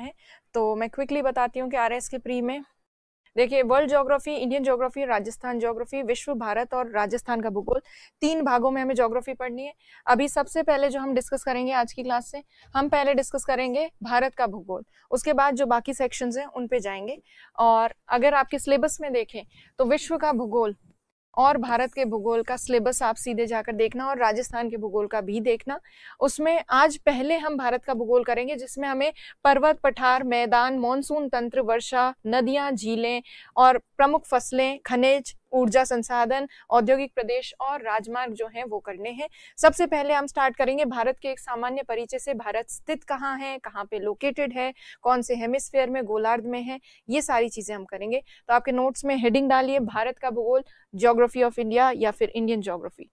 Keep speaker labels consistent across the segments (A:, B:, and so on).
A: है तो मैं क्विकली बताती हूँ कि आर के प्री में देखिए world geography Indian geography Rajasthan geography विश्व भारत और राजस्थान का भूगोल तीन भागों में हमें ज्योग्राफी पढ़नी है अभी सबसे पहले जो हम डिस्कस करेंगे आज की क्लास से हम पहले डिस्कस करेंगे भारत का भूगोल उसके बाद जो बाकी सेक्शंस हैं उन पे जाएंगे और अगर आपके सिलेबस में देखें तो विश्व का भूगोल और भारत के भूगोल का सिलेबस आप सीधे जाकर देखना और राजस्थान के भूगोल का भी देखना उसमें आज पहले हम भारत का भूगोल करेंगे जिसमें हमें पर्वत पठार मैदान मानसून तंत्र वर्षा नदियां झीलें और प्रमुख फसलें खनिज ऊर्जा संसाधन औद्योगिक प्रदेश और राजमार्ग जो हैं वो करने हैं सबसे पहले हम स्टार्ट करेंगे भारत के एक सामान्य परिचय से भारत स्थित कहाँ है कहाँ पे लोकेटेड है कौन से हेमिस्फेयर में गोलार्ध में है ये सारी चीजें हम करेंगे तो आपके नोट्स में हेडिंग डालिए भारत का भूगोल जोग्राफी ऑफ इंडिया या फिर इंडियन जोग्राफी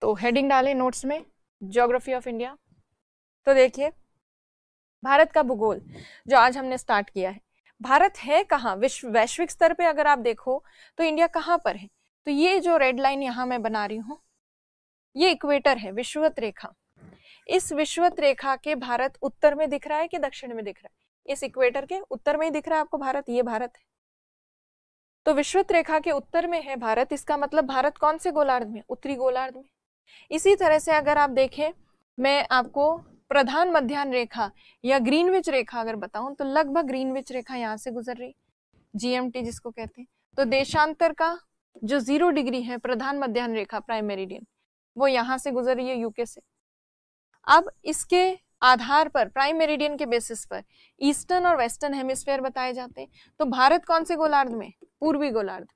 A: तो हेडिंग डालें नोट्स में जोग्राफी ऑफ इंडिया तो देखिए भारत का भूगोल जो आज हमने स्टार्ट किया है भारत है कहाँ विश्व वैश्विक स्तर पे अगर आप देखो तो इंडिया कहाँ पर है तो ये जो रेड लाइन यहाँ मैं बना रही हूँ ये इक्वेटर है विश्वत रेखा इस विश्वत रेखा के भारत उत्तर में दिख रहा है कि दक्षिण में दिख रहा है इस इक्वेटर के उत्तर में ही दिख रहा है आपको भारत ये भारत है तो विश्वत रेखा के उत्तर में है भारत इसका मतलब भारत कौन से गोलार्ध में उत्तरी गोलार्ध में इसी तरह से अगर आप देखें मैं आपको प्रधान मध्यान्ह रेखा या ग्रीनविच रेखा अगर बताऊं तो लगभग ग्रीनविच रेखा यहाँ से गुजर रही जीएमटी जिसको कहते हैं तो देशांतर का जो जीरो डिग्री है प्रधान मध्यान्ह रेखा प्राइम मेरिडियन वो यहाँ से गुजर रही है यूके से अब इसके आधार पर प्राइम मेरिडियन के बेसिस पर ईस्टर्न और वेस्टर्न हेमिस्फेयर बताए जाते हैं तो भारत कौन से गोलार्ध में पूर्वी गोलार्ध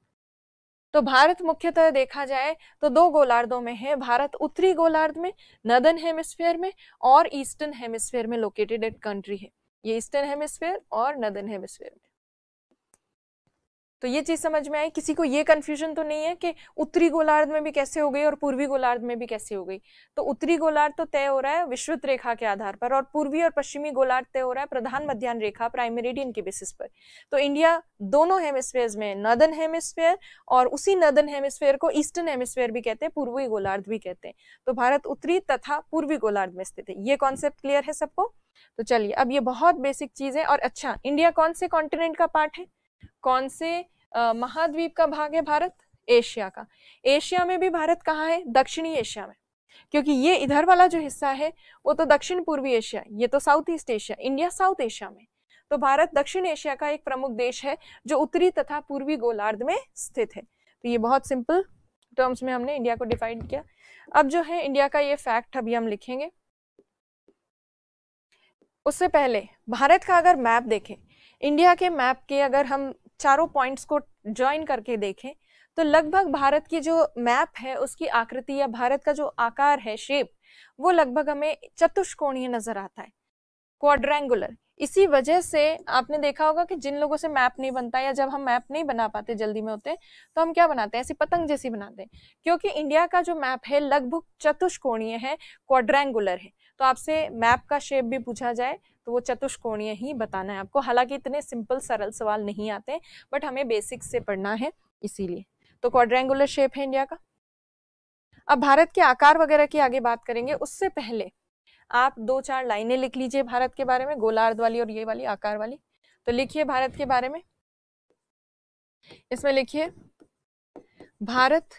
A: तो भारत मुख्यतः देखा जाए तो दो गोलार्धों में है भारत उत्तरी गोलार्ध में नदन हेमिस्फेयर में और ईस्टर्न हेमिस्फेयर में लोकेटेड एट कंट्री है ये ईस्टर्न हेमिस्फेयर और नदन हेमिस्फेयर में तो ये चीज़ समझ में आई किसी को ये कन्फ्यूजन तो नहीं है कि उत्तरी गोलार्ध में भी कैसे हो गई और पूर्वी गोलार्ध में भी कैसे हो गई तो उत्तरी गोलार्ध तो तय हो रहा है विश्वत रेखा के आधार पर और पूर्वी और पश्चिमी गोलार्ध तय हो रहा है प्रधान मध्यान रेखा प्राइमेरिडियन के बेसिस पर तो इंडिया दोनों हेमिस्फेयर में नदन हेमिस्फेयर और उसी नदन हेमिस्फेयर को ईस्टर्न हेमिस्फेयर भी कहते हैं पूर्वी गोलार्ध भी कहते हैं तो भारत उत्तरी तथा पूर्वी गोलार्ध में स्थित है ये कॉन्सेप्ट क्लियर है सबको तो चलिए अब ये बहुत बेसिक चीज़ है और अच्छा इंडिया कौन से कॉन्टिनेंट का पार्ट है कौन से महाद्वीप का भाग है भारत एशिया का एशिया में भी भारत कहाँ है दक्षिणी एशिया में क्योंकि ये इधर वाला जो हिस्सा है वो तो दक्षिण पूर्वी एशिया ये तो south east Asia India south Asia में तो भारत दक्षिण एशिया का एक प्रमुख देश है जो उत्तरी तथा पूर्वी गोलार्ध में स्थित है तो ये बहुत सिंपल टर्म्स में हमने इंडिया को डिफाइन किया अब जो है इंडिया का ये फैक्ट अभी हम लिखेंगे उससे पहले भारत का अगर मैप देखें इंडिया के मैप के अगर हम चारों पॉइंट्स को ज्वाइन करके देखें तो लगभग भारत की जो मैप है उसकी आकृति या भारत का जो आकार है शेप वो लगभग हमें चतुष्कोणीय नजर आता है क्वाड्रेंगुलर इसी वजह से आपने देखा होगा कि जिन लोगों से मैप नहीं बनता या जब हम मैप नहीं बना पाते जल्दी में होते तो हम क्या बनाते हैं ऐसी पतंग जैसी बनाते हैं क्योंकि इंडिया का जो मैप है लगभग चतुष्कोणीय है क्वाड्रेंगुलर है तो आपसे मैप का शेप भी पूछा जाए तो वो चतुष्कोणीय ही बताना है आपको हालांकि इतने सिंपल सरल सवाल नहीं आते बट हमें बेसिक्स से पढ़ना है इसीलिए तो क्वाड्रेंगुलर शेप है इंडिया का अब भारत के आकार वगैरह की आगे बात करेंगे उससे पहले आप दो चार लाइनें लिख लीजिए भारत के बारे में गोलार्ध वाली और ये वाली आकार वाली तो लिखिए भारत के बारे में इसमें लिखिए भारत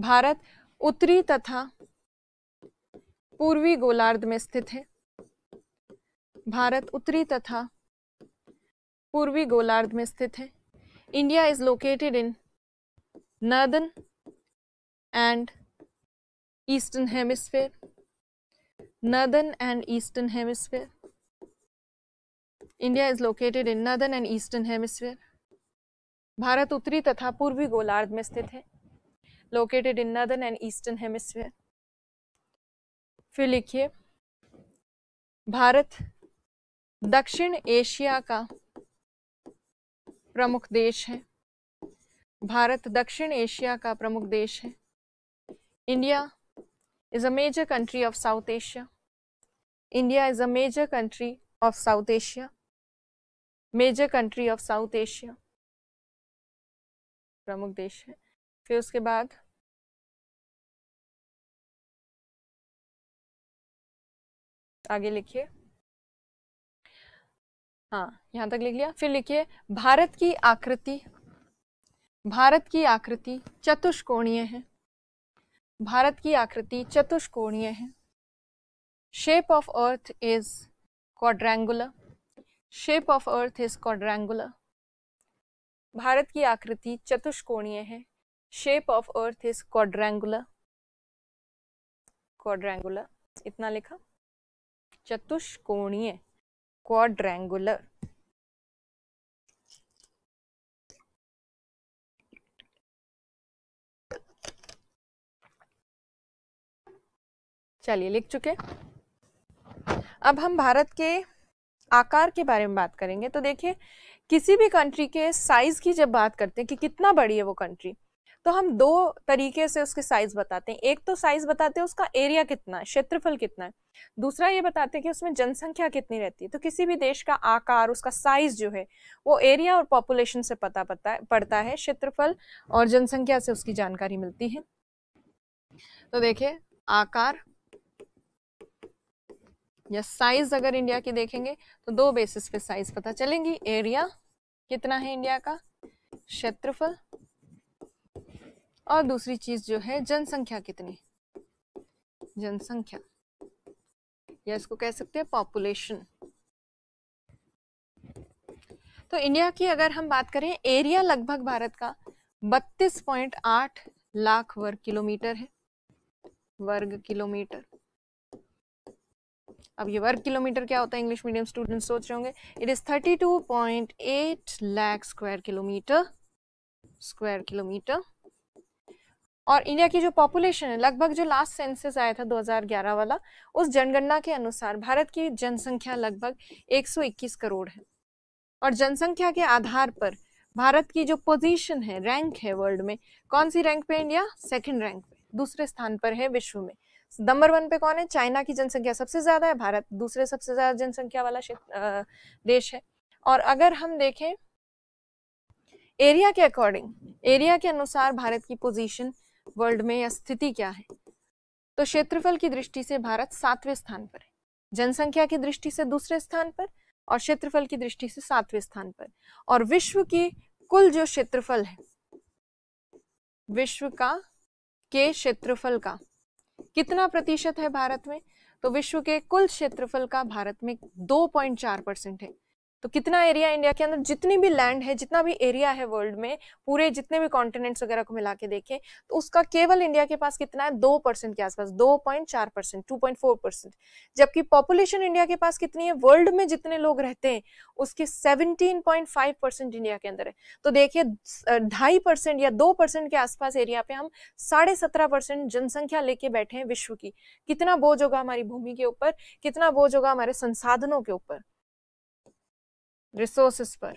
A: भारत उत्तरी तथा पूर्वी गोलार्ध में स्थित है भारत उत्तरी तथा पूर्वी गोलार्ध में स्थित है India is located in northern and eastern hemisphere northern and eastern hemisphere India is located in northern and eastern hemisphere Bharat उत्तरी तथा पूर्वी गोलार्ध में स्थित है located in northern and eastern hemisphere फिर लिखिए भारत दक्षिण एशिया का प्रमुख देश है भारत दक्षिण एशिया का प्रमुख देश है India is a major country of south Asia India is a major country of south Asia major country of south Asia प्रमुख देश है फिर उसके बाद आगे लिखिए हाँ यहां तक लिख लिया फिर लिखिए भारत की आकृति भारत की आकृति चतुष्कोणीय है भारत की आकृति चतुष्कोणीय है shape of earth is quadrangular shape of earth is quadrangular Bharat की आकृति चतुष्कोणीय है shape of earth is quadrangular quadrangular इतना लिखा
B: चतुष्कोणीय क्वाड्रेंगुलर
A: चलिए लिख चुके अब हम भारत के आकार के बारे में बात करेंगे तो देखिए किसी भी कंट्री के साइज की जब बात करते हैं कि कितना बड़ी है वो कंट्री तो हम दो तरीके से उसके साइज बताते हैं एक तो साइज बताते हैं उसका एरिया कितना है क्षेत्रफल कितना है दूसरा ये बताते हैं कि उसमें जनसंख्या कितनी रहती है तो किसी भी देश का आकार उसका साइज जो है वो एरिया और पॉपुलेशन से पता पता पड़ता है क्षेत्रफल और जनसंख्या से उसकी जानकारी मिलती है तो देखिए आकार या साइज अगर इंडिया की देखेंगे तो दो बेसिस पे साइज पता चलेंगी एरिया कितना है इंडिया का क्षेत्रफल और दूसरी चीज जो है जनसंख्या कितनी जनसंख्या या इसको कह सकते हैं पॉपुलेशन तो इंडिया की अगर हम बात करें एरिया लगभग भारत का 32.8 लाख वर्ग किलोमीटर है वर्ग किलोमीटर अब ये वर्ग किलोमीटर क्या होता है इंग्लिश मीडियम स्टूडेंट सोच रहे होंगे it is 32.8 lakh square kilometre square kilometre और इंडिया की जो पॉपुलेशन है लगभग जो लास्ट सेंसस आया था 2011 वाला उस जनगणना के अनुसार भारत की जनसंख्या लगभग 121 करोड़ है और जनसंख्या के आधार पर भारत की जो पोजीशन है रैंक है वर्ल्ड में कौन सी रैंक पे इंडिया सेकंड रैंक पे दूसरे स्थान पर है विश्व में नंबर वन पे कौन है चाइना की जनसंख्या सबसे ज्यादा है भारत दूसरे सबसे ज्यादा जनसंख्या वाला देश है और अगर हम देखें एरिया के अकॉर्डिंग एरिया के अनुसार भारत की पोजीशन वर्ल्ड में या स्थिति क्या है तो क्षेत्रफल की दृष्टि से भारत सातवें स्थान पर है जनसंख्या की दृष्टि से दूसरे स्थान पर और क्षेत्रफल की दृष्टि से सातवें स्थान पर और विश्व की कुल जो क्षेत्रफल है विश्व का के क्षेत्रफल का कितना प्रतिशत है भारत में तो विश्व के कुल क्षेत्रफल का भारत में 2.4 परसेंट है तो कितना एरिया इंडिया के अंदर जितनी भी लैंड है जितना भी एरिया है वर्ल्ड में पूरे जितने भी कॉन्टिनेंट्स वगैरह को मिला के देखें तो उसका केवल इंडिया के पास कितना है दो परसेंट के आसपास दो पॉइंट चार percent two point four percent जबकि पॉपुलेशन इंडिया के पास कितनी है वर्ल्ड में जितने लोग रहते हैं उसके seventeen point five percent India के अंदर है तो देखिए ढाई परसेंट या दो परसेंट के आसपास एरिया पे हम साढ़े सत्रह परसेंट जनसंख्या लेके बैठे हैं विश्व की कितना बोझ होगा हमारी भूमि के ऊपर कितना बोझ होगा हमारे संसाधनों के ऊपर रिसोर्सेस पर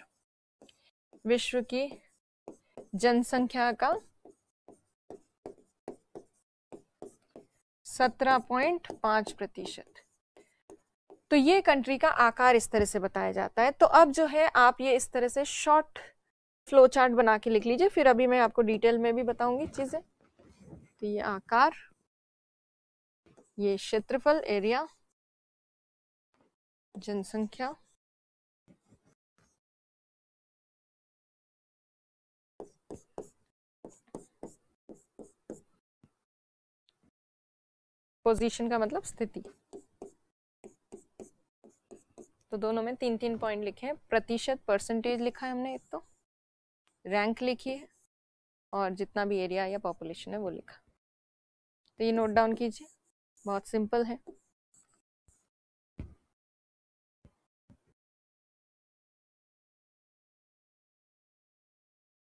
A: विश्व की जनसंख्या का सत्रह पॉइंट पांच प्रतिशत तो ये कंट्री का आकार इस तरह से बताया जाता है तो अब जो है आप ये इस तरह से शॉर्ट फ्लो चार्ट बना के लिख लीजिए फिर अभी मैं आपको डिटेल में भी बताऊंगी चीजें तो ये आकार ये क्षेत्रफल एरिया
B: जनसंख्या
A: पोजीशन का मतलब स्थिति तो दोनों में तीन तीन पॉइंट लिखे हैं प्रतिशत परसेंटेज लिखा है हमने एक तो रैंक लिखी है और जितना भी एरिया या पॉपुलेशन है वो लिखा तो ये नोट डाउन कीजिए बहुत सिंपल है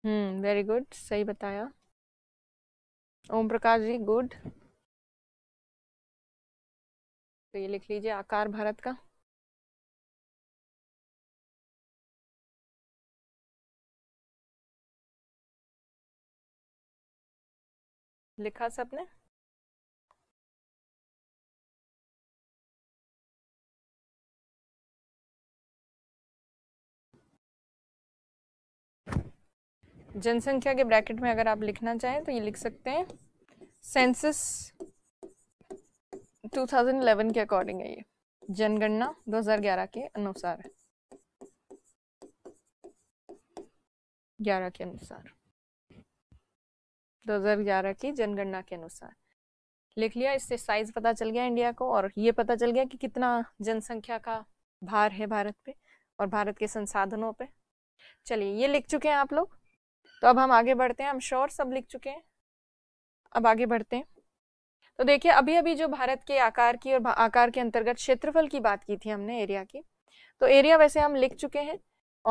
B: हम्म वेरी गुड सही बताया ओम प्रकाश जी गुड तो ये लिख लीजिए आकार भारत का लिखा सबने
A: जनसंख्या के ब्रैकेट में अगर आप लिखना चाहें तो ये लिख सकते हैं सेंसस 2011 के अकॉर्डिंग है ये जनगणना 2011 के अनुसार है ग्यारह के अनुसार 2011 की जनगणना के अनुसार लिख लिया इससे साइज पता चल गया इंडिया को और ये पता चल गया कि कितना जनसंख्या का भार है भारत पे और भारत के संसाधनों पे चलिए ये लिख चुके हैं आप लोग तो अब हम आगे बढ़ते हैं हम श्योर सब लिख चुके हैं अब आगे बढ़ते हैं तो देखिए अभी अभी जो भारत के आकार की और आकार के अंतर्गत क्षेत्रफल की बात की थी हमने एरिया की तो एरिया वैसे हम लिख चुके हैं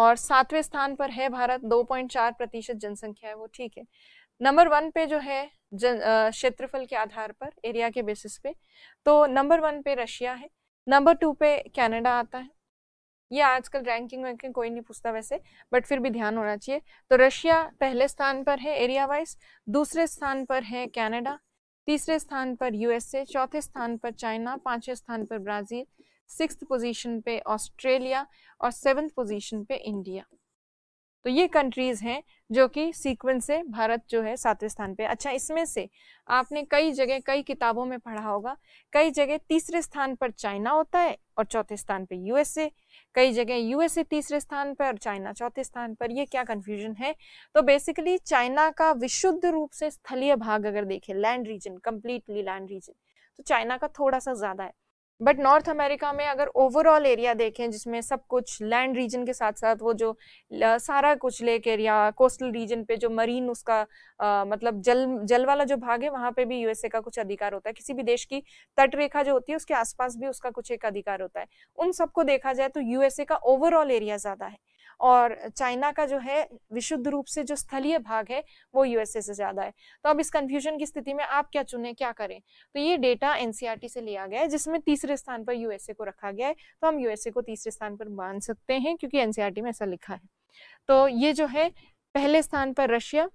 A: और सातवें स्थान पर है भारत 2.4 प्रतिशत जनसंख्या है वो ठीक है नंबर वन पे जो है जन क्षेत्रफल के आधार पर एरिया के बेसिस पे तो नंबर वन पे रशिया है नंबर टू पे कनाडा आता है ये आजकल रैंकिंग वैंकिंग कोई नहीं पूछता वैसे बट फिर भी ध्यान होना चाहिए तो रशिया पहले स्थान पर है एरिया वाइज दूसरे स्थान पर है कनाडा तीसरे स्थान पर यूएसए चौथे स्थान पर चाइना पांचवें स्थान पर ब्राज़ील सिक्स पोजीशन पे ऑस्ट्रेलिया और सेवन्थ पोजीशन पे इंडिया तो ये कंट्रीज़ हैं जो कि सीक्वेंस से भारत जो है सातवें स्थान पे अच्छा इसमें से आपने कई जगह कई किताबों में पढ़ा होगा कई जगह तीसरे स्थान पर चाइना होता है और चौथे स्थान पे यूएसए कई जगह यूएसए तीसरे स्थान पर और चाइना चौथे स्थान पर ये क्या कन्फ्यूजन है तो बेसिकली चाइना का विशुद्ध रूप से स्थलीय भाग अगर देखे land region completely land region तो चाइना का थोड़ा सा ज़्यादा है बट नॉर्थ अमेरिका में अगर ओवरऑल एरिया देखें जिसमें सब कुछ लैंड रीजन के साथ साथ वो जो सारा कुछ लेक एरिया कोस्टल रीजन पे जो मरीन उसका आ, मतलब जल जल वाला जो भाग है वहाँ पे भी यूएसए का कुछ अधिकार होता है किसी भी देश की तट रेखा जो होती है उसके आसपास भी उसका कुछ एक अधिकार होता है उन सबको देखा जाए तो यूएसए का ओवरऑल एरिया ज्यादा है और चाइना का जो है विशुद्ध रूप से जो स्थलीय भाग है वो यूएसए से ज़्यादा है तो अब इस कंफ्यूजन की स्थिति में आप क्या चुने क्या करें तो ये डेटा एनसीईआरटी e से लिया गया है जिसमें तीसरे स्थान पर यूएसए को रखा गया है तो हम यूएसए को तीसरे स्थान पर मान सकते हैं क्योंकि एनसीईआरटी e में ऐसा लिखा है तो ये जो है पहले स्थान पर रशिया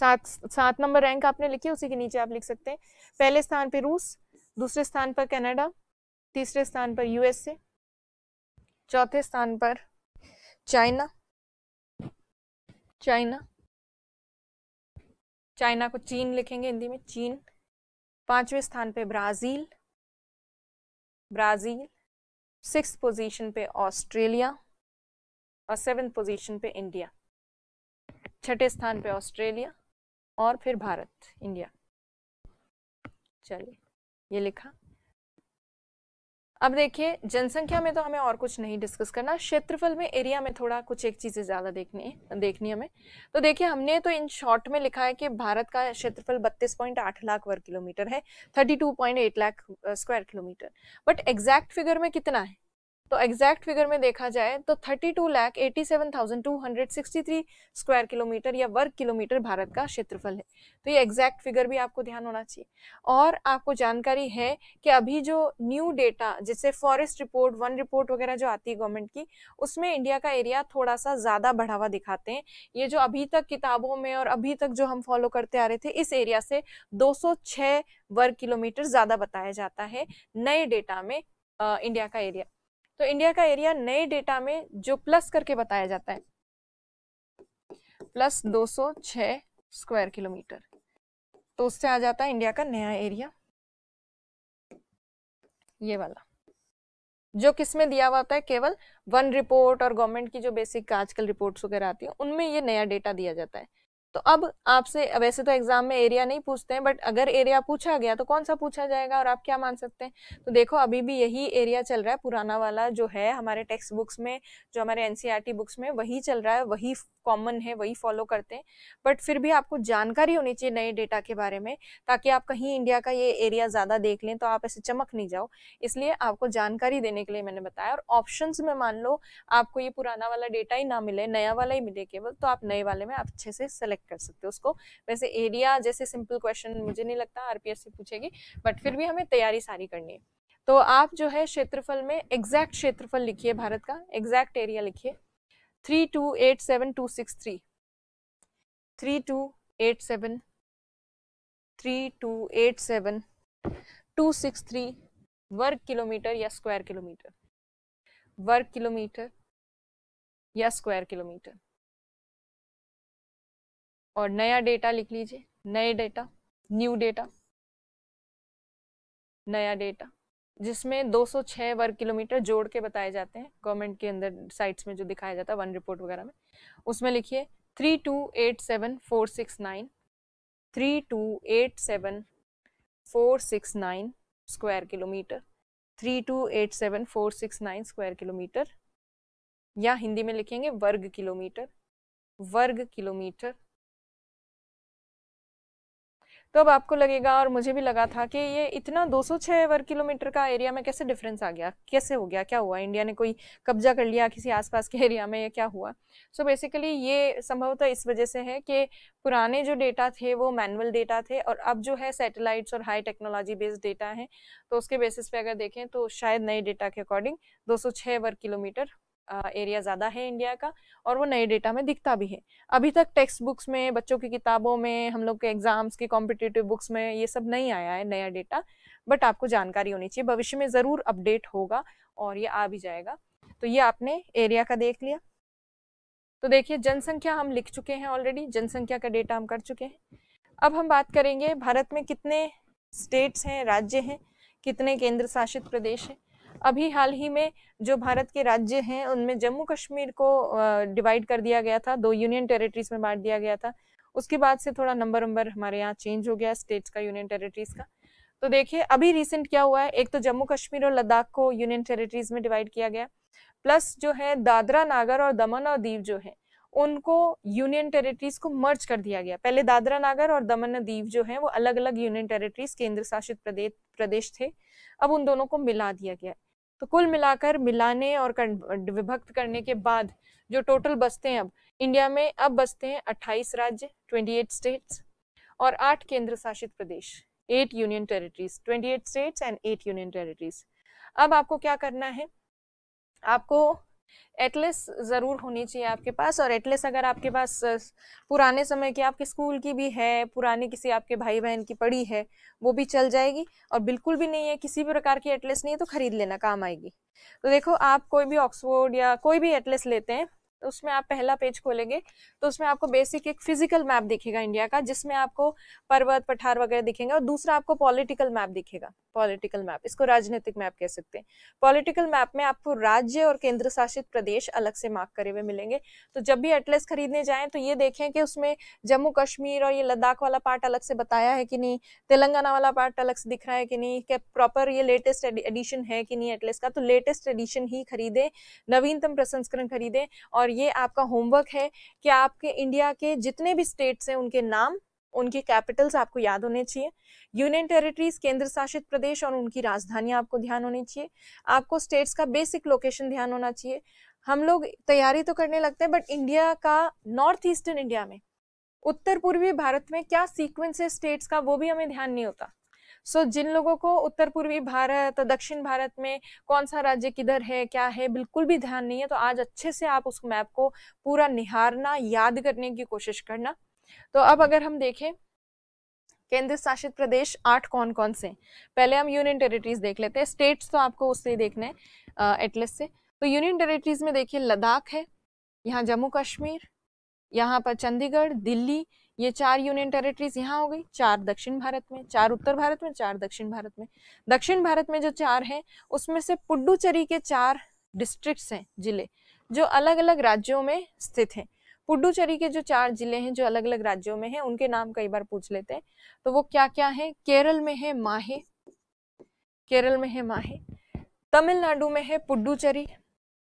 A: सात सात नंबर रैंक आपने लिखी उसी के नीचे आप लिख सकते हैं पहले स्थान पर रूस दूसरे स्थान पर कनाडा तीसरे स्थान पर यूएसए चौथे स्थान पर चाइना चाइना चाइना को चीन लिखेंगे हिंदी में चीन पांचवें स्थान पे ब्राज़ील ब्राज़ील सिक्स पोजीशन पे ऑस्ट्रेलिया और सेवन पोजीशन पे इंडिया छठे स्थान पे ऑस्ट्रेलिया और फिर भारत इंडिया चलिए ये लिखा अब देखिए जनसंख्या में तो हमें और कुछ नहीं डिस्कस करना क्षेत्रफल में एरिया में थोड़ा कुछ एक चीज़ें ज़्यादा देखनी है देखनी हमें तो देखिए हमने तो इन शॉर्ट में लिखा है कि भारत का क्षेत्रफल 32.8 लाख वर्ग किलोमीटर है 32.8 lakh square kilometre but exact figure में कितना है तो एग्जैक्ट फिगर में देखा जाए तो thirty two lakh eighty seven thousand two hundred sixty three square kilometre या वर्ग किलोमीटर भारत का क्षेत्रफल है तो ये एग्जैक्ट फिगर भी आपको ध्यान होना चाहिए और आपको जानकारी है कि अभी जो न्यू डेटा जैसे फॉरेस्ट रिपोर्ट वन रिपोर्ट वगैरह जो आती है गवर्नमेंट की उसमें इंडिया का एरिया थोड़ा सा ज़्यादा बढ़ावा दिखाते हैं ये जो अभी तक किताबों में और अभी तक जो हम फॉलो करते आ रहे थे इस एरिया से दो वर्ग किलोमीटर ज़्यादा बताया जाता है नए डेटा में आ, इंडिया का एरिया तो इंडिया का एरिया नए डेटा में जो प्लस करके बताया जाता है प्लस 206 स्क्वायर किलोमीटर तो उससे आ जाता है इंडिया का नया एरिया ये वाला जो किसमें दिया हुआ होता है केवल वन रिपोर्ट और गवर्नमेंट की जो बेसिक आजकल रिपोर्ट्स वगैरह आती है उनमें ये नया डेटा दिया जाता है तो अब आपसे वैसे तो एग्जाम में एरिया नहीं पूछते हैं बट अगर एरिया पूछा गया तो कौन सा पूछा जाएगा और आप क्या मान सकते हैं तो देखो अभी भी यही एरिया चल रहा है पुराना वाला जो है हमारे टेक्स्ट बुक्स में जो हमारे एनसीईआरटी बुक्स e में वही चल रहा है वही कॉमन है वही फॉलो करते हैं बट फिर भी आपको जानकारी होनी चाहिए नए डेटा के बारे में ताकि आप कहीं इंडिया का ये एरिया ज़्यादा देख लें तो आप ऐसे चमक नहीं जाओ इसलिए आपको जानकारी देने के लिए मैंने बताया और ऑप्शंस में मान लो आपको ये पुराना वाला डेटा ही ना मिले नया वाला ही मिले केवल तो आप नए वाले में अच्छे से सेलेक्ट सिलेक्ट कर सकते हो उसको वैसे एरिया जैसे सिंपल क्वेश्चन मुझे नहीं लगता आरपीएस से पूछेगी बट फिर भी हमें तैयारी सारी करनी है तो आप जो है क्षेत्रफल में एग्जैक्ट क्षेत्रफल लिखिए भारत का एग्जैक्ट एरिया लिखिए three two eight seven two six three three two eight seven three two eight seven two six three वर्ग किलोमीटर या स्क्वायर किलोमीटर वर्ग किलोमीटर या स्क्वायर किलोमीटर
B: और नया डेटा लिख लीजिए नए डेटा न्यू
A: डेटा नया डेटा जिसमें 206 वर्ग किलोमीटर जोड़ के बताए जाते हैं गवर्नमेंट के अंदर साइट्स में जो दिखाया जाता है वन रिपोर्ट वगैरह में उसमें लिखिए three two eight seven four six nine three two eight seven four six nine square kilometre three two eight seven four six nine square kilometre या हिंदी में लिखेंगे वर्ग किलोमीटर वर्ग किलोमीटर तो अब आपको लगेगा और मुझे भी लगा था कि ये इतना 206 वर्ग किलोमीटर का एरिया में कैसे डिफरेंस आ गया कैसे हो गया क्या हुआ इंडिया ने कोई कब्जा कर लिया किसी आसपास के एरिया में या क्या हुआ सो so बेसिकली ये संभवतः इस वजह से है कि पुराने जो डेटा थे वो मैनुअल डेटा थे और अब जो है सैटेलाइट्स और हाई टेक्नोलॉजी बेस्ड डेटा है तो उसके बेसिस पे अगर देखें तो शायद नए डेटा के अकॉर्डिंग दो वर्ग किलोमीटर एरिया ज़्यादा है इंडिया का और वो नए डेटा में दिखता भी है अभी तक टेक्स्ट बुक्स में बच्चों की किताबों में हम लोग के एग्ज़ाम्स की कॉम्पिटिटिव बुक्स में ये सब नहीं आया है नया डेटा बट आपको जानकारी होनी चाहिए भविष्य में ज़रूर अपडेट होगा और ये आ भी जाएगा तो ये आपने एरिया का देख लिया तो देखिए जनसंख्या हम लिख चुके हैं ऑलरेडी जनसंख्या का डेटा हम कर चुके हैं अब हम बात करेंगे भारत में कितने स्टेट्स हैं राज्य हैं कितने केंद्र शासित प्रदेश हैं अभी हाल ही में जो भारत के राज्य हैं उनमें जम्मू कश्मीर को डिवाइड कर दिया गया था दो यूनियन टेरिटरीज में बांट दिया गया था उसके बाद से थोड़ा नंबर वंबर हमारे यहाँ चेंज हो गया स्टेट्स का यूनियन टेरिटरीज का तो देखिए अभी रिसेंट क्या हुआ है एक तो जम्मू कश्मीर और लद्दाख को यूनियन टेरिटरीज में डिवाइड किया गया प्लस जो है दादरा नागर और दमन और दीव जो है उनको यूनियन टेरिटरीज को मर्ज कर दिया गया पहले दादरा नागर और दमन दीव जो है वो अलग अलग यूनियन टेरिटरीज केंद्र शासित प्रदेश प्रदेश थे अब उन दोनों को मिला दिया गया है तो कुल मिलाकर मिलाने और विभक्त करने के बाद जो टोटल बसते हैं अब इंडिया में अब बसते हैं 28 राज्य 28 स्टेट्स और आठ केंद्र शासित प्रदेश eight union territories 28 states and eight union territories अब आपको क्या करना है आपको एटलेस ज़रूर होनी चाहिए आपके पास और एटलेस अगर आपके पास पुराने समय की आपके स्कूल की भी है पुराने किसी आपके भाई बहन की पड़ी है वो भी चल जाएगी और बिल्कुल भी नहीं है किसी भी प्रकार की एटलेस नहीं है तो ख़रीद लेना काम आएगी तो देखो आप कोई भी ऑक्सफोर्ड या कोई भी एटलेस लेते हैं तो उसमें आप पहला पेज खोलेंगे तो उसमें आपको बेसिक एक फिजिकल मैप दिखेगा इंडिया का जिसमें आपको पर्वत पठार वगैरह दिखेंगे और दूसरा आपको पॉलिटिकल मैप दिखेगा पॉलिटिकल मैप इसको राजनीतिक मैप कह सकते हैं पॉलिटिकल मैप में आपको राज्य और केंद्र शासित प्रदेश अलग से मार्क करे हुए मिलेंगे तो जब भी एटलेस खरीदने जाएं तो ये देखें कि उसमें जम्मू कश्मीर और ये लद्दाख वाला पार्ट अलग से बताया है कि नहीं तेलंगाना वाला पार्ट अलग से दिख रहा है कि नहीं क्या प्रॉपर ये लेटेस्ट एडिशन है कि नहीं एटलेस का तो लेटेस्ट एडिशन ही खरीदें नवीनतम प्रसंस्करण खरीदें और ये आपका होमवर्क है कि आपके इंडिया के जितने भी स्टेट्स हैं उनके नाम उनके कैपिटल्स आपको याद होने चाहिए यूनियन टेरिटरीज केंद्र शासित प्रदेश और उनकी राजधानियां आपको ध्यान होनी चाहिए आपको स्टेट्स का बेसिक लोकेशन ध्यान होना चाहिए हम लोग तैयारी तो करने लगते हैं बट इंडिया का नॉर्थ ईस्टर्न इंडिया में उत्तर पूर्वी भारत में क्या सीक्वेंस है स्टेट्स का वो भी हमें ध्यान नहीं होता सो so, जिन लोगों को उत्तर पूर्वी भारत दक्षिण भारत में कौन सा राज्य किधर है क्या है बिल्कुल भी ध्यान नहीं है तो आज अच्छे से आप उस मैप को पूरा निहारना याद करने की कोशिश करना तो अब अगर हम देखें केंद्र शासित प्रदेश आठ कौन कौन से पहले हम यूनियन टेरिटरीज देख लेते हैं स्टेट्स तो आपको उससे देखना है एटलस से तो यूनियन टेरिटरीज में देखिए लद्दाख है यहाँ जम्मू कश्मीर यहाँ पर चंडीगढ़ दिल्ली ये चार यूनियन टेरिटरीज यहाँ हो गई चार दक्षिण भारत में चार उत्तर भारत में चार दक्षिण भारत में दक्षिण भारत में जो चार हैं उसमें से पुडुचेरी के चार डिस्ट्रिक्ट्स हैं जिले जो अलग अलग राज्यों में स्थित हैं पुडुचेरी के जो चार जिले हैं जो अलग अलग राज्यों में हैं उनके नाम कई बार पूछ लेते हैं तो वो क्या क्या है केरल में है माहे केरल में है माहे तमिलनाडु में है पुडुचेरी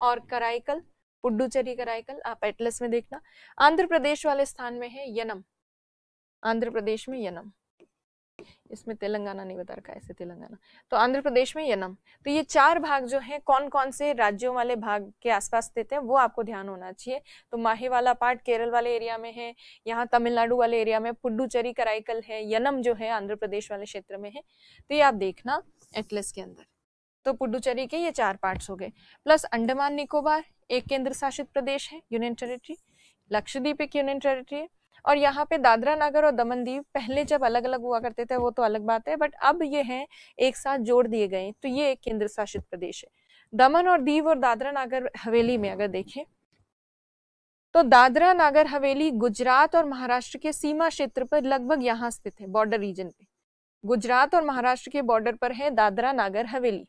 A: और कराईकल पुडुचेरी कराईकल आप एटलस में देखना आंध्र प्रदेश वाले स्थान में है यनम आंध्र प्रदेश में यनम इसमें तेलंगाना नहीं बता रखा ऐसे तेलंगाना तो आंध्र प्रदेश में यनम तो ये चार भाग जो हैं कौन कौन से राज्यों वाले भाग के आसपास देते हैं वो आपको ध्यान होना चाहिए तो माही वाला पार्ट केरल वाले एरिया में है यहाँ तमिलनाडु वाले एरिया में पुडुचेरी कराईकल है यनम जो है आंध्र प्रदेश वाले क्षेत्र में है तो ये आप देखना एटलेस के अंदर तो पुडुचेरी के ये चार पार्ट्स हो गए प्लस अंडमान निकोबार एक केंद्र शासित प्रदेश है यूनियन टेरिटरी लक्षद्वीप एक यूनियन टेरिटरी है और यहाँ पे दादरा नगर और दमन दीव पहले जब अलग अलग हुआ करते थे वो तो अलग बात है बट अब ये हैं एक साथ जोड़ दिए गए तो ये एक केंद्र शासित प्रदेश है दमन और दीव और दादरा नागर हवेली में अगर देखें तो दादरा नागर हवेली गुजरात और महाराष्ट्र के सीमा क्षेत्र पर लगभग यहाँ स्थित है बॉर्डर रीजन पे गुजरात और महाराष्ट्र के बॉर्डर पर है दादरा नागर हवेली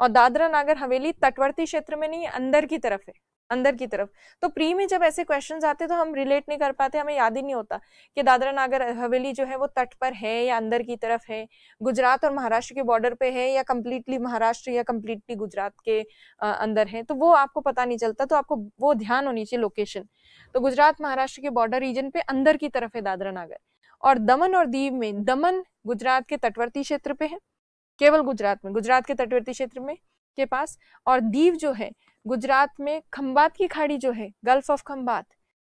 A: और दादरा नागर हवेली तटवर्ती क्षेत्र में नहीं अंदर की तरफ है अंदर की तरफ तो प्री में जब ऐसे क्वेश्चन आते तो हम रिलेट नहीं कर पाते हमें याद ही नहीं होता कि दादरा नागर हवेली जो है वो तट पर है या अंदर की तरफ है गुजरात और महाराष्ट्र के बॉर्डर पे है या कम्प्लीटली महाराष्ट्र या कम्प्लीटली गुजरात के आ, अंदर है तो वो आपको पता नहीं चलता तो आपको वो ध्यान होनी चाहिए लोकेशन तो गुजरात महाराष्ट्र के बॉर्डर रीजन पे अंदर की तरफ है दादरा नागर और दमन और दीव में दमन गुजरात के तटवर्ती क्षेत्र पे है केवल गुजरात में गुजरात के तटवर्ती क्षेत्र में के पास और दीव जो है गुजरात में खम्बात की खाड़ी जो है गल्फ ऑफ खम्बात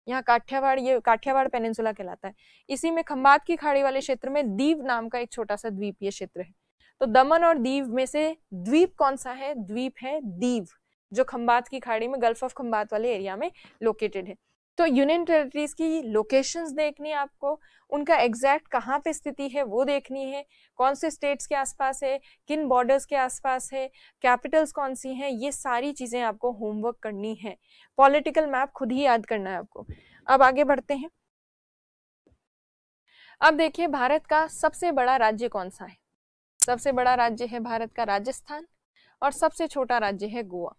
A: यहाँ काठियावाड़ ये काठियावाड़ पेनेंसुला कहलाता है इसी में खम्बात की खाड़ी वाले क्षेत्र में दीव नाम का एक छोटा सा द्वीपीय क्षेत्र है तो दमन और दीव में से द्वीप कौन सा है द्वीप है दीव जो खम्बात की खाड़ी में गल्फ ऑफ खम्बात वाले एरिया में लोकेटेड है तो यूनियन टेरिटरीज की लोकेशंस देखनी है आपको उनका एग्जैक्ट कहाँ पे स्थिति है वो देखनी है कौन से स्टेट्स के आसपास है किन बॉर्डर्स के आसपास है कैपिटल्स कौन सी हैं ये सारी चीज़ें आपको होमवर्क करनी है पॉलिटिकल मैप खुद ही याद करना है आपको अब आगे बढ़ते हैं अब देखिए भारत का सबसे बड़ा राज्य कौन सा है सबसे बड़ा राज्य है भारत का राजस्थान और सबसे छोटा राज्य है गोवा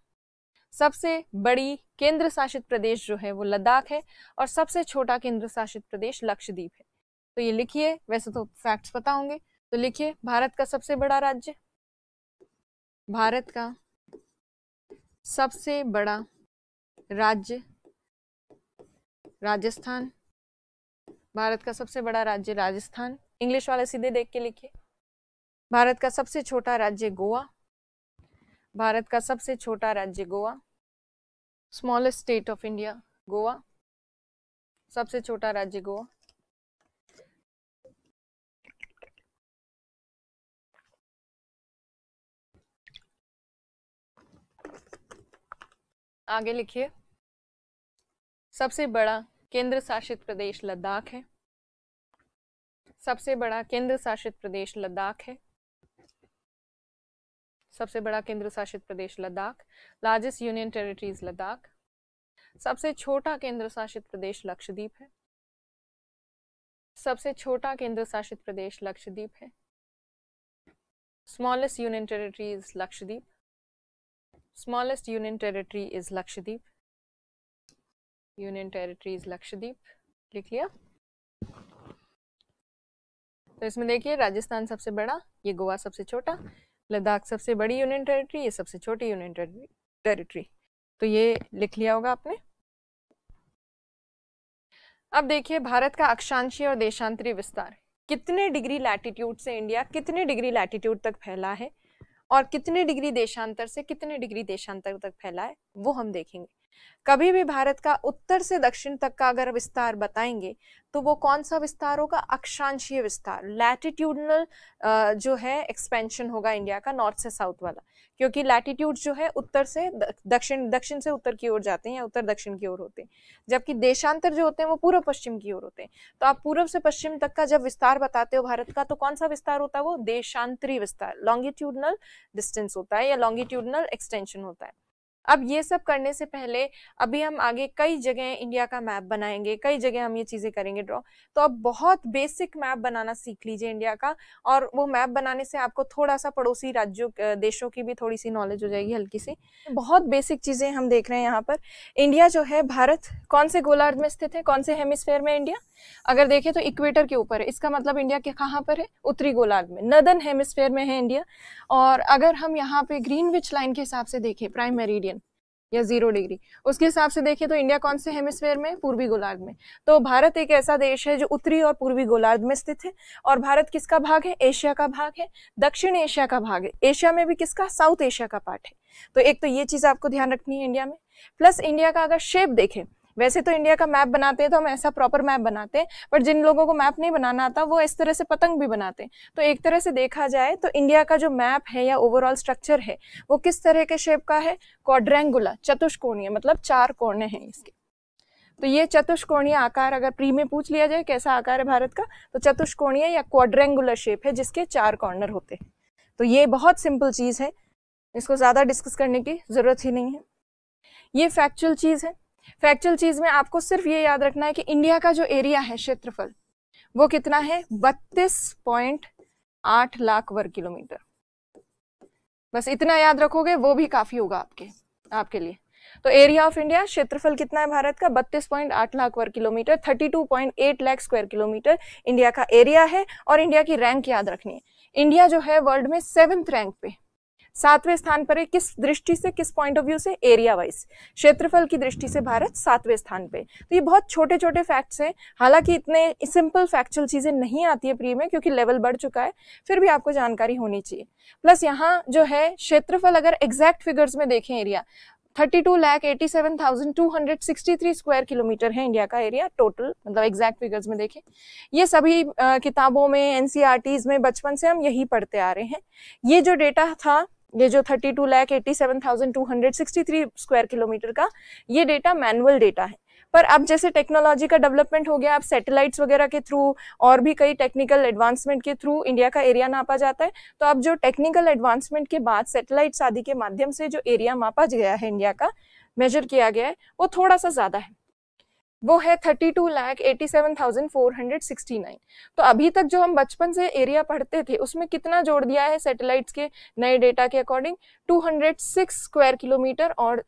A: सबसे बड़ी केंद्र शासित प्रदेश जो है वो लद्दाख है और सबसे छोटा केंद्र शासित प्रदेश लक्षद्वीप है तो ये लिखिए वैसे तो फैक्ट्स पता होंगे तो लिखिए भारत का सबसे बड़ा राज्य भारत का सबसे बड़ा राज्य राजस्थान भारत का सबसे बड़ा राज्य राजस्थान इंग्लिश वाले सीधे देख के लिखिए भारत का सबसे छोटा राज्य गोवा भारत का सबसे छोटा राज्य Goa smallest state of India Goa सबसे छोटा राज्य गोवा आगे लिखिए सबसे बड़ा केंद्र शासित प्रदेश लद्दाख है सबसे बड़ा केंद्र शासित प्रदेश लद्दाख है सबसे बड़ा केंद्र शासित प्रदेश Ladakh largest union territories Ladakh सबसे छोटा केंद्र शासित प्रदेश लक्षद्वीप है सबसे छोटा केंद्र शासित प्रदेश लक्षद्वीप है
B: smallest union territory is Lakshadweep
A: smallest union territory is Lakshadweep union territory is Lakshadweep लिख लिया तो इसमें देखिए राजस्थान सबसे बड़ा ये गोवा सबसे छोटा लद्दाख सबसे बड़ी यूनियन टेरिटरी ये सबसे छोटी यूनियन टेरिटरी तो ये लिख लिया होगा आपने अब देखिए भारत का अक्षांशीय और देशांतरी विस्तार कितने डिग्री लैटिट्यूड से इंडिया कितने डिग्री लैटिट्यूड तक फैला है और कितने डिग्री देशांतर से कितने डिग्री देशांतर तक फैला है वो हम देखेंगे कभी भी भारत का उत्तर से दक्षिण तक का अगर विस्तार बताएंगे तो वो कौन सा विस्तार होगा अक्षांशीय विस्तार लैटिट्यूडनल जो है एक्सपेंशन होगा इंडिया का नॉर्थ से साउथ वाला क्योंकि लैटिट्यूड जो है उत्तर से दक्षिण दक्षिण से उत्तर की ओर जाते हैं या उत्तर दक्षिण की ओर होते हैं जबकि देशांतर जो होते हैं वो पूर्व पश्चिम की ओर होते हैं तो आप पूर्व से पश्चिम तक का जब विस्तार बताते हो भारत का तो कौन सा विस्तार होता है वो देशांतरी विस्तार लॉन्गिट्यूडनल डिस्टेंस होता है या लॉन्गिट्यूडनल एक्सटेंशन होता है अब ये सब करने से पहले अभी हम आगे कई जगह इंडिया का मैप बनाएंगे कई जगह हम ये चीज़ें करेंगे ड्रॉ तो अब बहुत बेसिक मैप बनाना सीख लीजिए इंडिया का और वो मैप बनाने से आपको थोड़ा सा पड़ोसी राज्यों देशों की भी थोड़ी सी नॉलेज हो जाएगी हल्की सी तो बहुत बेसिक चीज़ें हम देख रहे हैं यहाँ पर इंडिया जो है भारत कौन से गोलार्ध में स्थित है कौन से हेमिसफेयर में इंडिया अगर देखें तो इक्वेटर के ऊपर है इसका मतलब इंडिया के कहाँ पर है उत्तरी गोलार्ध में नदन हेमिस्फेयर में है इंडिया और अगर हम यहाँ पे ग्रीन लाइन के हिसाब से देखें प्राइम मेरिडियन या जीरो डिग्री उसके हिसाब से देखिए तो इंडिया कौन से हेमिस्फेयर में पूर्वी गोलार्ध में तो भारत एक ऐसा देश है जो उत्तरी और पूर्वी गोलार्ध में स्थित है और भारत किसका भाग है एशिया का भाग है दक्षिण एशिया का भाग है एशिया में भी किसका साउथ एशिया का पार्ट है तो एक तो ये चीज़ आपको ध्यान रखनी है इंडिया में प्लस इंडिया का अगर शेप देखें वैसे तो इंडिया का मैप बनाते हैं तो हम ऐसा प्रॉपर मैप बनाते हैं बट जिन लोगों को मैप नहीं बनाना आता वो इस तरह से पतंग भी बनाते हैं तो एक तरह से देखा जाए तो इंडिया का जो मैप है या ओवरऑल स्ट्रक्चर है वो किस तरह के शेप का है क्वाड्रेंगुलर चतुष्कोणीय मतलब चार कोणे हैं इसके तो ये चतुष्कोणीय आकार अगर प्री में पूछ लिया जाए कैसा आकार है भारत का तो चतुष्कोणीय या क्वाड्रेंगुलर शेप है जिसके चार कॉर्नर होते हैं तो ये बहुत सिंपल चीज़ है इसको ज़्यादा डिस्कस करने की ज़रूरत ही नहीं है ये फैक्चुअल चीज़ है फैक्चुअल चीज में आपको सिर्फ ये याद रखना है कि इंडिया का जो एरिया है क्षेत्रफल वो कितना है बत्तीस पॉइंट आठ लाख वर्ग किलोमीटर बस इतना याद रखोगे वो भी काफी होगा आपके आपके लिए तो एरिया ऑफ इंडिया क्षेत्रफल कितना है भारत का 32.8 लाख वर्ग kilometre 32.8 lakh square kilometre India का एरिया है और इंडिया की रैंक याद रखनी है इंडिया जो है वर्ल्ड में सेवेंथ रैंक पे सातवें स्थान पर है किस दृष्टि से किस पॉइंट ऑफ व्यू से एरिया वाइज क्षेत्रफल की दृष्टि से भारत सातवें स्थान पे तो ये बहुत छोटे छोटे फैक्ट्स हैं हालांकि इतने सिंपल फैक्चुअल चीज़ें नहीं आती है प्री में क्योंकि लेवल बढ़ चुका है फिर भी आपको जानकारी होनी चाहिए प्लस यहाँ जो है क्षेत्रफल अगर एग्जैक्ट फिगर्स में देखें area thirty two lakh eighty seven thousand two hundred sixty three square kilometre है इंडिया का एरिया टोटल मतलब एग्जैक्ट फिगर्स में देखें ये सभी किताबों में एन e में बचपन से हम यही पढ़ते आ रहे हैं ये जो डेटा था ये जो thirty two lakh eighty seven thousand two hundred sixty three square kilometre का ये डेटा मैनुअल डेटा है पर अब जैसे टेक्नोलॉजी का डेवलपमेंट हो गया अब सैटेलाइट्स वगैरह के थ्रू और भी कई टेक्निकल एडवांसमेंट के थ्रू इंडिया का एरिया नापा जाता है तो अब जो टेक्निकल एडवांसमेंट के बाद सैटेलाइट्स आदि के माध्यम से जो एरिया मापा गया है इंडिया का मेजर किया गया है वो थोड़ा सा ज़्यादा है वो है thirty two lakh eighty seven thousand four hundred sixty nine तो अभी तक जो हम बचपन से एरिया पढ़ते थे उसमें कितना जोड़ दिया है सैटेलाइट्स के नए डेटा के according two hundred six square kilometre और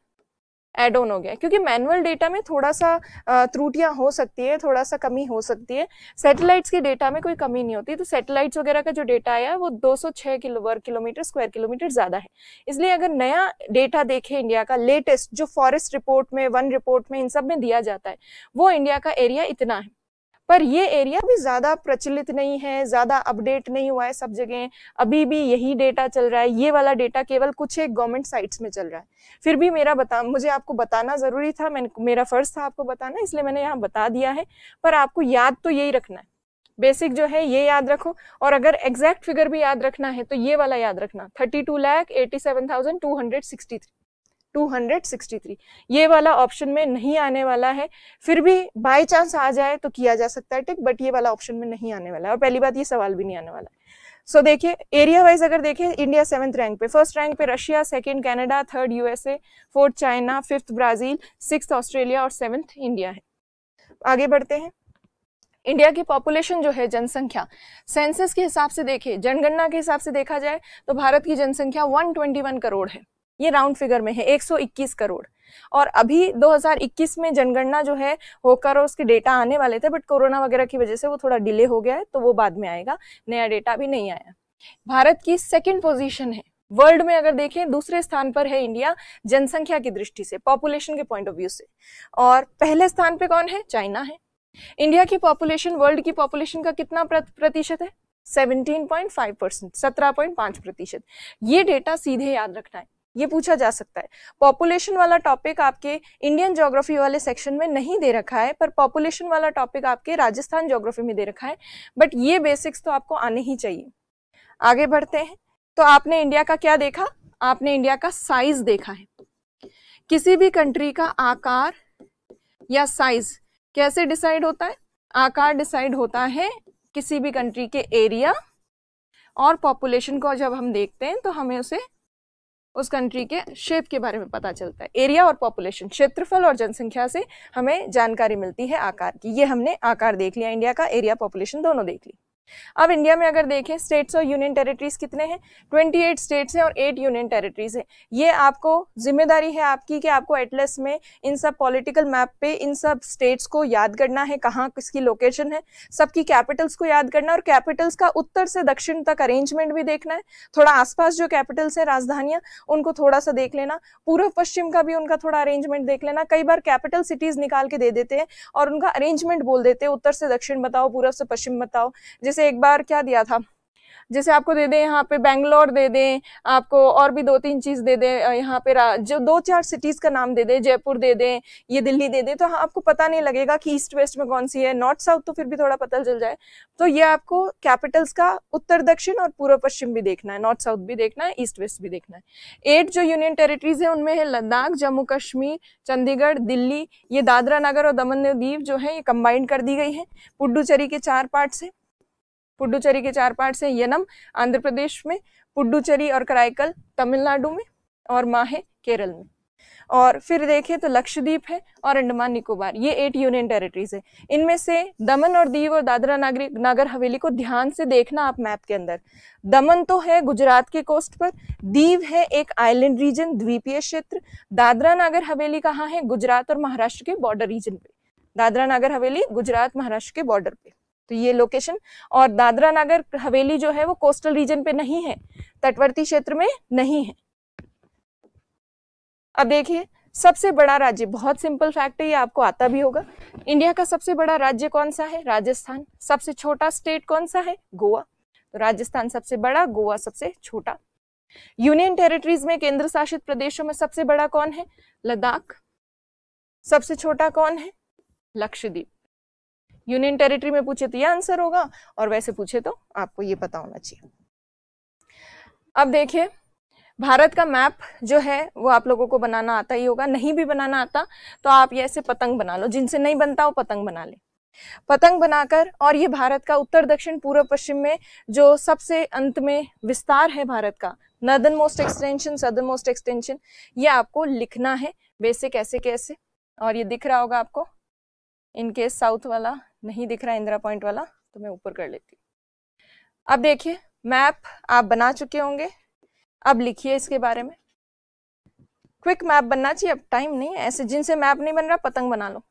A: एड ऑन हो गया क्योंकि मैनुअल डेटा में थोड़ा सा त्रुटियाँ हो सकती है थोड़ा सा कमी हो सकती है सैटेलाइट्स के डेटा में कोई कमी नहीं होती तो सैटेलाइट्स वगैरह का जो डेटा आया है वो 206 किलो वर्ग किलोमीटर स्क्वायर किलोमीटर ज़्यादा है इसलिए अगर नया डेटा देखें इंडिया का लेटेस्ट जो फॉरेस्ट रिपोर्ट में वन रिपोर्ट में इन सब में दिया जाता है वो इंडिया का एरिया इतना है पर ये एरिया भी ज़्यादा प्रचलित नहीं है ज़्यादा अपडेट नहीं हुआ है सब जगह अभी भी यही डेटा चल रहा है ये वाला डेटा केवल कुछ एक गवर्नमेंट साइट्स में चल रहा है फिर भी मेरा बता मुझे आपको बताना ज़रूरी था मैं मेरा फ़र्ज़ था आपको बताना इसलिए मैंने यहाँ बता दिया है पर आपको याद तो यही रखना है बेसिक जो है ये याद रखो और अगर एग्जैक्ट फिगर भी याद रखना है तो ये वाला याद रखना thirty two lakh eighty seven thousand two hundred sixty three 263 ये वाला ऑप्शन में नहीं आने वाला है फिर भी बाय चांस आ जाए तो किया जा सकता है टिक बट ये वाला ऑप्शन में नहीं आने वाला है और पहली बात ये सवाल भी नहीं आने वाला है सो देखिए एरिया वाइज अगर देखें इंडिया सेवन्थ रैंक पे फर्स्ट रैंक पे Russia second Canada third USA fourth China fifth Brazil six Australia और सेवन्थ इंडिया है आगे बढ़ते हैं इंडिया की पॉपुलेशन जो है जनसंख्या सेंसस के हिसाब से देखें जनगणना के हिसाब से देखा जाए तो भारत की जनसंख्या 121 करोड़ है ये राउंड फिगर में है 121 करोड़ और अभी 2021 में जनगणना जो है होकर और उसके डेटा आने वाले थे बट कोरोना वगैरह की वजह से वो थोड़ा डिले हो गया है तो वो बाद में आएगा नया डेटा अभी नहीं आया भारत की सेकेंड पोजिशन है वर्ल्ड में अगर देखें दूसरे स्थान पर है इंडिया जनसंख्या की दृष्टि से पॉपुलेशन के पॉइंट ऑफ व्यू से और पहले स्थान पे कौन है चाइना है इंडिया की पॉपुलेशन वर्ल्ड की पॉपुलेशन का कितना प्रतिशत है 17.5 परसेंट सत्रह प्रतिशत ये डेटा सीधे याद रखना है ये पूछा जा सकता है पॉपुलेशन वाला टॉपिक आपके इंडियन ज्योग्राफी वाले सेक्शन में नहीं दे रखा है पर पॉपुलेशन वाला टॉपिक आपके राजस्थान ज्योग्राफी में दे रखा है बट ये बेसिक्स तो आपको आने ही चाहिए आगे बढ़ते हैं तो आपने इंडिया का क्या देखा आपने इंडिया का साइज देखा है किसी भी कंट्री का आकार या साइज कैसे डिसाइड होता है आकार डिसाइड होता है किसी भी कंट्री के एरिया और पॉपुलेशन को जब हम देखते हैं तो हमें उसे उस कंट्री के शेप के बारे में पता चलता है एरिया और पॉपुलेशन क्षेत्रफल और जनसंख्या से हमें जानकारी मिलती है आकार की ये हमने आकार देख लिया इंडिया का एरिया पॉपुलेशन दोनों देख ली अब इंडिया में अगर देखें स्टेट्स और यूनियन टेरिटरीज कितने हैं 28 स्टेट्स हैं और 8 यूनियन टेरिटरीज हैं ये आपको जिम्मेदारी है आपकी कि आपको एटलस में इन सब पॉलिटिकल मैप पे इन सब स्टेट्स को याद करना है कहाँ किसकी लोकेशन है सबकी कैपिटल्स को याद करना और कैपिटल्स का उत्तर से दक्षिण तक अरेंजमेंट भी देखना है थोड़ा आसपास जो कैपिटल्स है राजधानियाँ उनको थोड़ा सा देख लेना पूर्व पश्चिम का भी उनका थोड़ा अरेंजमेंट देख लेना कई बार कैपिटल सिटीज निकाल के दे देते हैं और उनका अरेंजमेंट बोल देते हैं उत्तर से दक्षिण बताओ पूर्व से पश्चिम बताओ जैसे जैसे एक बार क्या दिया था जैसे आपको दे दें यहाँ पे बेंगलोर दे दें आपको और भी दो तीन चीज़ दे दें यहाँ पे जो दो चार सिटीज़ का नाम दे दें जयपुर दे दें ये दिल्ली दे दें तो हाँ, आपको पता नहीं लगेगा कि ईस्ट वेस्ट में कौन सी है नॉर्थ साउथ तो फिर भी थोड़ा पता चल जाए तो ये आपको कैपिटल्स का उत्तर दक्षिण और पूर्व पश्चिम भी देखना है नॉर्थ साउथ भी देखना है ईस्ट वेस्ट भी देखना है एट जो यूनियन टेरिटरीज है उनमें है लद्दाख जम्मू कश्मीर चंडीगढ़ दिल्ली ये दादरा नगर और दमन दीव जो है ये कंबाइंड कर दी गई है पुडुचेरी के चार पार्ट्स हैं पुडुचेरी के चार पार्ट्स हैं यनम आंध्र प्रदेश में पुडुचेरी और कराईकल तमिलनाडु में और माहे केरल में और फिर देखें तो लक्षद्वीप है और अंडमान निकोबार ये एट यूनियन टेरिटरीज है इनमें से दमन और दीव और दादरा नागरी नागर हवेली को ध्यान से देखना आप मैप के अंदर दमन तो है गुजरात के कोस्ट पर दीव है एक आइलैंड रीजन द्वीपीय क्षेत्र दादरा नागर हवेली कहाँ है गुजरात और महाराष्ट्र के बॉर्डर रीजन पे दादरा नागर हवेली गुजरात महाराष्ट्र के बॉर्डर पे तो ये लोकेशन और दादरा नगर हवेली जो है वो कोस्टल रीजन पे नहीं है तटवर्ती क्षेत्र में नहीं है अब देखिए सबसे बड़ा राज्य बहुत सिंपल फैक्ट है ये आपको आता भी होगा इंडिया का सबसे बड़ा राज्य कौन सा है राजस्थान सबसे छोटा स्टेट कौन सा है गोवा तो राजस्थान सबसे बड़ा गोवा सबसे छोटा यूनियन टेरिटरीज में केंद्र शासित प्रदेशों में सबसे बड़ा कौन है लद्दाख सबसे छोटा कौन है लक्षद्वीप यूनियन टेरिटरी में पूछे तो ये आंसर होगा और वैसे पूछे तो आपको ये पता होना चाहिए अब देखिए भारत का मैप जो है वो आप लोगों को बनाना आता ही होगा नहीं भी बनाना आता तो आप ये ऐसे पतंग बना लो जिनसे नहीं बनता वो पतंग बना ले पतंग बनाकर और ये भारत का उत्तर दक्षिण पूर्व पश्चिम में जो सबसे अंत में विस्तार है भारत का northern most extension southern most extension ये आपको लिखना है बेसिक ऐसे कैसे और ये दिख रहा होगा आपको इनकेस साउथ वाला नहीं दिख रहा इंदिरा पॉइंट वाला तो मैं ऊपर कर लेती अब देखिए मैप आप बना चुके होंगे अब लिखिए इसके बारे में क्विक मैप बनना चाहिए अब टाइम नहीं है ऐसे जिनसे मैप नहीं बन रहा पतंग बना लो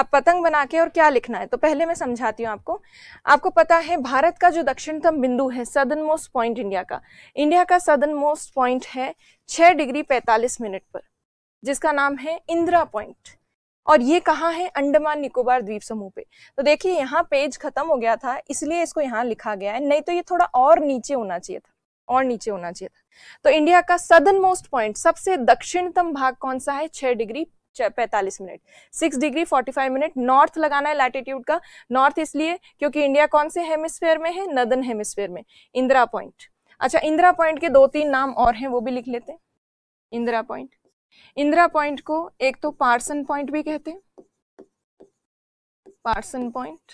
A: अब पतंग बना के और क्या लिखना है तो पहले मैं समझाती हूँ आपको आपको पता है भारत का जो दक्षिणतम बिंदु है सदन मोस्ट पॉइंट इंडिया का इंडिया का सदन मोस्ट पॉइंट है छह डिग्री पैतालीस मिनट पर जिसका नाम है इंदिरा पॉइंट और ये कहाँ है अंडमान निकोबार द्वीप समूह पे तो देखिए यहाँ पेज खत्म हो गया था इसलिए इसको यहाँ लिखा गया है नहीं तो ये थोड़ा और नीचे होना चाहिए था और नीचे होना चाहिए था तो इंडिया का सदर्न मोस्ट पॉइंट सबसे दक्षिणतम भाग कौन सा है छह डिग्री पैतालीस minute six degree forty five minute north लगाना है लैटिट्यूड का नॉर्थ इसलिए क्योंकि इंडिया कौन से हेमिस्फेयर में है नदन हेमिस्फेयर में इंदिरा पॉइंट अच्छा इंदिरा पॉइंट के दो तीन नाम और हैं वो भी लिख लेते हैं इंदिरा पॉइंट इंदिरा पॉइंट को एक तो पार्सन पॉइंट भी कहते हैं पार्सन पॉइंट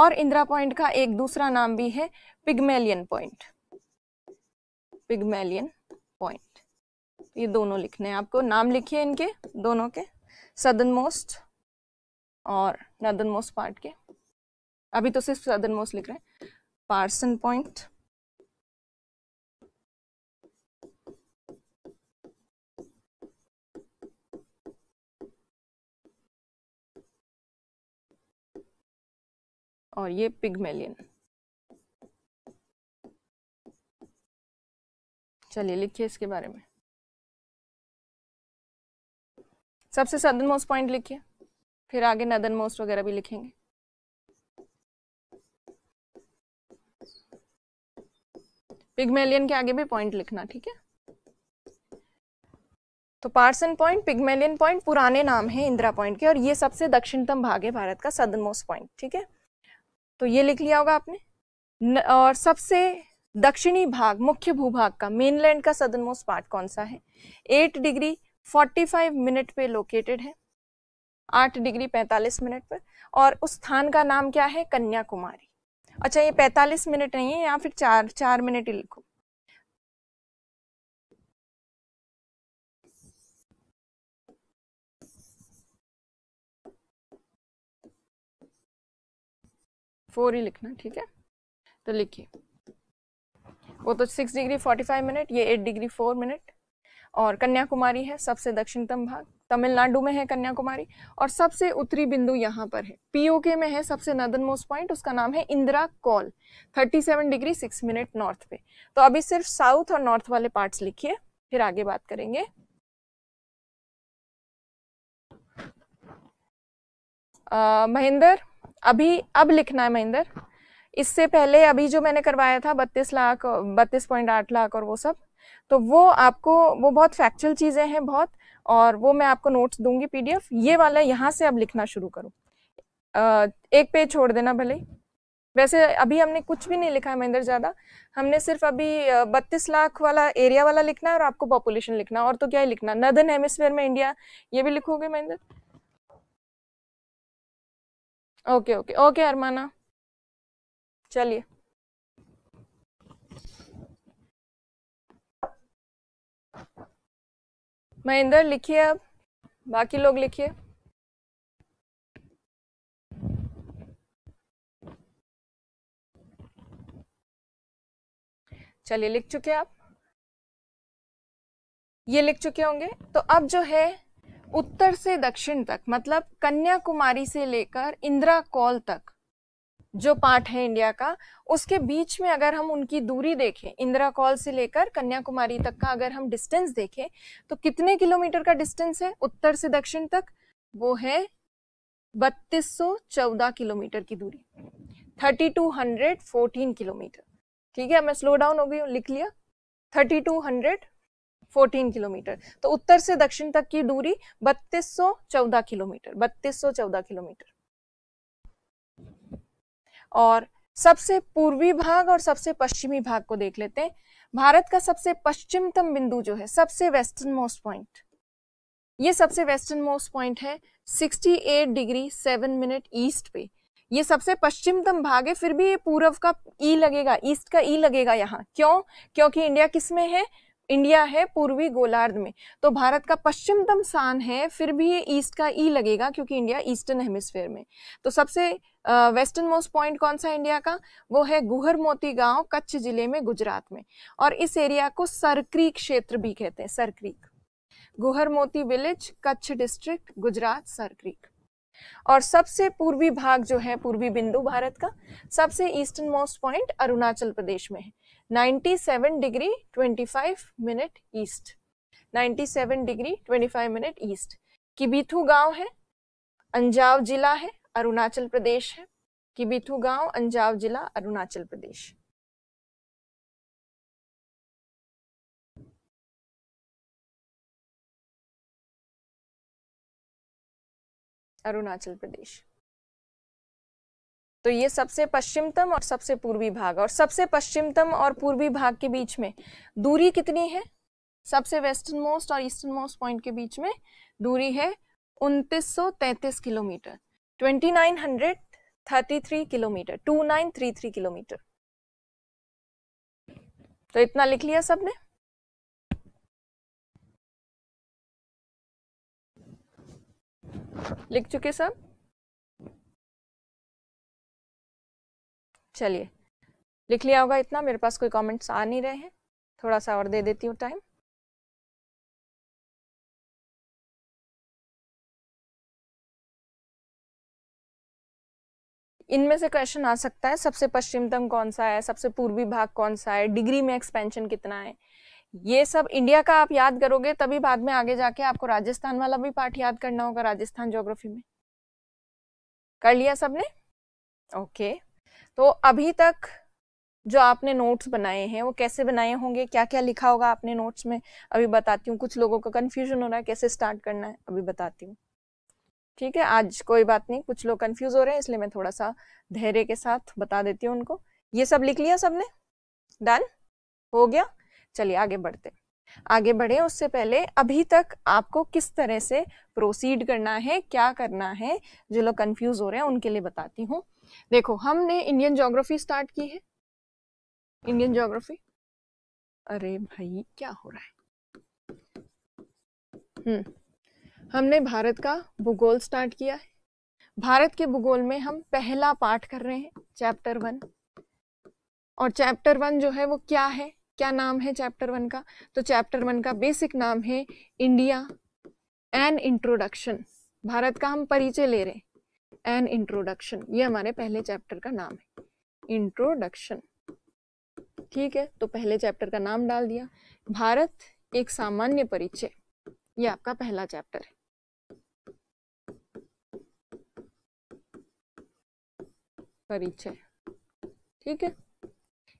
A: और इंदिरा पॉइंट का एक दूसरा नाम भी है पिगमेलियन पॉइंट पिगमेलियन पॉइंट ये दोनों लिखने हैं आपको नाम लिखिए इनके दोनों के सदन मोस्ट और नदन मोस्ट पार्ट के अभी तो सिर्फ सदन मोस्ट लिख रहे हैं पार्सन पॉइंट
B: और ये पिगमेलियन चलिए लिखिए इसके बारे में सबसे सदन मोस्ट पॉइंट लिखिए फिर
A: आगे नदन मोस्ट वगैरह भी लिखेंगे पिगमेलियन के आगे भी पॉइंट लिखना ठीक है तो पार्सन पॉइंट पिगमेलियन पॉइंट पुराने नाम है इंदिरा पॉइंट के और ये सबसे दक्षिणतम भाग है भारत का सदन मोस्ट पॉइंट ठीक है तो ये लिख लिया होगा आपने और सबसे दक्षिणी भाग मुख्य भूभाग का मेनलैंड का सदन मोस्ट पार्ट कौन सा है eight degree forty five minute पे लोकेटेड है आठ डिग्री पैंतालीस मिनट पर और उस स्थान का नाम क्या है कन्याकुमारी अच्छा ये पैंतालीस मिनट नहीं है या फिर चार चार मिनट ही लिखो फोर ही लिखना ठीक है तो लिखिए वो तो six degree forty five minute ये एट डिग्री फोर मिनट और कन्याकुमारी है सबसे दक्षिणतम भाग तमिलनाडु में है कन्याकुमारी और सबसे उत्तरी बिंदु यहाँ पर है पीओके में है सबसे नदन मोस्ट पॉइंट उसका नाम है Indira col 37 degree 6 minute north पे तो अभी सिर्फ साउथ और नॉर्थ वाले पार्ट्स लिखिए फिर आगे बात करेंगे महेंद्र अभी अब लिखना है महिंदर इससे पहले अभी जो मैंने करवाया था बत्तीस लाख बत्तीस पॉइंट आठ लाख और वो सब तो वो आपको वो बहुत फैक्चुअल चीज़ें हैं बहुत और वो मैं आपको नोट्स दूंगी पीडीएफ ये वाला यहाँ से अब लिखना शुरू करो एक पेज छोड़ देना भले वैसे अभी हमने कुछ भी नहीं लिखा है महेंद्र ज़्यादा हमने सिर्फ अभी बत्तीस लाख वाला एरिया वाला लिखना है और आपको पॉपुलेशन लिखना और तो क्या ही लिखना नदन हेमिसफेयर में इंडिया ये भी लिखोगे महेंद्र ओके ओके ओके अरमाना चलिए
B: महेंद्र लिखिए अब बाकी लोग लिखिए
A: चलिए लिख चुके आप ये लिख चुके होंगे तो अब जो है उत्तर से दक्षिण तक मतलब कन्याकुमारी से लेकर इंदिरा कॉल तक जो पार्ट है इंडिया का उसके बीच में अगर हम उनकी दूरी देखें इंदिरा कॉल से लेकर कन्याकुमारी तक का अगर हम डिस्टेंस देखें तो कितने किलोमीटर का डिस्टेंस है उत्तर से दक्षिण तक वो है बत्तीस किलोमीटर की दूरी 3214 किलोमीटर ठीक है मैं स्लो डाउन हो गई हूँ लिख लिया 3214 14 किलोमीटर तो उत्तर से दक्षिण तक की दूरी 3214 किलोमीटर 3214 किलोमीटर और सबसे पूर्वी भाग और सबसे पश्चिमी भाग को देख लेते हैं भारत का सबसे पश्चिमतम बिंदु जो है सबसे वेस्टर्न मोस्ट पॉइंट ये सबसे वेस्टर्न मोस्ट पॉइंट है 68 डिग्री 7 मिनट ईस्ट पे ये सबसे पश्चिमतम भाग है फिर भी ये पूर्व का ई e लगेगा ईस्ट का ई e लगेगा यहाँ क्यों क्योंकि इंडिया किस में है इंडिया है पूर्वी गोलार्ध में तो भारत का पश्चिमतम स्थान है फिर भी ये ईस्ट का ई लगेगा क्योंकि इंडिया ईस्टर्न हेमिस्फेयर में तो सबसे वेस्टर्न मोस्ट पॉइंट कौन सा इंडिया का वो है गुहर मोती गाँव कच्छ जिले में गुजरात में और इस एरिया को सरक्रीक क्षेत्र भी कहते हैं सरक्रीक गुहर मोती विलेज कच्छ डिस्ट्रिक्ट गुजरात सरक्रीक और सबसे पूर्वी भाग जो है पूर्वी बिंदु भारत का सबसे eastern most point Arunachal Pradesh में है 97 degree 25 minute east 97 degree 25 minute east Kibithu गांव है अंजाव जिला है अरुणाचल प्रदेश है किबिथू गांव अंजाव जिला अरुणाचल प्रदेश अरुणाचल प्रदेश तो ये सबसे पश्चिमतम और सबसे पूर्वी भाग और सबसे पश्चिमतम और पूर्वी भाग के बीच में दूरी कितनी है सबसे वेस्टर्न मोस्ट और ईस्टर्न मोस्ट पॉइंट के बीच में दूरी है उनतीस किलोमीटर 2933 किलोमीटर 2933 किलोमीटर तो इतना लिख लिया सबने
B: लिख चुके सब चलिए लिख लिया होगा इतना मेरे पास कोई कमेंट्स आ नहीं रहे हैं थोड़ा सा और दे देती हूँ टाइम
A: इनमें से क्वेश्चन आ सकता है सबसे पश्चिमतम कौन सा है सबसे पूर्वी भाग कौन सा है डिग्री में एक्सपेंशन कितना है ये सब इंडिया का आप याद करोगे तभी बाद में आगे जाके आपको राजस्थान वाला भी पार्ट याद करना होगा राजस्थान ज्योग्राफी में कर लिया सबने ओके okay. तो अभी तक जो आपने नोट्स बनाए हैं वो कैसे बनाए होंगे क्या क्या लिखा होगा आपने नोट्स में अभी बताती हूँ कुछ लोगों का कन्फ्यूजन हो रहा है कैसे स्टार्ट करना है अभी बताती हूँ ठीक है आज कोई बात नहीं कुछ लोग कन्फ्यूज हो रहे हैं इसलिए मैं थोड़ा सा धैर्य के साथ बता देती हूँ उनको ये सब लिख लिया सबने डन हो गया चलिए आगे बढ़ते आगे बढ़े उससे पहले अभी तक आपको किस तरह से प्रोसीड करना है क्या करना है जो लोग कंफ्यूज हो रहे हैं उनके लिए बताती हूँ देखो हमने इंडियन ज्योग्राफी स्टार्ट की है इंडियन ज्योग्राफी अरे भाई क्या हो रहा है हम्म हमने भारत का भूगोल स्टार्ट किया है भारत के भूगोल में हम पहला पाठ कर रहे हैं चैप्टर वन और चैप्टर वन जो है वो क्या है क्या नाम है चैप्टर वन का तो चैप्टर वन का बेसिक नाम है इंडिया एन इंट्रोडक्शन भारत का हम परिचय ले रहे हैं एन इंट्रोडक्शन ये हमारे पहले चैप्टर का नाम है इंट्रोडक्शन ठीक है तो पहले चैप्टर का नाम डाल दिया भारत एक सामान्य परिचय ये आपका पहला चैप्टर है परिचय ठीक है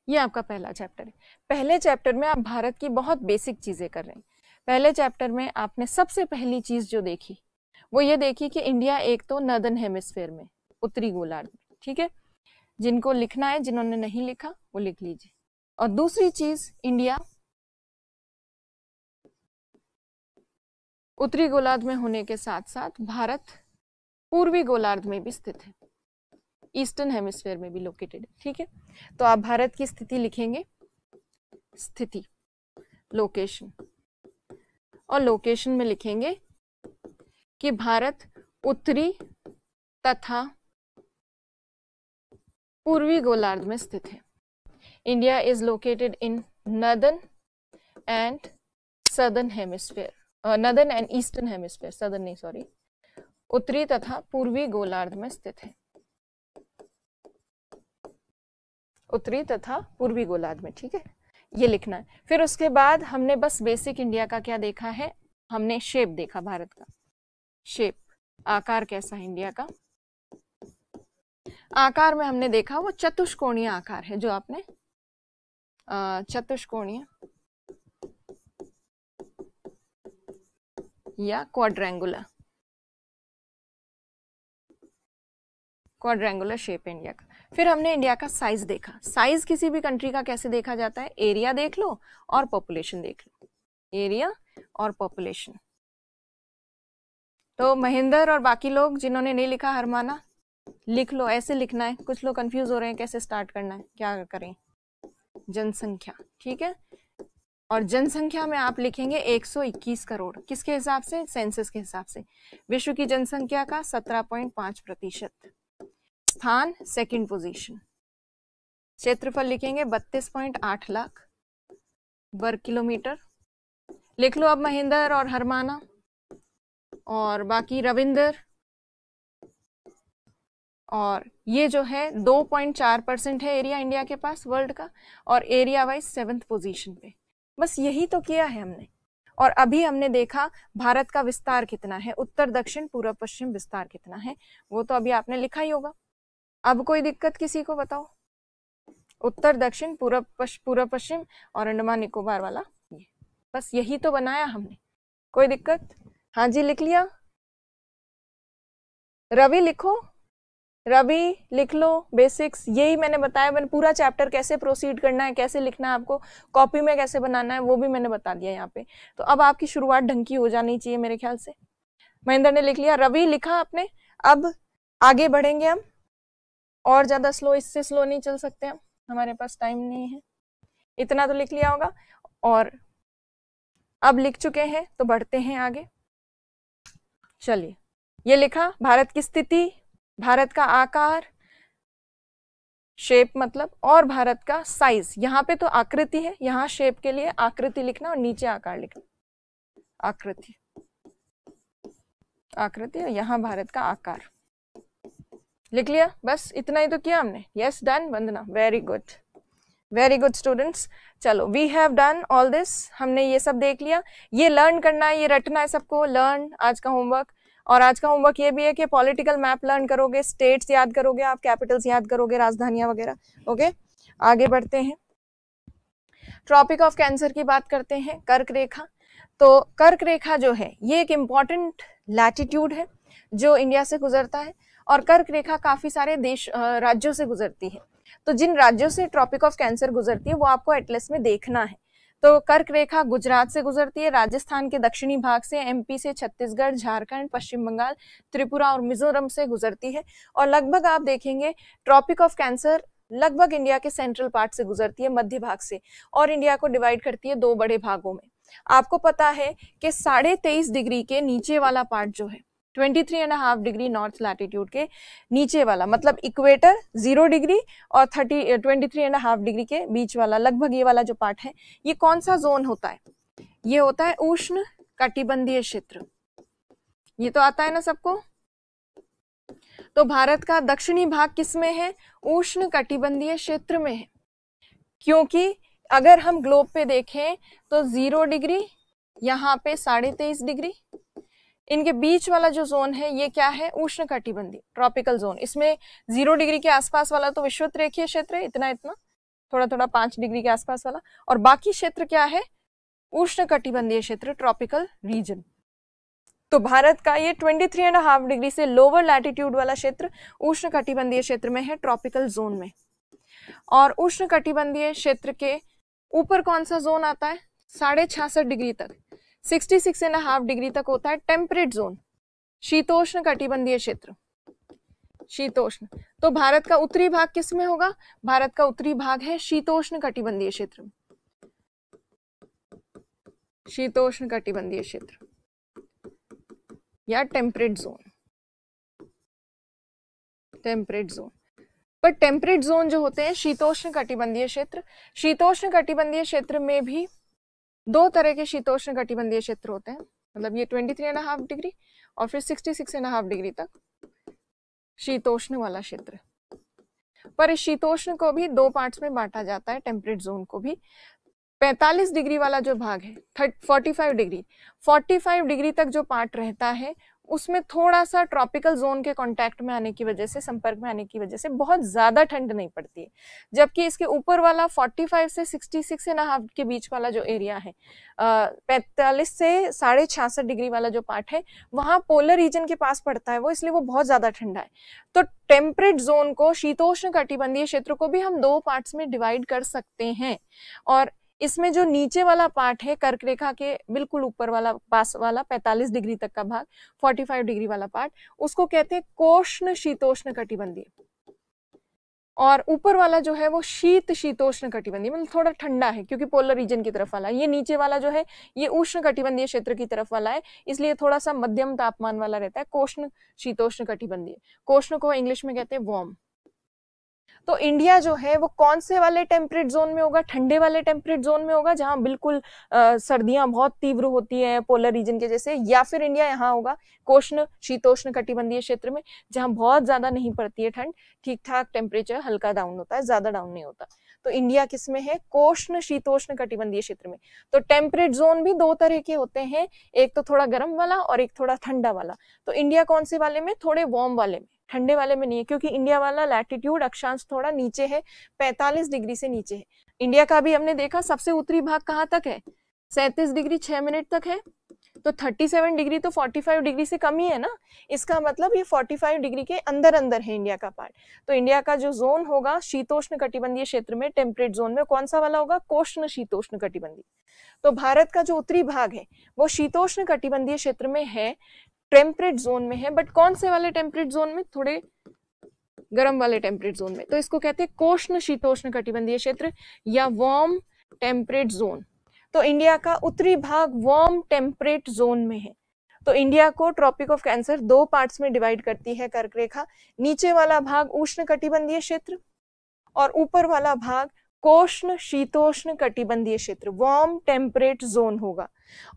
A: ये आपका पहला चैप्टर है पहले चैप्टर में आप भारत की बहुत बेसिक चीजें कर रहे हैं पहले चैप्टर में आपने सबसे पहली चीज जो देखी वो ये देखिए कि इंडिया एक तो नदन हेमिस्फेयर में उत्तरी गोलार्ध ठीक है जिनको लिखना है जिन्होंने नहीं लिखा वो लिख लीजिए और दूसरी चीज इंडिया उत्तरी गोलार्ध में होने के साथ साथ भारत पूर्वी गोलार्ध में भी स्थित है ईस्टर्न हेमिस्फेयर में भी लोकेटेड है ठीक है तो आप भारत की स्थिति लिखेंगे स्थिति लोकेशन और लोकेशन में लिखेंगे कि भारत उत्तरी तथा पूर्वी गोलार्ध में स्थित है India is located in northern and southern hemisphere northern and eastern hemisphere southern नहीं सॉरी उत्तरी तथा पूर्वी गोलार्ध में स्थित है उत्तरी तथा पूर्वी गोलार्ध में ठीक है ये लिखना है फिर उसके बाद हमने बस बेसिक इंडिया का क्या देखा है हमने शेप देखा भारत का शेप आकार कैसा है इंडिया का आकार में हमने देखा वो चतुष्कोणीय आकार है जो आपने चतुष्कोणीय या क्वाड्रेंगुलर क्वाड्रेंगुलर शेप है इंडिया का फिर हमने इंडिया का साइज देखा साइज किसी भी कंट्री का कैसे देखा जाता है एरिया देख लो और पॉपुलेशन देख लो एरिया और पॉपुलेशन तो महेंद्र और बाकी लोग जिन्होंने नहीं लिखा हर माना लिख लो ऐसे लिखना है कुछ लोग कंफ्यूज हो रहे हैं कैसे स्टार्ट करना है क्या करें जनसंख्या ठीक है और जनसंख्या में आप लिखेंगे 121 करोड़ किसके हिसाब से सेंसस के हिसाब से विश्व की जनसंख्या का 17.5 प्रतिशत स्थान सेकंड पोजीशन क्षेत्रफल लिखेंगे 32.8 लाख वर्ग किलोमीटर लिख लो अब महेंद्र और हरमाना और बाकी रविंदर और ये जो है 2.4 परसेंट है एरिया इंडिया के पास वर्ल्ड का और एरिया वाइज सेवन्थ पोजीशन पे बस यही तो किया है हमने और अभी हमने देखा भारत का विस्तार कितना है उत्तर दक्षिण पूर्व पश्चिम विस्तार कितना है वो तो अभी आपने लिखा ही होगा अब कोई दिक्कत किसी को बताओ उत्तर दक्षिण पूर्व पूर्व पश्चिम और अंडमान निकोबार वाला ये बस यही तो बनाया हमने कोई दिक्कत हाँ जी लिख लिया रवि लिखो रवि लिख लो बेसिक्स यही मैंने बताया मैंने पूरा चैप्टर कैसे प्रोसीड करना है कैसे लिखना है आपको कॉपी में कैसे बनाना है वो भी मैंने बता दिया यहाँ पे तो अब आपकी शुरुआत ढंग की हो जानी चाहिए मेरे ख्याल से महेंद्र ने लिख लिया रवि लिखा आपने अब आगे बढ़ेंगे हम और ज़्यादा स्लो इससे स्लो नहीं चल सकते हम हमारे पास टाइम नहीं है इतना तो लिख लिया होगा और अब लिख चुके हैं तो बढ़ते हैं आगे चलिए ये लिखा भारत की स्थिति भारत का आकार शेप मतलब और भारत का साइज यहाँ पे तो आकृति है यहाँ शेप के लिए आकृति लिखना और नीचे आकार लिखना आकृति आकृति और यहाँ भारत का आकार लिख लिया बस इतना ही तो किया हमने yes done Vandana very good very good students चलो we have done all this हमने ये सब देख लिया ये लर्न करना है ये रटना है सबको लर्न आज का होमवर्क और आज का होमवर्क ये भी है कि पॉलिटिकल मैप लर्न करोगे स्टेट्स याद करोगे आप कैपिटल्स याद करोगे राजधानियां वगैरह ओके आगे बढ़ते हैं ट्रॉपिक ऑफ कैंसर की बात करते हैं कर्क रेखा तो कर्क रेखा जो है ये एक इम्पॉर्टेंट लैटिट्यूड है जो इंडिया से गुजरता है और कर्क रेखा काफ़ी सारे देश राज्यों से गुजरती है तो जिन राज्यों से ट्रॉपिक ऑफ कैंसर गुजरती है वो आपको एटलस में देखना है तो कर्क रेखा गुजरात से गुजरती है राजस्थान के दक्षिणी भाग से एमपी से छत्तीसगढ़ झारखंड पश्चिम बंगाल त्रिपुरा और मिजोरम से गुजरती है और लगभग आप देखेंगे ट्रॉपिक ऑफ कैंसर लगभग इंडिया के सेंट्रल पार्ट से गुजरती है मध्य भाग से और इंडिया को डिवाइड करती है दो बड़े भागों में आपको पता है कि साढ़े तेईस डिग्री के नीचे वाला पार्ट जो है twenty three and half degree north latitude के नीचे वाला मतलब इक्वेटर जीरो डिग्री और thirty twenty three and half degree के बीच वाला लगभग ये वाला जो पार्ट है ये कौन सा जोन होता है ये होता है उष्ण कटिबंधीय क्षेत्र ये तो आता है ना सबको तो भारत का दक्षिणी भाग किस में है उष्ण कटिबंधीय क्षेत्र में है क्योंकि अगर हम ग्लोब पे देखें तो जीरो डिग्री यहाँ पे साढ़े तेईस डिग्री इनके बीच वाला जो जोन है ये क्या है उष्ण कटिबंधी ट्रॉपिकल जोन इसमें जीरो डिग्री के आसपास वाला तो विश्वत रेखीय क्षेत्र है इतना इतना थोड़ा थोड़ा पांच डिग्री के आसपास वाला और बाकी क्षेत्र क्या है उष्ण कटिबंधीय क्षेत्र ट्रॉपिकल रीजन तो भारत का ये twenty three and half degree से लोअर लैटिट्यूड वाला क्षेत्र उष्ण कटिबंधीय क्षेत्र में है ट्रॉपिकल जोन में और उष्ण कटिबंधीय क्षेत्र के ऊपर कौन सा जोन आता है साढ़े छियासठ डिग्री तक sixty six and half degree तक होता है टेम्परेट जोन शीतोष्ण कटिबंधीय क्षेत्र शीतोष्ण तो भारत का उत्तरी भाग किस में होगा भारत का उत्तरी भाग है शीतोष्ण कटिबंधीय क्षेत्र शीतोष्ण कटिबंधीय क्षेत्र या टेम्परेट जोन टेम्परेट जोन पर टेम्परेट जोन जो होते हैं शीतोष्ण कटिबंधीय क्षेत्र शीतोष्ण कटिबंधीय क्षेत्र में भी दो तरह के शीतोष्ण कटिबंधीय क्षेत्र होते हैं मतलब ये twenty three and half degree और फिर sixty six and half degree तक शीतोष्ण वाला क्षेत्र पर इस शीतोष्ण को भी दो पार्ट्स में बांटा जाता है टेम्परेट जोन को भी 45 डिग्री वाला जो भाग है फोर्टी फाइव डिग्री 45 डिग्री तक जो पार्ट रहता है उसमें थोड़ा सा ट्रॉपिकल जोन के कॉन्टेक्ट में आने की वजह से संपर्क में आने की वजह से बहुत ज़्यादा ठंड नहीं पड़ती है जबकि इसके ऊपर वाला 45 से 66 एंड हाफ के बीच वाला जो एरिया है पैंतालीस से साढ़े छियासठ डिग्री वाला जो पार्ट है वहाँ पोलर रीजन के पास पड़ता है वो इसलिए वो बहुत ज़्यादा ठंडा है तो टेम्परेट जोन को शीतोष्ण कटिबंधीय क्षेत्र को भी हम दो पार्ट्स में डिवाइड कर सकते हैं और इसमें जो नीचे वाला पार्ट है कर्क रेखा के बिल्कुल ऊपर वाला पास वाला 45 डिग्री तक का भाग 45 डिग्री वाला पार्ट उसको कहते हैं कोष्ण शीतोष्ण कटिबंधीय और ऊपर वाला जो है वो शीत शीतोष्ण कटिबंधीय मतलब थोड़ा ठंडा है क्योंकि पोलर रीजन की तरफ वाला ये नीचे वाला जो है ये उष्ण कटिबंधीय क्षेत्र की तरफ वाला है इसलिए थोड़ा सा मध्यम तापमान वाला रहता है कोष्ण शीतोष्ण कटिबंधीय कोष्ण को इंग्लिश में कहते हैं वॉर्म तो इंडिया जो है वो कौन से वाले टेम्परेट जोन में होगा ठंडे वाले टेम्परेट जोन में होगा जहाँ बिल्कुल सर्दियां बहुत तीव्र होती हैं पोलर रीजन के जैसे या फिर इंडिया यहाँ होगा कोष्ण शीतोष्ण कटिबंधीय क्षेत्र में जहाँ बहुत ज़्यादा नहीं पड़ती है ठंड ठीक ठाक टेम्परेचर हल्का डाउन होता है ज़्यादा डाउन नहीं होता तो इंडिया किस में है कोष्ण शीतोष्ण कटिबंधीय क्षेत्र में तो टेम्परेट जोन भी दो तरह के होते हैं एक तो थोड़ा गर्म वाला और एक थोड़ा ठंडा वाला तो इंडिया कौन से वाले में थोड़े वार्म वाले में ठंडे वाले में नहीं है क्योंकि इंडिया वाला लैटिट्यूड अक्षांश थोड़ा नीचे है पैंतालीस डिग्री से नीचे है इंडिया का भी हमने देखा सबसे उत्तरी भाग कहाँ तक है सैंतीस डिग्री छः मिनट तक है तो 37 डिग्री तो 45 डिग्री से कम ही है ना इसका मतलब ये 45 डिग्री के अंदर अंदर है इंडिया का पार्ट तो इंडिया का जो जोन होगा शीतोष्ण कटिबंधीय क्षेत्र में टेम्परेट जोन में कौन सा वाला होगा कोष्ण शीतोष्ण कटिबंधीय तो भारत का जो उत्तरी भाग है वो शीतोष्ण कटिबंधीय क्षेत्र में है टेम्परेट जोन में है बट कौन से वाले टेम्परेट जोन में थोड़े गर्म वाले टेम्परेट जोन में तो इसको कहते हैं कोष्ण शीतोष्ण कटिबंधीय क्षेत्र या वार्म टेम्परेट जोन तो इंडिया का उत्तरी भाग वार्म टेम्परेट जोन में है तो इंडिया को ट्रॉपिक ऑफ कैंसर दो पार्ट्स में डिवाइड करती है कर्क रेखा नीचे वाला भाग उष्ण कटिबंधीय क्षेत्र और ऊपर वाला भाग कोष्ण शीतोष्ण कटिबंधीय क्षेत्र वार्म टेम्परेट जोन होगा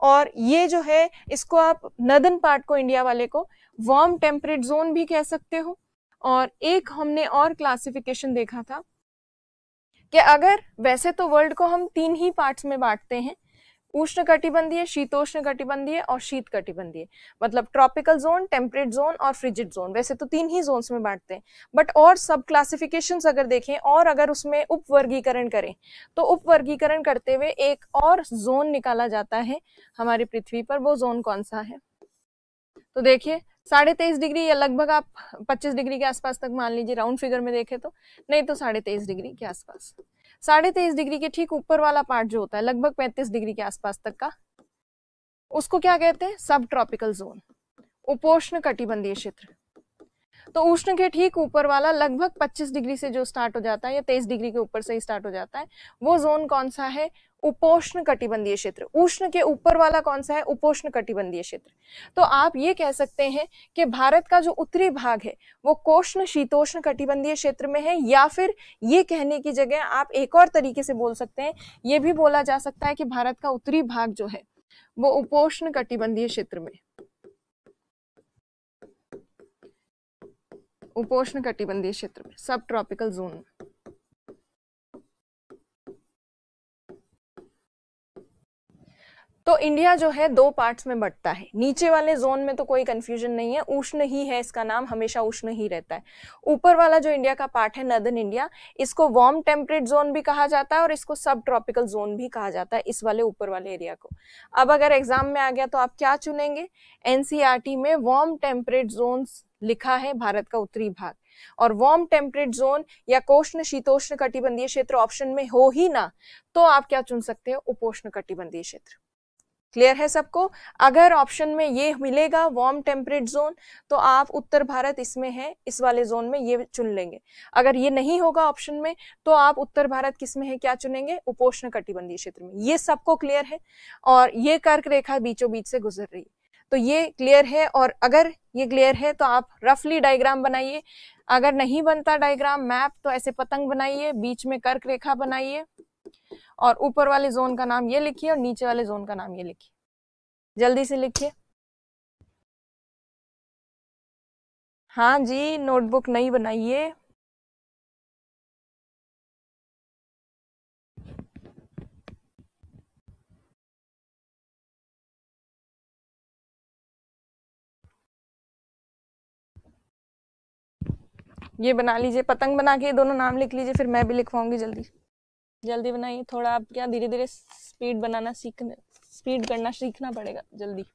A: और ये जो है इसको आप नदन पार्ट को इंडिया वाले को वार्म टेम्परेट जोन भी कह सकते हो और एक हमने और क्लासिफिकेशन देखा था कि अगर वैसे तो वर्ल्ड को हम तीन ही पार्ट्स में बांटते हैं उष्ण कटिबंधीय शीतोष्ण कटिबंधीय और शीत कटिबंधीय मतलब ट्रॉपिकल जोन टेम्परेट जोन और फ्रिजिड जोन वैसे तो तीन ही जोन्स में बांटते हैं बट और सब क्लासिफिकेशन अगर देखें और अगर उसमें उपवर्गीकरण करें तो उपवर्गीकरण करते हुए एक और जोन निकाला जाता है हमारी पृथ्वी पर वो जोन कौन सा है तो देखिए साढ़े तेईस डिग्री या लगभग आप पच्चीस डिग्री के आसपास तक मान लीजिए राउंड फिगर में देखें तो नहीं तो साढ़े तेईस डिग्री के आसपास साढ़े तेईस डिग्री के ठीक ऊपर वाला पार्ट जो होता है लगभग पैंतीस डिग्री के आसपास तक का उसको क्या कहते हैं सब ट्रॉपिकल जोन उपोष्ण कटिबंधीय क्षेत्र तो उष्ण के ठीक ऊपर वाला लगभग 25 डिग्री से जो स्टार्ट हो जाता है या 23 डिग्री के ऊपर से ही स्टार्ट हो जाता है वो जोन कौन सा है उपोष्ण कटिबंधीय क्षेत्र उष्ण के ऊपर वाला कौन सा है उपोष्ण कटिबंधीय क्षेत्र तो आप ये कह सकते हैं कि भारत का जो उत्तरी भाग है वो कोष्ण शीतोष्ण कटिबंधीय क्षेत्र में है या फिर ये कहने की जगह आप एक और तरीके से बोल सकते हैं ये भी बोला जा सकता है कि भारत का उत्तरी भाग जो है वो उपोष्ण कटिबंधीय क्षेत्र में उपोष्ण कटिबंधीय क्षेत्र में सब ट्रॉपिकल जोन में तो इंडिया जो है दो पार्ट्स में बंटता है नीचे वाले जोन में तो कोई कंफ्यूजन नहीं है उष्ण ही है इसका नाम हमेशा उष्ण ही रहता है ऊपर वाला जो इंडिया का पार्ट है नदन इंडिया इसको वार्म टेम्परेट जोन भी कहा जाता है और इसको सब ट्रॉपिकल जोन भी कहा जाता है इस वाले ऊपर वाले एरिया को अब अगर एग्जाम में आ गया तो आप क्या चुनेंगे एनसीआर e में वार्म टेम्परेट जोन लिखा है भारत का उत्तरी भाग और वार्म टेम्परेट जोन या कोष्ण शीतोष्ण कटिबंधीय क्षेत्र ऑप्शन में हो ही ना तो आप क्या चुन सकते हो उपोष्ण कटिबंधीय क्षेत्र क्लियर है सबको अगर ऑप्शन में ये मिलेगा वार्म टेम्परेट जोन तो आप उत्तर भारत इसमें है इस वाले जोन में ये चुन लेंगे अगर ये नहीं होगा ऑप्शन में तो आप उत्तर भारत में है क्या चुनेंगे उपोष्ण कटिबंधीय क्षेत्र में ये सबको क्लियर है और ये कर्क रेखा बीचों बीच से गुजर रही है तो ये क्लियर है और अगर ये क्लियर है तो आप रफली डायग्राम बनाइए अगर नहीं बनता डायग्राम मैप तो ऐसे पतंग बनाइए बीच में कर्क रेखा बनाइए और ऊपर वाले जोन का नाम ये लिखिए और नीचे वाले जोन का नाम ये लिखिए जल्दी से लिखिए हाँ जी नोटबुक
B: नहीं बनाइए
A: ये बना लीजिए पतंग बना के दोनों नाम लिख लीजिए फिर मैं भी लिखवाऊंगी जल्दी जल्दी बनाइए थोड़ा आप क्या धीरे धीरे स्पीड बनाना सीखने स्पीड करना सीखना पड़ेगा जल्दी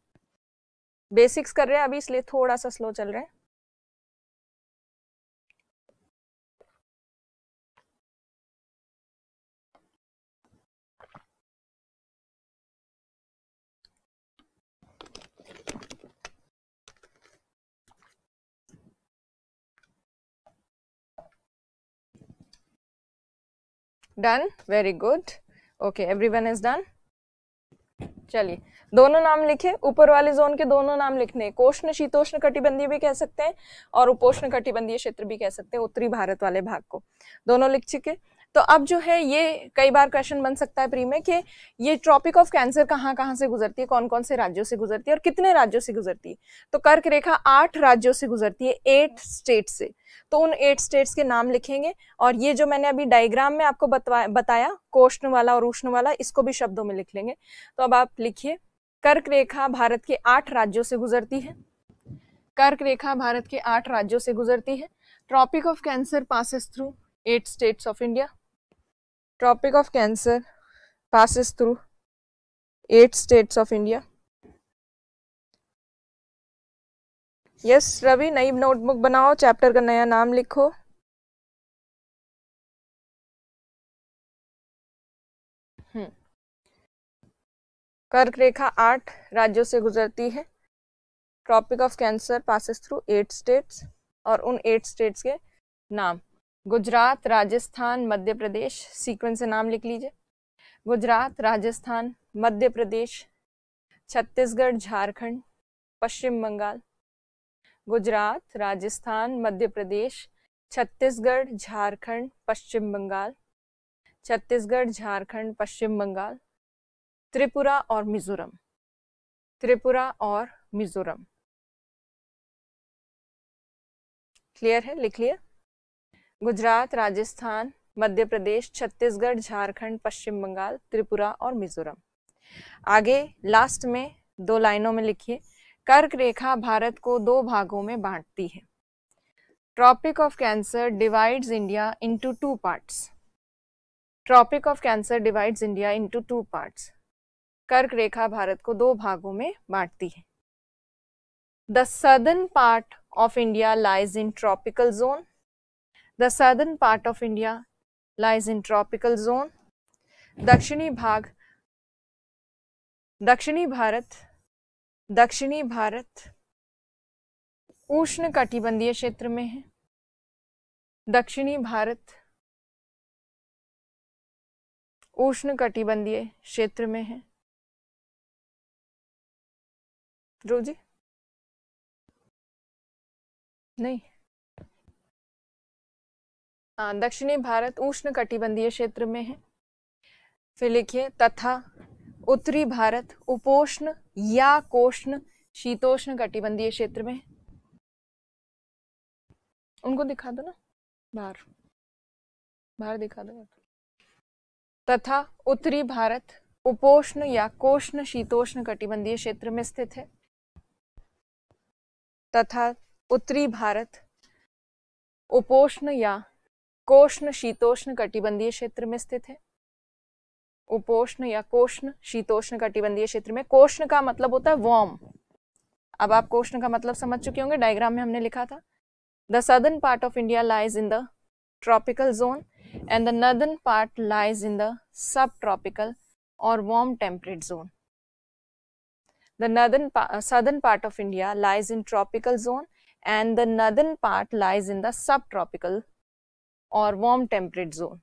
A: बेसिक्स कर रहे हैं अभी इसलिए थोड़ा सा स्लो चल रहा है
B: done very
A: good okay everyone is done चलिए दोनों नाम लिखे ऊपर वाले जोन के दोनों नाम लिखने कोष्ण शीतोष्ण कटिबंधीय भी कह सकते हैं और उपोष्ण कटिबंधीय क्षेत्र भी कह सकते हैं उत्तरी भारत वाले भाग को दोनों लिख चुके तो अब जो है ये कई बार क्वेश्चन बन सकता है प्री में कि ये ट्रॉपिक ऑफ कैंसर कहाँ कहाँ से गुजरती है कौन कौन से राज्यों से गुजरती है और कितने राज्यों से गुजरती है तो कर्क रेखा आठ राज्यों से गुजरती है एट स्टेट से तो उन एट स्टेट्स के नाम लिखेंगे और ये जो मैंने अभी डायग्राम में आपको बताया कोष्ण वाला और उष्ण वाला इसको भी शब्दों में लिख लेंगे तो अब आप लिखिए कर्क रेखा भारत के आठ राज्यों से गुजरती है कर्क रेखा भारत के आठ राज्यों से गुजरती है tropic of cancer passes through eight states of India Tropic of Cancer passes through eight states of India. Yes Ravi नई नोटबुक बनाओ चैप्टर का नया
B: नाम लिखो
A: हम्म। कर्क रेखा आठ राज्यों से गुजरती है tropic of cancer passes through eight states और उन एट स्टेट्स के नाम गुजरात राजस्थान मध्य प्रदेश सीक्वेंस से नाम लिख लीजिए गुजरात राजस्थान मध्य प्रदेश छत्तीसगढ़ झारखंड पश्चिम बंगाल गुजरात राजस्थान मध्य प्रदेश छत्तीसगढ़ झारखंड पश्चिम बंगाल छत्तीसगढ़ झारखंड पश्चिम बंगाल त्रिपुरा और मिजोरम त्रिपुरा और मिजोरम क्लियर है लिख लिया गुजरात राजस्थान मध्य प्रदेश छत्तीसगढ़ झारखंड पश्चिम बंगाल त्रिपुरा और मिजोरम आगे लास्ट में दो लाइनों में लिखिए कर्क रेखा भारत को दो भागों में बांटती है tropic of cancer divides India into two parts tropic of cancer divides India into two parts कर्क रेखा भारत को दो भागों में बांटती है the southern part of India lies in tropical zone the southern part of India lies in tropical zone दक्षिणी भाग दक्षिणी भारत दक्षिणी भारत उष्ण कटिबंधीय क्षेत्र में है
B: दक्षिणी भारत उष्ण कटिबंधीय क्षेत्र में है ध्रुव जी नहीं
A: दक्षिणी भारत उष्ण कटिबंधीय क्षेत्र में है फिर लिखिए तथा उत्तरी भारत उपोष्ण या कोष्ण शीतोष्ण कटिबंधीय क्षेत्र में उनको दिखा दो ना बाहर बाहर दिखा दो तथा उत्तरी भारत उपोष्ण या कोष्ण शीतोष्ण कटिबंधीय क्षेत्र में स्थित है तथा उत्तरी भारत उपोष्ण या कोष्ण शीतोष्ण कटिबंधीय क्षेत्र में स्थित है उपोष्ण या कोष्ण शीतोष्ण कटिबंधीय क्षेत्र में कोष्ण का मतलब होता है वॉर्म अब आप कोष्ण का मतलब समझ चुके होंगे डायग्राम में हमने लिखा था the southern part of India lies in the tropical zone and the northern part lies in the sub tropical और warm temperate zone the northern southern part of India lies in tropical zone and the northern part lies in the sub tropical और temperate zone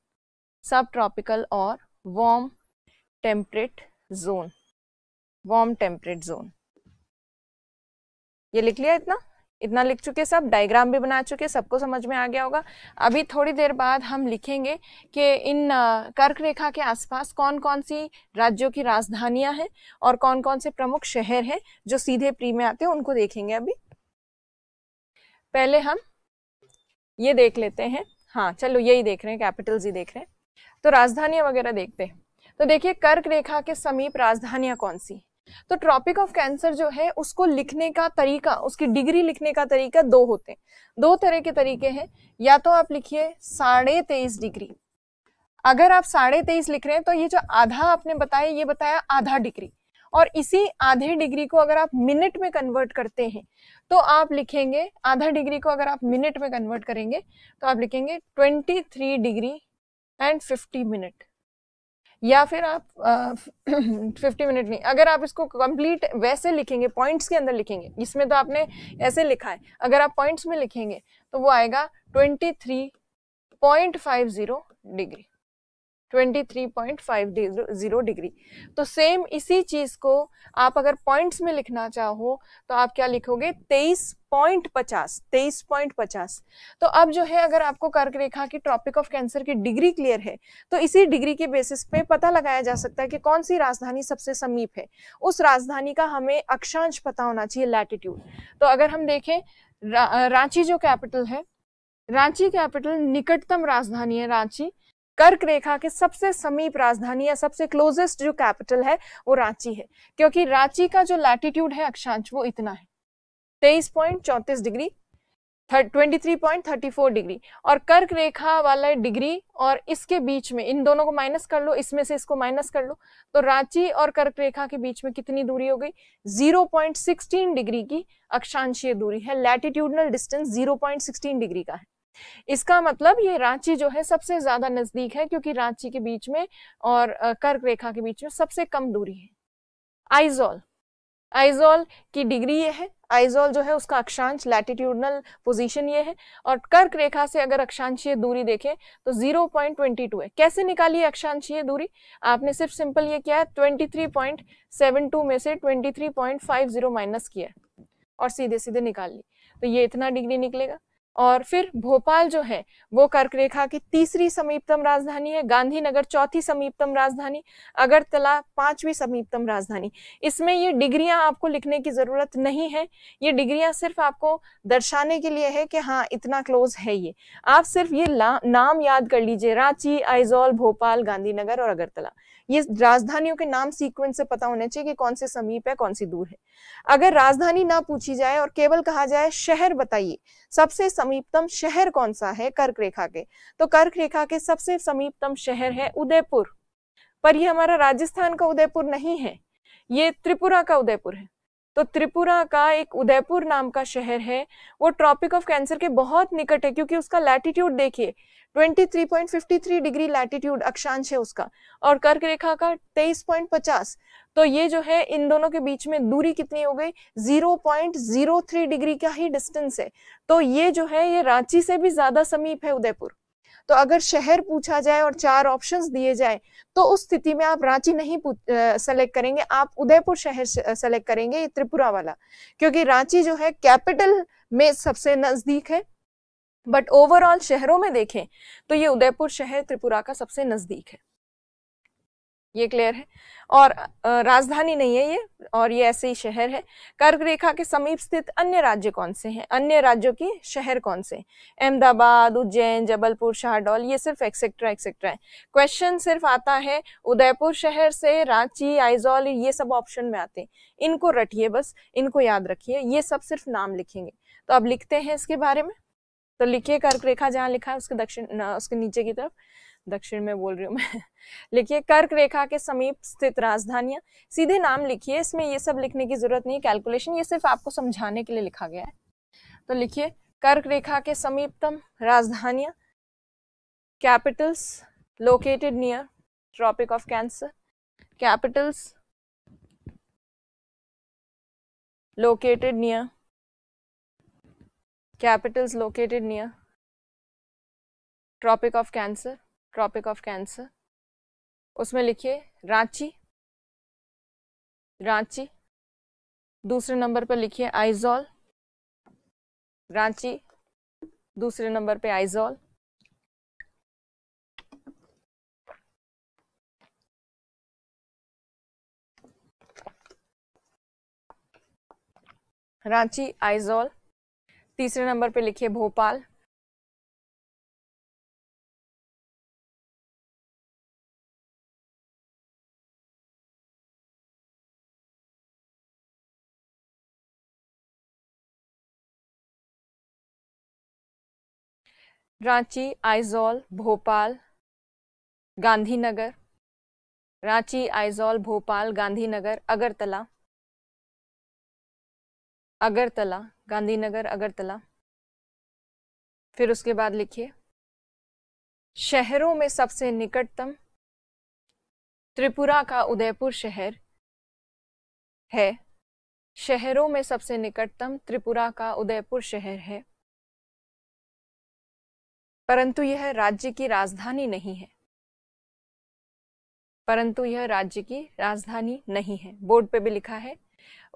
A: sub tropical और warm temperate zone warm temperate zone ये लिख लिया इतना इतना लिख चुके सब डायग्राम भी बना चुके सबको समझ में आ गया होगा अभी थोड़ी देर बाद हम लिखेंगे कि इन कर्क रेखा के आसपास कौन कौन सी राज्यों की राजधानियां हैं और कौन कौन से प्रमुख शहर हैं जो सीधे प्री में आते हैं उनको देखेंगे अभी पहले हम ये देख लेते हैं हाँ चलो यही देख रहे हैं कैपिटल जी देख रहे हैं तो राजधानियाँ वगैरह देखते हैं तो देखिए कर्क रेखा के समीप राजधानियाँ कौन सी तो ट्रॉपिक ऑफ कैंसर जो है उसको लिखने का तरीका उसकी डिग्री लिखने का तरीका दो होते हैं दो तरह के तरीके हैं या तो आप लिखिए साढ़े तेईस डिग्री अगर आप साढ़े तेईस लिख रहे हैं तो ये जो आधा आपने बताया ये बताया आधा डिग्री और इसी आधे डिग्री को अगर आप मिनट में कन्वर्ट करते हैं तो आप लिखेंगे आधा डिग्री को अगर आप मिनट में कन्वर्ट करेंगे तो आप लिखेंगे twenty three degree and fifty minute या फिर आप फिफ्टी मिनट नहीं अगर आप इसको कंप्लीट वैसे लिखेंगे पॉइंट्स के अंदर लिखेंगे इसमें तो आपने ऐसे लिखा है अगर आप पॉइंट्स में लिखेंगे तो वो आएगा twenty three point five zero degree 23.50 degree तो सेम इसी चीज़ को आप अगर पॉइंट्स में लिखना चाहो तो आप क्या लिखोगे 23.50 23.50 तो अब जो है अगर आपको कर्क रेखा की ट्रॉपिक ऑफ कैंसर की डिग्री क्लियर है तो इसी डिग्री के बेसिस पे पता लगाया जा सकता है कि कौन सी राजधानी सबसे समीप है उस राजधानी का हमें अक्षांश पता होना चाहिए लैटिट्यूड तो अगर हम देखें रा, रांची जो कैपिटल है रांची कैपिटल निकटतम राजधानी है रांची कर्क रेखा के सबसे समीप राजधानी या सबसे क्लोजेस्ट जो कैपिटल है वो रांची है क्योंकि रांची का जो लैटिट्यूड है अक्षांश वो इतना है तेईस पॉइंट चौंतीस degree twenty three point thirty four degree और कर्क रेखा वाला डिग्री और इसके बीच में इन दोनों को माइनस कर लो इसमें से इसको माइनस कर लो तो रांची और कर्क रेखा के बीच में कितनी दूरी हो गई जीरो पॉइंट सिक्सटीन डिग्री की अक्षांशीय दूरी है latitudinal distance zero point sixteen degree का है इसका मतलब ये रांची जो है सबसे ज़्यादा नज़दीक है क्योंकि रांची के बीच में और कर्क रेखा के बीच में सबसे कम दूरी है आइजॉल आइजोल की डिग्री ये है आइजोल जो है उसका अक्षांश लैटिट्यूडनल पोजीशन ये है और कर्क रेखा से अगर अक्षांशीय दूरी देखें तो 0.22 है कैसे निकाली अक्षांशीय दूरी आपने सिर्फ सिंपल ये किया है 23.72 में से 23.50 माइनस किया और सीधे सीधे निकाल ली तो ये इतना डिग्री निकलेगा और फिर भोपाल जो है वो कर्क रेखा की तीसरी समीपतम राजधानी है गांधीनगर चौथी समीपतम राजधानी अगरतला पांचवी समीपतम राजधानी इसमें ये डिग्रियां आपको लिखने की ज़रूरत नहीं है ये डिग्रियां सिर्फ आपको दर्शाने के लिए है कि हाँ इतना क्लोज है ये आप सिर्फ ये नाम याद कर लीजिए रांची आइजोल भोपाल गांधीनगर और अगरतला ये राजधानियों के नाम सीक्वेंस से पता होने चाहिए कि कौन से समीप है कौन सी दूर है अगर राजधानी ना पूछी जाए और केवल कहा जाए शहर बताइए सबसे समीपतम शहर कौन सा है कर्क रेखा के तो कर्क रेखा के सबसे समीपतम शहर है उदयपुर पर यह हमारा राजस्थान का उदयपुर नहीं है ये त्रिपुरा का उदयपुर है तो त्रिपुरा का एक उदयपुर नाम का शहर है वो ट्रॉपिक ऑफ कैंसर के बहुत निकट है क्योंकि उसका लैटिट्यूड देखिए 23.53 डिग्री लैटिट्यूड अक्षांश है उसका और कर्क रेखा का 23.50 तो ये जो है इन दोनों के बीच में दूरी कितनी हो गई 0.03 डिग्री का ही डिस्टेंस है तो ये जो है ये रांची से भी ज्यादा समीप है उदयपुर तो अगर शहर पूछा जाए और चार ऑप्शंस दिए जाए तो उस स्थिति में आप रांची नहीं सेलेक्ट करेंगे आप उदयपुर शहर सेलेक्ट करेंगे ये त्रिपुरा वाला क्योंकि रांची जो है कैपिटल में सबसे नजदीक है बट ओवरऑल शहरों में देखें तो ये उदयपुर शहर त्रिपुरा का सबसे नज़दीक है ये क्लियर है और राजधानी नहीं है ये और ये ऐसे ही शहर है कर्क रेखा के समीप स्थित अन्य राज्य कौन से हैं अन्य राज्यों के शहर कौन से अहमदाबाद उज्जैन जबलपुर शाहडोल ये सिर्फ एक्सेट्रा एक्सेट्रा है क्वेश्चन सिर्फ आता है उदयपुर शहर से रांची आइजोल ये सब ऑप्शन में आते हैं इनको रटिए बस इनको याद रखिए ये सब सिर्फ नाम लिखेंगे तो अब लिखते हैं इसके बारे में तो लिखिए कर्क रेखा जहाँ लिखा है उसके दक्षिण उसके नीचे की तरफ दक्षिण में बोल रही हूँ मैं लिखिए कर्क रेखा के समीप स्थित राजधानियां सीधे नाम लिखिए इसमें ये सब लिखने की जरूरत नहीं है कैलकुलेशन ये सिर्फ आपको समझाने के लिए लिखा गया है तो लिखिए कर्क रेखा के समीपतम राजधानियां capitals located near tropic
B: of cancer capitals located near capitals located near tropic of cancer tropic of cancer उसमें लिखिए रांची रांची दूसरे नंबर पर लिखिए आइजॉल रांची दूसरे नंबर पे आइजॉल रांची आइजॉल तीसरे नंबर पे लिखिए भोपाल
A: रांची आइजॉल भोपाल गांधीनगर रांची आइजॉल भोपाल गांधीनगर अगरतला
B: अगरतला गांधीनगर अगरतला फिर उसके बाद लिखिए शहरों में सबसे निकटतम
A: त्रिपुरा का उदयपुर शहर है शहरों में सबसे निकटतम त्रिपुरा का उदयपुर शहर है परंतु यह राज्य की राजधानी नहीं है परंतु यह राज्य की राजधानी नहीं है बोर्ड पे भी लिखा है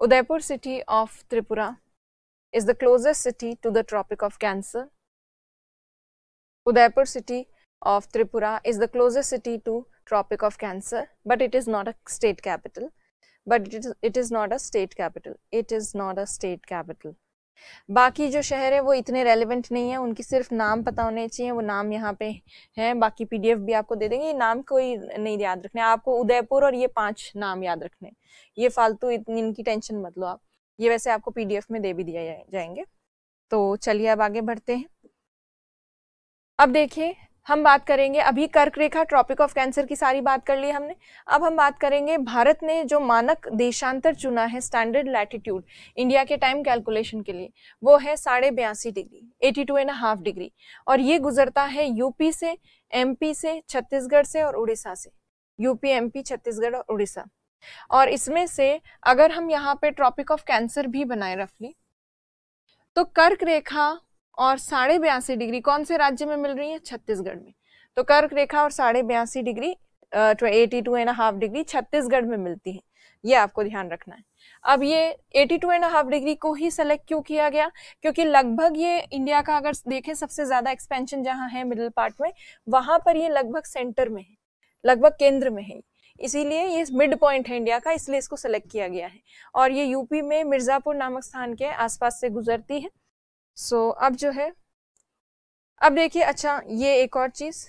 A: Udaipur city of Tripura is the closest city to the Tropic of Cancer. Udaipur city of Tripura is the closest city to Tropic of Cancer, but it is not a state capital. But it is, it is not a state capital. It is not a state capital. बाकी जो शहर है वो इतने relevant नहीं है उनकी सिर्फ नाम पता होने चाहिए वो नाम यहाँ पे हैं बाकी पीडीएफ भी आपको दे देंगे ये नाम कोई नहीं याद रखने आपको उदयपुर और ये पांच नाम याद रखने ये फालतू इतनी इनकी टेंशन मत लो आप ये वैसे आपको पीडीएफ में दे भी दिया जाएंगे तो चलिए अब आगे बढ़ते हैं अब देखिए हम बात करेंगे अभी कर्क रेखा ट्रॉपिक ऑफ कैंसर की सारी बात कर ली हमने अब हम बात करेंगे भारत ने जो मानक देशांतर चुना है स्टैंडर्ड लैटिट्यूड इंडिया के टाइम कैलकुलेशन के लिए वो है साढ़े बयासी degree eighty two and half degree और ये गुजरता है यूपी से एमपी से छत्तीसगढ़ से और उड़ीसा से यूपी एमपी छत्तीसगढ़ और उड़ीसा और इसमें से अगर हम यहाँ पे ट्रॉपिक ऑफ कैंसर भी बनाए रफली तो कर्क रेखा और साढ़े बयासी डिग्री कौन से राज्य में मिल रही है छत्तीसगढ़ में तो कर्क रेखा और साढ़े बयासी डिग्री तो eighty two and half degree Chhattisgarh में मिलती है ये आपको ध्यान रखना है अब ये eighty two and half degree को ही सेलेक्ट क्यों किया गया क्योंकि लगभग ये इंडिया का अगर देखें सबसे ज्यादा एक्सपेंशन जहाँ है मिडिल पार्ट में वहां पर ये लगभग सेंटर में है लगभग केंद्र में है इसीलिए ये मिड पॉइंट है इंडिया का इसलिए इसको सेलेक्ट किया गया है और ये यूपी में मिर्ज़ापुर नामक स्थान के आसपास से गुजरती है सो so, अब जो है अब देखिए अच्छा ये एक और चीज़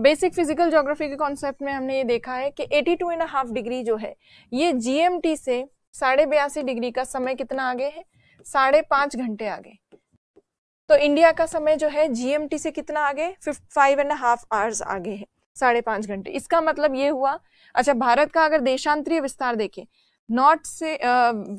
A: बेसिक फिजिकल जोग्राफी के कॉन्सेप्ट में हमने ये देखा है कि eighty two and half degree जो है ये जीएमटी से साढ़े बयासी डिग्री का समय कितना आगे है साढ़े पाँच घंटे आगे तो इंडिया का समय जो है जीएमटी से कितना आगे फाइव एंड हाफ आवर्स आगे है साढ़े पाँच घंटे इसका मतलब ये हुआ अच्छा भारत का अगर देशांतरीय विस्तार देखें नॉर्थ से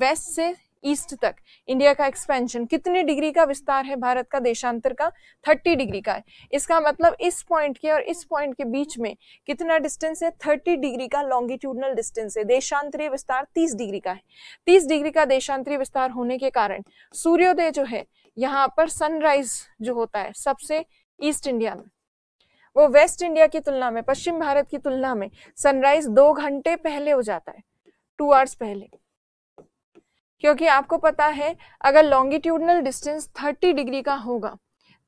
A: वेस्ट से ईस्ट तक इंडिया का एक्सपेंशन कितने डिग्री का विस्तार है भारत का देशांतर का थर्टी डिग्री का है इसका मतलब इस पॉइंट के और इस पॉइंट के बीच में कितना डिस्टेंस है थर्टी डिग्री का लॉन्गिट्यूडनल डिस्टेंस है देशांतरीय विस्तार तीस डिग्री का है तीस डिग्री का देशांतरीय विस्तार होने के कारण सूर्योदय जो है यहाँ पर सनराइज जो होता है सबसे ईस्ट इंडिया में वो वेस्ट इंडिया की तुलना में पश्चिम भारत की तुलना में सनराइज दो घंटे पहले हो जाता है टू आवर्स पहले क्योंकि आपको पता है अगर लॉन्गिट्यूडनल डिस्टेंस 30 डिग्री का होगा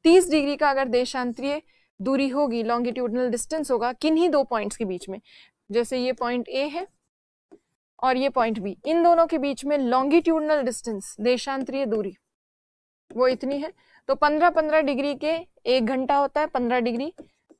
A: 30 डिग्री का अगर देशांतरीय दूरी होगी लॉन्गिट्यूडनल डिस्टेंस होगा किन्हीं दो पॉइंट्स के बीच में जैसे ये पॉइंट ए है और ये पॉइंट बी इन दोनों के बीच में लॉन्गिट्यूडनल डिस्टेंस देशांतरीय दूरी वो इतनी है तो 15-15 डिग्री के एक घंटा होता है 15 डिग्री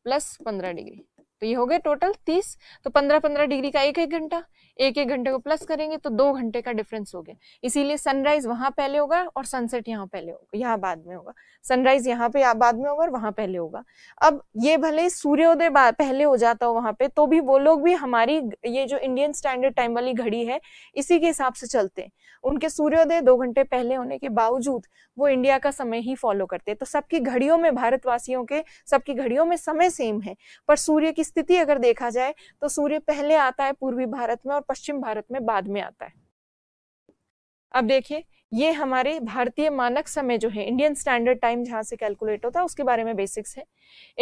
A: प्लस 15 डिग्री तो ये हो गए टोटल तीस तो पंद्रह पंद्रह डिग्री का एक एक घंटा एक एक घंटे को प्लस करेंगे तो दो घंटे का डिफरेंस हो गया इसीलिए सनराइज वहां पहले होगा और सनसेट यहाँ पहले होगा यहाँ बाद में होगा सनराइज यहाँ पे बाद में होगा और वहां पहले होगा अब ये भले सूर्योदय पहले हो जाता हो वहां पे तो भी वो लोग भी हमारी ये जो इंडियन स्टैंडर्ड टाइम वाली घड़ी है इसी के हिसाब से चलते हैं उनके सूर्योदय दो घंटे पहले होने के बावजूद वो इंडिया का समय ही फॉलो करते हैं तो सबकी घड़ियों में भारतवासियों के सबकी घड़ियों में समय सेम है पर सूर्य की स्थिति अगर देखा जाए तो सूर्य पहले आता है पूर्वी भारत में और पश्चिम भारत में बाद में आता है अब देखिए ये हमारे भारतीय मानक समय जो है इंडियन स्टैंडर्ड टाइम जहां से कैलकुलेट होता है उसके बारे में बेसिक्स है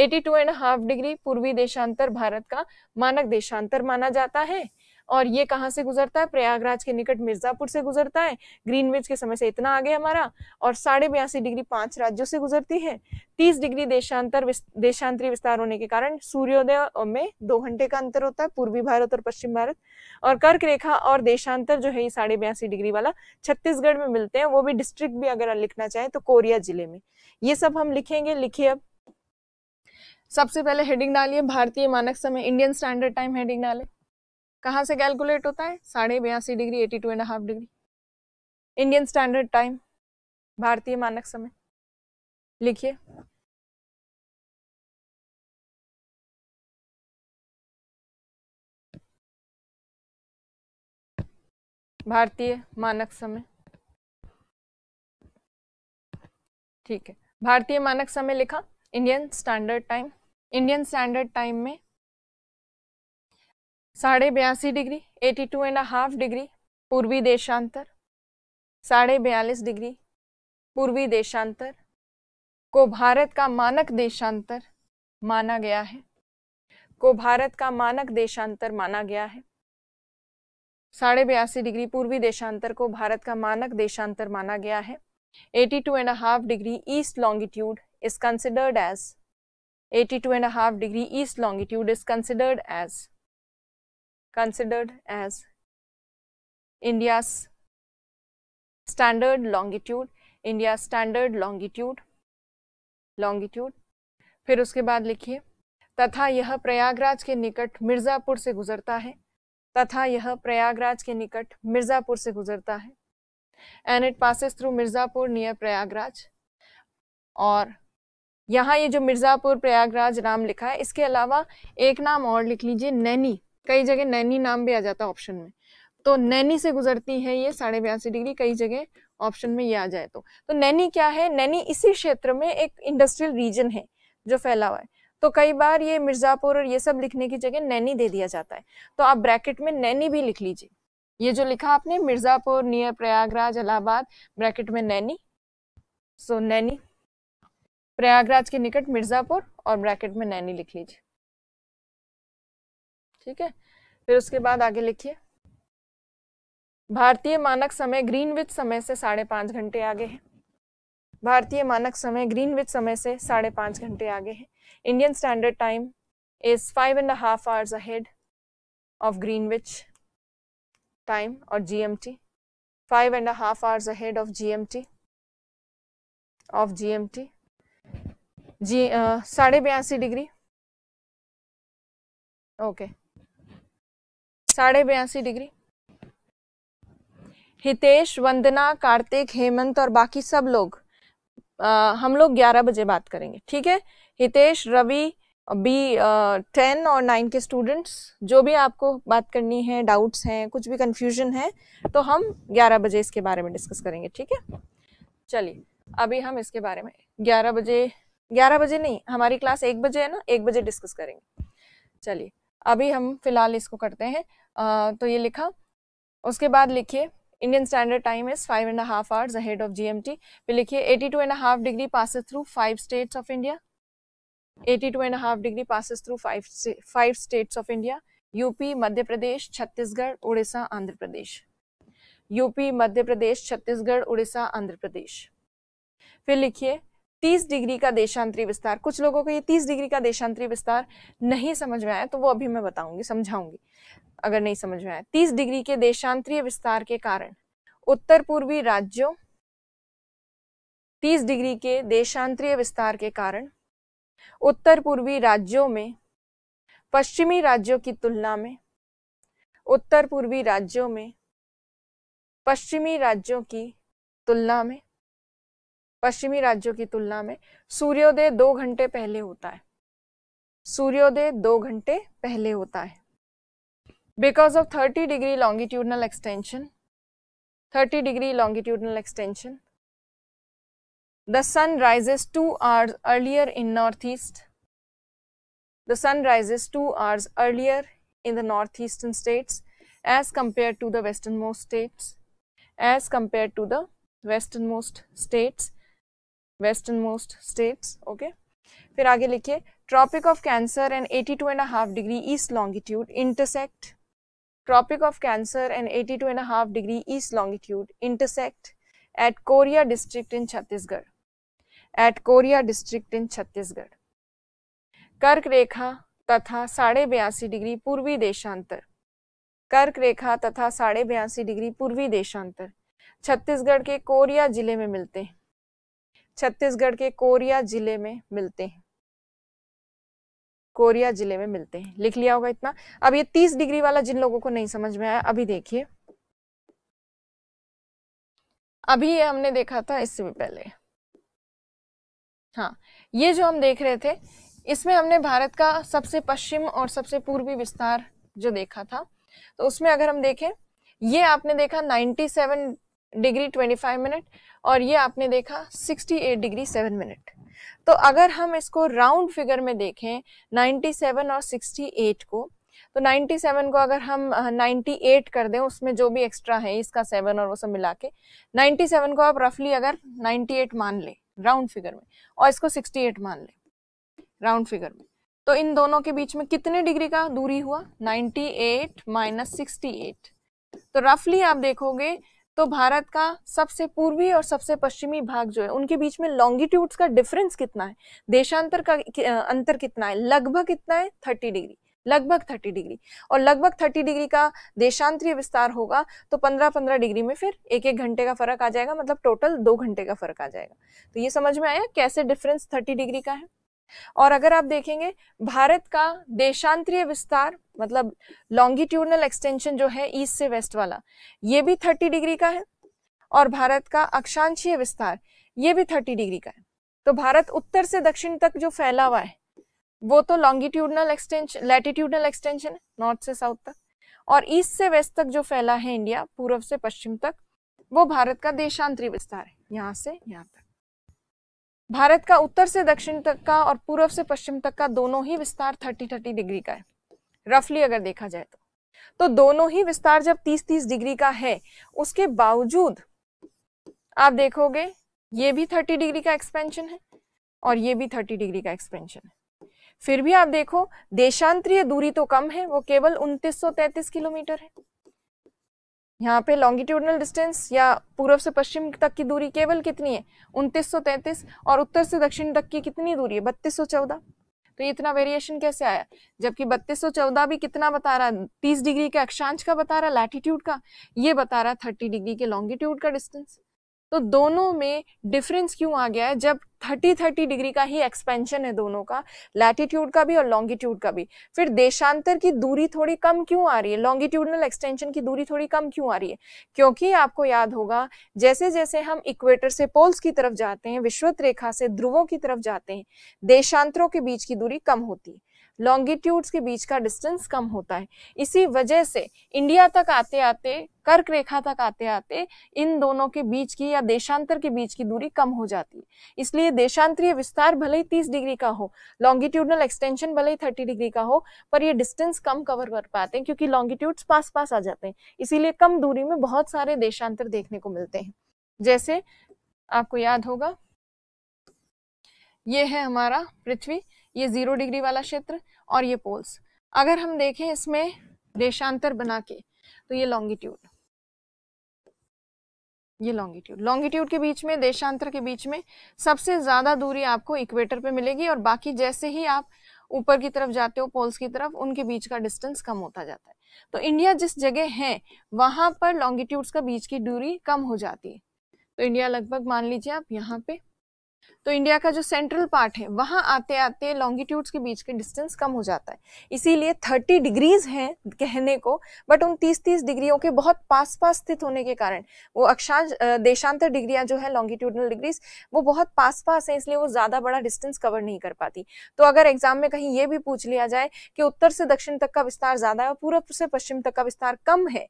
A: eighty two and half degree पूर्वी देशांतर भारत का मानक देशांतर माना जाता है और ये कहाँ से गुजरता है प्रयागराज के निकट मिर्जापुर से गुजरता है ग्रीनविच के समय से इतना आगे हमारा और साढ़े बयासी डिग्री पांच राज्यों से गुजरती है तीस डिग्री देशांतर देशांतरी विस्तार होने के कारण सूर्योदय में दो घंटे का अंतर होता है पूर्वी भारत और पश्चिम भारत और कर्क रेखा और देशांतर जो है ये साढ़े बयासी डिग्री वाला छत्तीसगढ़ में मिलते हैं वो भी डिस्ट्रिक्ट भी अगर लिखना चाहें तो कोरिया जिले में ये सब हम लिखेंगे लिखिए अब सबसे पहले हेडिंग डालिए भारतीय मानक समय इंडियन स्टैंडर्ड टाइम हेडिंग डालें कहाँ से कैलकुलेट होता है साढ़े बयासी degree eighty two and half degree Indian standard time भारतीय मानक समय लिखिए
B: भारतीय मानक समय
A: ठीक है भारतीय मानक समय लिखा Indian standard time Indian standard time में साढ़े बयासी degree eighty two and half degree पूर्वी देशांतर साढ़े बयालीस डिग्री पूर्वी देशांतर को भारत का मानक देशांतर माना गया है को भारत का मानक देशांतर माना गया है साढ़े बयासी डिग्री पूर्वी देशांतर को भारत का मानक देशांतर माना गया है eighty two and half degree east longitude is considered as eighty two and half degree east longitude is considered as considered as India's standard longitude, India's standard longitude, longitude. फिर उसके बाद लिखिए तथा यह प्रयागराज के निकट मिर्ज़ापुर से गुजरता है तथा यह प्रयागराज के निकट मिर्ज़ापुर से गुजरता है and it passes through Mirzapur near Prayagraj और यहाँ ये जो मिर्ज़ापुर प्रयागराज नाम लिखा है इसके अलावा एक नाम और लिख लीजिए नैनी कई जगह नैनी नाम भी आ जाता है ऑप्शन में तो नैनी से गुजरती है ये साढ़े बयासी डिग्री कई जगह ऑप्शन में ये आ जाए तो तो नैनी क्या है नैनी इसी क्षेत्र में एक इंडस्ट्रियल रीजन है जो फैला हुआ है तो कई बार ये मिर्ज़ापुर और ये सब लिखने की जगह नैनी दे दिया जाता है तो आप ब्रैकेट में नैनी भी लिख लीजिए ये जो लिखा आपने मिर्ज़ापुर नियर प्रयागराज इलाहाबाद ब्रैकेट में नैनी सो नैनी प्रयागराज के निकट मिर्ज़ापुर और ब्रैकेट में नैनी लिख लीजिए ठीक है फिर उसके बाद आगे लिखिए भारतीय मानक समय ग्रीनविच समय से साढ़े पांच घंटे आगे है भारतीय मानक समय ग्रीनविच समय से साढ़े पांच घंटे आगे है Indian standard time is five and half hours ahead of Greenwich time और GMT five and half hours ahead of GMT of GMT जी साढ़े बयासी डिग्री ओके okay. साढ़े बयासी डिग्री हितेश वंदना कार्तिक हेमंत और बाकी सब लोग आ, हम लोग 11 बजे बात करेंगे ठीक है हितेश रवि बी टेन और नाइन के स्टूडेंट्स जो भी आपको बात करनी है डाउट्स हैं कुछ भी कन्फ्यूजन है तो हम 11 बजे इसके बारे में डिस्कस करेंगे ठीक है चलिए अभी हम इसके बारे में 11 बजे 11 बजे नहीं हमारी क्लास एक बजे है ना एक बजे डिस्कस करेंगे चलिए अभी हम फिलहाल इसको करते हैं आ, तो ये लिखा उसके बाद लिखिए Indian standard time is five and half hours ahead of T फिर लिखिए eighty two and half degree passes through five states of India eighty two and half degree passes through five five states of India UP Madhya Pradesh Chhattisgarh Orissa Andhra Pradesh UP Madhya Pradesh Chhattisgarh Orissa Andhra Pradesh फिर लिखिए तीस degree का देशांतरी विस्तार कुछ लोगों को ये तीस डिग्री का देशांतरी विस्तार नहीं समझ में आया तो वो अभी मैं बताऊंगी समझाऊंगी अगर नहीं समझ में आया तीस डिग्री के देशांतरीय विस्तार के कारण उत्तर पूर्वी राज्यों तीस डिग्री के देशांतरीय विस्तार के कारण उत्तर पूर्वी राज्यों में पश्चिमी राज्यों की तुलना में उत्तर पूर्वी राज्यों में पश्चिमी राज्यों की तुलना में पश्चिमी राज्यों की तुलना में सूर्योदय दो घंटे पहले होता है सूर्योदय दो घंटे पहले होता है because of thirty degree longitudinal extension 30 degree longitudinal extension the sun rises two hours earlier in north east the sun rises two hours earlier in the north eastern states as compare to the western most states as compare to the western most states western most states okay फिर आगे लिखिए tropic of cancer and eighty two and half degree east longitude intersect tropic of cancer and eighty two and half degree east longitude intersect at Koriya district in Chhattisgarh at Koriya district in Chhattisgarh कर्क रेखा तथा साढ़े बयासी degree पूर्वी देशांतर कर्क रेखा तथा साढ़े बयासी डिग्री पूर्वी देशांतर छत्तीसगढ़ के कोरिया जिले में मिलते हैं छत्तीसगढ़ के कोरिया जिले में मिलते हैं कोरिया जिले में मिलते हैं लिख लिया होगा इतना अब ये तीस डिग्री वाला जिन लोगों को नहीं समझ में आया अभी देखिए अभी ये हमने देखा था इससे भी पहले हाँ ये जो हम देख रहे थे इसमें हमने भारत का सबसे पश्चिम और सबसे पूर्वी विस्तार जो देखा था तो उसमें अगर हम देखें ये आपने देखा 97 डिग्री 25 मिनट और ये आपने देखा 68 डिग्री 7 मिनट तो अगर हम इसको राउंड फिगर में देखें 97 और 68 को तो 97 को अगर हम 98 कर दें उसमें जो भी एक्स्ट्रा है इसका 7 और वो सब मिला के नाइन्टी को आप रफली अगर 98 मान लें राउंड फिगर में और इसको 68 मान लें राउंड फिगर में तो इन दोनों के बीच में कितने डिग्री का दूरी हुआ 98 एट माइनस सिक्सटी तो रफली आप देखोगे तो भारत का सबसे पूर्वी और सबसे पश्चिमी भाग जो है उनके बीच में लॉन्गिट्यूड्स का डिफरेंस कितना है देशांतर का अंतर कितना है लगभग कितना है थर्टी डिग्री लगभग थर्टी डिग्री और लगभग थर्टी डिग्री का देशांतरीय विस्तार होगा तो पंद्रह पंद्रह डिग्री में फिर एक एक घंटे का फर्क आ जाएगा मतलब टोटल दो घंटे का फर्क आ जाएगा तो ये समझ में आया कैसे डिफरेंस थर्टी डिग्री का है और अगर आप देखेंगे भारत का देशांतरीय विस्तार मतलब लॉन्गिट्यूडनल एक्सटेंशन जो है ईस्ट से वेस्ट वाला ये भी थर्टी डिग्री का है और भारत का अक्षांशीय विस्तार ये भी थर्टी डिग्री का है तो भारत उत्तर से दक्षिण तक जो फैला हुआ है वो तो लॉन्गिट्यूडनल एक्सटेंशन लैटिट्यूडनल एक्सटेंशन है नॉर्थ से साउथ तक और ईस्ट से वेस्ट तक जो फैला है इंडिया पूर्व से पश्चिम तक वो भारत का देशांतरीय विस्तार है यहाँ से यहाँ तक भारत का उत्तर से दक्षिण तक का और पूर्व से पश्चिम तक का दोनों ही विस्तार थर्टी थर्टी डिग्री का है रफली अगर देखा जाए तो तो दोनों ही विस्तार जब तीस तीस डिग्री का है उसके बावजूद आप देखोगे ये भी थर्टी डिग्री का एक्सपेंशन है और ये भी थर्टी डिग्री का एक्सपेंशन है फिर भी आप देखो देशांतरीय दूरी तो कम है वो केवल उन्तीस किलोमीटर है यहाँ पे लॉन्गिट्यूडनल डिस्टेंस या पूर्व से पश्चिम तक की दूरी केवल कितनी है उनतीस सौ और उत्तर से दक्षिण तक की कितनी दूरी है बत्तीस सौ चौदह तो ये इतना वेरिएशन कैसे आया जबकि बत्तीस सौ चौदह भी कितना बता रहा है तीस डिग्री के अक्षांश का बता रहा है लैटिट्यूड का ये बता रहा है थर्टी डिग्री के लॉन्गिट्यूड का डिस्टेंस तो दोनों में डिफरेंस क्यों आ गया है जब 30 30 डिग्री का ही एक्सपेंशन है दोनों का लैटिट्यूड का भी और लॉन्गिट्यूड का भी फिर देशांतर की दूरी थोड़ी कम क्यों आ रही है लॉन्गिट्यूडनल एक्सटेंशन की दूरी थोड़ी कम क्यों आ रही है क्योंकि आपको याद होगा जैसे जैसे हम इक्वेटर से पोल्स की तरफ जाते हैं विश्वत रेखा से ध्रुवों की तरफ जाते हैं देशांतरों के बीच की दूरी कम होती है लॉन्गिट्यूड्स के बीच का डिस्टेंस कम होता है इसी वजह से इंडिया तक आते आते कर्क रेखा तक आते आते इन दोनों के बीच की या देशांतर के बीच की दूरी कम हो जाती है इसलिए देशांतरीय विस्तार भले ही 30 डिग्री का हो लॉन्गिट्यूडनल एक्सटेंशन भले ही 30 डिग्री का हो पर ये डिस्टेंस कम कवर कर पाते हैं क्योंकि लॉन्गिट्यूड्स पास पास आ जाते हैं इसीलिए कम दूरी में बहुत सारे देशांतर देखने को मिलते हैं जैसे आपको याद होगा ये है हमारा पृथ्वी ये जीरो डिग्री वाला क्षेत्र और ये पोल्स अगर हम देखें इसमें देशांतर बना के तो ये लॉन्गिट्यूड ये लॉन्गिट्यूड लॉन्गिट्यूड के बीच में देशांतर के बीच में सबसे ज्यादा दूरी आपको इक्वेटर पे मिलेगी और बाकी जैसे ही आप ऊपर की तरफ जाते हो पोल्स की तरफ उनके बीच का डिस्टेंस कम होता जाता है तो इंडिया जिस जगह है वहां पर लॉन्गिट्यूड्स का बीच की दूरी कम हो जाती है तो इंडिया लगभग मान लीजिए आप यहाँ पे तो इंडिया का जो सेंट्रल पार्ट है वहाँ आते आते लॉन्गिट्यूड्स के बीच के डिस्टेंस कम हो जाता है इसीलिए 30 डिग्रीज हैं कहने को बट उन 30-30 डिग्रियों के बहुत पास पास स्थित होने के कारण वो अक्षांश देशांतर डिग्रियाँ जो है लॉन्गिट्यूडनल डिग्रीज वो बहुत पास पास है इसलिए वो ज़्यादा बड़ा डिस्टेंस कवर नहीं कर पाती तो अगर एग्जाम में कहीं ये भी पूछ लिया जाए कि उत्तर से दक्षिण तक का विस्तार ज़्यादा है और पूर्व से पश्चिम तक का विस्तार कम है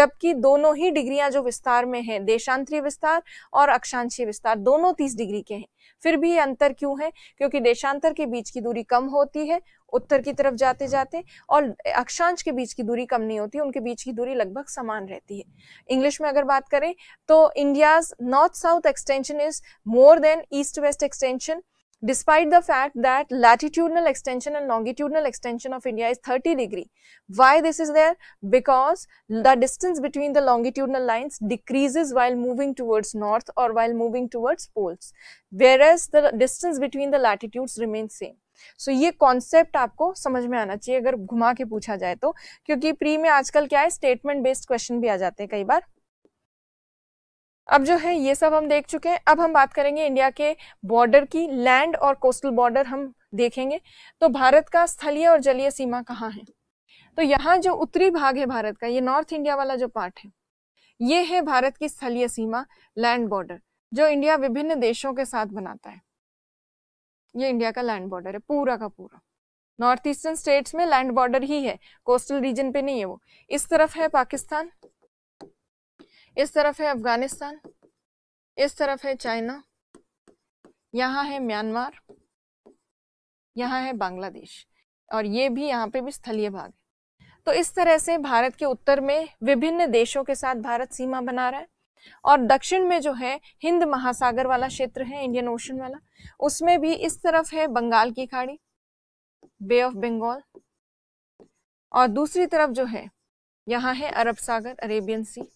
A: जबकि दोनों ही डिग्रियाँ जो विस्तार में है देशांतरीय विस्तार और अक्षांशीय विस्तार दोनों तीस डिग्री के हैं हैं फिर भी ये अंतर क्यों है क्योंकि देशांतर के बीच की दूरी कम होती है उत्तर की तरफ जाते जाते और अक्षांश के बीच की दूरी कम नहीं होती उनके बीच की दूरी लगभग समान रहती है इंग्लिश में अगर बात करें तो India's north south extension is more than east west extension despite the fact that latitudinal extension and longitudinal extension of India is 30 degree. Why this is there? Because the distance between the longitudinal lines decreases while moving towards north or while moving towards poles, whereas the distance between the latitudes remains same. So so, ये concept आपको समझ में आना चाहिए अगर घुमा के पूछा जाए तो क्योंकि प्री में आजकल क्या है स्टेटमेंट बेस्ड क्वेश्चन भी आ जाते हैं कई बार अब जो है ये सब हम देख चुके हैं अब हम बात करेंगे इंडिया के बॉर्डर की लैंड और कोस्टल बॉर्डर हम देखेंगे तो भारत का स्थलीय और जलीय सीमा कहाँ है तो यहाँ जो उत्तरी भाग है भारत का ये नॉर्थ इंडिया वाला जो पार्ट है ये है भारत की स्थलीय सीमा लैंड बॉर्डर जो इंडिया विभिन्न देशों के साथ बनाता है ये इंडिया का लैंड बॉर्डर है पूरा का पूरा नॉर्थ ईस्टर्न स्टेट्स में लैंड बॉर्डर ही है कोस्टल रीजन पे नहीं है वो इस तरफ है पाकिस्तान इस तरफ है अफगानिस्तान इस तरफ है चाइना यहाँ है म्यांमार यहाँ है बांग्लादेश और ये भी यहाँ पे भी स्थलीय भाग है तो इस तरह से भारत के उत्तर में विभिन्न देशों के साथ भारत सीमा बना रहा है और दक्षिण में जो है हिंद महासागर वाला क्षेत्र है इंडियन ओशन वाला उसमें भी इस तरफ है बंगाल की खाड़ी बे ऑफ बंगाल और दूसरी तरफ जो है यहाँ है अरब सागर अरेबियन सी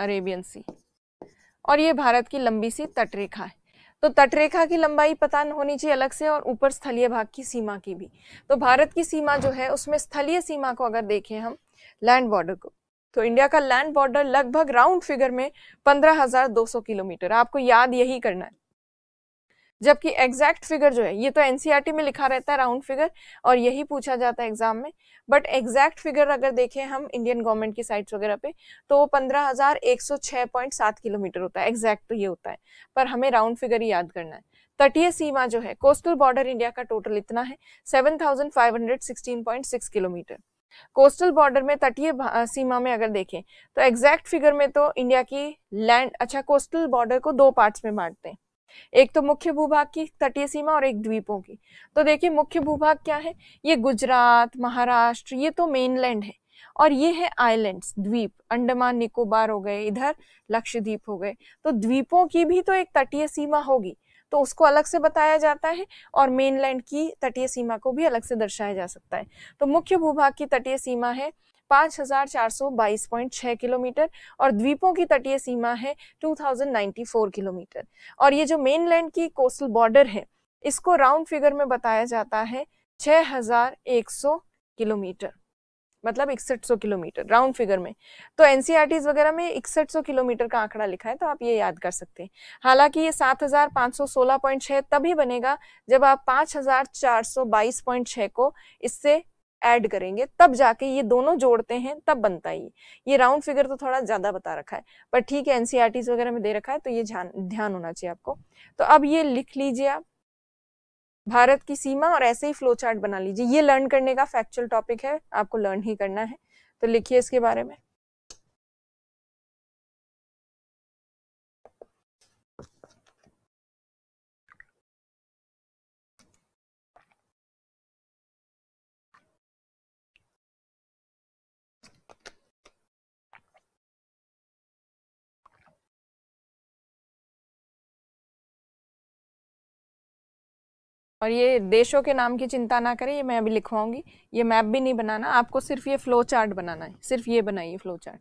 A: अरेबियन सी और ये भारत की लंबी सी तटरेखा है तो तटरेखा की लंबाई पता होनी चाहिए अलग से और ऊपर स्थलीय भाग की सीमा की भी तो भारत की सीमा जो है उसमें स्थलीय सीमा को अगर देखें हम लैंड बॉर्डर को तो इंडिया का लैंड बॉर्डर लगभग राउंड फिगर में 15,200 किलोमीटर आपको याद यही करना है जबकि एग्जैक्ट फिगर जो है ये तो एनसीईआरटी e में लिखा रहता है राउंड फिगर और यही पूछा जाता है एग्जाम में बट एग्जैक्ट फिगर अगर देखें हम इंडियन गवर्नमेंट की साइट्स वगैरह पे तो वो पंद्रह हजार एक सौ छह पॉइंट सात किलोमीटर होता है एग्जैक्ट तो ये होता है पर हमें राउंड फिगर ही याद करना है तटीय सीमा जो है कोस्टल बॉर्डर इंडिया का टोटल इतना है seven thousand five hundred sixteen point six kilometre coastal border में तटीय सीमा में अगर देखें तो एग्जैक्ट फिगर में तो इंडिया की लैंड अच्छा कोस्टल बॉर्डर को दो पार्ट्स में बांटते हैं एक तो मुख्य भूभाग की तटीय सीमा और एक द्वीपों की तो देखिए मुख्य भूभाग क्या है ये गुजरात महाराष्ट्र ये तो मेनलैंड है और ये है आइलैंड्स द्वीप अंडमान निकोबार हो गए इधर लक्षद्वीप हो गए तो द्वीपों की भी तो एक तटीय सीमा होगी तो उसको अलग से बताया जाता है और मेनलैंड की तटीय सीमा को भी अलग से दर्शाया जा सकता है तो मुख्य भूभाग की तटीय सीमा है 5,422.6 किलोमीटर और द्वीपों की तटीय सीमा है 2,094 किलोमीटर और ये जो मेनलैंड की कोस्टल बॉर्डर है इसको राउंड फिगर में बताया जाता है 6,100 किलोमीटर मतलब इकसठ किलोमीटर राउंड फिगर में तो एनसीईआरटीज e वगैरह में इकसठ किलोमीटर का आंकड़ा लिखा है तो आप ये याद कर सकते हैं हालांकि ये 7516.6 तभी बनेगा जब आप 5422.6 को इससे ऐड करेंगे तब जाके ये दोनों जोड़ते हैं तब बनता है ये राउंड फिगर तो थोड़ा ज़्यादा बता रखा है पर ठीक है एनसीआरटी e वगैरह में दे रखा है तो ये ध्यान होना चाहिए आपको तो अब ये लिख लीजिए आप भारत की सीमा और ऐसे ही फ्लो चार्ट बना लीजिए ये लर्न करने का फैक्चुअल टॉपिक है आपको लर्न ही करना है तो लिखिए इसके बारे में और ये देशों के नाम की चिंता ना करें ये मैं अभी लिखवाऊंगी ये मैप भी नहीं बनाना आपको सिर्फ ये फ्लो चार्ट बनाना है सिर्फ ये बनाइए फ्लो चार्ट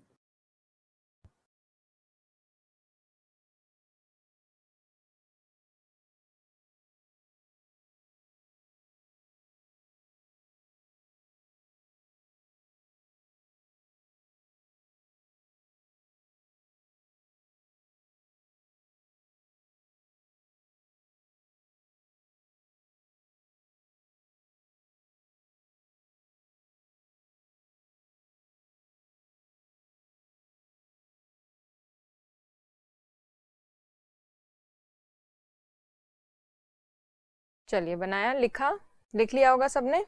B: चलिए बनाया लिखा लिख लिया होगा सबने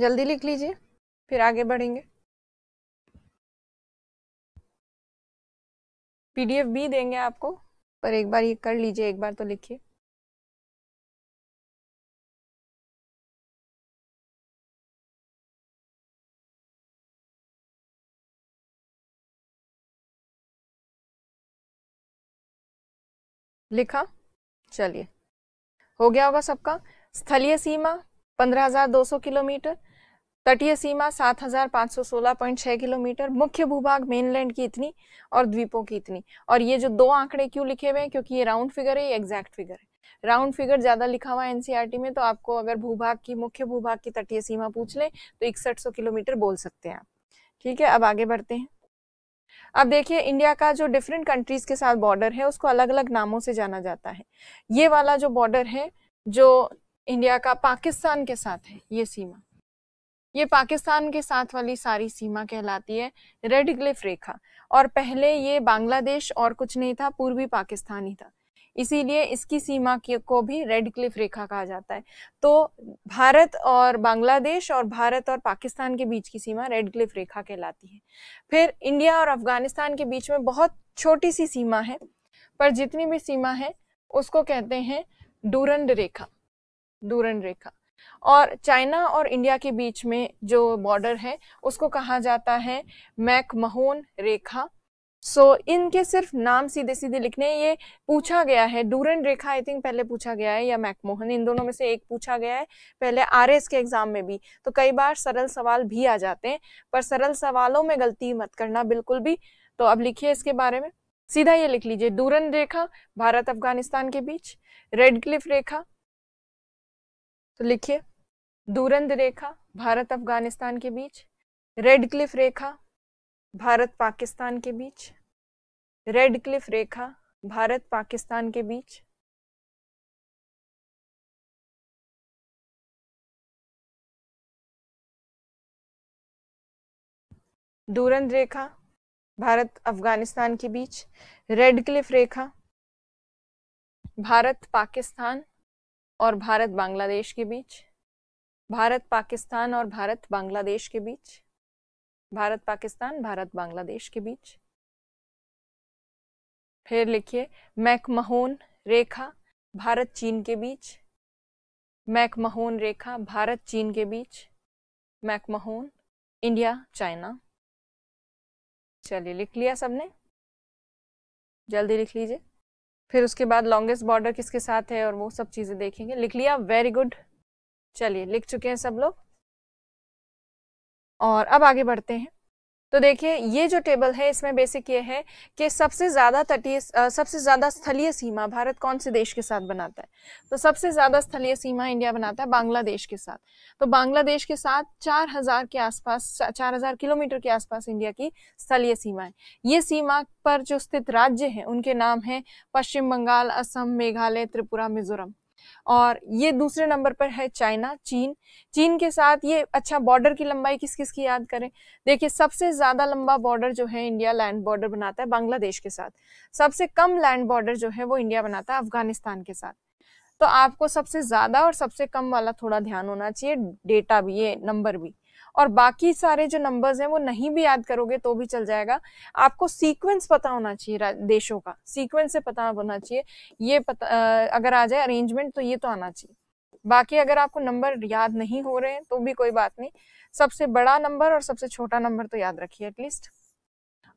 B: जल्दी लिख लीजिए फिर आगे बढ़ेंगे पीडीएफ भी देंगे आपको पर एक बार ये कर लीजिए एक बार तो लिखिए
A: लिखा चलिए हो गया होगा सबका स्थलीय सीमा 15,200 किलोमीटर तटीय सीमा 7,516.6 किलोमीटर मुख्य भूभाग मेनलैंड की इतनी और द्वीपों की इतनी और ये जो दो आंकड़े क्यों लिखे हुए हैं क्योंकि ये राउंड फिगर है ये एग्जैक्ट फिगर है राउंड फिगर ज्यादा लिखा हुआ है एनसीईआरटी e में तो आपको अगर भूभाग की मुख्य भूभाग की तटीय सीमा पूछ ले तो इकसठ किलोमीटर बोल सकते हैं आप ठीक है अब आगे बढ़ते हैं अब देखिए इंडिया का जो डिफरेंट कंट्रीज के साथ बॉर्डर है उसको अलग अलग नामों से जाना जाता है ये वाला जो बॉर्डर है जो इंडिया का पाकिस्तान के साथ है ये सीमा ये पाकिस्तान के साथ वाली सारी सीमा कहलाती है रेड ग्लिफ रेखा और पहले ये बांग्लादेश और कुछ नहीं था पूर्वी पाकिस्तान ही था इसीलिए इसकी सीमा को भी रेड क्लिफ रेखा कहा जाता है तो भारत और बांग्लादेश और भारत और पाकिस्तान के बीच की सीमा रेड क्लिफ रेखा कहलाती है फिर इंडिया और अफगानिस्तान के बीच में बहुत छोटी सी सीमा है पर जितनी भी सीमा है उसको कहते हैं डूरंड रेखा दूरन रेखा और चाइना और इंडिया के बीच में जो बॉर्डर है उसको कहा जाता है महोन रेखा सो so, इनके सिर्फ नाम सीधे सीधे लिखने ये पूछा गया है डूरन रेखा आई थिंक पहले पूछा गया है या मैकमोहन इन दोनों में से एक पूछा गया है पहले आर के एग्जाम में भी तो कई बार सरल सवाल भी आ जाते हैं पर सरल सवालों में गलती मत करना बिल्कुल भी तो अब लिखिए इसके बारे में सीधा ये लिख लीजिए डूरन रेखा भारत अफगानिस्तान के बीच रेड क्लिफ रेखा तो लिखिए दूरंद रेखा भारत अफगानिस्तान के बीच रेड क्लिफ रेखा भारत पाकिस्तान के बीच रेड क्लिफ रेखा भारत पाकिस्तान के बीच दूरंद रेखा भारत अफगानिस्तान के बीच रेड क्लिफ रेखा भारत पाकिस्तान और भारत बांग्लादेश के बीच भारत पाकिस्तान और भारत बांग्लादेश के बीच भारत पाकिस्तान भारत बांग्लादेश के बीच फिर लिखिए मैकमहोन रेखा भारत चीन के बीच मैकमहोन रेखा भारत चीन के बीच मैकमहोन इंडिया चाइना चलिए लिख लिया सबने जल्दी लिख लीजिए फिर उसके बाद लॉन्गेस्ट बॉर्डर किसके साथ है और वो सब चीज़ें देखेंगे लिख लिया वेरी गुड चलिए लिख चुके हैं सब लोग और अब आगे बढ़ते हैं तो देखिए ये जो टेबल है इसमें बेसिक ये है कि सबसे ज़्यादा तटीय सबसे ज़्यादा स्थलीय सीमा भारत कौन से देश के साथ बनाता है तो सबसे ज़्यादा स्थलीय सीमा इंडिया बनाता है बांग्लादेश के साथ तो बांग्लादेश के साथ 4000 के आसपास 4000 किलोमीटर के आसपास इंडिया की स्थलीय सीमा है ये सीमा पर जो स्थित राज्य हैं उनके नाम हैं पश्चिम बंगाल असम मेघालय त्रिपुरा मिजोरम और ये दूसरे नंबर पर है चाइना चीन चीन के साथ ये अच्छा बॉर्डर की लंबाई किस किस की याद करें देखिए सबसे ज़्यादा लंबा बॉर्डर जो है इंडिया लैंड बॉर्डर बनाता है बांग्लादेश के साथ सबसे कम लैंड बॉर्डर जो है वो इंडिया बनाता है अफगानिस्तान के साथ तो आपको सबसे ज़्यादा और सबसे कम वाला थोड़ा ध्यान होना चाहिए डेटा भी ये नंबर भी और बाकी सारे जो नंबर्स हैं वो नहीं भी याद करोगे तो भी चल जाएगा आपको सीक्वेंस पता होना चाहिए देशों का सीक्वेंस से पता होना चाहिए ये पता अगर आ जाए अरेंजमेंट तो ये तो आना चाहिए बाकी अगर आपको नंबर याद नहीं हो रहे हैं तो भी कोई बात नहीं सबसे बड़ा नंबर और सबसे छोटा नंबर तो याद रखिए एटलीस्ट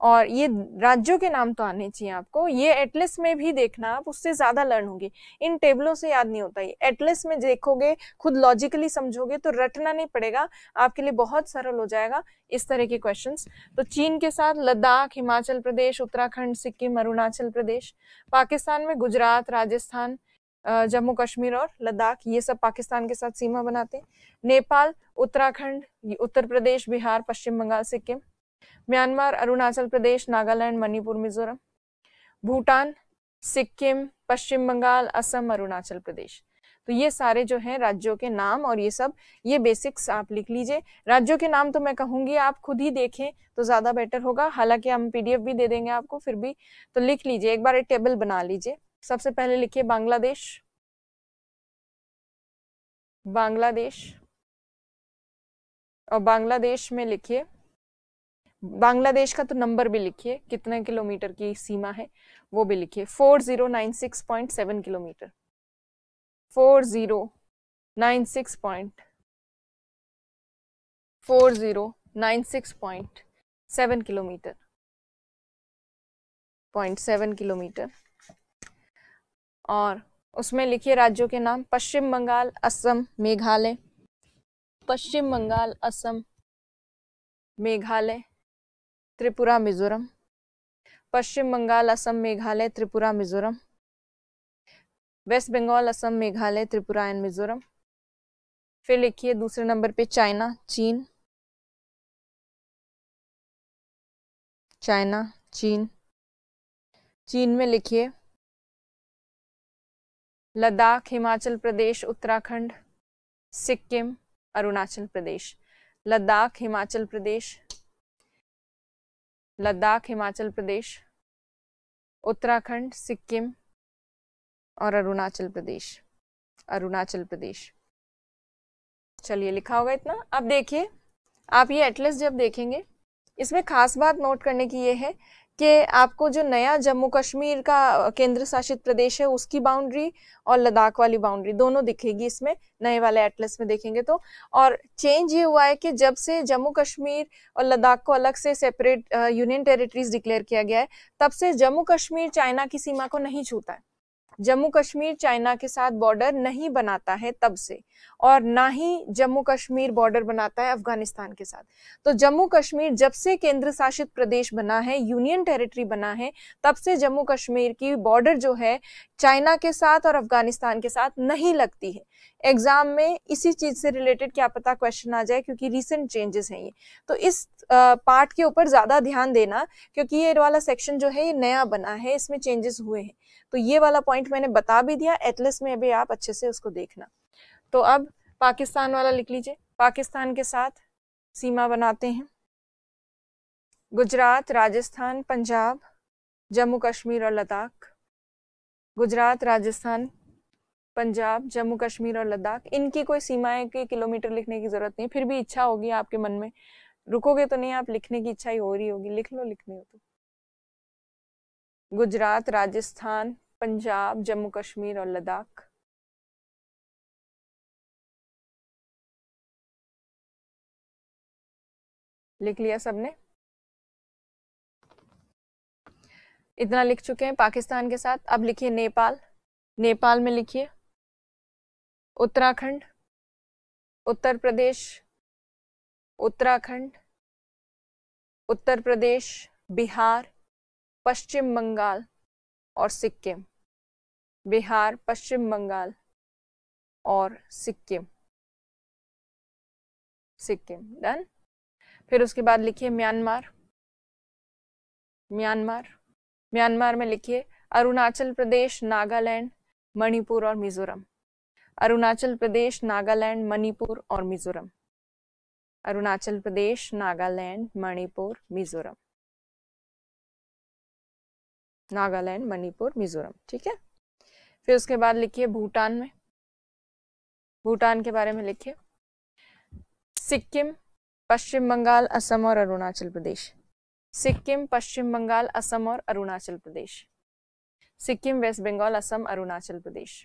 A: और ये राज्यों के नाम तो आने चाहिए आपको ये एटलेस में भी देखना आप उससे ज़्यादा लर्न होगी इन टेबलों से याद नहीं होता ये एटलेस में देखोगे खुद लॉजिकली समझोगे तो रटना नहीं पड़ेगा आपके लिए बहुत सरल हो जाएगा इस तरह के क्वेश्चन तो चीन के साथ लद्दाख हिमाचल प्रदेश उत्तराखंड सिक्किम अरुणाचल प्रदेश पाकिस्तान में गुजरात राजस्थान जम्मू कश्मीर और लद्दाख ये सब पाकिस्तान के साथ सीमा बनाते हैं नेपाल उत्तराखंड उत्तर प्रदेश बिहार पश्चिम बंगाल सिक्किम म्यांमार अरुणाचल प्रदेश नागालैंड मणिपुर मिजोरम भूटान सिक्किम पश्चिम बंगाल असम अरुणाचल प्रदेश तो ये सारे जो हैं राज्यों के नाम और ये सब ये बेसिक्स आप लिख लीजिए राज्यों के नाम तो मैं कहूंगी आप खुद ही देखें तो ज़्यादा बेटर होगा हालांकि हम पीडीएफ भी दे देंगे आपको फिर भी तो लिख लीजिए एक बार एक टेबल बना लीजिए सबसे पहले लिखिए बांग्लादेश बांग्लादेश और बांग्लादेश में लिखिए बांग्लादेश का तो नंबर भी लिखिए कितने किलोमीटर की सीमा है वो भी लिखिए four zero nine six point seven kilometre four zero nine six point four zero nine six point seven kilometre point seven kilometre और उसमें लिखिए राज्यों के नाम पश्चिम बंगाल असम मेघालय पश्चिम बंगाल असम मेघालय त्रिपुरा मिजोरम पश्चिम बंगाल असम मेघालय त्रिपुरा मिजोरम वेस्ट बंगाल असम मेघालय त्रिपुरा एंड मिजोरम फिर लिखिए दूसरे नंबर पे चाइना चीन
B: चाइना चीन
A: चीन में लिखिए लद्दाख हिमाचल प्रदेश उत्तराखंड सिक्किम अरुणाचल प्रदेश लद्दाख हिमाचल प्रदेश लद्दाख हिमाचल प्रदेश उत्तराखंड सिक्किम और अरुणाचल प्रदेश अरुणाचल प्रदेश चलिए लिखा होगा इतना अब देखिए आप ये एटलस जब देखेंगे इसमें खास बात नोट करने की ये है कि आपको जो नया जम्मू कश्मीर का केंद्र शासित प्रदेश है उसकी बाउंड्री और लद्दाख वाली बाउंड्री दोनों दिखेगी इसमें नए वाले एटलस में देखेंगे तो और चेंज ये हुआ है कि जब से जम्मू कश्मीर और लद्दाख को अलग से सेपरेट यूनियन टेरिटरीज डिक्लेयर किया गया है तब से जम्मू कश्मीर चाइना की सीमा को नहीं छूता है जम्मू कश्मीर चाइना के साथ बॉर्डर नहीं बनाता है तब से और ना ही जम्मू कश्मीर बॉर्डर बनाता है अफगानिस्तान के साथ तो जम्मू कश्मीर जब से केंद्र शासित प्रदेश बना है यूनियन टेरिटरी बना है तब से जम्मू कश्मीर की बॉर्डर जो है चाइना के साथ और अफगानिस्तान के साथ नहीं लगती है एग्जाम में इसी चीज से रिलेटेड क्या पता क्वेश्चन आ जाए क्योंकि रिसेंट चेंजेस हैं ये तो इस पार्ट के ऊपर ज्यादा ध्यान देना क्योंकि ये वाला सेक्शन जो है ये नया बना है इसमें चेंजेस हुए हैं तो ये वाला पॉइंट मैंने बता भी दिया एटलस में अभी आप अच्छे से उसको देखना तो अब पाकिस्तान वाला लिख लीजिए पाकिस्तान के साथ सीमा बनाते हैं गुजरात राजस्थान पंजाब जम्मू कश्मीर और लद्दाख गुजरात राजस्थान पंजाब जम्मू कश्मीर और लद्दाख इनकी कोई सीमाएं के किलोमीटर लिखने की ज़रूरत नहीं फिर भी इच्छा होगी आपके मन में रुकोगे तो नहीं आप लिखने की इच्छा ही हो रही होगी लिख लो लिखनी हो तो गुजरात राजस्थान पंजाब जम्मू कश्मीर और लद्दाख लिख लिया सबने इतना लिख चुके हैं पाकिस्तान के साथ अब लिखिए नेपाल नेपाल में लिखिए उत्तराखंड उत्तर प्रदेश उत्तराखंड उत्तर प्रदेश बिहार पश्चिम बंगाल और सिक्किम बिहार पश्चिम बंगाल और
B: सिक्किम सिक्किम डन फिर उसके
A: बाद लिखिए म्यांमार म्यांमार म्यांमार में लिखिए अरुणाचल प्रदेश नागालैंड मणिपुर और मिजोरम अरुणाचल प्रदेश नागालैंड मणिपुर और मिजोरम अरुणाचल प्रदेश नागालैंड मणिपुर मिजोरम नागालैंड मणिपुर मिजोरम ठीक है फिर उसके बाद लिखिए भूटान में भूटान के बारे में लिखिए सिक्किम पश्चिम बंगाल असम और अरुणाचल प्रदेश सिक्किम पश्चिम बंगाल असम और अरुणाचल प्रदेश सिक्किम वेस्ट बंगाल असम अरुणाचल प्रदेश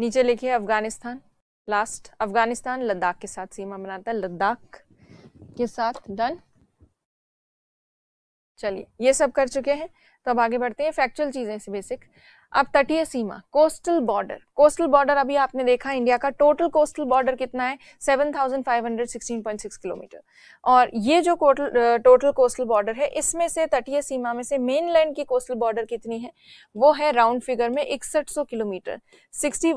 A: नीचे लिखिए अफगानिस्तान लास्ट अफगानिस्तान लद्दाख के साथ सीमा बनाता है लद्दाख के साथ डन चलिए ये सब कर चुके हैं तो अब आगे बढ़ते हैं फैक्चुअल चीजें से बेसिक अब तटीय सीमा कोस्टल बॉर्डर कोस्टल बॉर्डर अभी आपने देखा इंडिया का टोटल कोस्टल बॉर्डर कितना है 7,516.6 किलोमीटर और ये जो कोटल, टोटल कोस्टल बॉर्डर है इसमें से तटीय सीमा में से मेनलैंड की कोस्टल बॉर्डर कितनी है वो है राउंड फिगर में इकसठ किलोमीटर सिक्सटी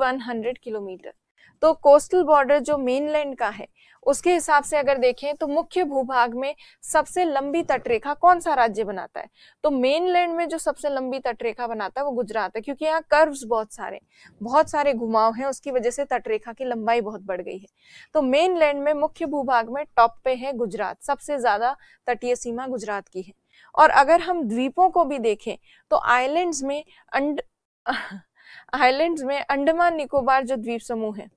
A: किलोमीटर तो कोस्टल बॉर्डर जो मेनलैंड का है उसके हिसाब से अगर देखें तो मुख्य भूभाग में सबसे लंबी तटरेखा कौन सा राज्य बनाता है तो मेनलैंड में जो सबसे लंबी तटरेखा बनाता है वो गुजरात है क्योंकि यहाँ कर्व्स बहुत सारे बहुत सारे घुमाव हैं उसकी वजह से तटरेखा की लंबाई बहुत बढ़ गई है तो मेनलैंड में मुख्य भूभाग में टॉप पे है गुजरात सबसे ज्यादा तटीय सीमा गुजरात की है और अगर हम द्वीपों को भी देखें तो आइलैंड्स में अंड आइलैंड्स में अंडमान निकोबार जो द्वीप समूह है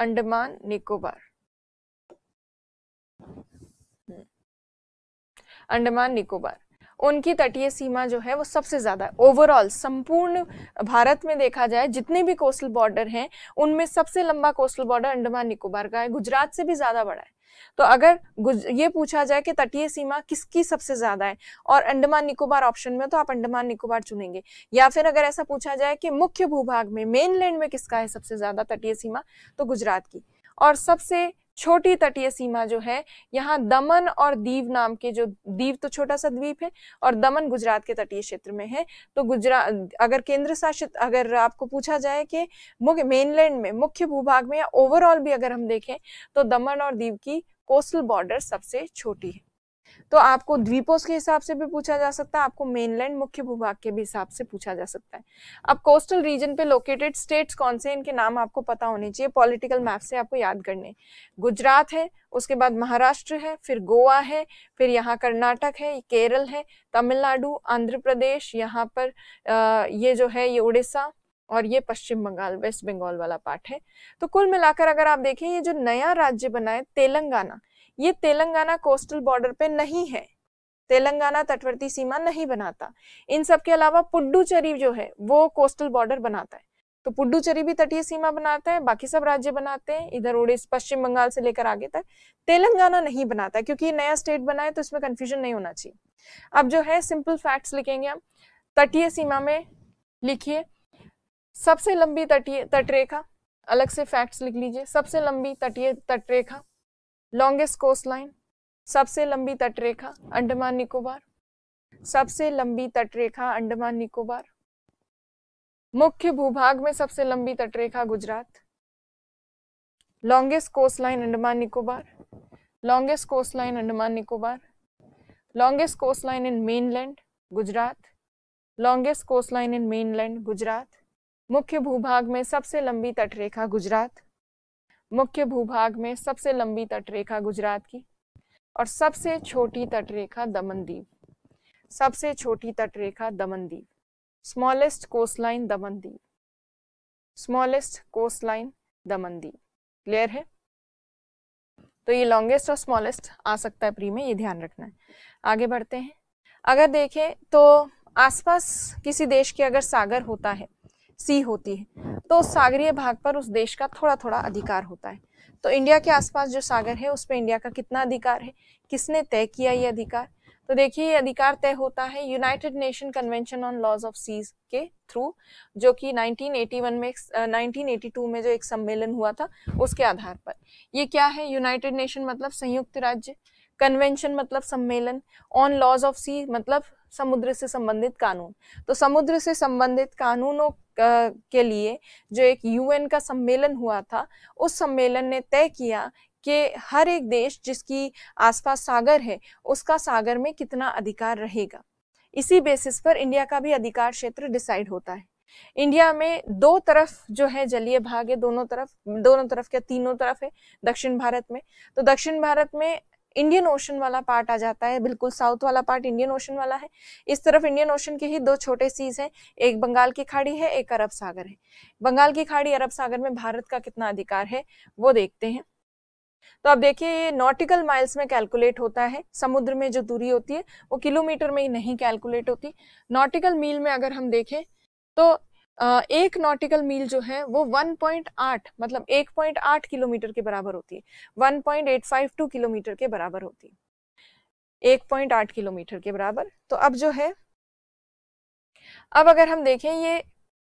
A: अंडमान निकोबार अंडमान निकोबार उनकी तटीय सीमा जो है वो सबसे ज़्यादा ओवरऑल संपूर्ण भारत में देखा जाए जितने भी कोस्टल बॉर्डर हैं उनमें सबसे लंबा कोस्टल बॉर्डर अंडमान निकोबार का है गुजरात से भी ज़्यादा बड़ा है तो अगर ये पूछा जाए कि तटीय सीमा किसकी सबसे ज्यादा है और अंडमान निकोबार ऑप्शन में तो आप अंडमान निकोबार चुनेंगे या फिर अगर ऐसा पूछा जाए कि मुख्य भूभाग में मेनलैंड में किसका है सबसे ज्यादा तटीय सीमा तो गुजरात की और सबसे छोटी तटीय सीमा जो है यहाँ दमन और दीव नाम के जो दीव तो छोटा सा द्वीप है और दमन गुजरात के तटीय क्षेत्र में है तो गुजरात अगर केंद्र शासित अगर आपको पूछा जाए कि मेनलैंड में मुख्य भूभाग में या ओवरऑल भी अगर हम देखें तो दमन और दीव की कोस्टल बॉर्डर सबसे छोटी है तो आपको द्वीपों के हिसाब से भी पूछा जा सकता है आपको मेनलैंड मुख्य भूभाग के भी हिसाब से पूछा जा सकता है अब कोस्टल रीजन पे लोकेटेड स्टेट्स कौन से इनके नाम आपको पता होने चाहिए पॉलिटिकल मैप से आपको याद करने गुजरात है उसके बाद महाराष्ट्र है फिर गोवा है फिर यहाँ कर्नाटक है केरल है तमिलनाडु आंध्र प्रदेश यहाँ पर आ, ये जो है ये उड़ीसा और ये पश्चिम बंगाल वेस्ट बंगाल वाला पार्ट है तो कुल मिलाकर अगर आप देखें ये जो नया राज्य बना है तेलंगाना ये तेलंगाना कोस्टल बॉर्डर पे नहीं है तेलंगाना तटवर्ती सीमा नहीं बनाता इन सब के अलावा पुडुचेरी जो है वो कोस्टल बॉर्डर बनाता है तो पुडुचेरी भी तटीय सीमा बनाता है बाकी सब राज्य बनाते हैं इधर ओडिस पश्चिम बंगाल से लेकर आगे तक तेलंगाना नहीं बनाता है क्योंकि नया स्टेट बना है तो इसमें कंफ्यूजन नहीं होना चाहिए अब जो है सिंपल फैक्ट्स लिखेंगे हम तटीय सीमा में लिखिए सबसे लंबी तटीय तटरेखा अलग से फैक्ट्स लिख लीजिए सबसे लंबी तटीय तटरेखा लॉन्गेस्ट कोस्ट लाइन सबसे लंबी तटरेखा अंडमान निकोबार सबसे लंबी तटरेखा अंडमान निकोबार मुख्य भूभाग में सबसे लंबी तटरेखा Gujarat longest coastline Andaman Nicobar longest coastline Andaman Nicobar longest coastline in mainland Gujarat longest coastline in mainland Gujarat मुख्य भूभाग में सबसे लंबी तटरेखा गुजरात मुख्य भूभाग में सबसे लंबी तटरेखा गुजरात की और सबसे छोटी तटरेखा दमन सबसे छोटी तटरेखा Daman smallest coastline Daman smallest coastline Daman clear है तो ये लॉन्गेस्ट और स्मॉलेस्ट आ सकता है प्री में ये ध्यान रखना है आगे बढ़ते हैं अगर देखें तो आसपास किसी देश के अगर सागर होता है सी होती है तो उस सागरीय भाग पर उस देश का थोड़ा थोड़ा अधिकार होता है तो इंडिया के आसपास जो सागर है उस पर इंडिया का कितना अधिकार है किसने तय किया ये अधिकार तो देखिए ये अधिकार तय होता है United Nation convention on laws of seas के थ्रू जो कि 1981 में uh, 1982 में जो एक सम्मेलन हुआ था उसके आधार पर ये क्या है यूनाइटेड नेशन मतलब संयुक्त राज्य कन्वेंशन मतलब सम्मेलन ऑन लॉज ऑफ सी मतलब समुद्र से संबंधित कानून तो समुद्र से संबंधित कानूनों के लिए जो एक यूएन का सम्मेलन हुआ था उस सम्मेलन ने तय किया कि हर एक देश जिसकी आसपास सागर है उसका सागर में कितना अधिकार रहेगा इसी बेसिस पर इंडिया का भी अधिकार क्षेत्र डिसाइड होता है इंडिया में दो तरफ जो है जलीय भाग है दोनों तरफ दोनों तरफ क्या तीनों तरफ है दक्षिण भारत में तो दक्षिण भारत में इंडियन ओशन वाला पार्ट आ जाता है बिल्कुल साउथ वाला पार्ट इंडियन ओशन वाला है इस तरफ इंडियन ओशन के ही दो छोटे सीज हैं एक बंगाल की खाड़ी है एक अरब सागर है बंगाल की खाड़ी अरब सागर में भारत का कितना अधिकार है वो देखते हैं तो आप देखिए ये नॉटिकल माइल्स में कैलकुलेट होता है समुद्र में जो दूरी होती है वो किलोमीटर में ही नहीं कैलकुलेट होती नॉटिकल मील में अगर हम देखें तो एक नॉटिकल मील जो है वो 1.8 मतलब 1.8 किलोमीटर के बराबर होती है 1.852 किलोमीटर के बराबर होती है 1.8 किलोमीटर के बराबर तो अब जो है अब अगर हम देखें ये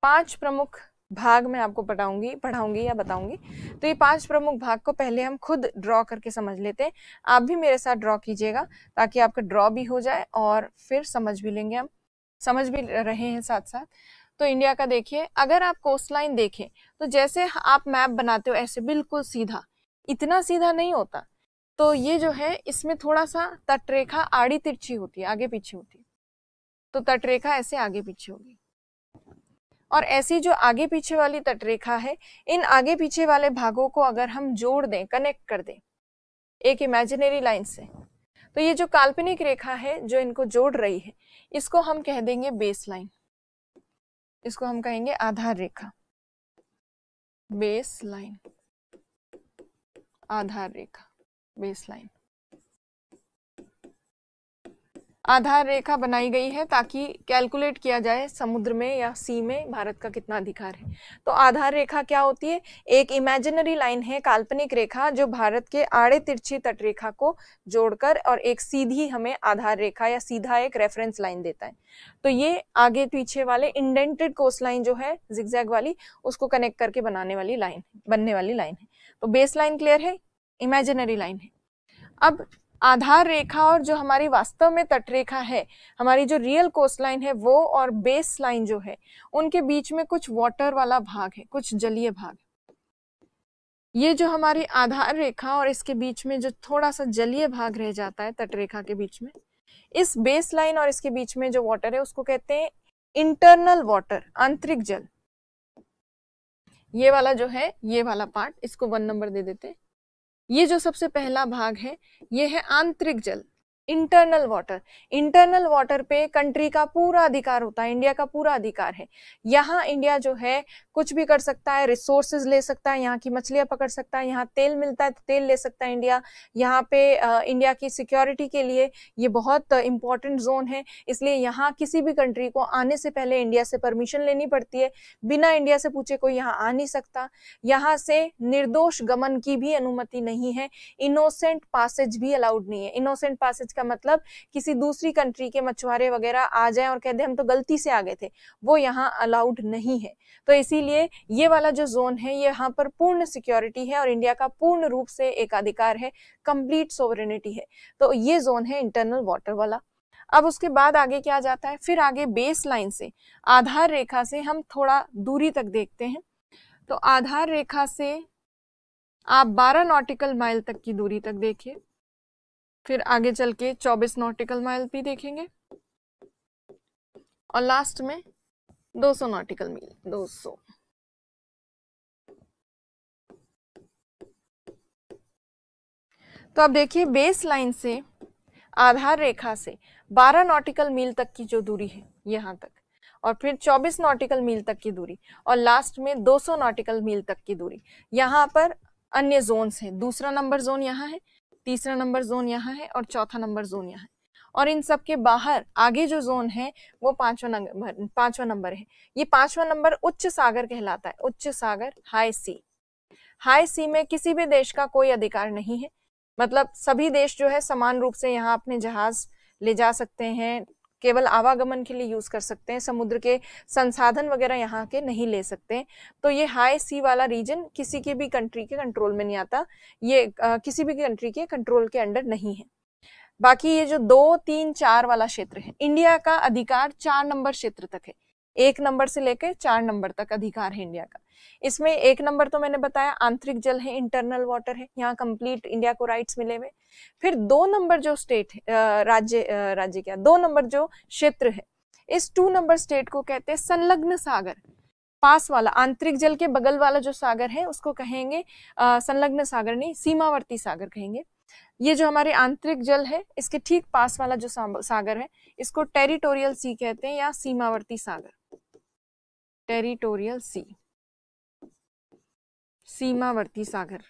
A: पांच प्रमुख भाग मैं आपको पढ़ाऊंगी पढ़ाऊंगी या बताऊंगी तो ये पांच प्रमुख भाग को पहले हम खुद ड्रॉ करके समझ लेते हैं आप भी मेरे साथ ड्रॉ कीजिएगा ताकि आपका ड्रॉ भी हो जाए और फिर समझ भी लेंगे हम समझ भी रहे हैं साथ साथ तो इंडिया का देखिए अगर आप कोस्ट लाइन देखें तो जैसे आप मैप बनाते हो ऐसे बिल्कुल सीधा इतना सीधा नहीं होता तो ये जो है इसमें थोड़ा सा तटरेखा आड़ी तिरछी होती है आगे पीछे होती है तो तटरेखा ऐसे आगे पीछे होगी और ऐसी जो आगे पीछे वाली तटरेखा है इन आगे पीछे वाले भागों को अगर हम जोड़ दें कनेक्ट कर दें एक इमेजिनरी लाइन से तो ये जो काल्पनिक रेखा है जो इनको जोड़ रही है इसको हम कह देंगे बेस लाइन इसको हम कहेंगे आधार रेखा बेस लाइन आधार रेखा बेस लाइन आधार रेखा बनाई गई है ताकि कैलकुलेट किया जाए समुद्र में या सी में भारत का कितना अधिकार है तो आधार रेखा क्या होती है एक इमेजिनरी लाइन है काल्पनिक रेखा जो भारत के आड़े तिरछी तट रेखा को जोड़कर और एक सीधी हमें आधार रेखा या सीधा एक रेफरेंस लाइन देता है तो ये आगे पीछे वाले इंडेंटेड कोस्ट लाइन जो है जिगजैग वाली उसको कनेक्ट करके बनाने वाली लाइन बनने वाली लाइन है तो बेस लाइन क्लियर है इमेजिनरी लाइन है अब आधार रेखा और जो हमारी वास्तव में तटरेखा है हमारी जो रियल कोस्ट लाइन है वो और बेस लाइन जो है उनके बीच में कुछ वाटर वाला भाग है कुछ जलीय भाग ये जो हमारी आधार रेखा और इसके बीच में जो थोड़ा सा जलीय भाग रह जाता है तटरेखा के बीच में इस बेस लाइन और इसके बीच में जो वाटर है उसको कहते हैं इंटरनल वाटर आंतरिक जल ये वाला जो है ये वाला पार्ट इसको वन नंबर दे देते हैं ये जो सबसे पहला भाग है ये है आंतरिक जल इंटरनल वाटर इंटरनल वाटर पे कंट्री का पूरा अधिकार होता है इंडिया का पूरा अधिकार है यहाँ इंडिया जो है कुछ भी कर सकता है रिसोर्सेज ले सकता है यहाँ की मछलियाँ पकड़ सकता है यहाँ तेल मिलता है तो तेल ले सकता है इंडिया यहाँ पे इंडिया की सिक्योरिटी के लिए ये बहुत इंपॉर्टेंट जोन है इसलिए यहाँ किसी भी कंट्री को आने से पहले इंडिया से परमिशन लेनी पड़ती है बिना इंडिया से पूछे कोई यहाँ आ नहीं सकता यहाँ से निर्दोष गमन की भी अनुमति नहीं है इनोसेंट पासेज भी अलाउड नहीं है इनोसेंट पासेज इसका मतलब किसी दूसरी कंट्री के मछुआरे वगैरह आ जाए और कह दे हम तो गलती से आ गए थे वो यहाँ अलाउड नहीं है तो इसीलिए ये वाला जो जोन है ये यहाँ पर पूर्ण सिक्योरिटी है और इंडिया का पूर्ण रूप से एकाधिकार है कंप्लीट सोवरेनिटी है तो ये जोन है इंटरनल वाटर वाला अब उसके बाद आगे क्या जाता है फिर आगे बेस लाइन से आधार रेखा से हम थोड़ा दूरी तक देखते हैं तो आधार रेखा से आप 12 नॉटिकल माइल तक की दूरी तक देखिए फिर आगे चल के चौबीस नॉटिकल माइल भी देखेंगे और लास्ट में
B: 200 नॉटिकल मील सौ
A: तो अब देखिए बेस लाइन से आधार रेखा से 12 नॉटिकल मील तक की जो दूरी है यहाँ तक और फिर 24 नॉटिकल मील तक की दूरी और लास्ट में 200 नॉटिकल मील तक की दूरी यहाँ पर अन्य जोन्स हैं दूसरा नंबर जोन यहाँ है तीसरा नंबर जोन यहाँ है और चौथा नंबर जोन यहाँ है और इन सब के बाहर आगे जो जोन है वो पांचवा नंबर पांचवा नंबर है ये पांचवा नंबर उच्च सागर कहलाता है उच्च सागर हाई सी हाई सी में किसी भी देश का कोई अधिकार नहीं है मतलब सभी देश जो है समान रूप से यहाँ अपने जहाज ले जा सकते हैं केवल आवागमन के लिए यूज़ कर सकते हैं समुद्र के संसाधन वगैरह यहाँ के नहीं ले सकते तो ये हाई सी वाला रीजन किसी के भी कंट्री के कंट्रोल में नहीं आता ये आ, किसी भी कंट्री के कंट्रोल के अंडर नहीं है बाकी ये जो दो तीन चार वाला क्षेत्र है इंडिया का अधिकार चार नंबर क्षेत्र तक है एक नंबर से लेकर चार नंबर तक अधिकार है इंडिया का इसमें एक नंबर तो मैंने बताया आंतरिक जल है इंटरनल वाटर है यहाँ कंप्लीट इंडिया को राइट्स मिले हुए फिर दो नंबर जो स्टेट राज्य राज्य क्या दो नंबर जो क्षेत्र है इस टू नंबर स्टेट को कहते हैं संलग्न सागर पास वाला आंतरिक जल के बगल वाला जो सागर है उसको कहेंगे आ, संलग्न सागर नहीं सीमावर्ती सागर कहेंगे ये जो हमारे आंतरिक जल है इसके ठीक पास वाला जो सागर है इसको टेरिटोरियल सी कहते हैं या सीमावर्ती सागर टेरिटोरियल सी सीमावर्ती सागर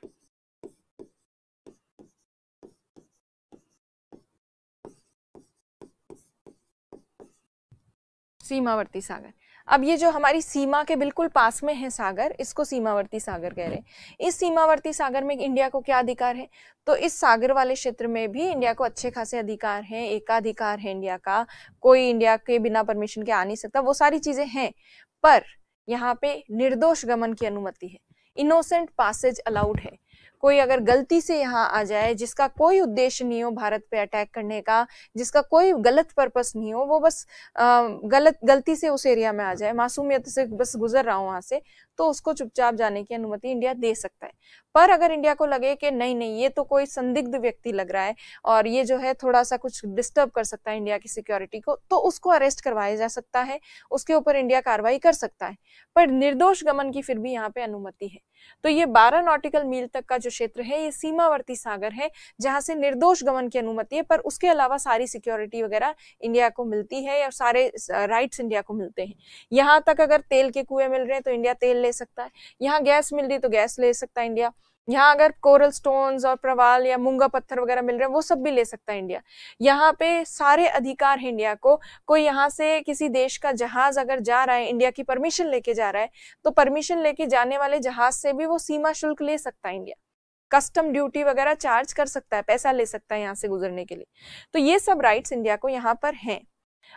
A: सीमावर्ती सागर अब ये जो हमारी सीमा के बिल्कुल पास में है सागर इसको सीमावर्ती सागर कह रहे हैं इस सीमावर्ती सागर में इंडिया को क्या अधिकार है तो इस सागर वाले क्षेत्र में भी इंडिया को अच्छे खासे अधिकार हैं एकाधिकार है इंडिया का कोई इंडिया के बिना परमिशन के आ नहीं सकता वो सारी चीजें हैं पर यहाँ पे निर्दोष गमन की अनुमति है इनोसेंट पासेज अलाउड है कोई अगर गलती से यहाँ आ जाए जिसका कोई उद्देश्य नहीं हो भारत पे अटैक करने का जिसका कोई गलत पर्पस नहीं हो वो बस आ, गलत गलती से उस एरिया में आ जाए मासूमियत से बस गुजर रहा हूँ वहाँ से तो उसको चुपचाप जाने की अनुमति इंडिया दे सकता है पर अगर इंडिया को लगे कि नहीं नहीं ये तो कोई संदिग्ध व्यक्ति लग रहा है और ये जो है थोड़ा सा कुछ डिस्टर्ब कर सकता है इंडिया की सिक्योरिटी को तो उसको अरेस्ट करवाया जा सकता है उसके ऊपर इंडिया कार्रवाई कर सकता है पर निर्दोष गमन की फिर भी यहाँ पे अनुमति है तो ये बारह नॉटिकल मील तक का जो क्षेत्र है ये सीमावर्ती सागर है जहां से निर्दोष गमन की अनुमति है पर उसके अलावा सारी सिक्योरिटी वगैरह इंडिया को मिलती है और सारे राइट्स इंडिया को मिलते हैं यहाँ तक अगर तेल के कुएं मिल रहे हैं तो इंडिया तेल ले सकता है यहाँ गैस मिल रही तो गैस ले सकता है इंडिया यहाँ अगर कोरल स्टोन्स और प्रवाल या मुंगा पत्थर वगैरह मिल रहे हैं वो सब भी ले सकता है इंडिया यहाँ पे सारे अधिकार है इंडिया को कोई यहाँ से किसी देश का जहाज अगर जा रहा है इंडिया की परमिशन लेके जा रहा है तो परमिशन लेके जाने वाले जहाज से भी वो सीमा शुल्क ले सकता है इंडिया कस्टम ड्यूटी वगैरह चार्ज कर सकता है पैसा ले सकता है यहाँ से गुजरने के लिए तो ये सब राइट्स इंडिया को यहाँ पर हैं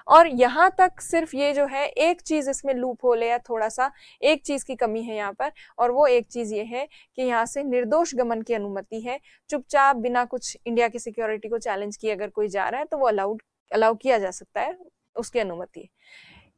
A: और यहाँ तक सिर्फ ये जो है एक चीज़ इसमें लूप हो ले या थोड़ा सा एक चीज़ की कमी है यहाँ पर और वो एक चीज़ ये है कि यहाँ से निर्दोष गमन की अनुमति है चुपचाप बिना कुछ इंडिया की सिक्योरिटी को चैलेंज किए अगर कोई जा रहा है तो वो अलाउड अलाउ किया जा सकता है उसकी अनुमति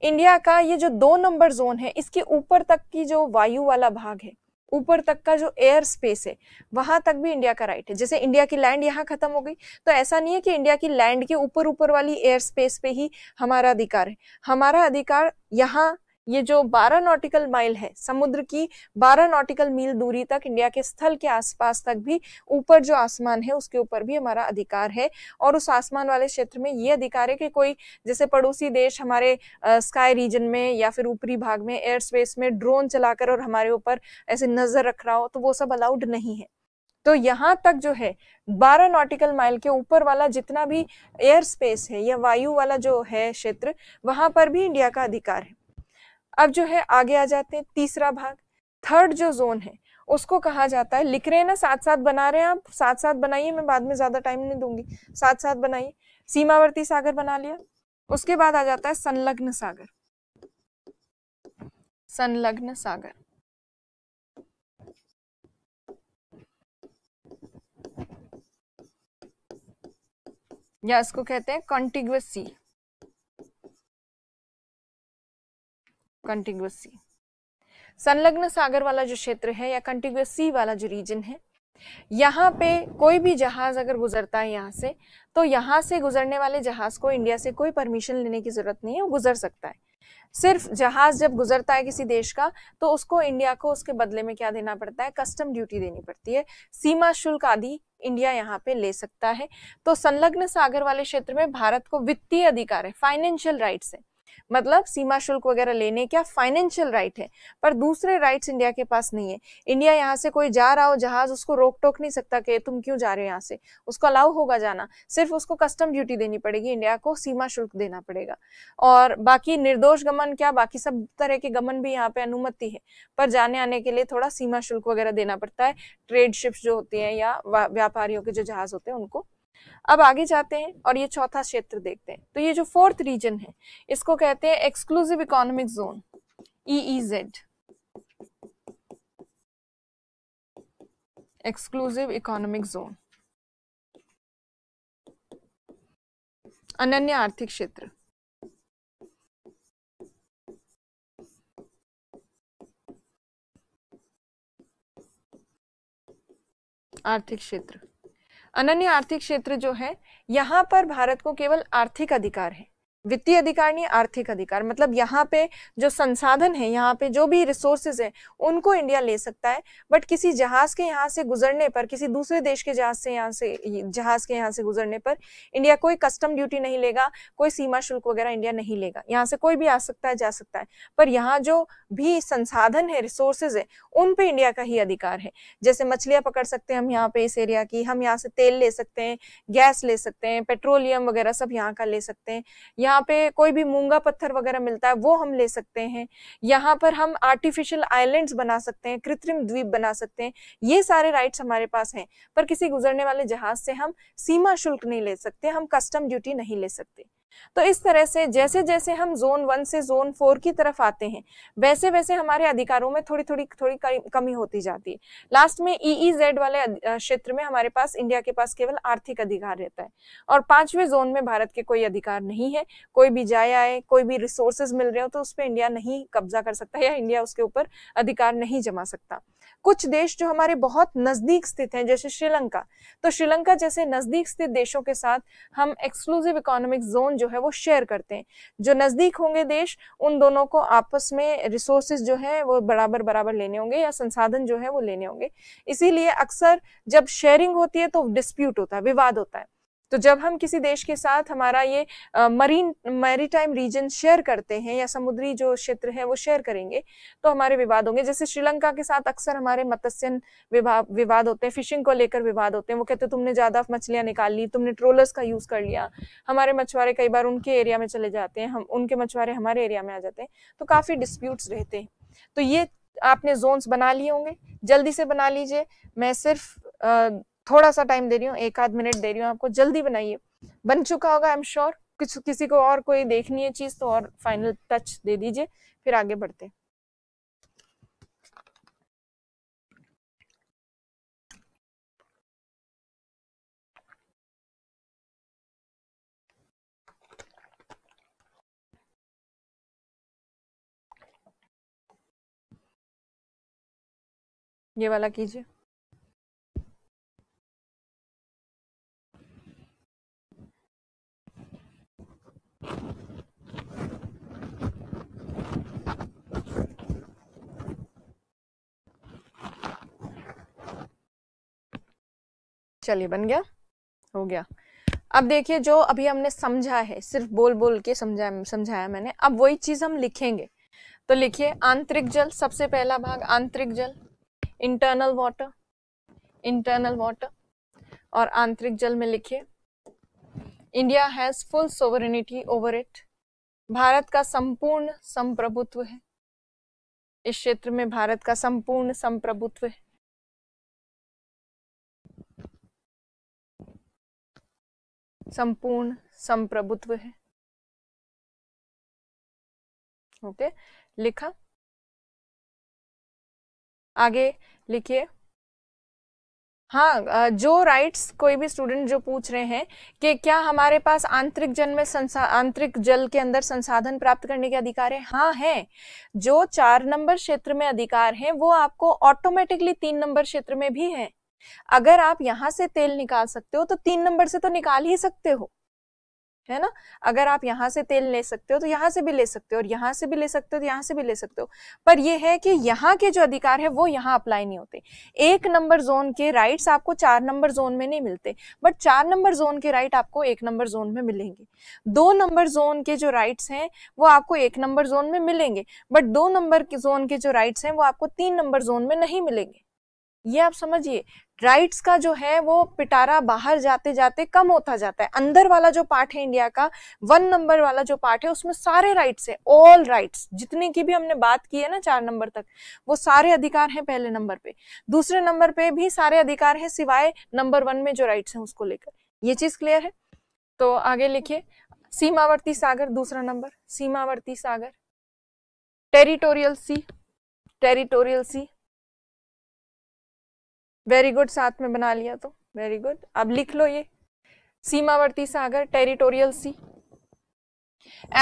A: इंडिया का ये जो दो नंबर जोन है इसके ऊपर तक की जो वायु वाला भाग है ऊपर तक का जो एयर स्पेस है वहाँ तक भी इंडिया का राइट है जैसे इंडिया की लैंड यहाँ खत्म हो गई तो ऐसा नहीं है कि इंडिया की लैंड के ऊपर ऊपर वाली एयर स्पेस पे ही हमारा अधिकार है हमारा अधिकार यहाँ ये जो 12 नॉटिकल माइल है समुद्र की 12 नॉटिकल मील दूरी तक इंडिया के स्थल के आसपास तक भी ऊपर जो आसमान है उसके ऊपर भी हमारा अधिकार है और उस आसमान वाले क्षेत्र में ये अधिकार है कि कोई जैसे पड़ोसी देश हमारे स्काई रीजन में या फिर ऊपरी भाग में एयर स्पेस में ड्रोन चलाकर और हमारे ऊपर ऐसे नजर रख रहा हो तो वो सब अलाउड नहीं है तो यहाँ तक जो है 12 नॉटिकल माइल के ऊपर वाला जितना भी एयर स्पेस है या वायु वाला जो है क्षेत्र वहां पर भी इंडिया का अधिकार है अब जो है आगे आ जाते हैं तीसरा भाग थर्ड जो जोन है उसको कहा जाता है लिख रहे हैं ना साथ साथ बना रहे हैं आप साथ साथ बनाइए मैं बाद में ज्यादा टाइम नहीं दूंगी साथ साथ बनाइए सीमावर्ती सागर बना लिया उसके बाद आ जाता है संलग्न सागर संलग्न सागर या इसको कहते हैं कॉन्टिग्वस सी कंटिन्यूस सी संलग्न सागर वाला जो क्षेत्र है या कंटिन्यूस सी वाला जो रीजन है यहाँ पे कोई भी जहाज अगर गुजरता है यहाँ से तो यहाँ से गुजरने वाले जहाज को इंडिया से कोई परमिशन लेने की जरूरत नहीं है वो गुजर सकता है सिर्फ जहाज जब गुजरता है किसी देश का तो उसको इंडिया को उसके बदले में क्या देना पड़ता है कस्टम ड्यूटी देनी पड़ती है सीमा शुल्क आदि इंडिया यहाँ पे ले सकता है तो संलग्न सागर वाले क्षेत्र में भारत को वित्तीय अधिकार है फाइनेंशियल राइट्स है मतलब सीमा शुल्क वगैरह लेने क्या फाइनेंशियल राइट है पर दूसरे राइट्स इंडिया के पास नहीं है इंडिया यहाँ से कोई जा रहा हो जहाज उसको रोक टोक नहीं सकता कि तुम क्यों जा रहे हो यहाँ से उसको अलाउ होगा जाना सिर्फ उसको कस्टम ड्यूटी देनी पड़ेगी इंडिया को सीमा शुल्क देना पड़ेगा और बाकी निर्दोष गमन क्या बाकी सब तरह के गमन भी यहाँ पे अनुमति है पर जाने आने के लिए थोड़ा सीमा शुल्क वगैरह देना पड़ता है ट्रेड शिप्स जो होती हैं या व्यापारियों के जो जहाज होते हैं उनको अब आगे जाते हैं और ये चौथा क्षेत्र देखते हैं तो ये जो फोर्थ रीजन है इसको कहते हैं exclusive economic zone EEZ
B: exclusive economic zone अनन्य आर्थिक क्षेत्र
A: आर्थिक क्षेत्र अनन्य आर्थिक क्षेत्र जो है यहाँ पर भारत को केवल आर्थिक अधिकार है वित्तीय अधिकार नहीं आर्थिक अधिकार मतलब यहाँ पे जो संसाधन है यहाँ पे जो भी रिसोर्सेज है उनको इंडिया ले सकता है बट किसी जहाज के यहाँ से गुजरने पर किसी दूसरे देश के जहाज से यहाँ से जहाज के यहाँ से गुजरने पर इंडिया कोई कस्टम ड्यूटी नहीं लेगा कोई सीमा शुल्क वगैरह इंडिया नहीं लेगा यहाँ से कोई भी आ सकता है जा सकता है पर यहाँ जो भी संसाधन है रिसोर्सेज है उन पर इंडिया का ही अधिकार है जैसे मछलियाँ पकड़ सकते हैं हम यहाँ पे इस एरिया की हम यहाँ से तेल ले सकते हैं गैस ले सकते हैं पेट्रोलियम वगैरह सब यहाँ का ले सकते हैं यहाँ यहाँ पे कोई भी मूंगा पत्थर वगैरह मिलता है वो हम ले सकते हैं यहाँ पर हम आर्टिफिशियल आइलैंड्स बना सकते हैं कृत्रिम द्वीप बना सकते हैं ये सारे राइट्स हमारे पास हैं पर किसी गुजरने वाले जहाज से हम सीमा शुल्क नहीं ले सकते हम कस्टम ड्यूटी नहीं ले सकते तो इस तरह से जैसे जैसे हम जोन वन से जोन फोर की तरफ आते हैं वैसे वैसे हमारे अधिकारों में थोड़ी थोड़ी थोड़ी कमी होती जाती है लास्ट में ई e जेड e वाले क्षेत्र में हमारे पास इंडिया के पास केवल आर्थिक अधिकार रहता है और पांचवें जोन में भारत के कोई अधिकार नहीं है कोई भी जाए आए कोई भी रिसोर्सेज मिल रहे हो तो उस पर इंडिया नहीं कब्जा कर सकता या इंडिया उसके ऊपर अधिकार नहीं जमा सकता कुछ देश जो हमारे बहुत नज़दीक स्थित हैं जैसे श्रीलंका तो श्रीलंका जैसे नज़दीक स्थित देशों के साथ हम एक्सक्लूसिव इकोनॉमिक जोन जो है वो शेयर करते हैं जो नज़दीक होंगे देश उन दोनों को आपस में रिसोर्सेज जो है वो बराबर बराबर लेने होंगे या संसाधन जो है वो लेने होंगे इसीलिए अक्सर जब शेयरिंग होती है तो डिस्प्यूट होता है विवाद होता है तो जब हम किसी देश के साथ हमारा ये मरीन मैरीटाइम रीजन शेयर करते हैं या समुद्री जो क्षेत्र है वो शेयर करेंगे तो हमारे विवाद होंगे जैसे श्रीलंका के साथ अक्सर हमारे मत्स्य विवाद होते हैं फिशिंग को लेकर विवाद होते हैं वो कहते हैं तुमने ज़्यादा मछलियाँ निकाल ली तुमने ट्रोलर्स का यूज़ कर लिया हमारे मछुआरे कई बार उनके एरिया में चले जाते हैं हम उनके मछुआरे हमारे एरिया में आ जाते हैं तो काफ़ी डिस्प्यूट्स रहते हैं तो ये आपने जोन्स बना लिए होंगे जल्दी से बना लीजिए मैं सिर्फ आ, थोड़ा सा टाइम दे रही हूँ एक आध मिनट दे रही हूँ आपको जल्दी बनाइए बन चुका होगा आई एम श्योर कुछ किसी को और कोई देखनी है चीज तो और फाइनल टच दे दीजिए फिर आगे बढ़ते हैं
B: ये वाला कीजिए
A: चलिए बन गया हो गया अब देखिए जो अभी हमने समझा है सिर्फ बोल बोल के समझा समझाया मैंने अब वही चीज हम लिखेंगे तो लिखिए आंतरिक जल सबसे पहला भाग आंतरिक जल इंटरनल वाटर इंटरनल वाटर और आंतरिक जल में लिखिए India has full sovereignty over it Bharat का संपूर्ण संप्रभुत्व है इस क्षेत्र में भारत का संपूर्ण संप्रभुत्व है
B: संपूर्ण संप्रभुत्व है ओके
A: लिखा आगे लिखिए हाँ जो राइट्स कोई भी स्टूडेंट जो पूछ रहे हैं कि क्या हमारे पास आंतरिक जल में संसा आंतरिक जल के अंदर संसाधन प्राप्त करने के अधिकार है हाँ है जो चार नंबर क्षेत्र में अधिकार है वो आपको ऑटोमेटिकली तीन नंबर क्षेत्र में भी है अगर आप यहाँ से तेल निकाल सकते हो तो तीन नंबर से तो निकाल ही सकते हो है ना अगर आप यहाँ से तेल ले सकते हो तो यहाँ से भी ले सकते हो और यहाँ से भी ले सकते हो तो यहाँ से भी ले सकते हो पर यह है कि यहाँ के जो अधिकार है वो यहाँ अप्लाई नहीं होते एक नंबर जोन के राइट्स आपको चार नंबर जोन में नहीं मिलते बट चार नंबर जोन के राइट आपको एक नंबर जोन में मिलेंगे दो नंबर जोन के जो राइट्स हैं वो आपको एक नंबर जोन में मिलेंगे बट दो नंबर जोन के जो राइट्स हैं वो आपको तीन नंबर जोन में नहीं मिलेंगे ये आप समझिए राइट्स का जो है वो पिटारा बाहर जाते जाते कम होता जाता है अंदर वाला जो पार्ट है इंडिया का वन नंबर वाला जो पार्ट है उसमें सारे राइट्स है ऑल राइट्स जितने की भी हमने बात की है ना चार नंबर तक वो सारे अधिकार हैं पहले नंबर पे दूसरे नंबर पे भी सारे अधिकार हैं सिवाय नंबर वन में जो राइट्स हैं उसको लेकर ये चीज क्लियर है तो आगे लिखिए सीमावर्ती सागर दूसरा नंबर सीमावर्ती सागर territorial sea territorial sea very good साथ में बना लिया तो वेरी गुड अब लिख लो ये सीमावर्ती सागर territorial sea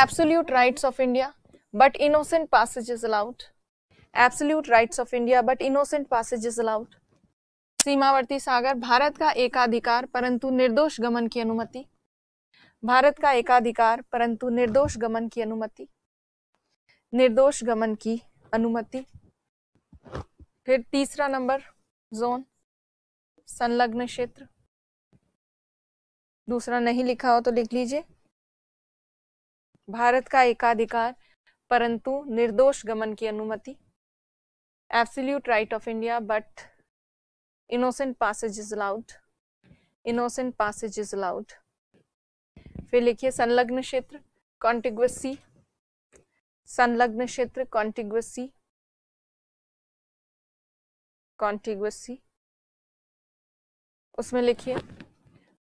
A: absolute rights of India but innocent is allowed absolute rights of India but innocent is allowed सीमावर्ती सागर भारत का एकाधिकार परंतु निर्दोष गमन की अनुमति भारत का एकाधिकार परंतु निर्दोष गमन की अनुमति निर्दोष गमन की अनुमति फिर तीसरा नंबर जोन संलग्न क्षेत्र दूसरा नहीं लिखा हो तो लिख लीजिए भारत का एकाधिकार परंतु निर्दोष गमन की अनुमति absolute right of India but innocent passage is allowed innocent passage is allowed फिर लिखिए संलग्न क्षेत्र कॉन्टिग्वसी संलग्न क्षेत्र
B: कॉन्टिग्वसी कॉन्टिग्वसी
A: उसमें लिखिए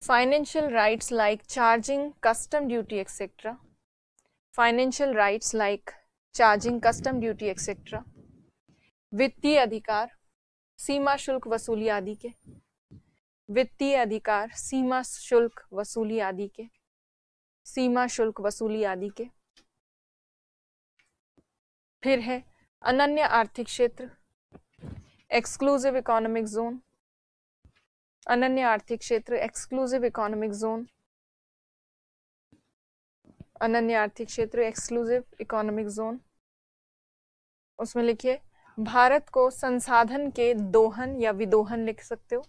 A: financial rights like charging custom duty etcetera financial rights like charging custom duty etcetera वित्तीय अधिकार सीमा शुल्क वसूली आदि के वित्तीय अधिकार सीमा शुल्क वसूली आदि के सीमा शुल्क वसूली आदि के फिर है अनन्य आर्थिक क्षेत्र एक्सक्लूसिव इकोनॉमिक जोन अनन्य आर्थिक क्षेत्र एक्सक्लूसिव इकोनॉमिक जोन अनन्य आर्थिक क्षेत्र एक्सक्लूसिव इकोनॉमिक जोन उसमें लिखिए भारत को संसाधन के दोहन या विदोहन लिख सकते हो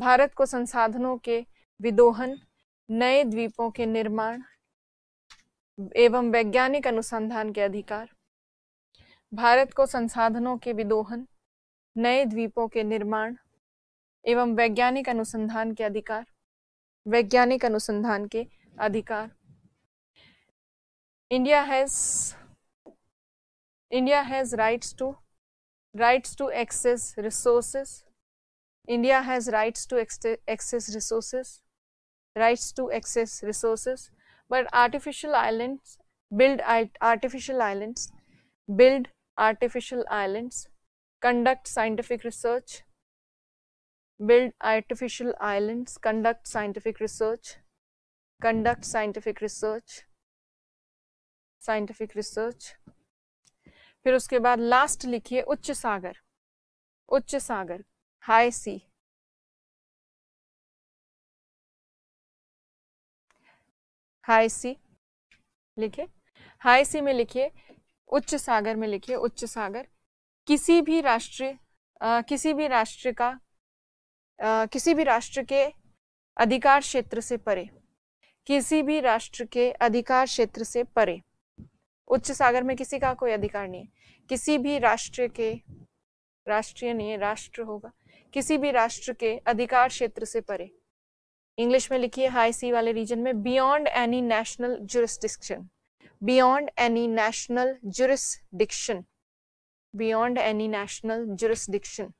A: भारत को संसाधनों के विदोहन नए द्वीपों के निर्माण एवं वैज्ञानिक अनुसंधान के अधिकार भारत को संसाधनों के विदोहन नए द्वीपों के निर्माण एवं वैज्ञानिक अनुसंधान के अधिकार वैज्ञानिक अनुसंधान के अधिकार India has India has rights to rights to access resources India has rights to access resources rights to access resources but artificial island build artificial island build artificial island conduct scientific research build artificial islands, conduct scientific research, conduct scientific research, scientific research. फिर उसके बाद last लिखिए उच्च सागर उच्च सागर high सी high सी लिखिए high सी में लिखिए उच्च सागर में लिखिए उच्च सागर किसी भी राष्ट्रीय किसी भी राष्ट्र का आ, किसी भी राष्ट्र के अधिकार क्षेत्र से परे किसी भी राष्ट्र के अधिकार क्षेत्र से परे उच्च सागर में किसी का कोई अधिकार नहीं है किसी भी राष्ट्र के राष्ट्रीय नहीं राष्ट्र होगा किसी भी राष्ट्र के अधिकार क्षेत्र से परे इंग्लिश में लिखिए हाई सी वाले रीजन में beyond any national jurisdiction beyond any national jurisdiction beyond any national jurisdiction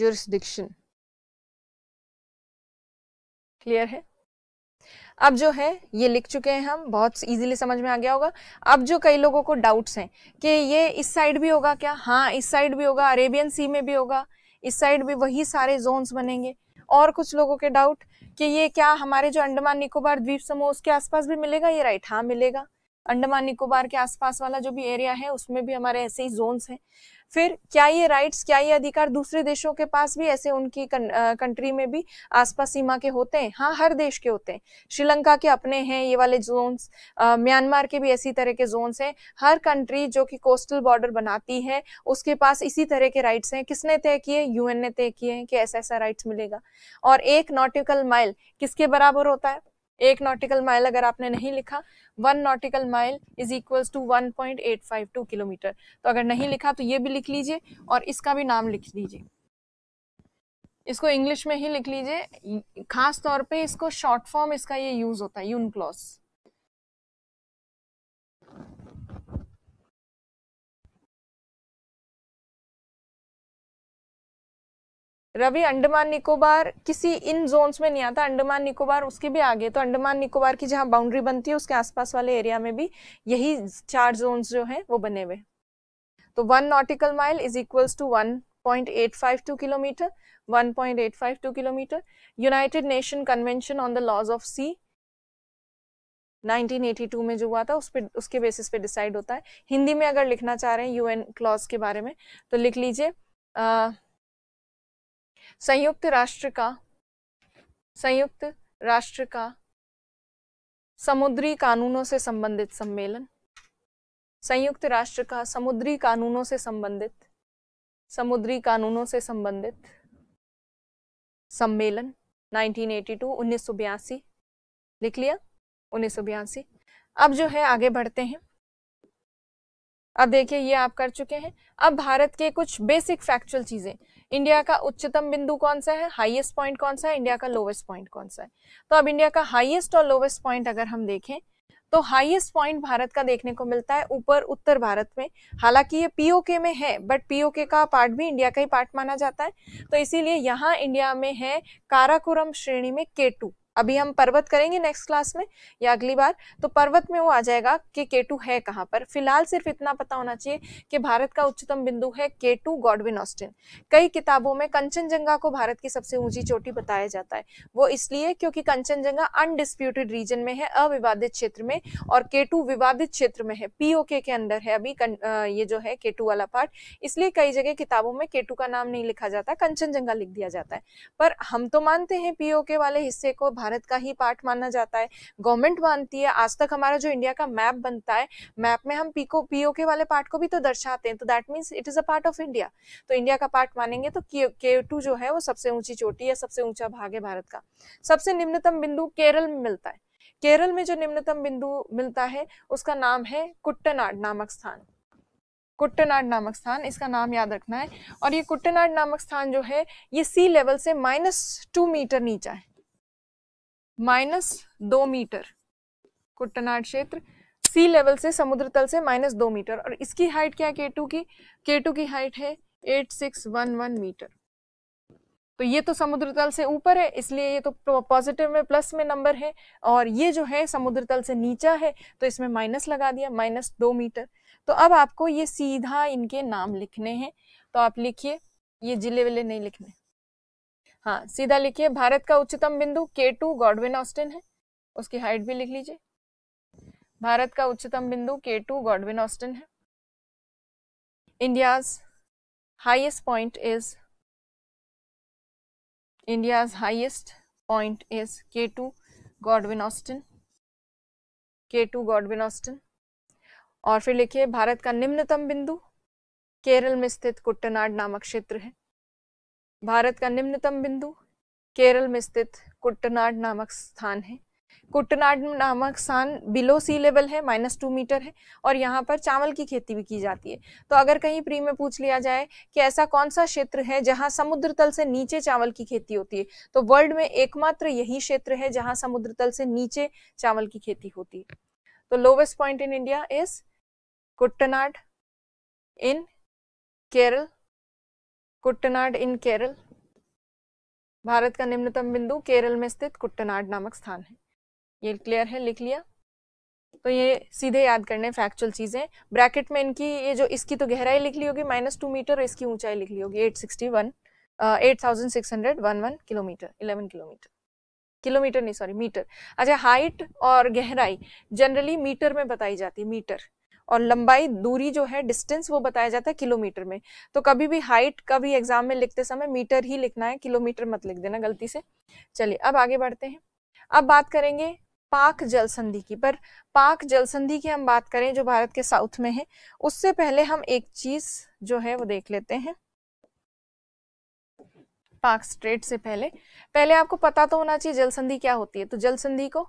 A: jurisdiction clear है अब जो है ये लिख चुके हैं हम बहुत इजीली समझ में आ गया होगा अब जो कई लोगों को डाउट्स हैं कि ये इस साइड भी होगा क्या हाँ इस साइड भी होगा अरेबियन सी में भी होगा इस साइड भी वही सारे जोन्स बनेंगे और कुछ लोगों के डाउट कि ये क्या हमारे जो अंडमान निकोबार द्वीप समूह उसके आसपास भी मिलेगा ये राइट हाँ मिलेगा अंडमान निकोबार के आसपास वाला जो भी एरिया है उसमें भी हमारे ऐसे ही जोन्स हैं फिर क्या ये राइट्स क्या ये अधिकार दूसरे देशों के पास भी ऐसे उनकी कं, आ, कंट्री में भी आसपास सीमा के होते हैं हाँ हर देश के होते हैं श्रीलंका के अपने हैं ये वाले जोन्स म्यांमार के भी ऐसी तरह के जोन्स हैं हर कंट्री जो कि कोस्टल बॉर्डर बनाती है उसके पास इसी तरह के राइट्स हैं किसने तय किए यूएन ने तय किए हैं कि ऐसा ऐसा राइट्स मिलेगा और एक नॉटिकल माइल किसके बराबर होता है एक नॉटिकल माइल अगर आपने नहीं लिखा one nautical mile is equals to one point eight five two kilometre तो अगर नहीं लिखा तो ये भी लिख लीजिए और इसका भी नाम लिख लीजिए इसको इंग्लिश में ही लिख लीजिए खास तौर पे इसको शॉर्ट फॉर्म इसका ये यूज होता है यून क्लॉस रवि अंडमान निकोबार किसी इन जोन्स में नहीं आता अंडमान निकोबार उसके भी आगे तो अंडमान निकोबार की जहाँ बाउंड्री बनती है उसके आसपास वाले एरिया में भी यही चार जोन्स जो हैं वो बने हुए तो one nautical mile is equals to one point eight five two kilometre one point eight five two kilometre United Nation convention on the laws of sea 1982 में जो हुआ था उस पर उसके बेसिस पे डिसाइड होता है हिंदी में अगर लिखना चाह रहे हैं यूएन क्लॉज के बारे में तो लिख लीजिए संयुक्त राष्ट्र का संयुक्त राष्ट्र का समुद्री कानूनों से संबंधित सम्मेलन संयुक्त राष्ट्र का समुद्री कानूनों से संबंधित समुद्री कानूनों से संबंधित सम्मेलन 1982 1982 लिख लिया उन्नीस अब जो है आगे बढ़ते हैं अब देखिए ये आप कर चुके हैं अब भारत के कुछ बेसिक फैक्चुअल चीजें इंडिया का उच्चतम बिंदु कौन सा है हाईएस्ट पॉइंट कौन सा है इंडिया का लोवेस्ट पॉइंट कौन सा है तो अब इंडिया का हाईएस्ट और लोवेस्ट पॉइंट अगर हम देखें तो हाईएस्ट पॉइंट भारत का देखने को मिलता है ऊपर उत्तर भारत में हालांकि ये पीओके में है बट पीओके का पार्ट भी इंडिया का ही पार्ट माना जाता है तो इसीलिए यहाँ इंडिया में है काराकोरम श्रेणी में के टू अभी हम पर्वत करेंगे नेक्स्ट क्लास में या अगली बार तो पर्वत में वो आ जाएगा कि केटू है कहाँ पर फिलहाल सिर्फ इतना पता होना चाहिए कि भारत का उच्चतम बिंदु है केटू गॉडविन ऑस्टिन कई किताबों में कंचनजंगा को भारत की सबसे ऊंची चोटी बताया जाता है वो इसलिए क्योंकि कंचनजंगा अनडिस्प्यूटेड रीजन में है अविवादित क्षेत्र में और केटू विवादित क्षेत्र में है पीओके के अंदर है अभी ये जो है केटू वाला पार्ट इसलिए कई जगह किताबों में केटू का नाम नहीं लिखा जाता कंचनजंगा लिख दिया जाता है पर हम तो मानते हैं पीओके वाले हिस्से को भारत का ही पार्ट माना जाता है गवर्नमेंट मानती है आज तक हमारा जो इंडिया का मैप बनता है मैप में हम पीको पीओके वाले पार्ट को भी तो दर्शाते हैं तो that means it is a part of India तो इंडिया का पार्ट मानेंगे तो के टू जो है वो सबसे ऊंची चोटी है सबसे ऊंचा भाग है भारत का सबसे निम्नतम बिंदु केरल में मिलता है केरल में जो निम्नतम बिंदु मिलता है उसका नाम है कुट्टनाड नामक स्थान कुट्टनाड नामक स्थान इसका नाम याद रखना है और ये कुट्टनाड नामक स्थान जो है ये सी लेवल से माइनस टू मीटर नीचा है माइनस दो मीटर कुट्टनाड क्षेत्र सी लेवल से समुद्र तल से माइनस दो मीटर और इसकी हाइट क्या है के टू की के टू की हाइट है eight six one one metre तो ये तो समुद्र तल से ऊपर है इसलिए ये तो पॉजिटिव में प्लस में नंबर है और ये जो है समुद्र तल से नीचा है तो इसमें माइनस लगा दिया माइनस दो मीटर तो अब आपको ये सीधा इनके नाम लिखने हैं तो आप लिखिए ये जिले विले नहीं लिखने हाँ सीधा लिखिए भारत का उच्चतम बिंदु के टू गॉडविन ऑस्टिन है उसकी हाइट भी लिख लीजिए भारत का उच्चतम बिंदु के टू गॉडविन ऑस्टिन है India's highest point is India's highest point is K two Godwin Austen K two Godwin Austen और फिर लिखिए भारत का निम्नतम बिंदु केरल में स्थित कुट्टनाड नामक क्षेत्र है भारत का निम्नतम बिंदु केरल में स्थित कुट्टनाड नामक स्थान है कुट्टनाड नामक स्थान बिलो सी लेवल है माइनस टू मीटर है और यहाँ पर चावल की खेती भी की जाती है तो अगर कहीं प्री में पूछ लिया जाए कि ऐसा कौन सा क्षेत्र है जहाँ समुद्र तल से नीचे चावल की खेती होती है तो वर्ल्ड में एकमात्र यही क्षेत्र है जहाँ समुद्र तल से नीचे चावल की खेती होती है तो lowest point in India is Kuttanad in Kerala Kuttanad in Kerala Bharat का निम्नतम बिंदु केरल में स्थित कुट्टनाड नामक स्थान है ये क्लियर है लिख लिया तो ये सीधे याद करने फैक्चुअल चीज़ें ब्रैकेट में इनकी ये जो इसकी तो गहराई लिख ली होगी माइनस टू मीटर और इसकी ऊंचाई लिख ली होगी eight sixty one eight thousand six hundred one one kilometre eleven kilometre kilometre नहीं सॉरी मीटर अच्छा हाइट और गहराई जनरली मीटर में बताई जाती है मीटर और लंबाई दूरी जो है डिस्टेंस वो बताया जाता है किलोमीटर में तो कभी भी हाइट का भी एग्जाम में लिखते समय मीटर ही लिखना है किलोमीटर मत लिख देना गलती से चलिए अब आगे बढ़ते हैं अब बात करेंगे पाक जल संधि की पर पाक जल संधि की हम बात करें जो भारत के साउथ में है उससे पहले हम एक चीज जो है वो देख लेते हैं पाक स्ट्रेट से पहले पहले आपको पता तो होना चाहिए जल संधि क्या होती है तो जल संधि को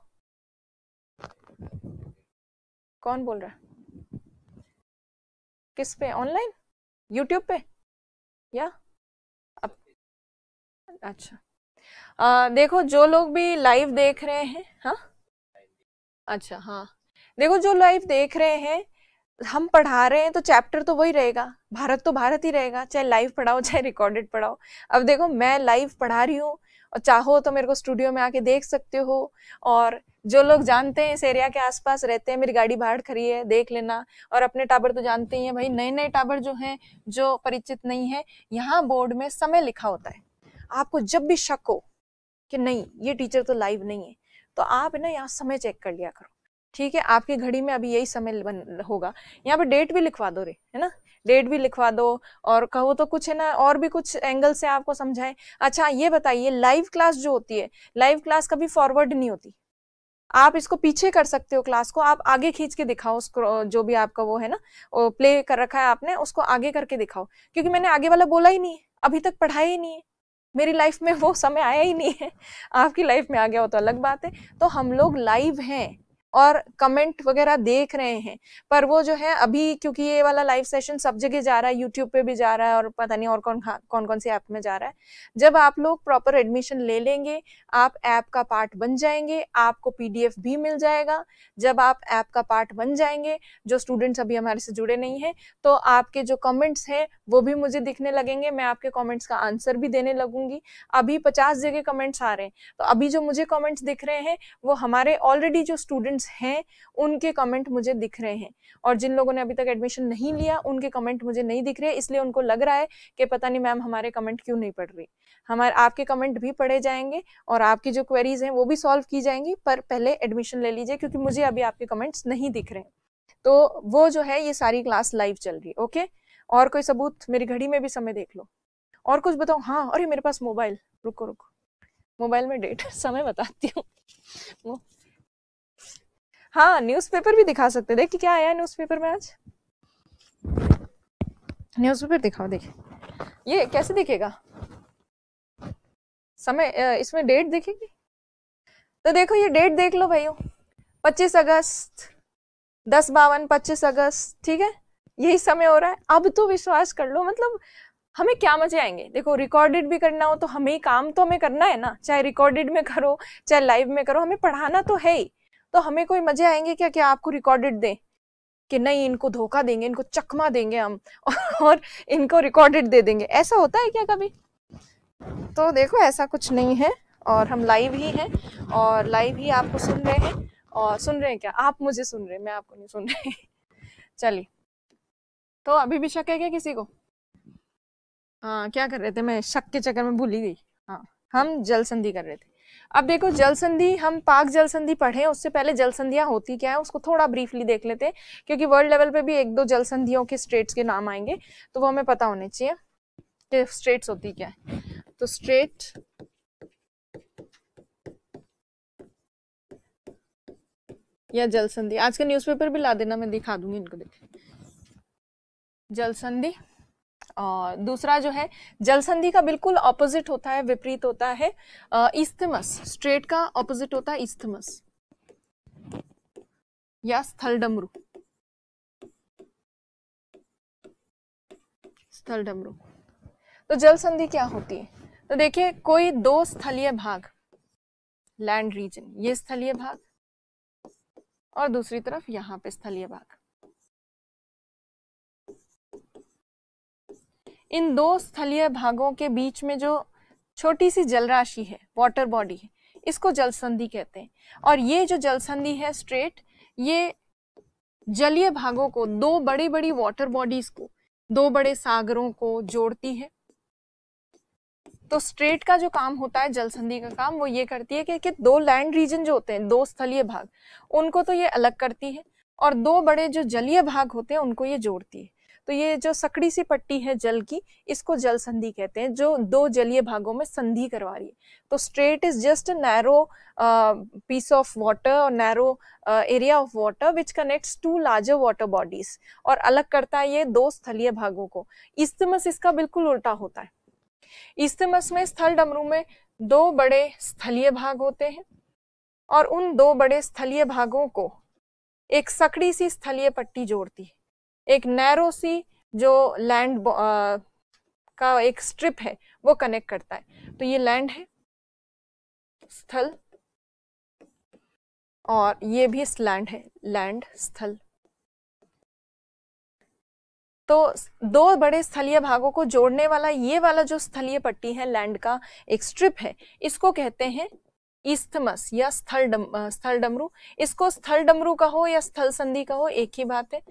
A: कौन बोल रहा है किस पे ऑनलाइन यूट्यूब पे या अब अच्छा आ, देखो जो लोग भी लाइव देख रहे हैं हाँ अच्छा हाँ देखो जो लाइव देख रहे हैं हम पढ़ा रहे हैं तो चैप्टर तो वही रहेगा भारत तो भारत ही रहेगा चाहे लाइव पढ़ाओ चाहे रिकॉर्डेड पढ़ाओ अब देखो मैं लाइव पढ़ा रही हूँ और चाहो तो मेरे को स्टूडियो में आके देख सकते हो और जो लोग जानते हैं इस एरिया के आसपास रहते हैं मेरी गाड़ी बाहर खड़ी है देख लेना और अपने टावर तो जानते ही हैं भाई नए नए टावर जो हैं जो परिचित नहीं है यहाँ बोर्ड में समय लिखा होता है आपको जब भी शक हो कि नहीं ये टीचर तो लाइव नहीं है तो आप ना यहाँ समय चेक कर लिया करो ठीक है आपकी घड़ी में अभी यही समय बन होगा यहाँ पे डेट भी लिखवा दो रे है ना डेट भी लिखवा दो और कहो तो कुछ है ना और भी कुछ एंगल से आपको समझाएं अच्छा ये बताइए लाइव क्लास जो होती है लाइव क्लास कभी फॉरवर्ड नहीं होती आप इसको पीछे कर सकते हो क्लास को आप आगे खींच के दिखाओ उसको जो भी आपका वो है ना प्ले कर रखा है आपने उसको आगे करके दिखाओ क्योंकि मैंने आगे वाला बोला ही नहीं है अभी तक पढ़ाया ही नहीं है मेरी लाइफ में वो समय आया ही नहीं है आपकी लाइफ में आ गया हो तो अलग बात है तो हम लोग लाइव हैं और कमेंट वगैरह देख रहे हैं पर वो जो है अभी क्योंकि ये वाला लाइव सेशन सब जगह जा रहा है यूट्यूब पे भी जा रहा है और पता नहीं और कौन हाँ, कौन कौन से ऐप में जा रहा है जब आप लोग प्रॉपर एडमिशन ले लेंगे आप ऐप का पार्ट बन जाएंगे आपको पीडीएफ भी मिल जाएगा जब आप ऐप का पार्ट बन जाएंगे जो स्टूडेंट्स अभी हमारे से जुड़े नहीं हैं तो आपके जो कमेंट्स हैं वो भी मुझे दिखने लगेंगे मैं आपके कमेंट्स का आंसर भी देने लगूंगी अभी पचास जगह कमेंट्स आ रहे हैं तो अभी जो मुझे कमेंट्स दिख रहे हैं वो हमारे ऑलरेडी जो स्टूडेंट्स स्टूडेंट्स हैं उनके कमेंट मुझे दिख रहे हैं और जिन लोगों ने अभी तक एडमिशन नहीं लिया उनके कमेंट मुझे नहीं दिख रहे इसलिए उनको लग रहा है कि पता नहीं मैम हमारे कमेंट क्यों नहीं पढ़ रही हमारे आपके कमेंट भी पढ़े जाएंगे और आपकी जो क्वेरीज हैं वो भी सॉल्व की जाएंगी पर पहले एडमिशन ले लीजिए क्योंकि मुझे अभी आपके कमेंट्स नहीं दिख रहे तो वो जो है ये सारी क्लास लाइव चल रही ओके और कोई सबूत मेरी घड़ी में भी समय देख लो और कुछ बताओ हाँ अरे मेरे पास मोबाइल रुको रुको मोबाइल में डेट समय बताती हूँ हाँ न्यूज़पेपर भी दिखा सकते देखिए क्या आया न्यूज़पेपर में आज न्यूज़पेपर दिखाओ देखिए ये कैसे दिखेगा समय इसमें डेट दिखेगी तो देखो ये डेट देख लो भाइयों पच्चीस अगस्त दस बावन पच्चीस अगस्त ठीक है यही समय हो रहा है अब तो विश्वास कर लो मतलब हमें क्या मजे आएंगे देखो रिकॉर्डेड भी करना हो तो हमें काम तो हमें करना है ना चाहे रिकॉर्डेड में करो चाहे लाइव में करो हमें पढ़ाना तो है ही तो हमें कोई मजे आएंगे क्या कि आपको रिकॉर्डेड दें कि नहीं इनको धोखा देंगे इनको चकमा देंगे हम और इनको रिकॉर्डेड दे देंगे ऐसा होता है क्या कभी तो देखो ऐसा कुछ नहीं है और हम लाइव ही हैं और लाइव ही आपको सुन रहे हैं और सुन रहे हैं क्या आप मुझे सुन रहे हैं मैं आपको नहीं सुन रही चलिए तो अभी भी शक है क्या किसी को हाँ क्या कर रहे थे मैं शक के चक्कर में भूल ही गई हाँ हम जल संधि कर रहे थे अब देखो जल संधि हम पाक जल संधि पढ़े उससे पहले जल संधियां होती क्या है उसको थोड़ा ब्रीफली देख लेते हैं क्योंकि वर्ल्ड लेवल पे भी एक दो जल संधियों के स्टेट्स के नाम आएंगे तो वो हमें पता होने चाहिए कि स्टेट्स होती क्या है तो स्टेट या जल संधि आज का न्यूज़पेपर भी ला देना मैं दिखा दूंगी इनको देख जल संधि और दूसरा जो है जलसंधि का बिल्कुल ऑपोजिट होता है विपरीत होता है इस्थमस स्ट्रेट का ऑपोजिट होता है इस्थमस या स्थल डमरू स्थल डमरू तो जल संधि क्या होती है तो देखिए कोई दो स्थलीय भाग लैंड रीजन ये स्थलीय भाग और दूसरी तरफ यहां पे स्थलीय भाग इन दो स्थलीय भागों के बीच में जो छोटी सी जलराशि है वाटर बॉडी है इसको जलसंधि कहते हैं और ये जो जलसंधि है स्ट्रेट ये जलीय भागों को दो बड़ी बड़ी वाटर बॉडीज को दो बड़े सागरों को जोड़ती है तो स्ट्रेट का जो काम होता है जलसंधि का काम वो ये करती है कि, कि दो लैंड रीजन जो होते हैं दो स्थलीय भाग उनको तो ये अलग करती है और दो बड़े जो जलीय भाग होते हैं उनको ये जोड़ती है तो ये जो सकड़ी सी पट्टी है जल की इसको जल संधि कहते हैं जो दो जलीय भागों में संधि करवा रही है तो strait is just narrow piece of water और narrow area of water which connects to larger water bodies और अलग करता है ये दो स्थलीय भागों को इस्तेमस इसका बिल्कुल उल्टा होता है इस्तेमस में स्थल डमरू में दो बड़े स्थलीय भाग होते हैं और उन दो बड़े स्थलीय भागों को एक सकड़ी सी स्थलीय पट्टी जोड़ती है एक नैरो सी जो लैंड का एक स्ट्रिप है वो कनेक्ट करता है तो ये लैंड है स्थल और ये भी लैंड है लैंड स्थल तो दो बड़े स्थलीय भागों को जोड़ने वाला ये वाला जो स्थलीय पट्टी है लैंड का एक स्ट्रिप है इसको कहते हैं इस्थमस या स्थल डम, स्थल डमरू इसको स्थल डमरू का हो या स्थल संधि का हो एक ही बात है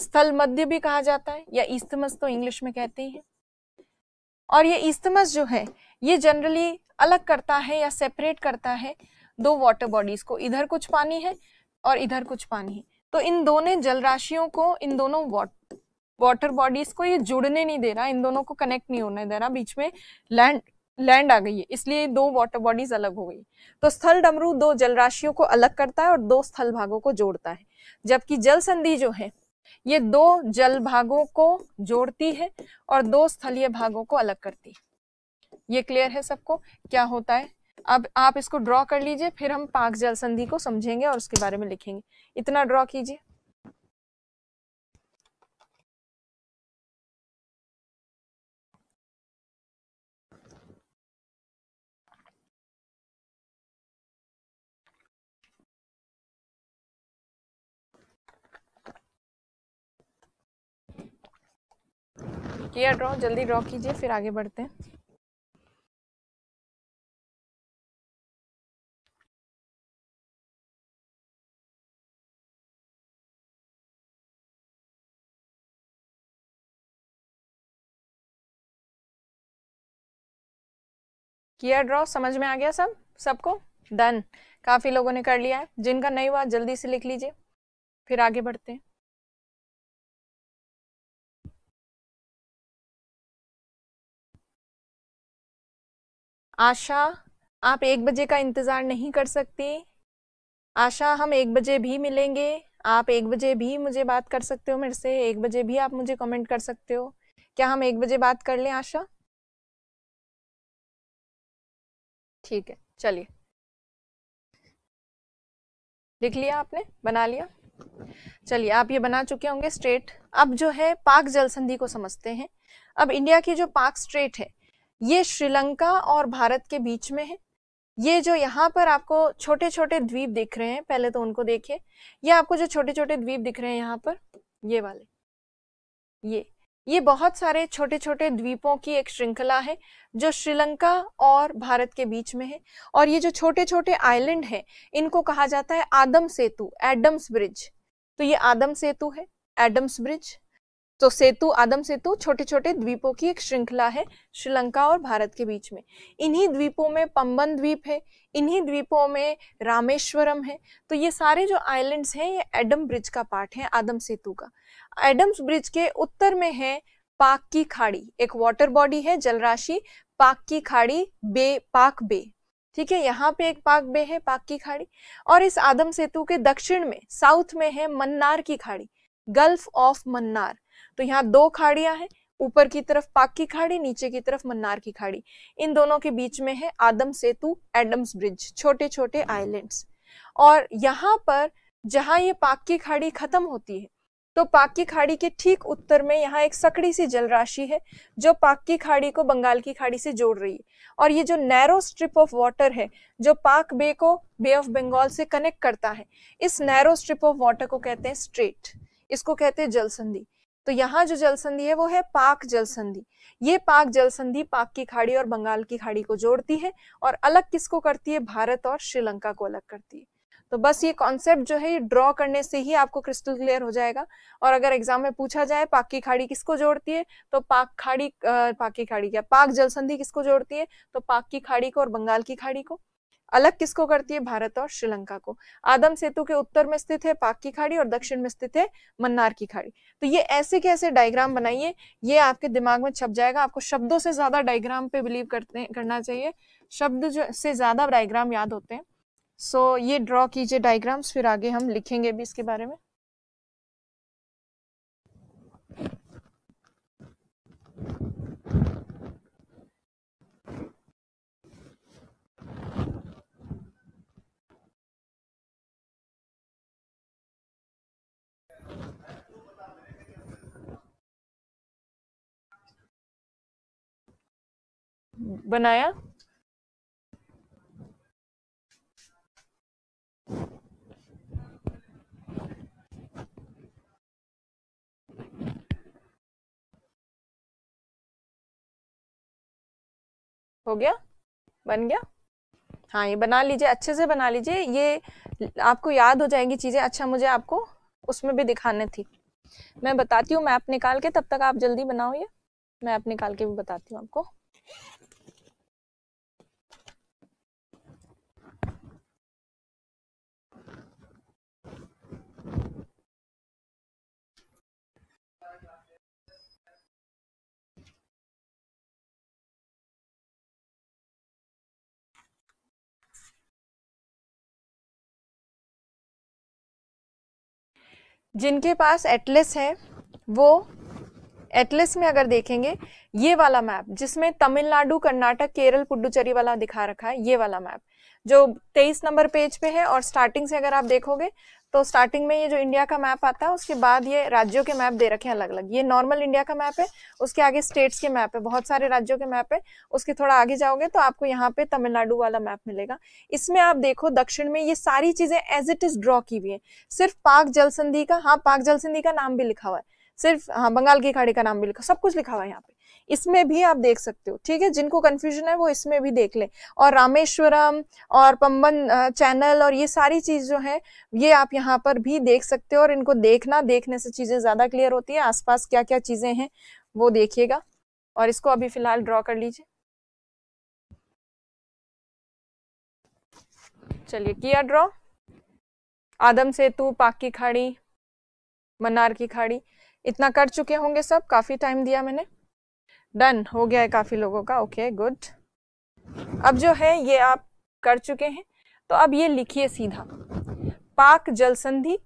A: स्थल मध्य भी कहा जाता है या इस्तमस तो इंग्लिश में कहते हैं और ये ईस्तमस जो है ये जनरली अलग करता है या सेपरेट करता है दो वाटर बॉडीज को इधर कुछ पानी है और इधर कुछ पानी है तो इन दोनों जलराशियों को इन दोनों वाटर बॉडीज को ये जुड़ने नहीं दे रहा इन दोनों को कनेक्ट नहीं होने दे रहा बीच में लैंड लैंड आ गई है इसलिए दो वाटर बॉडीज अलग हो गई तो स्थल डमरू दो जलराशियों को अलग करता है और दो स्थल भागों को जोड़ता है जबकि जल संधि जो है ये दो जल भागों को जोड़ती है और दो स्थलीय भागों को अलग करती है ये क्लियर है सबको क्या होता है अब आप इसको ड्रॉ कर लीजिए फिर हम पाक जल संधि को समझेंगे और उसके बारे में लिखेंगे इतना ड्रॉ कीजिए किया ड्रॉ जल्दी ड्रॉ कीजिए फिर आगे बढ़ते हैं किया ड्रॉ समझ में आ गया सब सबको डन काफ़ी लोगों ने कर लिया है जिनका नहीं हुआ जल्दी से लिख लीजिए फिर आगे बढ़ते हैं आशा आप एक बजे का इंतज़ार नहीं कर सकती आशा हम एक बजे भी मिलेंगे आप एक बजे भी मुझे बात कर सकते हो मेरे से एक बजे भी आप मुझे कमेंट कर सकते हो क्या हम एक बजे बात कर लें आशा ठीक है चलिए लिख लिया आपने बना लिया चलिए आप ये बना चुके होंगे स्ट्रेट अब जो है पाक जल संधि को समझते हैं अब इंडिया की जो पाक स्ट्रेट है ये श्रीलंका और भारत के बीच में है ये जो यहाँ पर आपको छोटे छोटे द्वीप दिख रहे हैं पहले तो उनको देखिए ये आपको जो छोटे छोटे द्वीप दिख रहे हैं यहाँ पर ये वाले ये ये बहुत सारे छोटे छोटे द्वीपों की एक श्रृंखला है जो श्रीलंका और भारत के बीच में है और ये जो छोटे छोटे आइलैंड हैं इनको कहा जाता है आदम सेतु एडम्स ब्रिज तो ये आदम सेतु है एडम्स ब्रिज तो सेतु आदम सेतु छोटे छोटे द्वीपों की एक श्रृंखला है श्रीलंका और भारत के बीच में इन्हीं द्वीपों में पंबन द्वीप है इन्हीं द्वीपों में रामेश्वरम है तो ये सारे जो आइलैंड्स हैं ये एडम ब्रिज का पार्ट है आदम सेतु का एडम्स ब्रिज के उत्तर में है पाक की खाड़ी एक वाटर बॉडी है जलराशि पाक की खाड़ी बे पाक बे ठीक है यहाँ पे एक पाक बे है पाक की खाड़ी और इस आदम सेतु के दक्षिण में साउथ में है मन्नार की खाड़ी गल्फ ऑफ मन्नार तो यहाँ दो खाड़ियां हैं ऊपर की तरफ पाक की खाड़ी नीचे की तरफ मन्नार की खाड़ी इन दोनों के बीच में है आदम सेतु एडम्स ब्रिज छोटे छोटे हम्म। आइलैंड्स और यहाँ पर जहां ये पाक की खाड़ी खत्म होती है तो पाक की खाड़ी के ठीक उत्तर में यहाँ एक सकड़ी सी जलराशि है जो पाक की खाड़ी को बंगाल की खाड़ी से जोड़ रही है और ये जो नैरो स्ट्रिप ऑफ वाटर है जो पाक बे को बे ऑफ बंगाल से कनेक्ट करता है इस नैरो स्ट्रिप ऑफ वाटर को कहते हैं स्ट्रेट इसको कहते हैं जलसंधि तो यहाँ जो जल संधि है वो है पाक जल संधि ये पाक जल संधि पाक की खाड़ी और बंगाल की खाड़ी को जोड़ती है और अलग किसको करती है भारत और श्रीलंका को अलग करती है तो बस ये कॉन्सेप्ट जो है ये ड्रॉ करने से ही आपको क्रिस्टल क्लियर हो जाएगा और अगर एग्जाम में पूछा जाए पाक की खाड़ी किसको जोड़ती है तो पाक खाड़ी पाक की खाड़ी क्या पाक जल संधि किसको जोड़ती है तो पाक की खाड़ी को और बंगाल की खाड़ी को अलग किसको करती है भारत और श्रीलंका को आदम सेतु के उत्तर में स्थित है पाक की खाड़ी और दक्षिण में स्थित है मन्नार की खाड़ी तो ये ऐसे कैसे डायग्राम बनाइए ये आपके दिमाग में छप जाएगा आपको शब्दों से ज्यादा डायग्राम पे बिलीव करते करना चाहिए शब्द जो से ज्यादा डायग्राम याद होते हैं सो ये ड्रॉ कीजिए डायग्राम्स फिर आगे हम लिखेंगे भी इसके बारे में
B: बनाया हो गया
A: बन गया हाँ ये बना लीजिए अच्छे से बना लीजिए ये आपको याद हो जाएंगी चीज़ें अच्छा मुझे आपको उसमें भी दिखाने थी मैं बताती हूँ मैप निकाल के तब तक आप जल्दी बनाओ ये मैप निकाल के भी बताती हूँ आपको जिनके पास एटलस है वो एटलस में अगर देखेंगे ये वाला मैप जिसमें तमिलनाडु कर्नाटक केरल पुडुचेरी वाला दिखा रखा है ये वाला मैप जो 23 नंबर पेज पे है और स्टार्टिंग से अगर आप देखोगे तो स्टार्टिंग में ये जो इंडिया का मैप आता है उसके बाद ये राज्यों के मैप दे रखे हैं अलग अलग ये नॉर्मल इंडिया का मैप है उसके आगे स्टेट्स के मैप है बहुत सारे राज्यों के मैप है उसके थोड़ा आगे जाओगे तो आपको यहाँ पे तमिलनाडु वाला मैप मिलेगा इसमें आप देखो दक्षिण में ये सारी चीजें एज इट इज ड्रॉ की हुई है सिर्फ पाक जल संधि का हाँ पाक जल संधि का नाम भी लिखा हुआ है सिर्फ हाँ बंगाल की खाड़ी का नाम भी लिखा सब कुछ लिखा हुआ है यहाँ पे इसमें भी आप देख सकते हो ठीक है जिनको कन्फ्यूजन है वो इसमें भी देख ले और रामेश्वरम और पम्बन चैनल और ये सारी चीज़ जो है ये आप यहाँ पर भी देख सकते हो और इनको देखना देखने से चीज़ें ज़्यादा क्लियर होती है आसपास क्या क्या चीज़ें हैं वो देखिएगा और इसको अभी फ़िलहाल ड्रॉ कर लीजिए चलिए किया ड्रॉ आदम सेतु पाक की खाड़ी मनार की खाड़ी इतना कर चुके होंगे सब काफ़ी टाइम दिया मैंने डन हो गया है काफ़ी लोगों का ओके गुड अब जो है ये आप कर चुके हैं तो अब ये लिखिए सीधा पाक जल संधि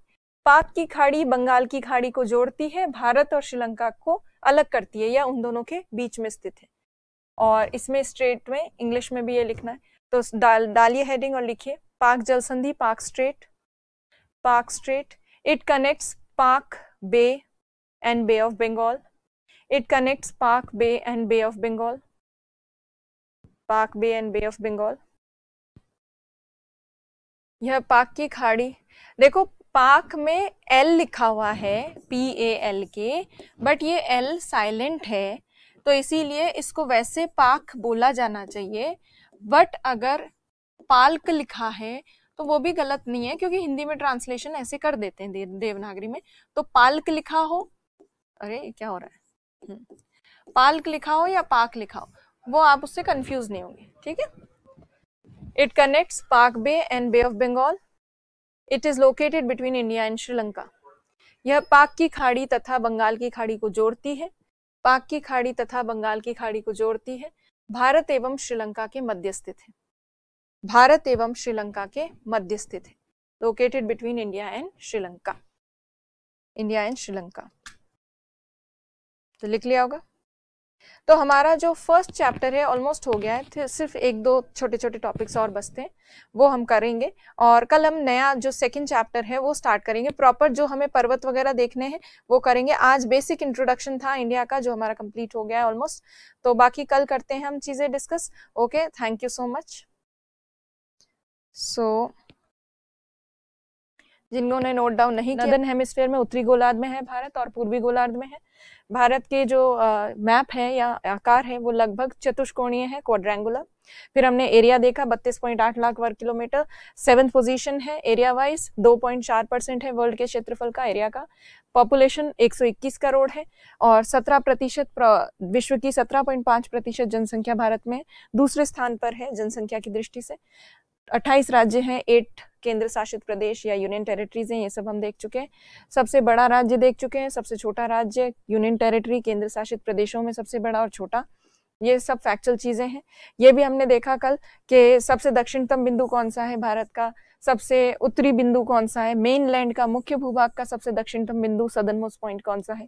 A: पाक की खाड़ी बंगाल की खाड़ी को जोड़ती है भारत और श्रीलंका को अलग करती है या उन दोनों के बीच में स्थित है और इसमें स्ट्रेट में इंग्लिश में भी ये लिखना है तो डाल डालिए हेडिंग और लिखिए पाक जल संधि पाक स्ट्रेट पाक straight it connects Palk bay and bay of Bengal It connects Park Bay and Bay of Bengal. Park Bay and Bay of Bengal. यह पाक की खाड़ी देखो पाक में एल लिखा हुआ है पी ए एल के बट ये एल साइलेंट है तो इसीलिए इसको वैसे पाक बोला जाना चाहिए बट अगर पाल्क लिखा है तो वो भी गलत नहीं है क्योंकि हिंदी में ट्रांसलेशन ऐसे कर देते हैं देवनागरी में तो पाल्क लिखा हो अरे क्या हो रहा है पाल्क लिखा हो या पाक लिखा हो वो आप उससे कंफ्यूज नहीं होंगे ठीक है it connects Palk bay and bay of Bengal it is located between India and Sri Lanka यह पाक की खाड़ी तथा बंगाल की खाड़ी को जोड़ती है पाक की खाड़ी तथा बंगाल की खाड़ी को जोड़ती है भारत एवं श्रीलंका के मध्य स्थित है भारत एवं श्रीलंका के मध्य स्थित है located between India and Sri Lanka India and Sri Lanka तो लिख लिया होगा तो हमारा जो फर्स्ट चैप्टर है ऑलमोस्ट हो गया है सिर्फ एक दो छोटे छोटे टॉपिक्स और बचते हैं वो हम करेंगे और कल हम नया जो सेकंड चैप्टर है वो स्टार्ट करेंगे प्रॉपर जो हमें पर्वत वगैरह देखने हैं वो करेंगे आज बेसिक इंट्रोडक्शन था इंडिया का जो हमारा कंप्लीट हो गया है ऑलमोस्ट तो बाकी कल करते हैं हम चीज़ें discuss okay thank you so much so जिन्होंने नोट डाउन नहीं किया नदन हेमिस्फेयर में उत्तरी गोलार्ध में है भारत और पूर्वी गोलार्ध में है भारत के जो आ, मैप है या आकार है वो लगभग चतुष्कोणीय है क्वाड्रेंगुलर फिर हमने एरिया देखा 32.8 लाख वर्ग किलोमीटर सेवन्थ पोजीशन है एरिया वाइज 2.4 परसेंट है वर्ल्ड के क्षेत्रफल का एरिया का पॉपुलेशन 121 करोड़ है और 17 प्रतिशत विश्व की 17.5 प्रतिशत जनसंख्या भारत में दूसरे स्थान पर है जनसंख्या की दृष्टि से अट्ठाईस राज्य हैं एट केंद्र शासित प्रदेश या यूनियन टेरिटरीज हैं ये सब हम देख चुके हैं सबसे बड़ा राज्य देख चुके हैं सबसे छोटा राज्य यूनियन टेरिटरी केंद्र शासित प्रदेशों में सबसे बड़ा और छोटा ये सब फैक्चुअल चीज़ें हैं ये भी हमने देखा कल कि सबसे दक्षिणतम बिंदु कौन सा है भारत का सबसे उत्तरी बिंदु कौन सा है मेन लैंड का मुख्य भूभाग का सबसे दक्षिणतम बिंदु सदन मोस्ट पॉइंट कौन सा है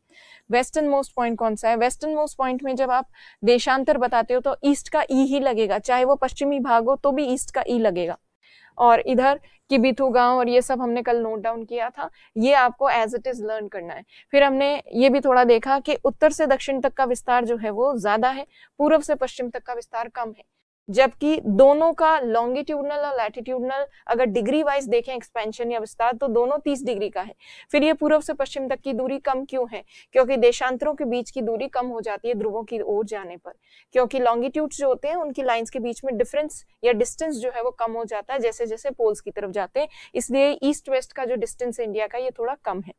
A: वेस्टर्न मोस्ट पॉइंट कौन सा है वेस्टर्न मोस्ट पॉइंट में जब आप देशांतर बताते हो तो ईस्ट का ई ही लगेगा चाहे वो पश्चिमी भाग हो तो भी ईस्ट का ई लगेगा और इधर किबिथू गांव और ये सब हमने कल नोट डाउन किया था ये आपको एज इट इज लर्न करना है फिर हमने ये भी थोड़ा देखा कि उत्तर से दक्षिण तक का विस्तार जो है वो ज्यादा है पूर्व से पश्चिम तक का विस्तार कम है जबकि दोनों का लॉन्गिट्यूडनल और लैटिट्यूडनल अगर डिग्री वाइज देखें एक्सपेंशन या विस्तार तो दोनों तीस डिग्री का है फिर ये पूर्व से पश्चिम तक की दूरी कम क्यों है क्योंकि देशांतरों के बीच की दूरी कम हो जाती है ध्रुवों की ओर जाने पर क्योंकि लॉन्गिट्यूड जो होते हैं उनकी लाइन्स के बीच में डिफरेंस या डिस्टेंस जो है वो कम हो जाता है जैसे जैसे पोल्स की तरफ जाते हैं इसलिए ईस्ट वेस्ट का जो डिस्टेंस है इंडिया का ये थोड़ा कम है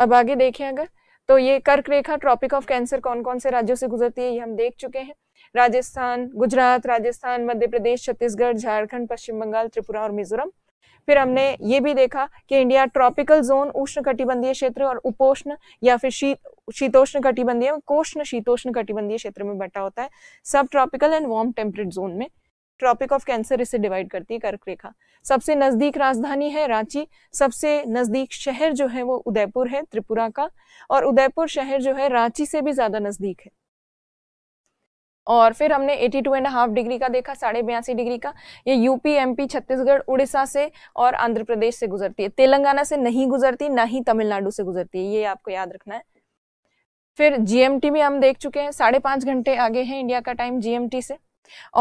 A: अब आगे देखें अगर तो ये कर्क रेखा ट्रॉपिक ऑफ कैंसर कौन कौन से राज्यों से गुजरती है ये हम देख चुके हैं राजस्थान गुजरात राजस्थान मध्य प्रदेश छत्तीसगढ़ झारखंड पश्चिम बंगाल त्रिपुरा और मिजोरम फिर हमने ये भी देखा कि इंडिया ट्रॉपिकल जोन उष्ण कटिबंधीय क्षेत्र और उपोष्ण या फिर शीत शीतोष्ण कटिबंधीय कोष्ण शीतोष्ण कटिबंधीय क्षेत्र में बटा होता है सब tropical and warm temperate zone में ट्रॉपिक ऑफ कैंसर इसे डिवाइड करती है कर्क रेखा सबसे नजदीक राजधानी है रांची सबसे नजदीक शहर जो है वो उदयपुर है त्रिपुरा का और उदयपुर शहर जो है रांची से भी ज्यादा नजदीक है और फिर हमने eighty two and half degree का देखा साढ़े बयासी डिग्री का ये यूपी एमपी छत्तीसगढ़ उड़ीसा से और आंध्र प्रदेश से गुजरती है तेलंगाना से नहीं गुजरती ना ही तमिलनाडु से गुजरती है ये आपको याद रखना है फिर जीएमटी में हम देख चुके हैं साढ़े पाँच घंटे आगे हैं इंडिया का टाइम जीएमटी से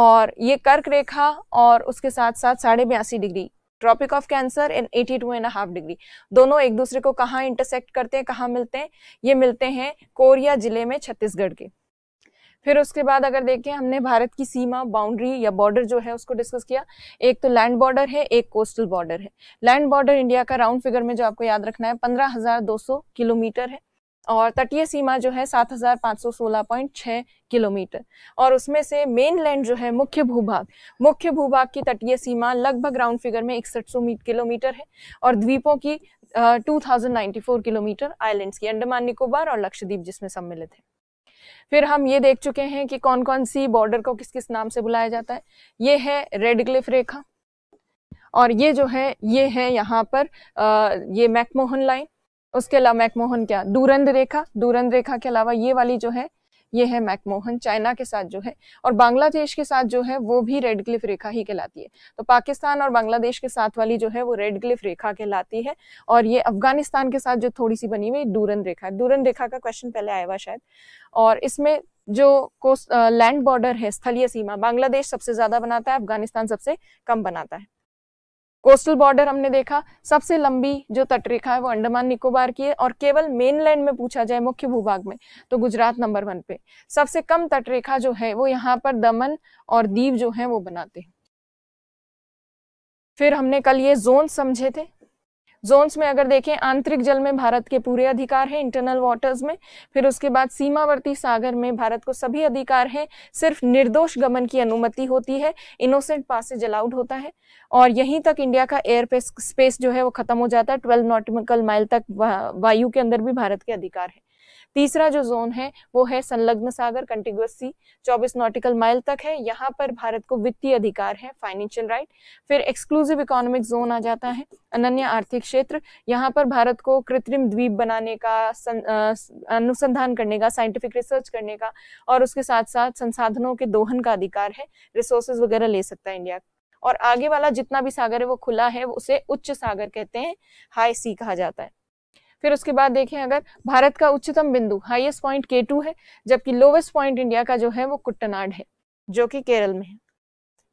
A: और ये कर्क रेखा और उसके साथ साथ साढ़े बयासी डिग्री tropic of cancer and eighty two and half degree दोनों एक दूसरे को कहाँ इंटरसेक्ट करते हैं कहाँ मिलते हैं ये मिलते हैं कोरिया जिले में छत्तीसगढ़ के फिर उसके बाद अगर देखें हमने भारत की सीमा बाउंड्री या बॉर्डर जो है उसको डिस्कस किया एक तो लैंड बॉर्डर है एक कोस्टल बॉर्डर है लैंड बॉर्डर इंडिया का राउंड फिगर में जो आपको याद रखना है पंद्रह हजार दो सौ किलोमीटर है और तटीय सीमा जो है 7,516.6 किलोमीटर और उसमें से मेन लैंड जो है मुख्य भूभाग मुख्य भूभाग की तटीय सीमा लगभग राउंड फिगर में इकसठ सौ किलोमीटर है और द्वीपों की टू थाउजेंड किलोमीटर आइलैंड्स की अंडमान निकोबार और लक्षद्वीप जिसमें सम्मिलित है फिर हम ये देख चुके हैं कि कौन कौन सी बॉर्डर को किस किस नाम से बुलाया जाता है ये है रेड क्लिफ रेखा और ये जो है ये है यहाँ पर आ, ये मैकमोहन लाइन उसके अलावा मैकमोहन क्या दूरंद रेखा दूरंद रेखा के अलावा ये वाली जो है ये है मैकमोहन चाइना के साथ जो है और बांग्लादेश के साथ जो है वो भी रेड क्लिफ रेखा ही कहलाती है तो पाकिस्तान और बांग्लादेश के साथ वाली जो है वो रेड क्लिफ रेखा कहलाती है और ये अफगानिस्तान के साथ जो थोड़ी सी बनी हुई डूरन रेखा डूरन रेखा का क्वेश्चन पहले आया हुआ शायद और इसमें जो कोस्ट लैंड बॉर्डर है स्थलीय सीमा बांग्लादेश सबसे ज्यादा बनाता है अफगानिस्तान सबसे कम बनाता है कोस्टल बॉर्डर हमने देखा सबसे लंबी जो तटरेखा है वो अंडमान निकोबार की है और केवल मेनलैंड में पूछा जाए मुख्य भूभाग में तो गुजरात नंबर वन पे सबसे कम तटरेखा जो है वो यहाँ पर दमन और दीव जो है वो बनाते हैं फिर हमने कल ये जोन समझे थे जोन्स में अगर देखें आंतरिक जल में भारत के पूरे अधिकार हैं इंटरनल वाटर्स में फिर उसके बाद सीमावर्ती सागर में भारत को सभी अधिकार हैं सिर्फ निर्दोष गमन की अनुमति होती है इनोसेंट पासेज अलाउड होता है और यहीं तक इंडिया का एयर स्पेस जो है वो खत्म हो जाता है ट्वेल्व नॉटिकल माइल तक वायु के अंदर भी भारत के अधिकार है तीसरा जो जोन है वो है संलग्न सागर कंटिग्वसी चौबीस 24 नॉटिकल माइल तक है यहाँ पर भारत को वित्तीय अधिकार है फाइनेंशियल राइट फिर एक्सक्लूसिव इकोनॉमिक जोन आ जाता है अनन्य आर्थिक क्षेत्र यहाँ पर भारत को कृत्रिम द्वीप बनाने का अनुसंधान करने का साइंटिफिक रिसर्च करने का और उसके साथ साथ संसाधनों के दोहन का अधिकार है रिसोर्सेज वगैरह ले सकता है इंडिया और आगे वाला जितना भी सागर है वो खुला है उसे उच्च सागर कहते हैं हाई सी कहा जाता है फिर उसके बाद देखें अगर भारत का उच्चतम बिंदु हाईएस्ट पॉइंट के टू है जबकि लोवेस्ट पॉइंट इंडिया का जो है वो कुट्टनाड है जो कि केरल में है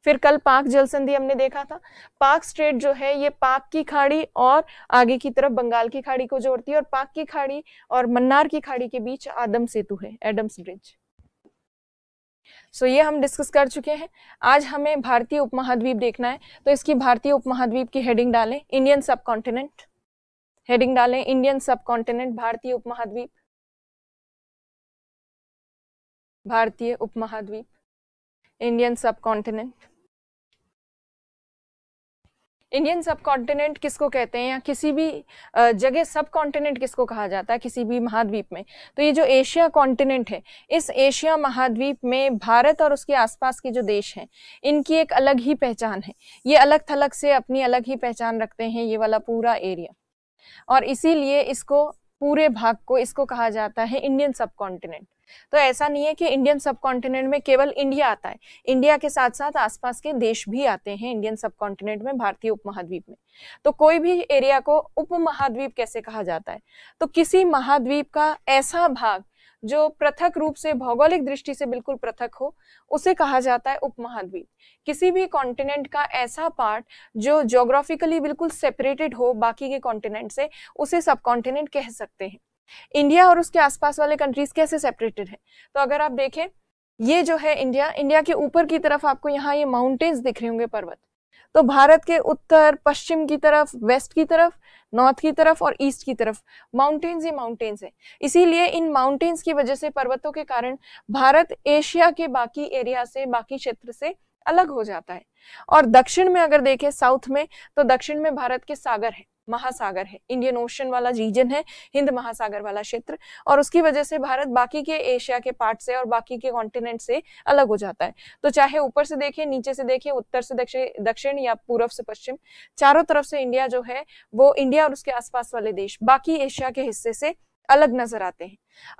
A: फिर कल पाक जल संधि हमने देखा था पाक स्ट्रेट जो है ये पाक की खाड़ी और आगे की तरफ बंगाल की खाड़ी को जोड़ती है और पाक की खाड़ी और मन्नार की खाड़ी के बीच आदम सेतु है एडम्स ब्रिज सो so, ये हम डिस्कस कर चुके हैं आज हमें भारतीय उपमहाद्वीप देखना है तो इसकी भारतीय उपमहाद्वीप की हेडिंग डालें इंडियन सब कॉन्टिनेंट हेडिंग डालें इंडियन सब कॉन्टिनेंट भारतीय उपमहाद्वीप भारतीय उपमहाद्वीप इंडियन सब कॉन्टिनेंट इंडियन सब कॉन्टिनेंट किसको कहते हैं या किसी भी जगह सब कॉन्टिनेंट किसको कहा जाता है किसी भी महाद्वीप में तो ये जो एशिया कॉन्टिनेंट है इस एशिया महाद्वीप में भारत और उसके आसपास के जो देश हैं इनकी एक अलग ही पहचान है ये अलग थलग से अपनी अलग ही पहचान रखते हैं ये वाला पूरा एरिया और इसीलिए इसको पूरे भाग को इसको कहा जाता है इंडियन सब कॉन्टिनेंट तो ऐसा नहीं है कि इंडियन सब कॉन्टिनेंट में केवल इंडिया आता है इंडिया के साथ साथ आसपास के देश भी आते हैं इंडियन सब कॉन्टिनेंट में भारतीय उपमहाद्वीप में तो कोई भी एरिया को उप महाद्वीप कैसे कहा जाता है तो किसी महाद्वीप का ऐसा भाग जो पृथक रूप से भौगोलिक दृष्टि से बिल्कुल पृथक हो उसे कहा जाता है उपमहाद्वीप किसी भी कॉन्टिनेंट का ऐसा पार्ट जो जोग्राफिकली बिल्कुल सेपरेटेड हो बाकी के कॉन्टिनेंट से उसे सब कॉन्टिनेंट कह सकते हैं इंडिया और उसके आसपास वाले कंट्रीज कैसे सेपरेटेड है तो अगर आप देखें ये जो है इंडिया इंडिया के ऊपर की तरफ आपको यहाँ ये माउंटेन्स दिख रहे होंगे पर्वत तो भारत के उत्तर पश्चिम की तरफ वेस्ट की तरफ नॉर्थ की तरफ और ईस्ट की तरफ माउंटेन्स ही माउंटेन्स है इसीलिए इन माउंटेन्स की वजह से पर्वतों के कारण भारत एशिया के बाकी एरिया से बाकी क्षेत्र से अलग हो जाता है और दक्षिण में अगर देखें साउथ में तो दक्षिण में भारत के सागर है महासागर है इंडियन ओशन वाला रीजन है हिंद महासागर वाला क्षेत्र और उसकी वजह से भारत बाकी के एशिया के पार्ट से और बाकी के कॉन्टिनेंट से अलग हो जाता है तो चाहे ऊपर से देखें नीचे से देखें उत्तर से दक्षिण या पूर्व से पश्चिम चारों तरफ से इंडिया जो है वो इंडिया और उसके आसपास वाले देश बाकी एशिया के हिस्से से अलग नजर आते हैं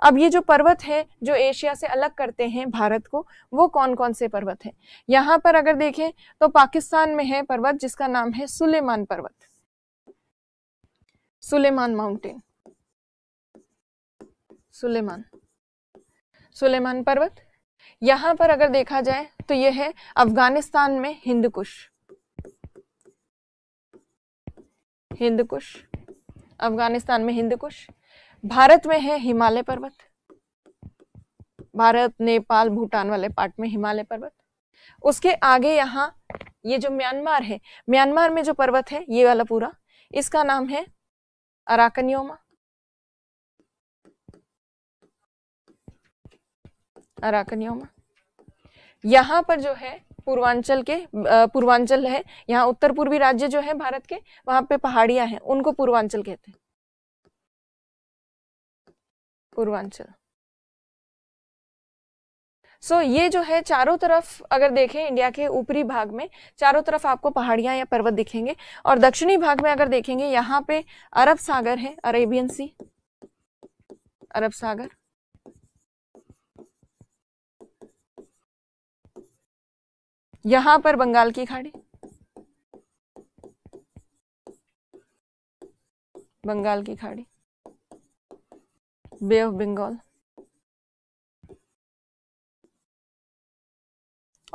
A: अब ये जो पर्वत है जो एशिया से अलग करते हैं भारत को वो कौन कौन से पर्वत हैं यहाँ पर अगर देखें तो पाकिस्तान में है पर्वत जिसका नाम है सुलेमान पर्वत सुलेमान माउंटेन सुलेमान सुलेमान पर्वत यहां पर अगर देखा जाए तो यह है अफगानिस्तान में हिंदकुश हिंदकुश अफगानिस्तान में हिंदकुश भारत में है हिमालय पर्वत भारत नेपाल भूटान वाले पार्ट में हिमालय पर्वत उसके आगे यहाँ ये जो म्यांमार है म्यांमार में जो पर्वत है ये वाला पूरा इसका नाम है Arachnioma. Arachnioma. अराकन्योमा यहाँ पर जो है पूर्वांचल के पूर्वांचल है यहाँ उत्तर पूर्वी राज्य जो है भारत के वहां पे पहाड़ियां हैं उनको पूर्वांचल कहते हैं पूर्वांचल सो so, ये जो है चारों तरफ अगर देखें इंडिया के ऊपरी भाग में चारों तरफ आपको पहाड़ियां या पर्वत दिखेंगे और दक्षिणी भाग में अगर देखेंगे यहाँ पे अरब सागर है अरेबियन सी अरब सागर यहां पर बंगाल की खाड़ी बंगाल की खाड़ी बे ऑफ बंगाल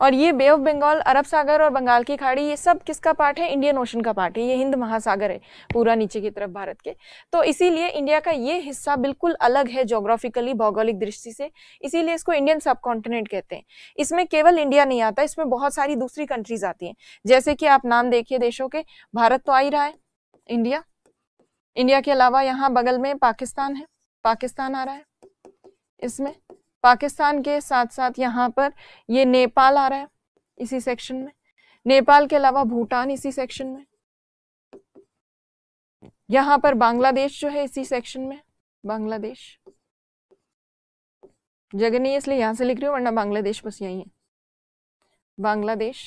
A: और ये बे ऑफ बंगाल अरब सागर और बंगाल की खाड़ी ये सब किसका पार्ट है इंडियन ओशन का पार्ट है ये हिंद महासागर है पूरा नीचे की तरफ भारत के तो इसीलिए इंडिया का ये हिस्सा बिल्कुल अलग है जोग्राफिकली भौगोलिक दृष्टि से इसीलिए इसको इंडियन सब कॉन्टिनेंट कहते हैं इसमें केवल इंडिया नहीं आता इसमें बहुत सारी दूसरी कंट्रीज आती हैं जैसे कि आप नाम देखिए देशों के भारत तो आ ही रहा है इंडिया इंडिया के अलावा यहाँ बगल में पाकिस्तान है पाकिस्तान आ रहा है इसमें पाकिस्तान के साथ साथ यहाँ पर ये नेपाल आ रहा है इसी सेक्शन में नेपाल के अलावा भूटान इसी सेक्शन में यहाँ पर बांग्लादेश जो है इसी सेक्शन में बांग्लादेश जगह नहीं इसलिए यहां से लिख रही हूँ वरना बांग्लादेश बस यही है बांग्लादेश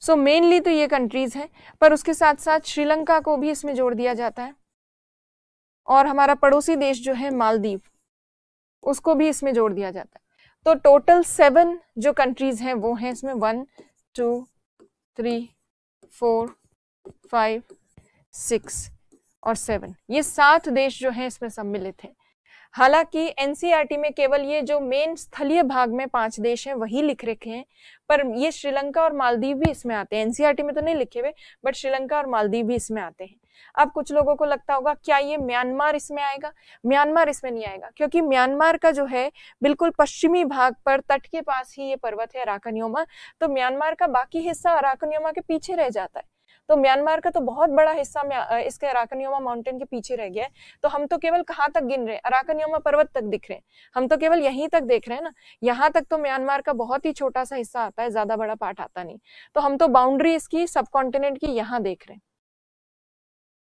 A: सो so मेनली तो ये कंट्रीज हैं पर उसके साथ साथ श्रीलंका को भी इसमें जोड़ दिया जाता है और हमारा पड़ोसी देश जो है मालदीव उसको भी इसमें जोड़ दिया जाता है तो टोटल सेवन जो कंट्रीज हैं वो हैं इसमें one two three four five six और सेवन ये सात देश जो हैं इसमें सम्मिलित हैं हालांकि एनसीईआरटी e में केवल ये जो मेन स्थलीय भाग में पांच देश हैं वही लिख रखे हैं पर ये श्रीलंका और मालदीव भी इसमें आते हैं एनसीईआरटी e में तो नहीं लिखे हुए बट श्रीलंका और मालदीव भी इसमें आते हैं अब कुछ लोगों को लगता होगा क्या ये म्यांमार इसमें आएगा म्यांमार इसमें नहीं आएगा क्योंकि म्यांमार का जो है बिल्कुल पश्चिमी भाग पर तट के पास ही ये पर्वत है अराकनियोमा तो म्यांमार का बाकी हिस्सा अराकनियोमा के पीछे रह जाता है तो म्यांमार का तो बहुत बड़ा हिस्सा इसके अराकन्योमा माउंटेन के पीछे रह गया है तो हम तो केवल कहाँ तक गिन रहे हैं अराकनियोमा पर्वत तक दिख रहे हैं हम तो केवल यहीं तक देख रहे हैं ना यहाँ तक तो म्यांमार का बहुत ही छोटा सा हिस्सा आता है ज्यादा बड़ा पार्ट आता नहीं तो हम तो बाउंड्री इसकी सब कॉन्टिनेंट की यहाँ देख रहे हैं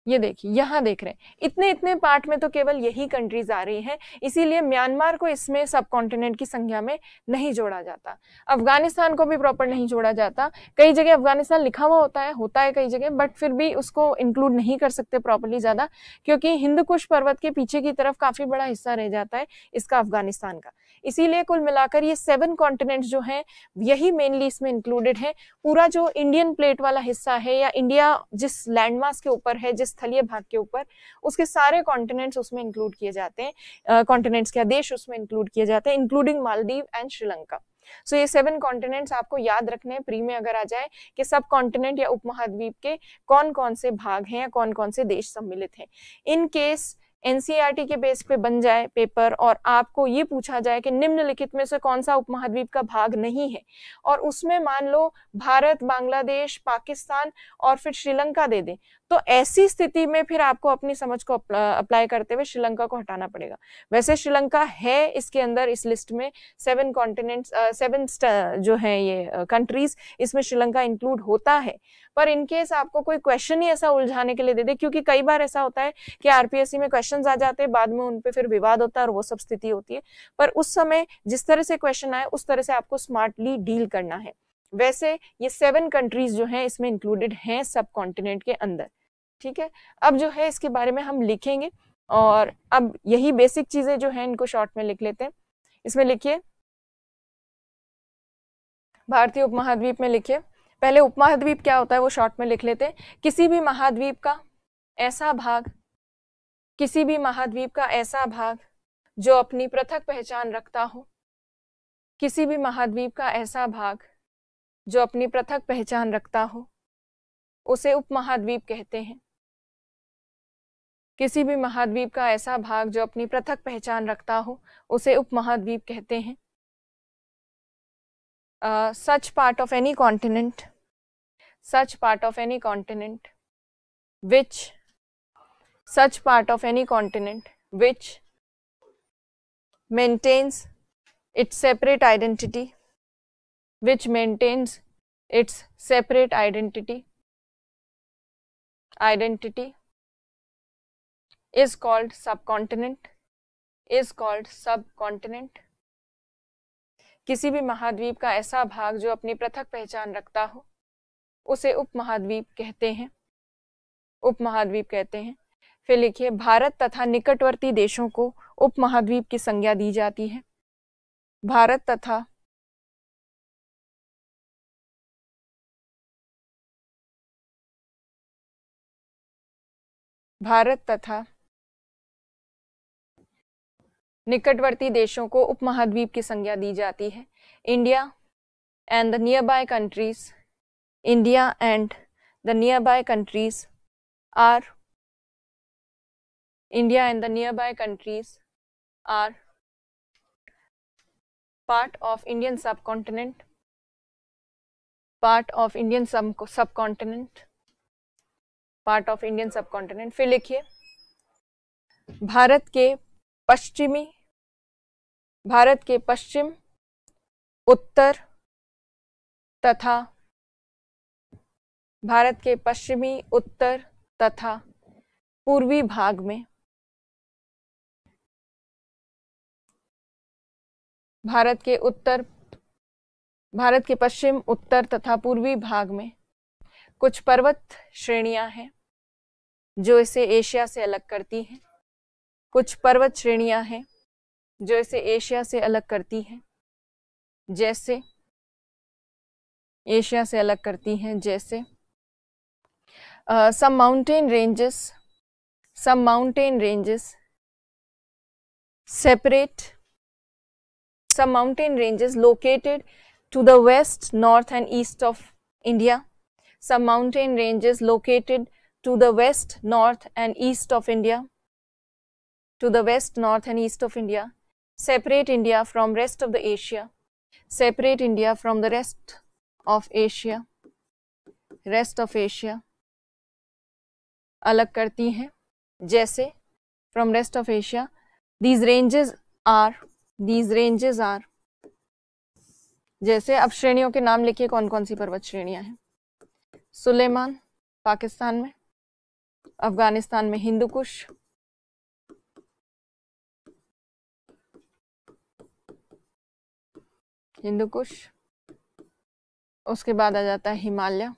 A: ये देखिए यहाँ देख रहे हैं इतने इतने पार्ट में तो केवल यही कंट्रीज आ रही हैं इसीलिए म्यांमार को इसमें सब कॉन्टिनेंट की संख्या में नहीं जोड़ा जाता अफगानिस्तान को भी प्रॉपर नहीं जोड़ा जाता कई जगह अफगानिस्तान लिखा हुआ होता है होता है कई जगह बट फिर भी उसको इंक्लूड नहीं कर सकते प्रॉपरली ज़्यादा क्योंकि हिंदकुश पर्वत के पीछे की तरफ काफ़ी बड़ा हिस्सा रह जाता है इसका अफगानिस्तान का इसीलिए कुल मिलाकर ये सेवन कॉन्टिनेंट्स जो हैं यही मेनली इसमें इंक्लूडेड है पूरा जो इंडियन प्लेट वाला हिस्सा है या इंडिया जिस लैंडमार्क के ऊपर है जिस स्थलीय भाग के ऊपर उसके सारे कॉन्टिनेंट्स उसमें इंक्लूड किए जाते हैं कॉन्टिनेंट्स uh, देश उसमें इंक्लूड किए जाते हैं including Maldives and Sri Lanka so so, ये सेवन कॉन्टिनेंट्स आपको याद रखने हैं प्री में अगर आ जाए कि सब कॉन्टिनेंट या उपमहाद्वीप के कौन कौन से भाग हैं या कौन कौन से देश सम्मिलित हैं इन केस एनसीईआरटी के बेस पे बन जाए पेपर और आपको ये पूछा जाए कि निम्नलिखित में से कौन सा उपमहाद्वीप का भाग नहीं है और उसमें मान लो भारत बांग्लादेश पाकिस्तान और फिर श्रीलंका दे दें तो ऐसी स्थिति में फिर आपको अपनी समझ को अप्लाई करते हुए श्रीलंका को हटाना पड़ेगा वैसे श्रीलंका है इसके अंदर इस लिस्ट में सेवन कॉन्टिनेंट्स सेवन जो है ये कंट्रीज इसमें श्रीलंका इंक्लूड होता है पर इनकेस आपको कोई क्वेश्चन ही ऐसा उलझाने के लिए दे दे क्योंकि कई बार ऐसा होता है कि आरपीएससी में क्वेश्चन आ जाते हैं बाद में उन पर फिर विवाद होता है और वो सब स्थिति होती है पर उस समय जिस तरह से क्वेश्चन आए उस तरह से आपको स्मार्टली डील करना है वैसे ये सेवन कंट्रीज जो हैं इसमें इंक्लूडेड हैं सब कॉन्टिनेंट के अंदर ठीक है अब जो है इसके बारे में हम लिखेंगे और अब यही बेसिक चीज़ें जो हैं इनको शॉर्ट में लिख लेते हैं इसमें लिखिए भारतीय उपमहाद्वीप में लिखिए पहले उपमहाद्वीप क्या होता है वो शॉर्ट में लिख लेते हैं किसी भी महाद्वीप का ऐसा भाग किसी भी महाद्वीप का ऐसा भाग जो अपनी पृथक पहचान रखता हो किसी भी महाद्वीप का ऐसा भाग जो अपनी पृथक पहचान रखता हो उसे उपमहाद्वीप कहते हैं किसी भी महाद्वीप का ऐसा भाग जो अपनी पृथक पहचान रखता हो उसे उपमहाद्वीप कहते हैं such part of any continent such part of any continent which such part of any continent which maintains its separate identity which maintains its separate identity identity is called subcontinent is called subcontinent किसी भी महाद्वीप का ऐसा भाग जो अपनी पृथक पहचान रखता हो उसे उपमहाद्वीप कहते हैं उपमहाद्वीप कहते हैं फिर लिखिए भारत तथा निकटवर्ती देशों को उपमहाद्वीप की संज्ञा दी जाती है भारत तथा भारत तथा निकटवर्ती देशों को उपमहाद्वीप की संज्ञा दी जाती है India and the nearby countries India and the nearby countries are India and the nearby countries are part of Indian subcontinent part of Indian subcontinent part of Indian subcontinent फिर लिखिए भारत के पश्चिमी भारत के पश्चिम उत्तर तथा भारत के पश्चिमी उत्तर तथा
B: पूर्वी भाग में
A: भारत के उत्तर भारत के पश्चिम उत्तर तथा पूर्वी भाग में कुछ पर्वत श्रेणियां हैं जो इसे एशिया से अलग करती हैं कुछ पर्वत श्रेणियां हैं जो इसे एशिया से अलग करती हैं जैसे एशिया से अलग करती हैं जैसे some mountain ranges some mountain ranges separate some mountain ranges located to the west north and east of India some mountain ranges located to the west, north and east of India, to the west, north and east of India, separate India from rest of the Asia, separate India from the rest of Asia, rest of Asia, alag karti hain jaise from rest of Asia, these ranges are, these ranges are, jaise ab shreniyon ke naam likhiye कौन कौन si parvat shreniyan hain suleiman pakistan mein Afghanistan में हिंदू
B: कुश हिंदू कुश उसके बाद आ जाता है हिमालय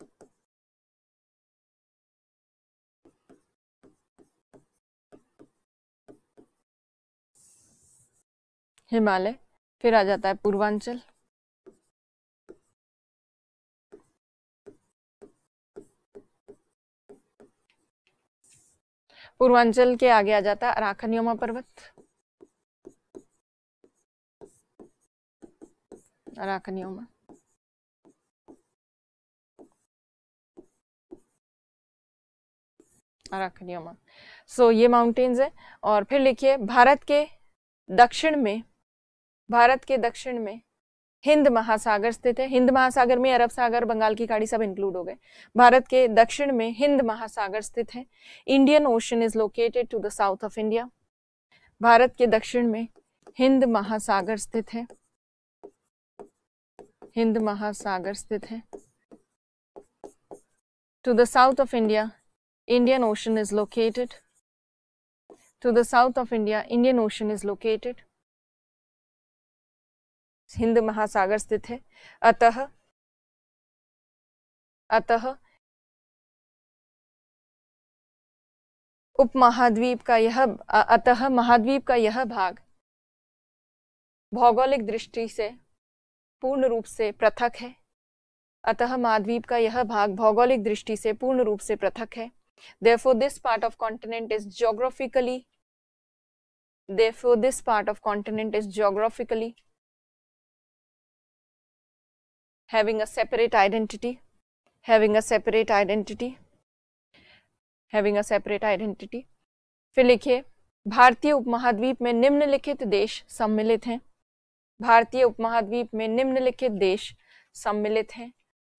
B: हिमालय फिर आ जाता है पूर्वांचल
A: पूर्वांचल के आगे आ जाता है अराखनियोमा पर्वत अराकनियोमा
B: अराखनियोमा
A: सो so, ये माउंटेन्स है और फिर लिखिए भारत के दक्षिण में भारत के दक्षिण में हिंद महासागर स्थित है हिंद महासागर में अरब सागर बंगाल की खाड़ी सब इंक्लूड हो गए भारत के दक्षिण में हिंद महासागर स्थित है Indian ocean is located to the south of India Bharat के दक्षिण में हिंद महासागर स्थित है हिंद महासागर स्थित है to the south of India Indian ocean is located to the south of India Indian ocean is located
B: Hind महासागर स्थित है अतः अतः उप
A: महाद्वीप का यह अतः महाद्वीप का यह भाग भौगोलिक दृष्टि से पूर्ण रूप से पृथक है अतः महाद्वीप का यह भाग भौगोलिक दृष्टि से पूर्ण रूप से पृथक है therefore this part of continent is geographically therefore this part of continent is geographically
B: having a separate identity,
A: having a separate identity, having a separate identity. फिर लिखिए भारतीय उपमहाद्वीप में निम्नलिखित देश सम्मिलित हैं भारतीय उपमहाद्वीप में निम्नलिखित देश सम्मिलित हैं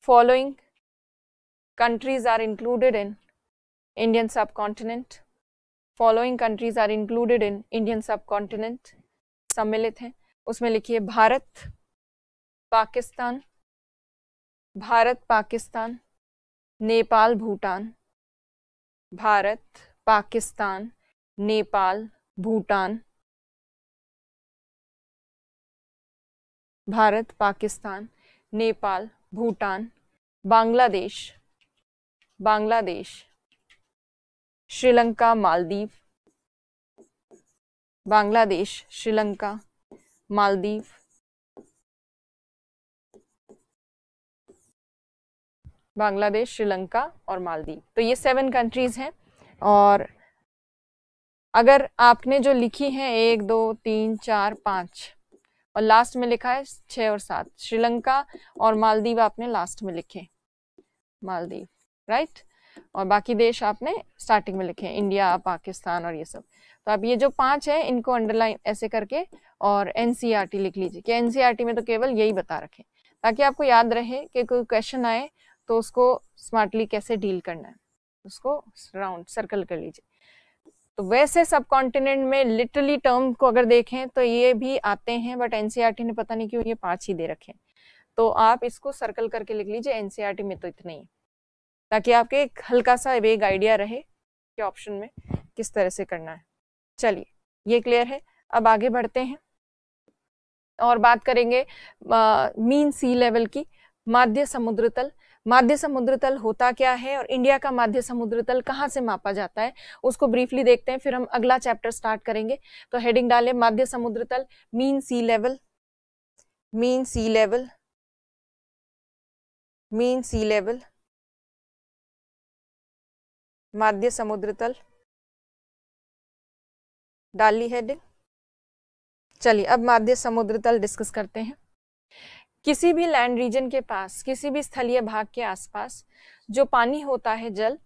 A: following countries are included in Indian subcontinent. Following countries are included in Indian subcontinent. सम्मिलित हैं उसमें लिखिए भारत पाकिस्तान भारत पाकिस्तान नेपाल भूटान भारत पाकिस्तान
B: नेपाल भूटान
A: भारत पाकिस्तान नेपाल भूटान बांग्लादेश बांग्लादेश श्रीलंका मालदीव बांग्लादेश श्रीलंका मालदीव बांग्लादेश श्रीलंका और मालदीव तो ये सेवन कंट्रीज़ हैं और अगर आपने जो लिखी है एक दो तीन चार पाँच और लास्ट में लिखा है छः और सात श्रीलंका और मालदीव आपने लास्ट में लिखे मालदीव राइट और बाकी देश आपने स्टार्टिंग में लिखे इंडिया पाकिस्तान और ये सब तो आप ये जो पांच है इनको अंडरलाइन ऐसे करके और एन e लिख लीजिए कि एन e में तो केवल यही बता रखें ताकि आपको याद रहे कि कोई क्वेश्चन आए तो उसको स्मार्टली कैसे डील करना है उसको राउंड सर्कल कर लीजिए तो वैसे सब कॉन्टिनेंट में लिटरली टर्म को अगर देखें तो ये भी आते हैं बट एनसीईआरटी e ने पता नहीं क्यों ये पांच ही दे रखे तो आप इसको सर्कल करके लिख लीजिए एनसीईआरटी e में तो इतना ही ताकि आपके एक हल्का सा एक आइडिया रहे कि ऑप्शन में किस तरह से करना है चलिए ये क्लियर है अब आगे बढ़ते हैं और बात करेंगे मीन सी लेवल की माध्य समुद्र तल माध्य समुद्र तल होता क्या है और इंडिया का माध्य समुद्र तल कहाँ से मापा जाता है उसको ब्रीफली देखते हैं फिर हम अगला चैप्टर स्टार्ट करेंगे तो हेडिंग डालें माध्य समुद्र तल mean sea level mean sea level mean sea
B: level माध्य समुद्र तल
A: डाली हेडिंग चलिए अब माध्य समुद्र तल डिस्कस करते हैं किसी भी लैंड रीजन के पास किसी भी स्थलीय भाग के आसपास जो पानी होता है जल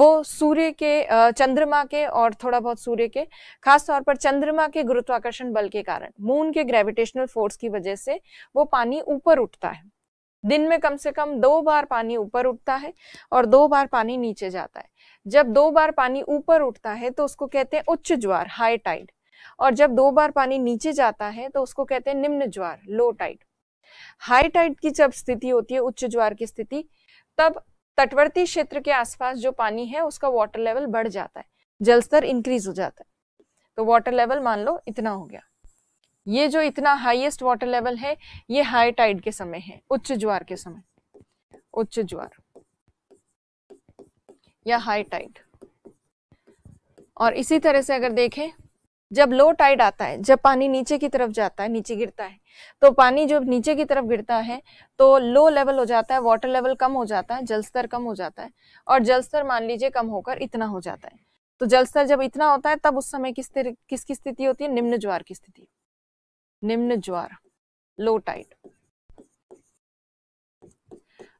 A: वो सूर्य के चंद्रमा के और थोड़ा बहुत सूर्य के खास तौर पर चंद्रमा के गुरुत्वाकर्षण बल के कारण मून के ग्रेविटेशनल फोर्स की वजह से वो पानी ऊपर उठता है दिन में कम से कम दो बार पानी ऊपर उठता है और दो बार पानी नीचे जाता है जब दो बार पानी ऊपर उठता है तो उसको कहते हैं उच्च ज्वार हाई टाइड और जब दो बार पानी नीचे जाता है तो उसको कहते हैं निम्न ज्वार लो टाइड हाई टाइड की जब स्थिति होती है उच्च ज्वार की स्थिति तब तटवर्ती क्षेत्र के आसपास जो पानी है उसका वाटर लेवल बढ़ जाता है जलस्तर इंक्रीज हो जाता है तो वाटर लेवल मान लो इतना हो गया ये जो इतना हाईएस्ट वाटर लेवल है ये हाई टाइड के समय है उच्च ज्वार के समय उच्च ज्वार या हाई टाइड और इसी तरह से अगर देखें जब लो टाइड आता है जब पानी नीचे की तरफ जाता है नीचे गिरता है तो पानी जो नीचे की तरफ गिरता है तो लो लेवल हो जाता है वाटर लेवल कम हो जाता है जलस्तर कम हो जाता है और जलस्तर मान लीजिए कम होकर इतना हो जाता है तो जलस्तर जब इतना होता है तब उस समय किस किसकी स्थिति होती है निम्न ज्वार की स्थिति निम्न ज्वार लो टाइट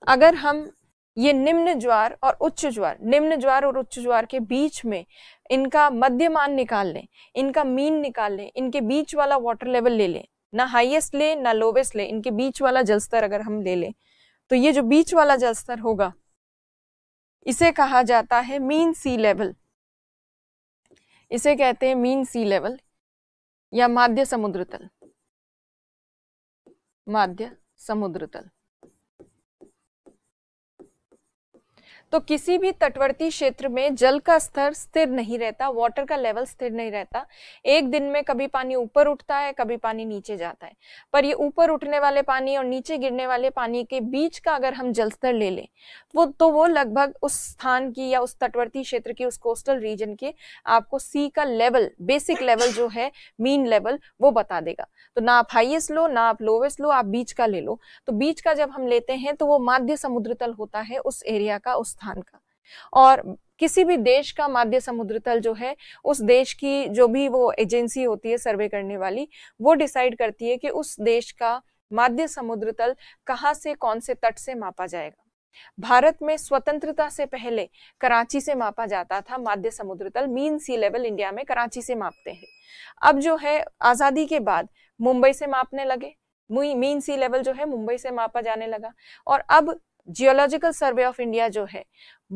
A: अगर हम ये निम्न ज्वार और उच्च ज्वार निम्न ज्वार और उच्च ज्वार के बीच में इनका मध्यमान निकाल लें इनका मीन निकाल लें इनके बीच वाला वाटर लेवल ले लें ना हाईएस्ट ले ना लोवेस्ट ले इनके बीच वाला जलस्तर अगर हम ले लें तो ये जो बीच वाला जलस्तर होगा इसे कहा जाता है मीन सी लेवल इसे कहते हैं मीन सी लेवल या माध्य समुद्र तल माध्य समुद्र तल तो किसी भी तटवर्ती क्षेत्र में जल का स्तर स्थिर नहीं रहता वाटर का लेवल स्थिर नहीं रहता एक दिन में कभी पानी ऊपर उठता है कभी पानी नीचे जाता है पर ये ऊपर उठने वाले पानी और नीचे गिरने वाले पानी के बीच का अगर हम जल स्तर ले लें वो तो वो लगभग उस स्थान की या उस तटवर्ती क्षेत्र की उस कोस्टल रीजन के आपको सी का लेवल बेसिक लेवल जो है मीन लेवल वो बता देगा तो ना आप हाइएस्ट लो ना आप लोवेस्ट लो आप बीच का ले लो तो बीच का जब हम लेते हैं तो वो माध्य समुद्र तल होता है उस एरिया का उस स्थान का और किसी भी देश का माध्य समुद्र तल जो है उस देश की जो भी वो एजेंसी होती है सर्वे करने वाली वो डिसाइड करती है कि उस देश का माध्य समुद्र तल कहाँ से कौन से तट से मापा जाएगा भारत में स्वतंत्रता से पहले कराची से मापा जाता था माध्य समुद्र तल मीन सी लेवल इंडिया में कराची से मापते हैं अब जो है आज़ादी के बाद मुंबई से मापने लगे मीन सी लेवल जो है मुंबई से मापा जाने लगा और अब जियोलॉजिकल सर्वे ऑफ इंडिया जो है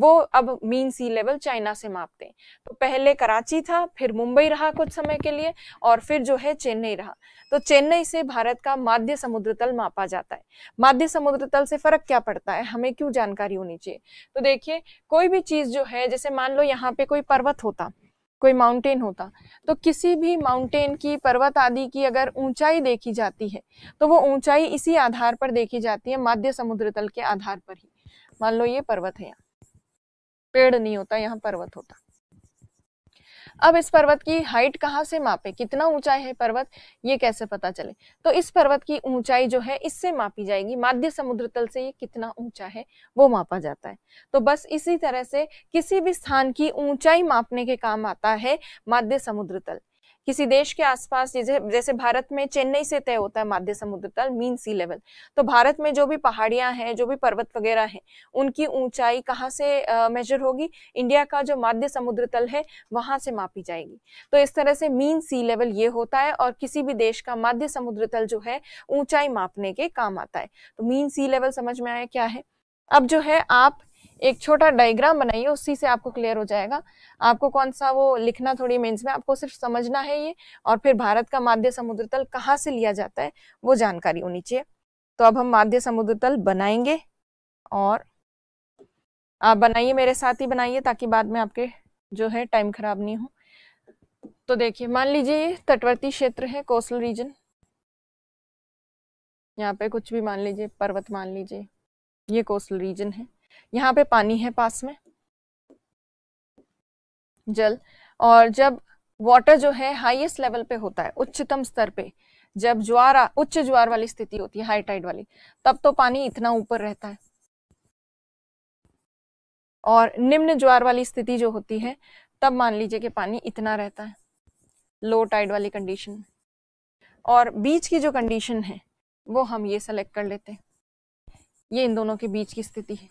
A: वो अब मीन सी लेवल चाइना से मापते हैं तो पहले कराची था फिर मुंबई रहा कुछ समय के लिए और फिर जो है चेन्नई रहा तो चेन्नई से भारत का माध्य समुद्र तल मापा जाता है माध्य समुद्र तल से फर्क क्या पड़ता है हमें क्यों जानकारी होनी चाहिए तो देखिए कोई भी चीज जो है जैसे मान लो यहाँ पे कोई पर्वत होता कोई माउंटेन होता तो किसी भी माउंटेन की पर्वत आदि की अगर ऊंचाई देखी जाती है तो वो ऊंचाई इसी आधार पर देखी जाती है माध्य समुद्र तल के आधार पर ही मान लो ये पर्वत है यहाँ पेड़ नहीं होता यहाँ पर्वत होता अब इस पर्वत की हाइट कहाँ से मापे कितना ऊंचाई है पर्वत ये कैसे पता चले तो इस पर्वत की ऊंचाई जो है इससे मापी जाएगी माध्य समुद्र तल से ये कितना ऊंचा है वो मापा जाता है तो बस इसी तरह से किसी भी स्थान की ऊंचाई मापने के काम आता है माध्य समुद्र तल किसी देश के आसपास जैसे जैसे भारत में चेन्नई से तय होता है माध्य समुद्र तल मीन सी लेवल तो भारत में जो भी पहाड़ियां हैं जो भी पर्वत वगैरह हैं उनकी ऊंचाई कहाँ से मेजर होगी इंडिया का जो माध्य समुद्र तल है वहां से मापी जाएगी तो इस तरह से मीन सी लेवल ये होता है और किसी भी देश का माध्य समुद्र तल जो है ऊंचाई मापने के काम आता है तो मीन सी लेवल समझ में आया क्या है अब जो है आप एक छोटा डायग्राम बनाइए उसी से आपको क्लियर हो जाएगा आपको कौन सा वो लिखना थोड़ी मेंस में आपको सिर्फ समझना है ये और फिर भारत का माध्य समुद्र तल कहाँ से लिया जाता है वो जानकारी होनी चाहिए तो अब हम माध्य समुद्र तल बनाएंगे और आप बनाइए मेरे साथ ही बनाइए ताकि बाद में आपके जो है टाइम खराब नहीं हो तो देखिए मान लीजिए ये तटवर्ती क्षेत्र है कोस्टल रीजन यहाँ पे कुछ भी मान लीजिए पर्वत मान लीजिए ये कोस्टल रीजन है यहाँ पे पानी है पास में जल और जब वाटर जो है हाईएस्ट लेवल पे होता है उच्चतम स्तर पे जब ज्वार उच्च ज्वार वाली स्थिति होती है हाई टाइड वाली तब तो पानी इतना ऊपर रहता है और निम्न ज्वार वाली स्थिति जो होती है तब मान लीजिए कि पानी इतना रहता है लो टाइड वाली कंडीशन और बीच की जो कंडीशन है वो हम ये सेलेक्ट कर लेते हैं ये इन दोनों के बीच की स्थिति है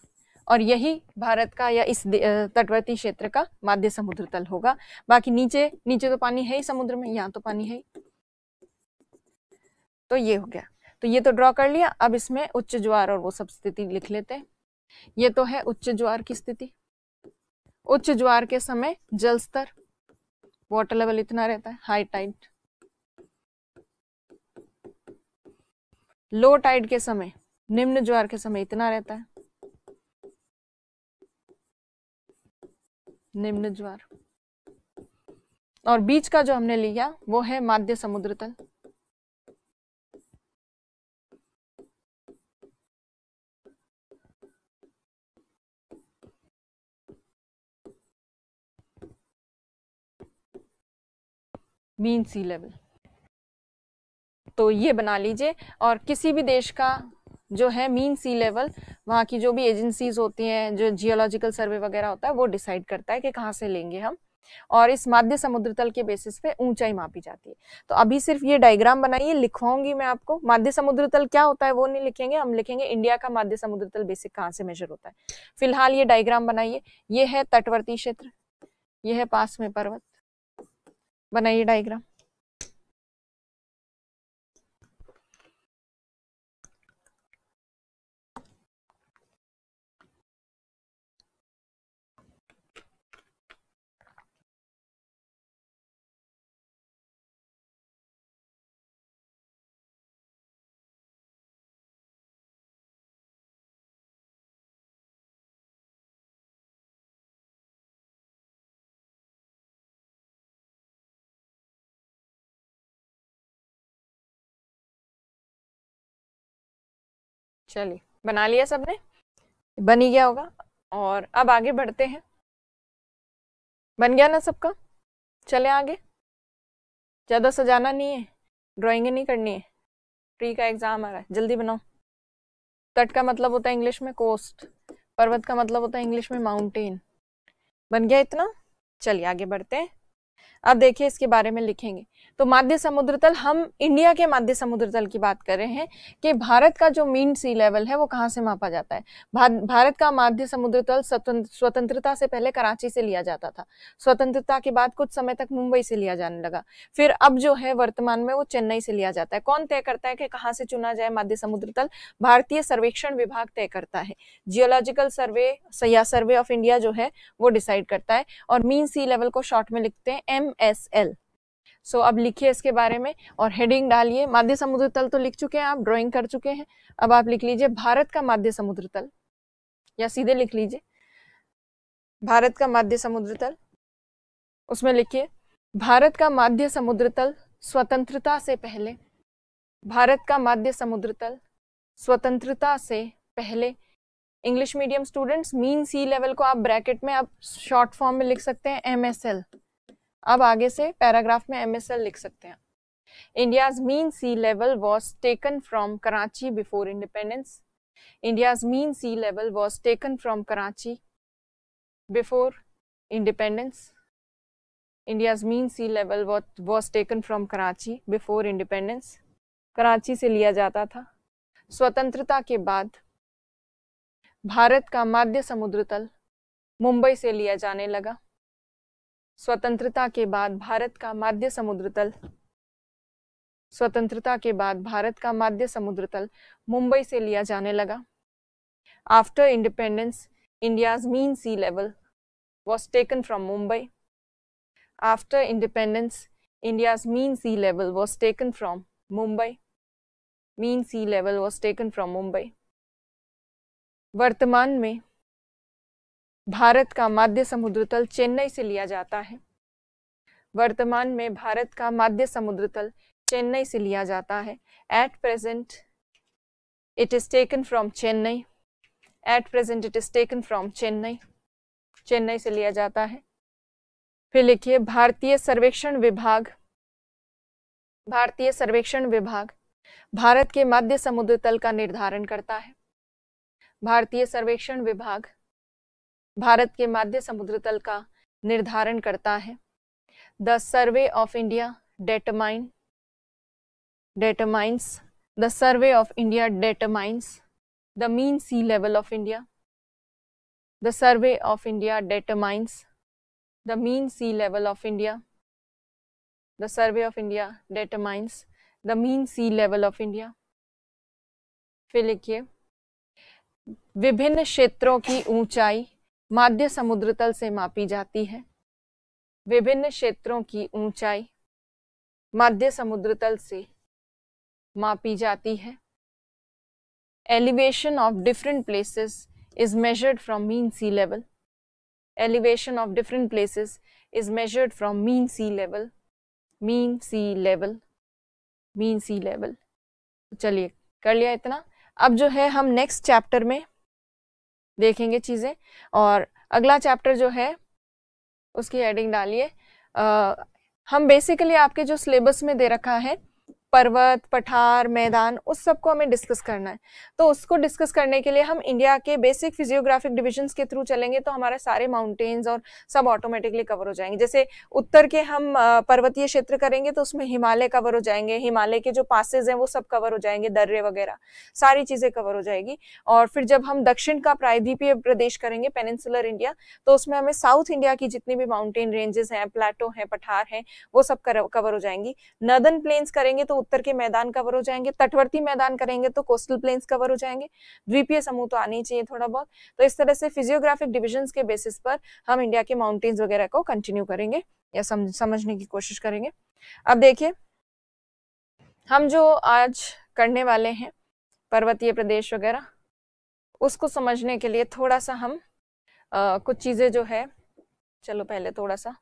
A: और यही भारत का या इस तटवर्ती क्षेत्र का माध्य समुद्र तल होगा बाकी नीचे नीचे तो पानी है ही समुद्र में यहाँ तो पानी है ही तो ये हो गया तो ये तो ड्रॉ कर लिया अब इसमें उच्च ज्वार और वो सब स्थिति लिख लेते हैं ये तो है उच्च ज्वार की स्थिति उच्च ज्वार के समय जल स्तर वाटर लेवल इतना रहता है हाई टाइड लो टाइड के समय निम्न ज्वार के समय इतना रहता है निम्न ज्वार और बीच का जो हमने लिया वो है माध्य समुद्र तल मीन सी लेवल तो ये बना लीजिए और किसी भी देश का जो है मीन सी लेवल वहाँ की जो भी एजेंसीज होती हैं जो जियोलॉजिकल सर्वे वगैरह होता है वो डिसाइड करता है कि कहाँ से लेंगे हम और इस माध्य समुद्र तल के बेसिस पे ऊंचाई मापी जाती है तो अभी सिर्फ ये डायग्राम बनाइए लिखवाऊंगी मैं आपको माध्य समुद्र तल क्या होता है वो नहीं लिखेंगे हम लिखेंगे इंडिया का माध्य समुद्र तल बेसिक कहाँ से मेजर होता है फिलहाल ये डायग्राम बनाइए ये है तटवर्ती क्षेत्र ये है पास में पर्वत बनाइए डायग्राम
B: चलिए बना लिया सबने बन ही गया होगा और अब आगे बढ़ते हैं बन गया ना सबका
A: चले आगे ज़्यादा सजाना नहीं है ड्राइंग नहीं करनी है प्री का एग्ज़ाम आ रहा है जल्दी बनाओ तट का मतलब होता है इंग्लिश में कोस्ट पर्वत का मतलब होता है इंग्लिश में माउंटेन बन गया इतना चलिए आगे बढ़ते हैं अब देखिए इसके बारे में लिखेंगे तो माध्य समुद्र तल हम इंडिया के माध्य समुद्र तल की बात कर रहे हैं कि भारत का जो मीन सी लेवल है वो कहाँ से मापा जाता है भा, भारत का माध्य समुद्र तल स्वतंत्रता से पहले कराची से लिया जाता था स्वतंत्रता के बाद कुछ समय तक मुंबई से लिया जाने लगा फिर अब जो है वर्तमान में वो चेन्नई से लिया जाता है कौन तय करता है कि कहाँ से चुना जाए माध्य समुद्र तल भारतीय सर्वेक्षण विभाग तय करता है जियोलॉजिकल सर्वे या सर्वे ऑफ इंडिया जो है वो डिसाइड करता है और मीन सी लेवल को शॉर्ट में लिखते हैं एम एस एल सो अब लिखिए इसके बारे में और हेडिंग डालिए माध्य समुद्र तल तो लिख चुके हैं आप ड्राइंग कर चुके हैं अब आप लिख लीजिए भारत का माध्य समुद्र तल या सीधे लिख लीजिए भारत का माध्य समुद्र तल उसमें लिखिए भारत का माध्य समुद्र तल स्वतंत्रता से पहले भारत का माध्य समुद्र तल स्वतंत्रता से पहले English medium students mean sea level को आप ब्रैकेट में आप शॉर्ट फॉर्म में लिख सकते हैं एम एस एल अब आगे से पैराग्राफ में एम लिख सकते हैं India's mean sea level was taken from Karachi before independence India's mean sea level was taken from Karachi before independence India's mean sea level was taken from Karachi before independence Karachi से लिया जाता था स्वतंत्रता के बाद भारत का मध्य समुद्र तल मुंबई से लिया जाने लगा स्वतंत्रता के बाद भारत का माध्य समुद्र तल स्वतंत्रता के बाद भारत का माध्य समुद्र तल मुंबई से लिया जाने लगा after independence India's mean sea level was taken from Mumbai after independence India's mean sea level was taken from Mumbai mean sea level was taken from Mumbai वर्तमान में भारत का माध्य समुद्र तल चेन्नई से लिया जाता है वर्तमान में भारत का माध्य समुद्र तल चेन्नई से लिया जाता है at present it is taken from Chennai at present it is taken from Chennai Chennai से लिया जाता है फिर लिखिए भारतीय सर्वेक्षण विभाग भारतीय सर्वेक्षण विभाग भारत के मध्य समुद्र तल का निर्धारण करता है भारतीय सर्वेक्षण विभाग भारत के मध्य समुद्र तल का निर्धारण करता है the survey of India determine determines the survey of India determines the mean sea level of India the survey of India determines the mean sea level of India the survey of India determines the mean sea level of India फिर लिखिए विभिन्न क्षेत्रों की ऊंचाई माध्य समुद्र तल से मापी जाती है विभिन्न क्षेत्रों की ऊंचाई माध्य समुद्र तल से मापी जाती है elevation of different places is measured from mean sea level elevation of different places is measured from mean sea level mean sea level mean sea level चलिए कर लिया इतना अब जो है हम नेक्स्ट चैप्टर में देखेंगे चीज़ें और अगला चैप्टर जो है उसकी हेडिंग डालिए हम बेसिकली आपके जो सिलेबस में दे रखा है पर्वत पठार मैदान उस सब को हमें डिस्कस करना है तो उसको डिस्कस करने के लिए हम इंडिया के बेसिक फिजियोग्राफिक डिविजन के थ्रू चलेंगे तो हमारे सारे माउंटेन्स और सब ऑटोमेटिकली कवर हो जाएंगे जैसे उत्तर के हम पर्वतीय क्षेत्र करेंगे तो उसमें हिमालय कवर हो जाएंगे हिमालय के जो पासेज हैं वो सब कवर हो जाएंगे दर्रे वगैरह सारी चीज़ें कवर हो जाएगी और फिर जब हम दक्षिण का प्रायद्वीपीय प्रदेश करेंगे पेनिनसुलर इंडिया तो उसमें हमें साउथ इंडिया की जितनी भी माउंटेन रेंजेस हैं प्लेटो हैं पठार हैं वो सब कवर हो जाएंगी नदन प्लेन्स करेंगे तो उत्तर के मैदान कवर हो जाएंगे तटवर्ती मैदान करेंगे तो कोस्टल प्लेन्स कवर हो जाएंगे द्वीपीय समूह तो आने चाहिए थोड़ा बहुत तो इस तरह से फिजियोग्राफिक डिविजन के बेसिस पर हम इंडिया के माउंटेन्स वगैरह को कंटिन्यू करेंगे या सम, समझने की कोशिश करेंगे अब देखिए हम जो आज करने वाले हैं पर्वतीय प्रदेश वगैरह उसको समझने के लिए थोड़ा सा हम आ, कुछ चीज़ें जो है चलो पहले थोड़ा सा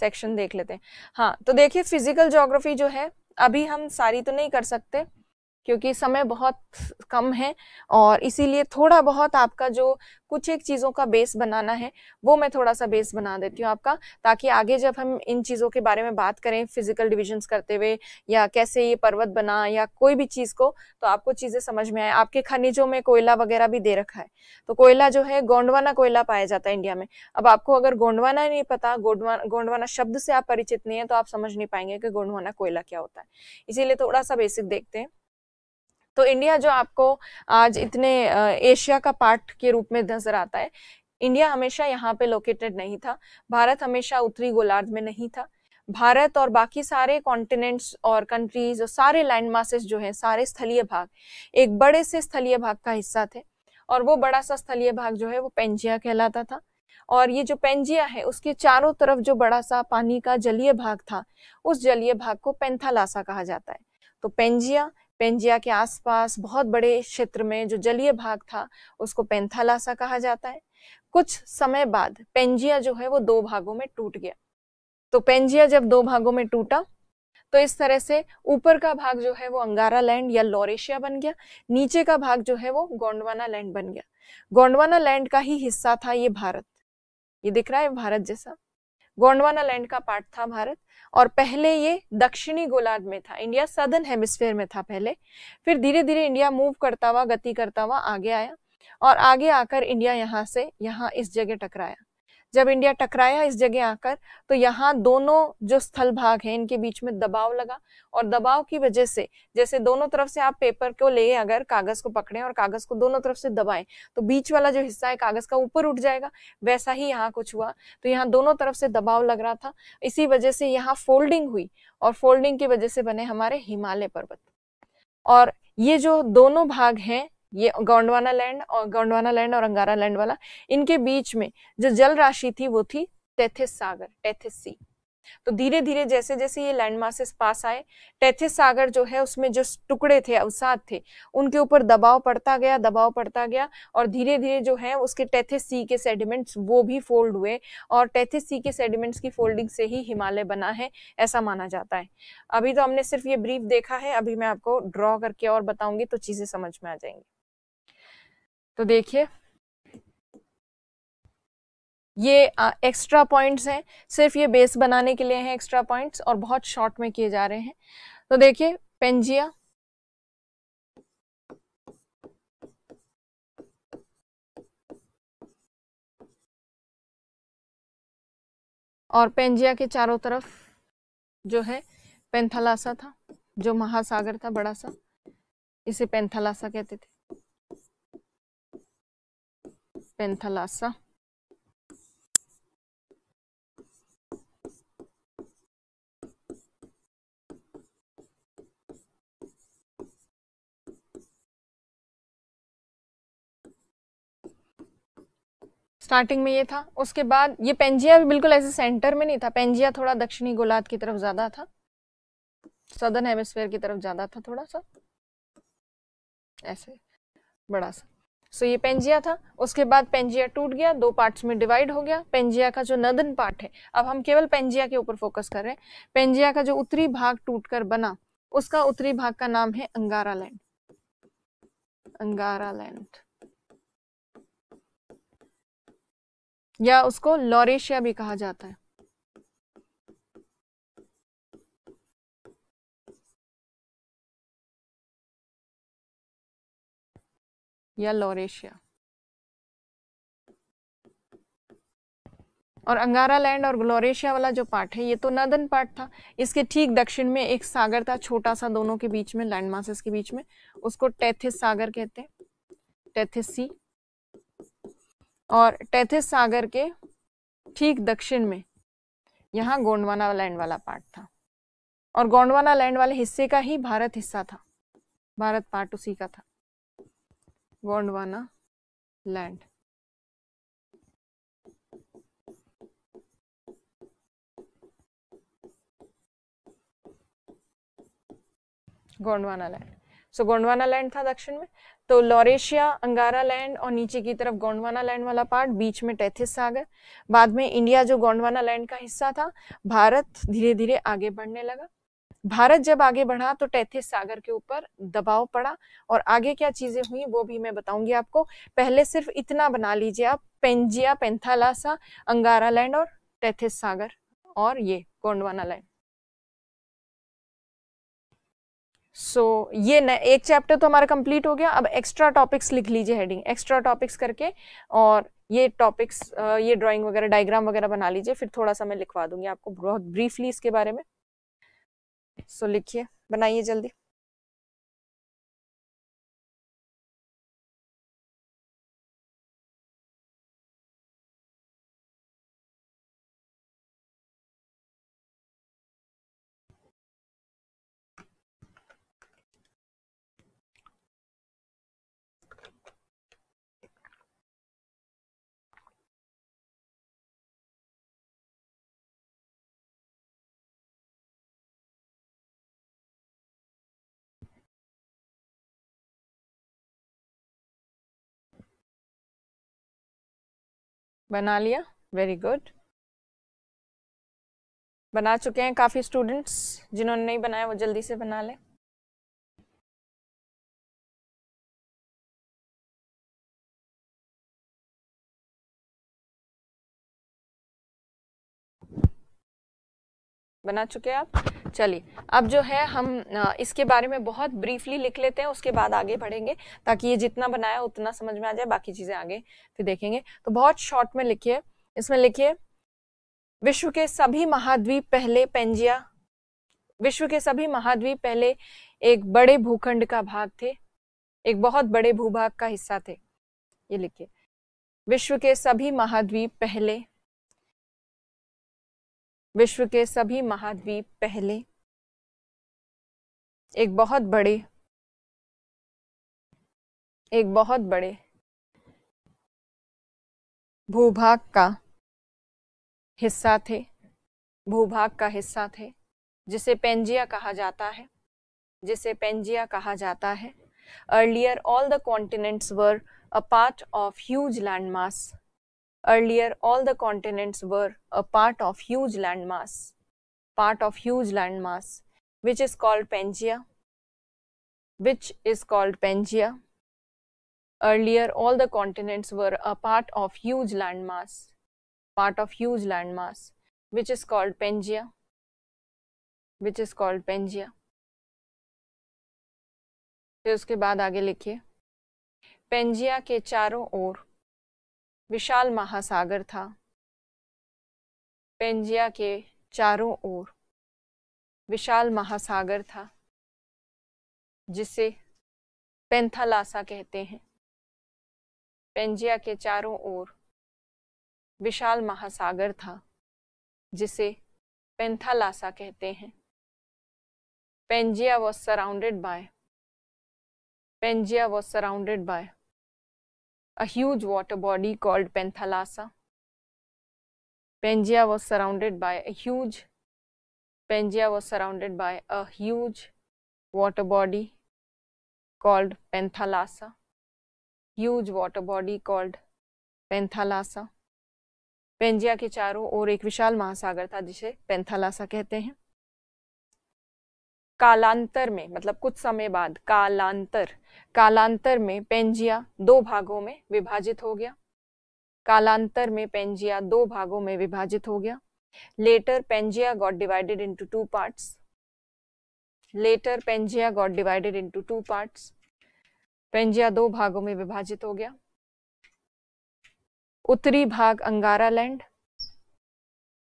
A: सेक्शन देख लेते हैं हाँ तो देखिए फिजिकल ज्योग्राफी जो है अभी हम सारी तो नहीं कर सकते क्योंकि समय बहुत कम है और इसीलिए थोड़ा बहुत आपका जो कुछ एक चीज़ों का बेस बनाना है वो मैं थोड़ा सा बेस बना देती हूँ आपका ताकि आगे जब हम इन चीज़ों के बारे में बात करें फिजिकल डिविजन्स करते हुए या कैसे ये पर्वत बना या कोई भी चीज़ को तो आपको चीज़ें समझ में आए आपके खनिजों में कोयला वगैरह भी दे रखा है तो कोयला जो है गोंडवाना कोयला पाया जाता है इंडिया में अब आपको अगर गोंडवाना नहीं पता गोंडवाना गोंडवाना शब्द से आप परिचित नहीं है तो आप समझ नहीं पाएंगे कि गोंडवाना कोयला क्या होता है इसीलिए थोड़ा सा बेसिक देखते हैं तो इंडिया जो आपको आज इतने एशिया का पार्ट के रूप में नजर आता है इंडिया हमेशा यहाँ पे लोकेटेड नहीं था भारत हमेशा उत्तरी गोलार्ध में नहीं था भारत और बाकी सारे कॉन्टिनेंट्स और कंट्रीज और सारे लैंड मासेस जो हैं सारे स्थलीय भाग एक बड़े से स्थलीय भाग का हिस्सा थे और वो बड़ा सा स्थलीय भाग जो है वो पेंजिया कहलाता था और ये जो पेंजिया है उसके चारों तरफ जो बड़ा सा पानी का जलीय भाग था उस जलीय भाग को पेंथालासा कहा जाता है तो पेंजिया पेंजिया के आसपास बहुत बड़े क्षेत्र में जो जलीय भाग था उसको पेंथालासा कहा जाता है कुछ समय बाद पेंजिया जो है वो दो भागों में टूट गया तो पेंजिया जब दो भागों में टूटा तो इस तरह से ऊपर का भाग जो है वो अंगारा लैंड या लॉरेशिया बन गया नीचे का भाग जो है वो गोंडवाना लैंड बन गया गोंडवाना लैंड का ही हिस्सा था ये भारत ये दिख रहा है भारत जैसा गोंडवाना लैंड का पार्ट था भारत और पहले ये दक्षिणी गोलार्ध में था इंडिया सदर्न हेमिस्फेयर में था पहले फिर धीरे धीरे इंडिया मूव करता हुआ गति करता हुआ आगे आया और आगे आकर इंडिया यहाँ से यहाँ इस जगह टकराया जब इंडिया टकराया इस जगह आकर तो यहाँ दोनों जो स्थल भाग है इनके बीच में दबाव लगा और दबाव की वजह से जैसे दोनों तरफ से आप पेपर को ले अगर कागज को पकड़े और कागज को दोनों तरफ से दबाएं तो बीच वाला जो हिस्सा है कागज का ऊपर उठ जाएगा वैसा ही यहाँ कुछ हुआ तो यहाँ दोनों तरफ से दबाव लग रहा था इसी वजह से यहाँ फोल्डिंग हुई और फोल्डिंग की वजह से बने हमारे हिमालय पर्वत और ये जो दोनों भाग हैं ये गोंडवाना लैंड और गोंडवाना लैंड और अंगारा लैंड वाला इनके बीच में जो जल राशि थी वो थी टेथिस सागर टेथिस सी तो धीरे धीरे जैसे जैसे ये लैंड मासिस पास आए टेथिस सागर जो है उसमें जो टुकड़े थे अवसाद थे उनके ऊपर दबाव पड़ता गया दबाव पड़ता गया और धीरे धीरे जो है उसके टेथिस सी के सेडिमेंट्स वो भी फोल्ड हुए और टेथिस सी के सेडिमेंट्स की फोल्डिंग से ही हिमालय बना है ऐसा माना जाता है अभी तो हमने सिर्फ ये ब्रीफ देखा है अभी मैं आपको ड्रॉ करके और बताऊंगी तो चीज़ें समझ में आ जाएंगी तो देखिए ये एक्स्ट्रा पॉइंट्स हैं सिर्फ ये बेस बनाने के लिए हैं एक्स्ट्रा पॉइंट्स और बहुत शॉर्ट में किए जा रहे हैं तो देखिए पेंजिया
B: और पेंजिया के चारों तरफ
A: जो है पेंथलासा था जो महासागर था बड़ा सा इसे पेंथलासा कहते थे pentalassa स्टार्टिंग में ये था उसके बाद ये पेंजिया भी बिल्कुल ऐसे सेंटर में नहीं था पेंजिया थोड़ा दक्षिणी गोलार्ध की तरफ ज़्यादा था सदर्न हेमिस्फीयर की तरफ ज़्यादा था थोड़ा सा ऐसे बड़ा सा सो ये पेंजिया था उसके बाद पेंजिया टूट गया दो पार्ट्स में डिवाइड हो गया पेंजिया का जो नदन पार्ट है अब हम केवल पेंजिया के ऊपर फोकस कर रहे हैं पेंजिया का जो उत्तरी भाग टूटकर बना उसका उत्तरी भाग का नाम है अंगारा लैंड अंगारा लैंड या उसको लॉरेशिया भी कहा जाता है
B: या लॉरेशिया
A: और अंगारा लैंड और ग्लोरेशिया वाला जो पार्ट है ये तो नदन पार्ट था इसके ठीक दक्षिण में एक सागर था छोटा सा दोनों के बीच में लैंड मासेस के बीच में उसको टेथिस सागर कहते हैं टेथिस सी और टेथिस सागर के ठीक दक्षिण में यहाँ गोंडवाना लैंड वाला पार्ट था और गोंडवाना लैंड वाले हिस्से का ही भारत हिस्सा था भारत पार्ट उसी का था Gondwana land. Gondwana land so Gondwana land था दक्षिण में तो लॉरेशिया अंगारा लैंड और नीचे की तरफ गोंडवाना लैंड वाला पार्ट बीच में टैथिस सागर बाद में इंडिया जो गोंडवाना लैंड का हिस्सा था भारत धीरे धीरे आगे बढ़ने लगा भारत जब आगे बढ़ा तो टैथिस सागर के ऊपर दबाव पड़ा और आगे क्या चीजें हुई वो भी मैं बताऊंगी आपको पहले सिर्फ इतना बना लीजिए आप पेंजिया पेंथालासा अंगारा लैंड और टैथिस सागर और ये गोंडवाना लैंड सो so, ये न, एक चैप्टर तो हमारा कंप्लीट हो गया अब एक्स्ट्रा टॉपिक्स लिख लीजिए हेडिंग एक्स्ट्रा टॉपिक्स करके और ये टॉपिक्स ये ड्राइंग वगैरह डायग्राम वगैरह बना लीजिए फिर थोड़ा सा मैं लिखवा दूंगी आपको बहुत ब्रीफली इसके बारे में सो लिखिए बनाइए जल्दी
B: बना लिया वेरी गुड बना चुके हैं काफ़ी स्टूडेंट्स जिन्होंने नहीं बनाया वो जल्दी से बना लें बना
A: चुके आप चलिए अब जो है हम इसके बारे में बहुत ब्रीफली लिख लेते हैं उसके बाद आगे बढ़ेंगे ताकि ये जितना बनाया उतना समझ में आ जाए बाकी चीज़ें आगे फिर देखेंगे तो बहुत शॉर्ट में लिखिए इसमें लिखिए विश्व के सभी महाद्वीप पहले पेंजिया विश्व के सभी महाद्वीप पहले एक बड़े भूखंड का भाग थे एक बहुत बड़े भूभाग का हिस्सा थे ये लिखिए विश्व के सभी महाद्वीप पहले विश्व के सभी महाद्वीप
B: पहले एक बहुत बड़े एक बहुत बड़े
A: भूभाग का हिस्सा थे भूभाग का हिस्सा थे जिसे पेंजिया कहा जाता है जिसे पेंजिया कहा जाता है earlier all the continents were a part of huge landmass Earlier, all the continents were a part of huge landmass, part of huge landmass, which is called Pangea, which is called Pangea. Earlier, all the continents were a part of huge landmass, part of huge landmass, which is called Pangea,
B: which is called Pangea. फिर उसके बाद
A: आगे लिखिए Pangaea के चारों ओर विशाल महासागर था Pangaea के चारों ओर
B: विशाल महासागर था जिसे
A: पेंथालासा कहते हैं पेंजिया के चारों ओर विशाल महासागर था जिसे पेंथालासा कहते हैं Pangaea was surrounded by Pangaea was surrounded by a huge water body called Penthalassa. Pangaea was surrounded by a huge Pangaea was surrounded by a huge water body called Penthalassa. Huge water body called Penthalassa. Pangaea के चारों ओर एक विशाल महासागर था जिसे Penthalassa कहते हैं कालांतर में मतलब कुछ समय बाद कालांतर कालांतर में पेंजिया दो भागों में विभाजित हो गया कालांतर में पेंजिया दो भागों में विभाजित हो गया later Pangaea got divided into two parts later Pangaea got divided into two parts Pangaea दो भागों में विभाजित हो गया उत्तरी भाग अंगारा लैंड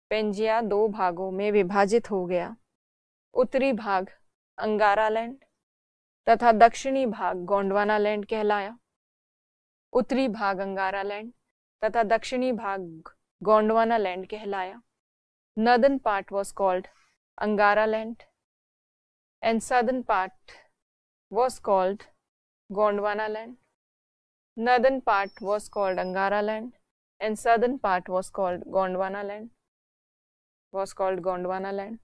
A: पेंजिया दो भागों में विभाजित हो गया उत्तरी भाग अंगारा लैंड तथा दक्षिणी भाग गोंडवाना लैंड कहलाया उत्तरी भाग अंगारा लैंड तथा दक्षिणी भाग गोंडवाना लैंड कहलाया northern part was called Angara land and southern part was called Gondwana land northern part was called Angara land and southern part was called Gondwana land was called Gondwana land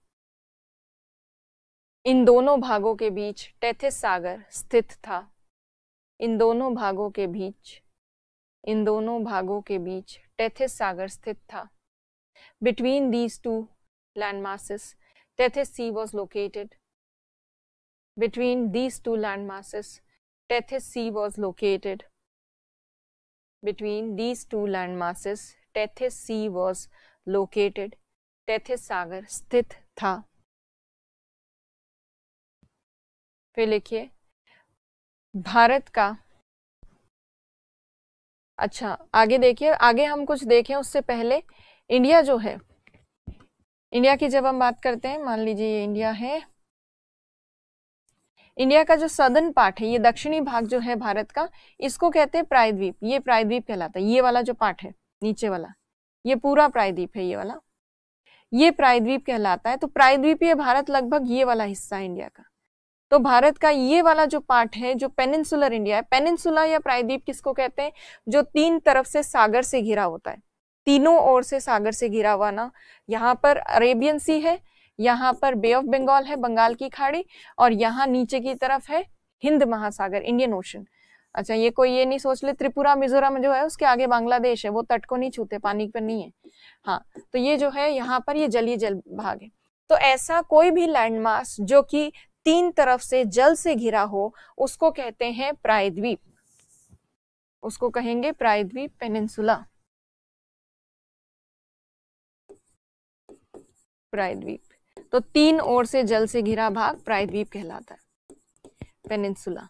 A: इन दोनों भागों के बीच टेथिस सागर स्थित था इन दोनों भागों के बीच इन दोनों भागों के बीच टेथिस सागर स्थित था between these two land masses Tethys sea was located between these two land masses Tethys sea was located between these two land masses Tethys sea was located Tethys सागर स्थित था फिर लिखिए भारत का अच्छा आगे देखिए आगे हम कुछ देखें उससे पहले इंडिया जो है इंडिया की जब हम बात करते हैं मान लीजिए ये इंडिया है इंडिया का जो सदर्न पार्ट है ये दक्षिणी भाग जो है भारत का इसको कहते हैं प्रायद्वीप ये प्रायद्वीप कहलाता है ये वाला जो पार्ट है नीचे वाला ये पूरा प्रायद्वीप है ये वाला ये प्रायद्वीप कहलाता है तो प्रायद्वीपीय भारत लगभग ये वाला हिस्सा है इंडिया का तो भारत का ये वाला जो पार्ट है जो पेनिनसुलर इंडिया है पेनिनसुला या प्रायद्वीप किसको कहते हैं जो तीन तरफ से सागर से घिरा होता है तीनों ओर से सागर से घिरा हुआ ना यहाँ पर अरेबियन सी है यहाँ पर बे ऑफ बंगाल है बंगाल की खाड़ी और यहाँ नीचे की तरफ है हिंद महासागर इंडियन ओशन अच्छा ये कोई ये नहीं सोच ले त्रिपुरा मिजोरम जो है उसके आगे बांग्लादेश है वो तट को नहीं छूते पानी पर नहीं है हाँ तो ये जो है यहाँ पर ये जलीय जल भाग है तो ऐसा कोई भी लैंडमार्क जो कि तीन तरफ से जल से घिरा हो उसको कहते हैं प्रायद्वीप उसको कहेंगे प्रायद्वीप पेनिनसुला
B: प्रायद्वीप तो तीन
A: ओर से जल से घिरा भाग प्रायद्वीप कहलाता है पेनिनसुला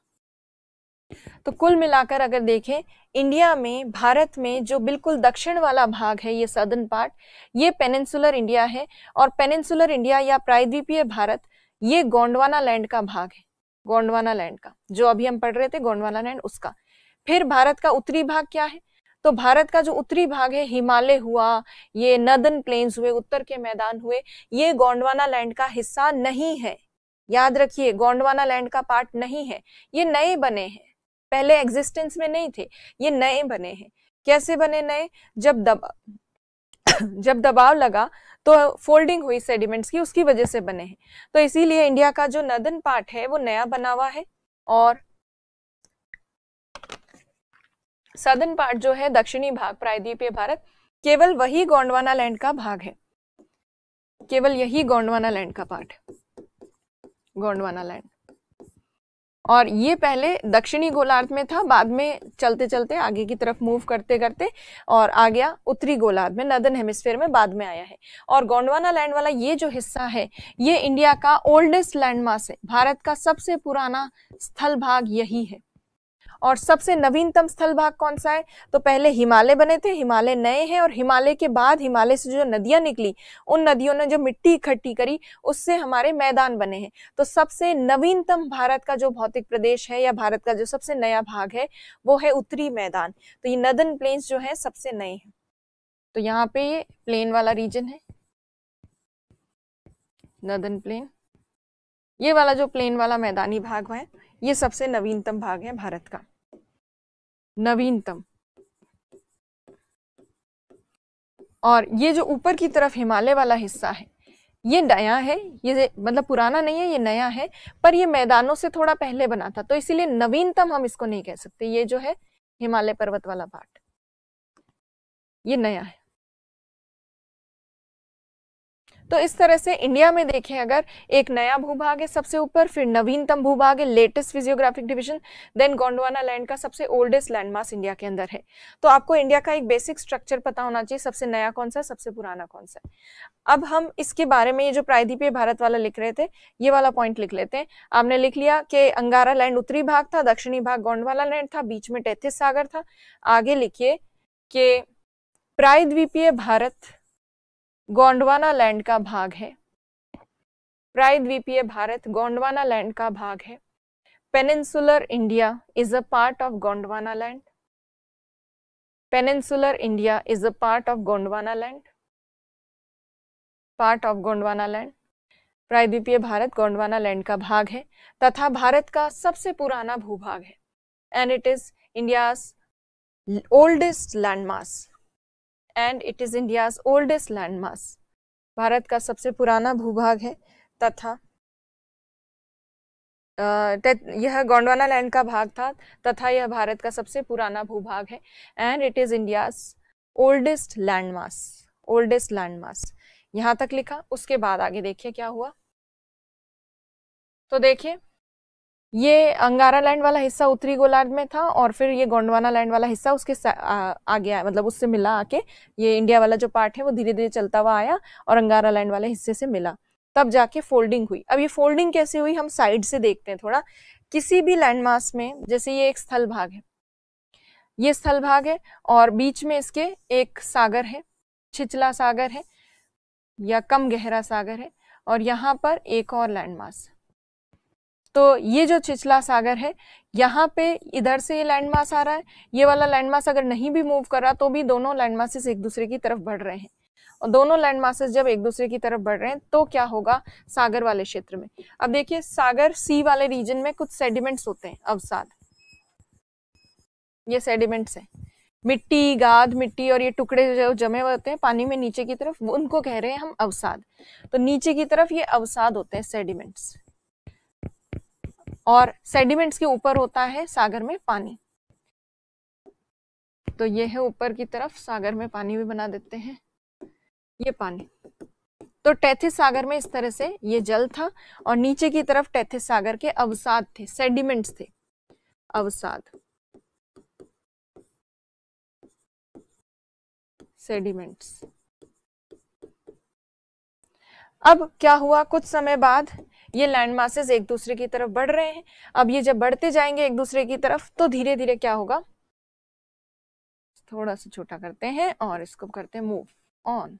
A: तो कुल मिलाकर अगर देखें इंडिया में भारत में जो बिल्कुल दक्षिण वाला भाग है ये सदर्न पार्ट ये पेनिनसुलर इंडिया है और पेनिनसुलर इंडिया या प्रायद्वीपीय भारत ये गोंडवाना लैंड का भाग है गोंडवाना लैंड का जो अभी हम पढ़ रहे थे गोंडवाना लैंड उसका फिर भारत का उत्तरी भाग क्या है तो भारत का जो उत्तरी भाग है हिमालय हुआ ये नदन प्लेन्स हुए उत्तर के मैदान हुए ये गोंडवाना लैंड का हिस्सा नहीं है याद रखिए गोंडवाना लैंड का पार्ट नहीं है ये नए बने हैं पहले एग्जिस्टेंस में नहीं थे ये नए बने हैं कैसे बने नए जब दबा जब दबाव लगा तो फोल्डिंग हुई सेडिमेंट्स की उसकी वजह से बने हैं तो इसीलिए इंडिया का जो नदन पार्ट है वो नया बना हुआ है और सदन पार्ट जो है दक्षिणी भाग प्रायद्वीपीय भारत केवल वही गोंडवाना लैंड का भाग है केवल यही गोंडवाना लैंड का पार्ट है गोंडवाना लैंड और ये पहले दक्षिणी गोलार्ध में था बाद में चलते चलते आगे की तरफ मूव करते करते और आ गया उत्तरी गोलार्ध में नदन हेमिस्फेयर में बाद में आया है और गोंडवाना लैंड वाला ये जो हिस्सा है ये इंडिया का ओल्डेस्ट लैंड मास है भारत का सबसे पुराना स्थल भाग यही है और सबसे नवीनतम स्थल भाग कौन सा है तो पहले हिमालय बने थे हिमालय नए हैं और हिमालय के बाद हिमालय से जो नदियां निकली उन नदियों ने जो मिट्टी इकट्ठी करी उससे हमारे मैदान बने हैं तो सबसे नवीनतम भारत का जो भौतिक प्रदेश है या भारत का जो सबसे नया भाग है वो है उत्तरी मैदान तो ये नदन प्लेन्स जो है सबसे नए हैं तो यहाँ पे ये प्लेन वाला रीजन है नदन प्लेन ये वाला जो प्लेन वाला मैदानी भाग है ये सबसे नवीनतम भाग है भारत का नवीनतम और ये जो ऊपर की तरफ हिमालय वाला हिस्सा है ये नया है ये मतलब पुराना नहीं है ये नया है पर ये मैदानों से थोड़ा पहले बना था तो इसीलिए नवीनतम हम इसको नहीं कह सकते ये जो है हिमालय पर्वत वाला पार्ट ये नया है तो इस तरह से इंडिया में देखें अगर एक नया भूभाग है सबसे ऊपर फिर नवीनतम भूभाग है latest physiographic division then Gondwana land का सबसे ओल्डेस्ट लैंडमार्क इंडिया के अंदर है तो आपको इंडिया का एक बेसिक स्ट्रक्चर पता होना चाहिए सबसे नया कौन सा सबसे पुराना कौन सा अब हम इसके बारे में ये जो प्रायद्वीपीय भारत वाला लिख रहे थे ये वाला पॉइंट लिख लेते हैं आपने लिख लिया कि अंगारा लैंड उत्तरी भाग था दक्षिणी भाग गोंडवाला लैंड था बीच में टैथिस सागर था आगे लिखिए कि प्रायद्वीपीय भारत गोंडवाना लैंड का भाग है प्रायद्वीपीय भारत गोंडवाना लैंड का भाग है peninsular India is a part of Gondwana land peninsular India is a part of Gondwana land part of Gondwana land प्रायद्वीपीय भारत गोंडवाना लैंड का भाग है तथा भारत का सबसे पुराना भूभाग है and it is India oldest landmark and it is India's oldest land mass Bharat का सबसे पुराना भूभाग है तथा यह गोंडवाना लैंड का भाग था तथा यह भारत का सबसे पुराना भूभाग है and it is India's oldest land mass oldest land mass यहाँ तक लिखा उसके बाद आगे देखिए क्या हुआ तो देखिए ये अंगारा लैंड वाला हिस्सा उत्तरी गोलार्ध में था और फिर ये गोंडवाना लैंड वाला हिस्सा उसके आ, आ गया मतलब उससे मिला आके ये इंडिया वाला जो पार्ट है वो धीरे धीरे चलता हुआ आया और अंगारा लैंड वाले हिस्से से मिला तब जाके फोल्डिंग हुई अब ये फोल्डिंग कैसे हुई हम साइड से देखते हैं थोड़ा किसी भी लैंड मास में जैसे ये एक स्थल भाग है ये स्थल भाग है और बीच में इसके एक सागर है छिचला सागर है या कम गहरा सागर है और यहाँ पर एक और लैंडमास तो ये जो चिचला सागर है यहाँ पे इधर से ये लैंड मास आ रहा है ये वाला लैंड मास अगर नहीं भी मूव कर रहा तो भी दोनों लैंड मासेस एक दूसरे की तरफ बढ़ रहे हैं और दोनों लैंड मासेस जब एक दूसरे की तरफ बढ़ रहे हैं तो क्या होगा सागर वाले क्षेत्र में अब देखिए सागर सी वाले रीजन में कुछ सेडिमेंट्स होते हैं अवसाद ये सेडिमेंट्स हैं मिट्टी गाद मिट्टी और ये टुकड़े जो जमे हुए होते हैं पानी में नीचे की तरफ उनको कह रहे हैं हम अवसाद तो नीचे की तरफ ये अवसाद होते हैं सेडिमेंट्स और सेडिमेंट्स के ऊपर होता है सागर में पानी तो ये है ऊपर की तरफ सागर में पानी भी बना देते हैं ये पानी तो टैथिस सागर में इस तरह से ये जल था और नीचे की तरफ टैथिस सागर के अवसाद थे सेडिमेंट्स थे अवसाद सेडिमेंट्स अब क्या हुआ कुछ समय बाद ये लैंड मासेज एक दूसरे की तरफ बढ़ रहे हैं अब ये जब बढ़ते जाएंगे एक दूसरे की तरफ तो धीरे धीरे क्या होगा थोड़ा सा छोटा करते हैं और इसको करते हैं मूव ऑन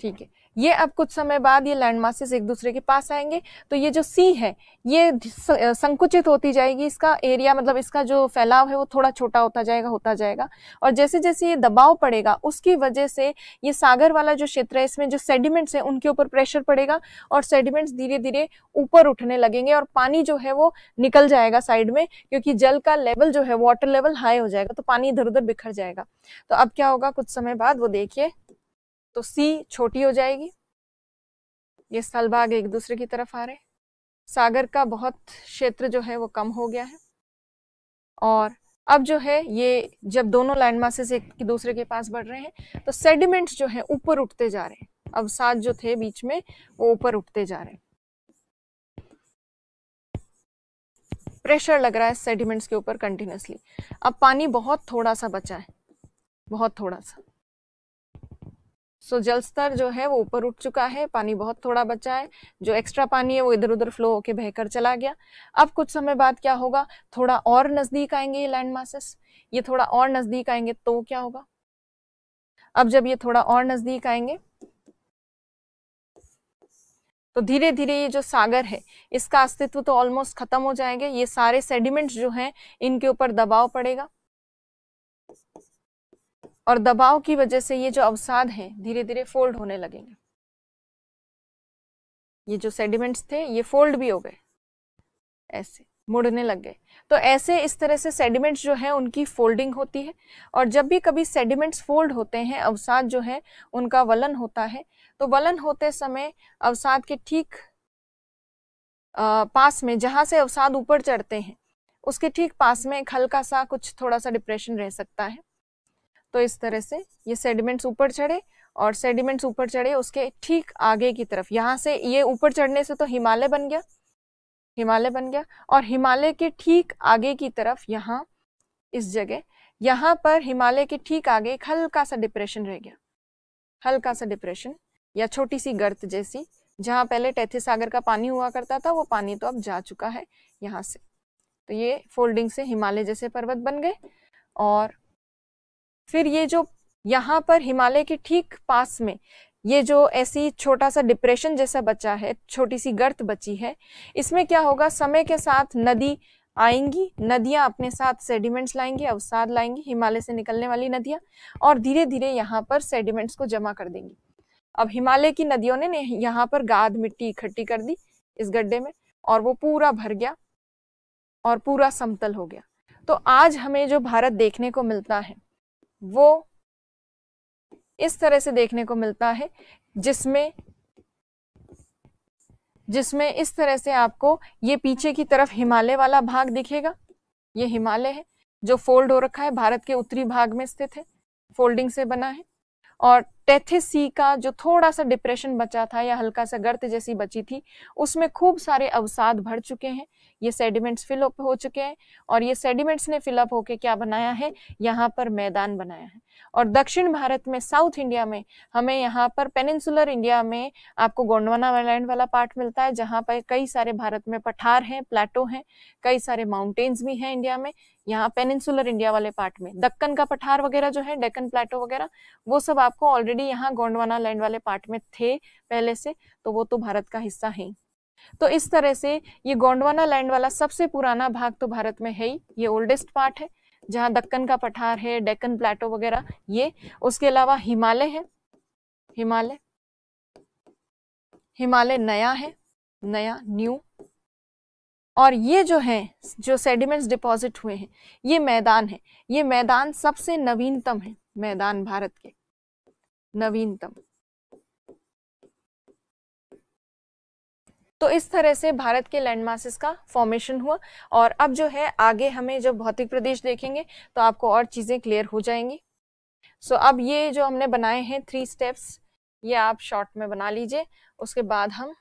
A: ठीक है ये अब कुछ समय बाद ये लैंड मासेस एक दूसरे के पास आएंगे तो ये जो सी है ये संकुचित होती जाएगी इसका एरिया मतलब इसका जो फैलाव है वो थोड़ा छोटा होता जाएगा होता जाएगा और जैसे जैसे ये दबाव पड़ेगा उसकी वजह से ये सागर वाला जो क्षेत्र है इसमें जो सेडिमेंट्स हैं उनके ऊपर प्रेशर पड़ेगा और सेडिमेंट्स धीरे धीरे ऊपर उठने लगेंगे और पानी जो है वो निकल जाएगा साइड में क्योंकि जल का लेवल जो है वाटर लेवल हाई हो जाएगा तो पानी इधर उधर बिखर जाएगा तो अब क्या होगा कुछ समय बाद वो देखिए तो सी छोटी हो जाएगी ये भाग एक दूसरे की तरफ आ रहे सागर का बहुत क्षेत्र जो है वो कम हो गया है और अब जो है ये जब दोनों लैंड मासेस एक दूसरे के पास बढ़ रहे हैं तो सेडिमेंट्स जो है ऊपर उठते जा रहे हैं अब सात जो थे बीच में वो ऊपर उठते जा रहे हैं प्रेशर लग रहा है सेडिमेंट्स के ऊपर कंटिन्यूसली अब पानी बहुत थोड़ा सा बचा है बहुत थोड़ा सा सो जल स्तर जो है वो ऊपर उठ चुका है पानी बहुत थोड़ा बचा है जो एक्स्ट्रा पानी है वो इधर उधर फ्लो होके बहकर चला गया अब कुछ समय बाद क्या होगा थोड़ा और नज़दीक आएंगे ये लैंड मासेस ये थोड़ा और नज़दीक आएंगे तो क्या होगा अब जब ये थोड़ा और नज़दीक आएंगे तो धीरे धीरे ये जो सागर है इसका अस्तित्व तो ऑलमोस्ट खत्म हो जाएंगे ये सारे सेडिमेंट्स जो हैं इनके ऊपर दबाव पड़ेगा और दबाव की वजह से ये जो अवसाद हैं धीरे धीरे फोल्ड होने लगेंगे ये जो सेडिमेंट्स थे ये फोल्ड भी हो गए ऐसे मुड़ने लग गए तो ऐसे इस तरह से सेडिमेंट्स जो है उनकी फोल्डिंग होती है और जब भी कभी सेडिमेंट्स फोल्ड होते हैं अवसाद जो है उनका वलन होता है तो वलन होते समय अवसाद के ठीक पास में जहाँ से अवसाद ऊपर चढ़ते हैं उसके ठीक पास में एक हल्का सा कुछ थोड़ा सा डिप्रेशन रह सकता है तो इस तरह से ये सेडिमेंट्स ऊपर चढ़े और सेडिमेंट्स ऊपर चढ़े उसके ठीक आगे की तरफ यहाँ से ये ऊपर चढ़ने से तो हिमालय बन गया हिमालय बन गया और हिमालय के ठीक आगे की तरफ यहाँ इस जगह यहाँ पर हिमालय के ठीक आगे एक हल्का सा डिप्रेशन रह गया हल्का सा डिप्रेशन या छोटी सी गर्त जैसी जहाँ पहले टैथे सागर का पानी हुआ करता था वो पानी तो अब जा चुका है यहाँ से तो ये फोल्डिंग से हिमालय जैसे पर्वत बन गए और फिर ये जो यहाँ पर हिमालय के ठीक पास में ये जो ऐसी छोटा सा डिप्रेशन जैसा बचा है छोटी सी गर्त बची है इसमें क्या होगा समय के साथ नदी आएंगी नदियाँ अपने साथ सेडिमेंट्स लाएंगी अवसाद लाएंगी हिमालय से निकलने वाली नदियां और धीरे धीरे यहाँ पर सेडिमेंट्स को जमा कर देंगी अब हिमालय की नदियों ने यहाँ पर गाद मिट्टी इकट्ठी कर दी इस गड्ढे में और वो पूरा भर गया और पूरा समतल हो गया तो आज हमें जो भारत देखने को मिलता है वो इस तरह से देखने को मिलता है जिसमें जिसमें इस तरह से आपको ये पीछे की तरफ हिमालय वाला भाग दिखेगा ये हिमालय है जो फोल्ड हो रखा है भारत के उत्तरी भाग में स्थित है फोल्डिंग से बना है और टेथिस सी का जो थोड़ा सा डिप्रेशन बचा था या हल्का सा गर्त जैसी बची थी उसमें खूब सारे अवसाद भर चुके हैं ये सेडिमेंट्स फिलअप हो चुके हैं और ये सेडिमेंट्स ने फिलअप होके क्या बनाया है यहाँ पर मैदान बनाया है और दक्षिण भारत में साउथ इंडिया में हमें यहाँ पर पेनिनसुलर इंडिया में आपको गोंडवाना लैंड वाला पार्ट मिलता है जहाँ पर कई सारे भारत में पठार हैं प्लेटो हैं कई सारे माउंटेन्स भी हैं इंडिया में यहाँ पेनिनसुलर इंडिया वाले पार्ट में दक्कन का पठार वगैरह जो है डेक्कन प्लेटो वगैरह वो सब आपको ऑलरेडी यहाँ गोंडवाना लैंड वाले पार्ट में थे पहले से तो वो तो भारत का हिस्सा है तो इस तरह से ये गोंडवाना लैंड वाला सबसे पुराना भाग तो भारत में है ही ये ओल्डेस्ट पार्ट है जहाँ दक्कन का पठार है डेक्कन प्लेटो वगैरह ये उसके अलावा हिमालय है हिमालय हिमालय नया है नया न्यू और ये जो है जो सेडिमेंट्स डिपॉजिट हुए हैं ये मैदान है ये मैदान सबसे नवीनतम है मैदान भारत के नवीनतम तो इस तरह से भारत के लैंड मासिस का फॉर्मेशन हुआ और अब जो है आगे हमें जब भौतिक प्रदेश देखेंगे तो आपको और चीज़ें क्लियर हो जाएंगी सो so, अब ये जो हमने बनाए हैं थ्री स्टेप्स ये आप शॉर्ट में बना लीजिए उसके बाद हम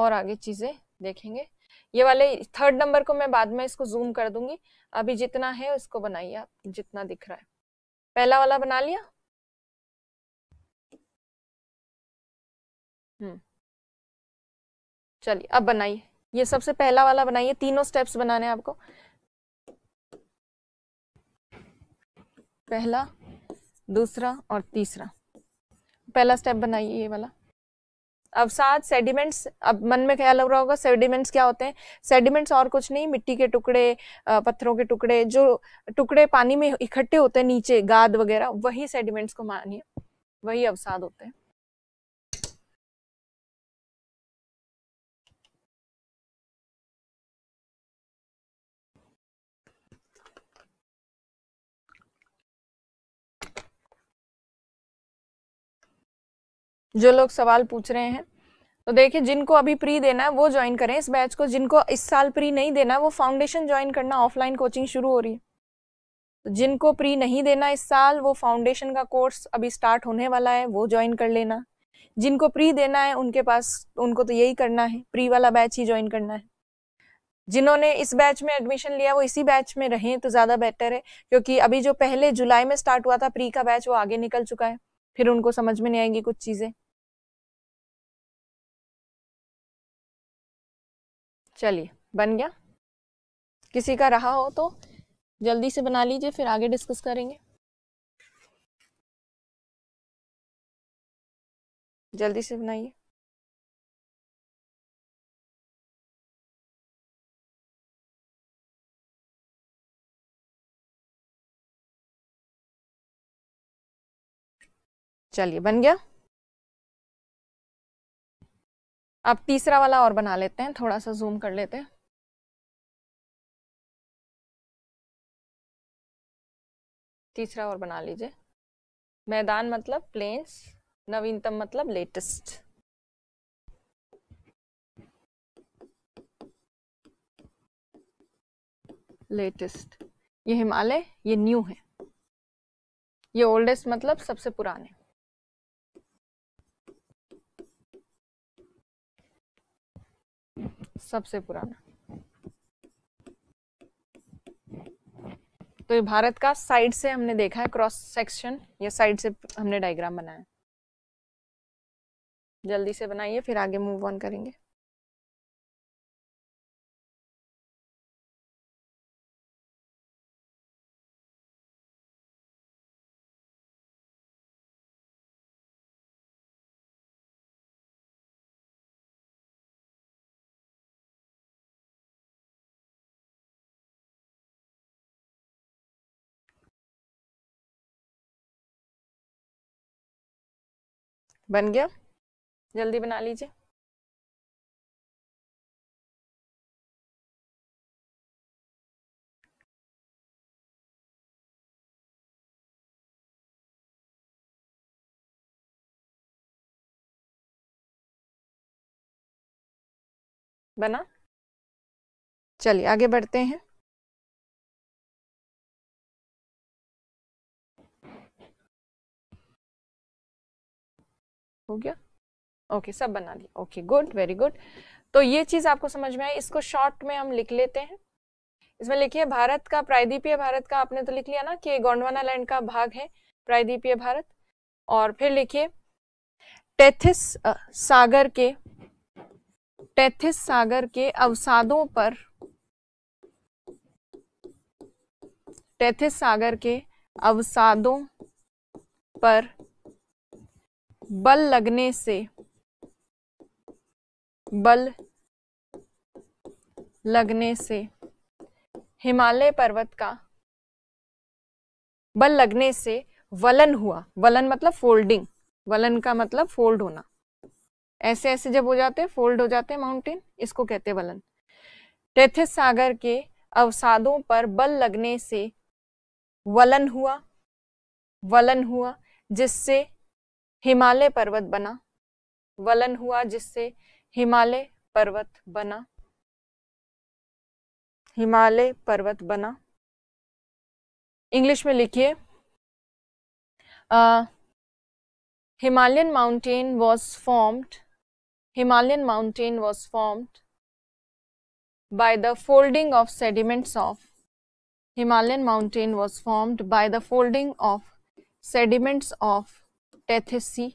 A: और आगे चीज़ें देखेंगे ये वाले थर्ड नंबर को मैं बाद में इसको जूम कर दूंगी अभी जितना है उसको बनाइए आप जितना दिख रहा है पहला वाला बना लिया हम्म चलिए अब बनाइए ये सबसे पहला वाला बनाइए तीनों स्टेप्स बनाने हैं आपको पहला दूसरा और तीसरा पहला स्टेप बनाइए ये वाला अवसाद सेडिमेंट्स अब मन में ख्याल हो रहा होगा सेडिमेंट्स क्या होते हैं सेडिमेंट्स और कुछ नहीं मिट्टी के टुकड़े पत्थरों के टुकड़े जो टुकड़े पानी में इकट्ठे होते हैं नीचे गाद वगैरह वही सेडिमेंट्स को मानिए वही अवसाद होते हैं जो लोग सवाल पूछ रहे हैं तो देखिए जिनको अभी प्री देना है वो ज्वाइन करें इस बैच को जिनको इस साल प्री नहीं देना वो फाउंडेशन ज्वाइन करना ऑफलाइन कोचिंग शुरू हो रही है तो जिनको प्री नहीं देना इस साल वो फाउंडेशन का कोर्स अभी स्टार्ट होने वाला है वो ज्वाइन कर लेना जिनको प्री देना है उनके पास उनको तो यही करना है प्री वाला बैच ही ज्वाइन करना है जिन्होंने इस बैच में एडमिशन लिया वो इसी बैच में रहें तो ज़्यादा बेटर है क्योंकि अभी जो पहले जुलाई में स्टार्ट हुआ था प्री का बैच वो आगे निकल चुका है फिर उनको समझ में नहीं आएंगी कुछ चीज़ें
B: चलिए बन गया किसी का रहा हो तो जल्दी से बना लीजिए फिर आगे डिस्कस करेंगे जल्दी से बनाइए चलिए बन गया अब तीसरा वाला और बना लेते हैं थोड़ा सा जूम कर लेते हैं तीसरा और बना लीजिए मैदान
A: मतलब प्लेन्स नवीनतम मतलब लेटेस्ट लेटेस्ट ये हिमालय ये न्यू है ये ओल्डेस्ट मतलब सबसे पुराने सबसे पुराना तो ये भारत का साइड से हमने देखा है क्रॉस सेक्शन या साइड से हमने डायग्राम बनाया जल्दी से बनाइए फिर आगे मूव ऑन करेंगे
B: बन गया जल्दी बना लीजिए बना चलिए आगे बढ़ते हैं
A: हो गया ओके सब बना लिया ओके गुड वेरी गुड तो ये चीज आपको समझ में आई इसको शॉर्ट में हम लिख लेते हैं इसमें लिखिए भारत का प्रायद्वीपीय भारत का आपने तो लिख लिया ना कि गोंडवाना लैंड का भाग है प्रायद्वीपीय भारत और फिर लिखिए टेथिस सागर के टेथिस सागर के अवसादों पर टेथिस सागर के अवसादों पर बल लगने से बल लगने से हिमालय पर्वत का बल लगने से वलन हुआ वलन मतलब फोल्डिंग वलन का मतलब फोल्ड होना ऐसे ऐसे जब हो जाते हैं फोल्ड हो जाते हैं माउंटेन इसको कहते हैं वलन टेथिस सागर के अवसादों पर बल लगने से वलन हुआ वलन हुआ जिससे हिमालय पर्वत बना वलन हुआ जिससे हिमालय पर्वत बना हिमालय पर्वत बना
B: इंग्लिश में लिखिए
A: Himalayan mountain was formed Himalayan mountain was formed by the folding of sediments of Himalayan mountain was formed by the folding of sediments of sea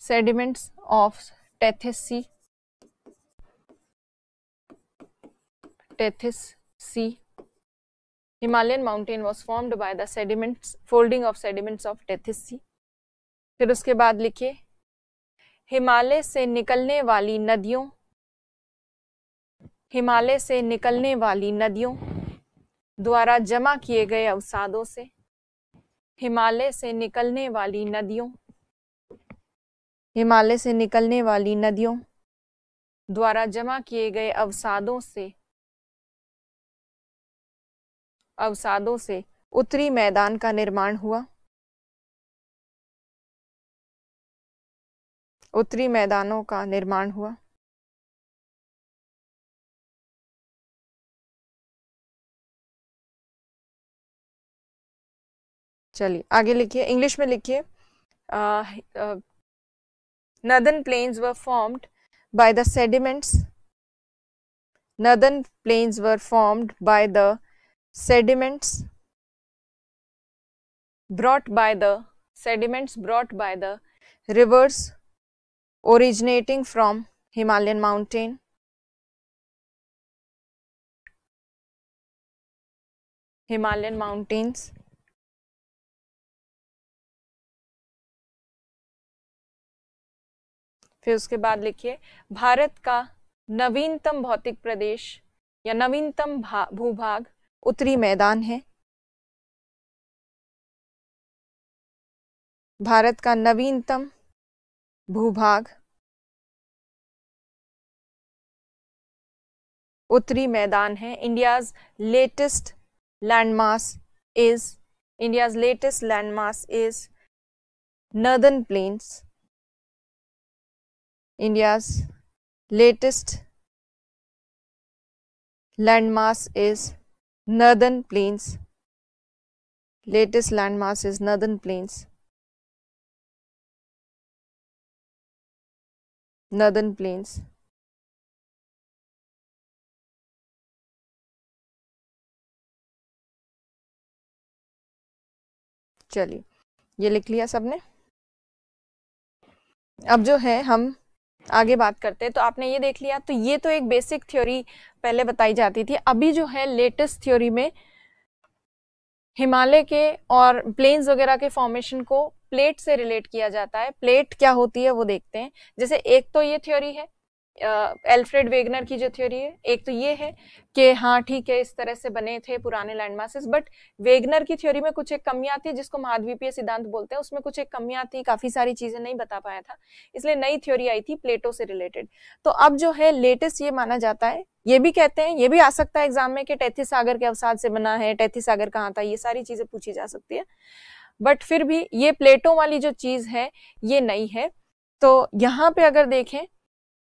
A: sediments of Tethys Tethys sea Himalayan mountain was formed by the sediments folding of sediments of Tethys sea फिर उसके बाद लिखिए हिमालय से निकलने वाली नदियों हिमालय से निकलने वाली नदियों द्वारा जमा किए गए अवसादों से हिमालय से निकलने वाली नदियों हिमालय से निकलने वाली नदियों द्वारा जमा किए गए अवसादों से
B: अवसादों से उत्तरी मैदान का निर्माण हुआ उत्तरी मैदानों का निर्माण हुआ चलिए आगे लिखिए इंग्लिश में
A: लिखिए northern plains were formed by the sediments northern plains were formed by the sediments brought by the sediments brought by the rivers originating from
B: Himalayan mountain Himalayan mountains
A: फिर उसके बाद लिखिए भारत का नवीनतम भौतिक प्रदेश या नवीनतम भूभाग
B: उत्तरी मैदान है भारत का नवीनतम भूभाग
A: उत्तरी मैदान है India's latest landmass is India's latest landmass is northern plains India's
B: latest landmass is northern plains latest landmass is northern plains northern plains चलिए ये लिख
A: लिया सबने अब जो है हम आगे बात करते हैं तो आपने ये देख लिया तो ये तो एक बेसिक थ्योरी पहले बताई जाती थी अभी जो है लेटेस्ट थ्योरी में हिमालय के और प्लेन्स वगैरह के फॉर्मेशन को प्लेट से रिलेट किया जाता है प्लेट क्या होती है वो देखते हैं जैसे एक तो ये थ्योरी है एल्फ्रेड वेगनर की जो थ्योरी है एक तो ये है कि हाँ ठीक है इस तरह से बने थे पुराने लैंड मासेस बट वेगनर की थ्योरी में कुछ एक कमियां थी जिसको महाद्वीपीय सिद्धांत बोलते हैं उसमें कुछ एक कमियां थी काफी सारी चीजें नहीं बता पाया था इसलिए नई थ्योरी आई थी प्लेटो से रिलेटेड तो अब जो है लेटेस्ट ये माना जाता है ये भी कहते हैं ये भी आ सकता है एग्जाम में कि टैथिस सागर के अवसाद से बना है टैथी सागर कहाँ था ये सारी चीजें पूछी जा सकती है बट फिर भी ये प्लेटो वाली जो चीज है ये नई है तो यहाँ पे अगर देखें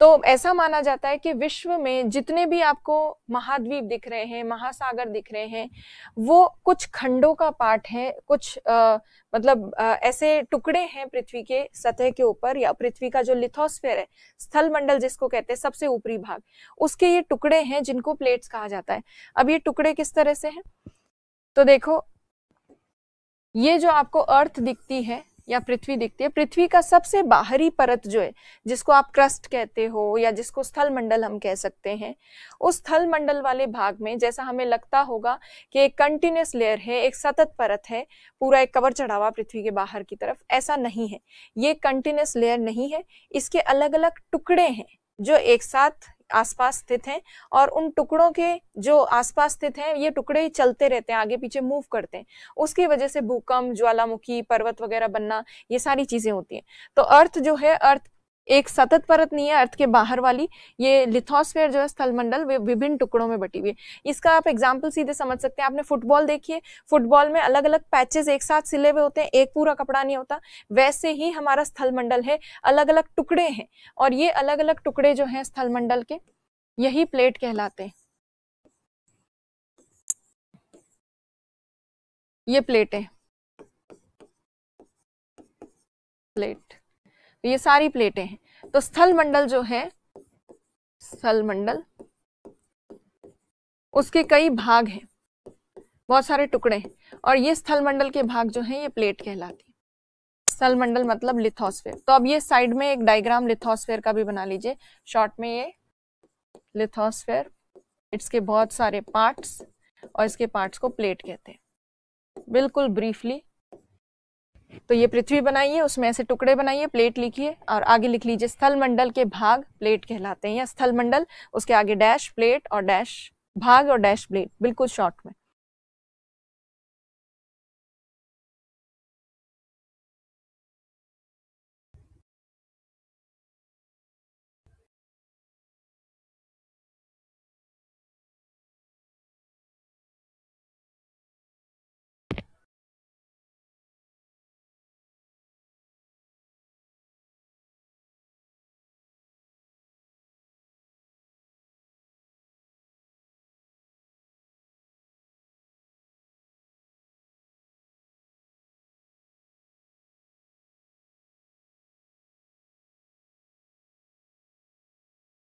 A: तो ऐसा माना जाता है कि विश्व में जितने भी आपको महाद्वीप दिख रहे हैं महासागर दिख रहे हैं वो कुछ खंडों का पार्ट है कुछ आ, मतलब आ, ऐसे टुकड़े हैं पृथ्वी के सतह के ऊपर या पृथ्वी का जो लिथोस्फेयर है स्थल मंडल जिसको कहते हैं सबसे ऊपरी भाग उसके ये टुकड़े हैं जिनको प्लेट्स कहा जाता है अब ये टुकड़े किस तरह से हैं तो देखो ये जो आपको अर्थ दिखती है या पृथ्वी दिखती है पृथ्वी का सबसे बाहरी परत जो है जिसको आप क्रस्ट कहते हो या जिसको स्थल मंडल हम कह सकते हैं उस स्थल मंडल वाले भाग में जैसा हमें लगता होगा कि एक कंटिन्यूस लेयर है एक सतत परत है पूरा एक कवर चढ़ा हुआ पृथ्वी के बाहर की तरफ ऐसा नहीं है ये कंटिन्यूस लेयर नहीं है इसके अलग अलग टुकड़े हैं जो एक साथ आसपास स्थित हैं और उन टुकड़ों के जो आसपास स्थित हैं ये टुकड़े चलते रहते हैं आगे पीछे मूव करते हैं उसकी वजह से भूकंप ज्वालामुखी पर्वत वगैरह बनना ये सारी चीज़ें होती हैं तो अर्थ जो है अर्थ एक सतत परत नहीं है अर्थ के बाहर वाली ये लिथोस्फेयर जो है स्थलमंडल वे विभिन्न टुकड़ों में बटी हुई है इसका आप एग्जाम्पल सीधे समझ सकते हैं आपने फुटबॉल देखिए फुटबॉल में अलग अलग पैचेस एक साथ सिले हुए होते हैं एक पूरा कपड़ा नहीं होता वैसे ही हमारा स्थलमंडल है अलग अलग टुकड़े हैं और ये अलग अलग टुकड़े जो हैं स्थलमंडल के यही प्लेट कहलाते हैं ये प्लेटें प्लेट तो ये सारी प्लेटें हैं तो स्थल मंडल जो है स्थल मंडल उसके कई भाग हैं बहुत सारे टुकड़े हैं और ये स्थल मंडल के भाग जो हैं ये प्लेट कहलाती है स्थल मंडल मतलब लिथोस्फेयर तो अब ये साइड में एक डायग्राम लिथोस्फेयर का भी बना लीजिए शॉर्ट में ये लिथोस्फेयर के बहुत सारे पार्ट्स और इसके पार्ट्स को प्लेट कहते हैं बिल्कुल ब्रीफली तो ये पृथ्वी बनाइए उसमें ऐसे टुकड़े बनाइए प्लेट लिखिए और आगे लिख लीजिए स्थल मंडल के भाग प्लेट कहलाते हैं या स्थल मंडल उसके आगे डैश प्लेट और डैश भाग और डैश प्लेट बिल्कुल शॉर्ट
B: में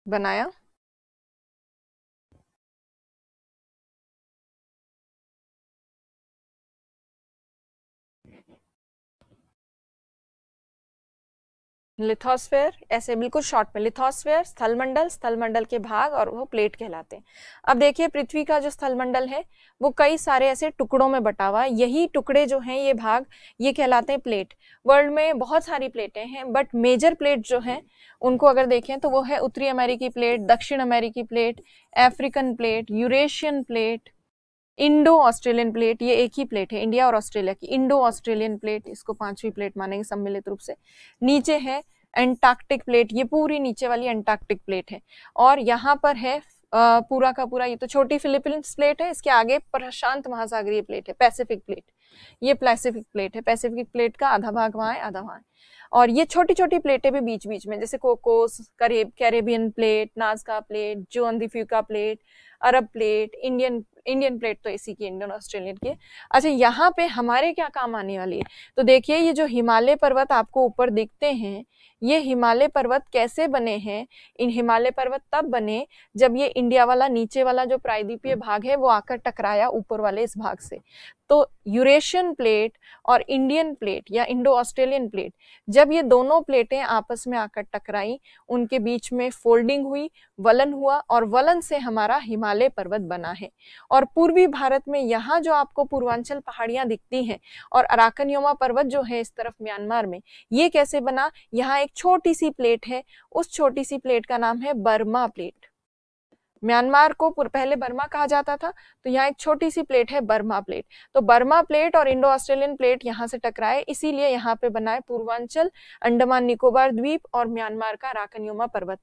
B: बनाया
A: लिथोस्फेयर ऐसे बिल्कुल शॉर्ट में लिथोस्फेयर स्थलमंडल स्थलमंडल के भाग और वो प्लेट कहलाते हैं अब देखिए पृथ्वी का जो स्थलमंडल है वो कई सारे ऐसे टुकड़ों में बटा हुआ है यही टुकड़े जो हैं ये भाग ये कहलाते हैं प्लेट वर्ल्ड में बहुत सारी प्लेटें हैं बट मेजर प्लेट जो हैं उनको अगर देखें तो वो है उत्तरी अमेरिकी प्लेट दक्षिण अमेरिकी plate African plate Eurasian plate Indo Australian plate ये एक ही प्लेट है इंडिया और ऑस्ट्रेलिया की इंडो ऑस्ट्रेलियन प्लेट इसको पांचवी प्लेट मानेंगे सम्मिलित रूप से नीचे है एंटार्क्टिक प्लेट ये पूरी नीचे वाली एंटार्क्टिक प्लेट है और यहाँ पर है पूरा का पूरा ये तो छोटी फिलिपींस प्लेट है इसके आगे प्रशांत महासागरीय प्लेट है पैसिफिक प्लेट ये पैसिफिक प्लेट है पैसिफिक प्लेट का आधा भाग वहाँ है आधा वहाँ है और ये छोटी छोटी प्लेटें भी बीच बीच में जैसे Cocos Carib Caribbean plate Nazca plate जोन का plate Arab plate Indian Indian plate तो इसी की इंडियन ऑस्ट्रेलियन की अच्छा यहाँ पे हमारे क्या काम आने वाली है तो देखिए ये जो हिमालय पर्वत आपको ऊपर दिखते हैं ये हिमालय पर्वत कैसे बने हैं इन हिमालय पर्वत तब बने जब ये इंडिया वाला नीचे वाला जो प्रायद्वीपीय हम्म। भाग है वो आकर टकराया ऊपर वाले इस भाग से तो यूरेशियन प्लेट और इंडियन प्लेट या इंडो ऑस्ट्रेलियन प्लेट जब ये दोनों प्लेटें आपस में आकर टकराई उनके बीच में फोल्डिंग हुई वलन हुआ और वलन से हमारा हिमालय पर्वत बना है और पूर्वी भारत में यहाँ जो आपको पूर्वांचल पहाड़ियाँ दिखती हैं और अराकन पर्वत जो है इस तरफ म्यांमार में ये कैसे बना यहाँ एक छोटी सी प्लेट है उस छोटी सी प्लेट का नाम है बर्मा प्लेट म्यांमार को पहले बर्मा कहा जाता था तो यहाँ एक छोटी सी प्लेट है बर्मा प्लेट तो बर्मा प्लेट और इंडो ऑस्ट्रेलियन प्लेट यहाँ से टकराए इसीलिए यहाँ पे बनाए पूर्वांचल अंडमान निकोबार द्वीप और म्यांमार का राकनयुमा पर्वत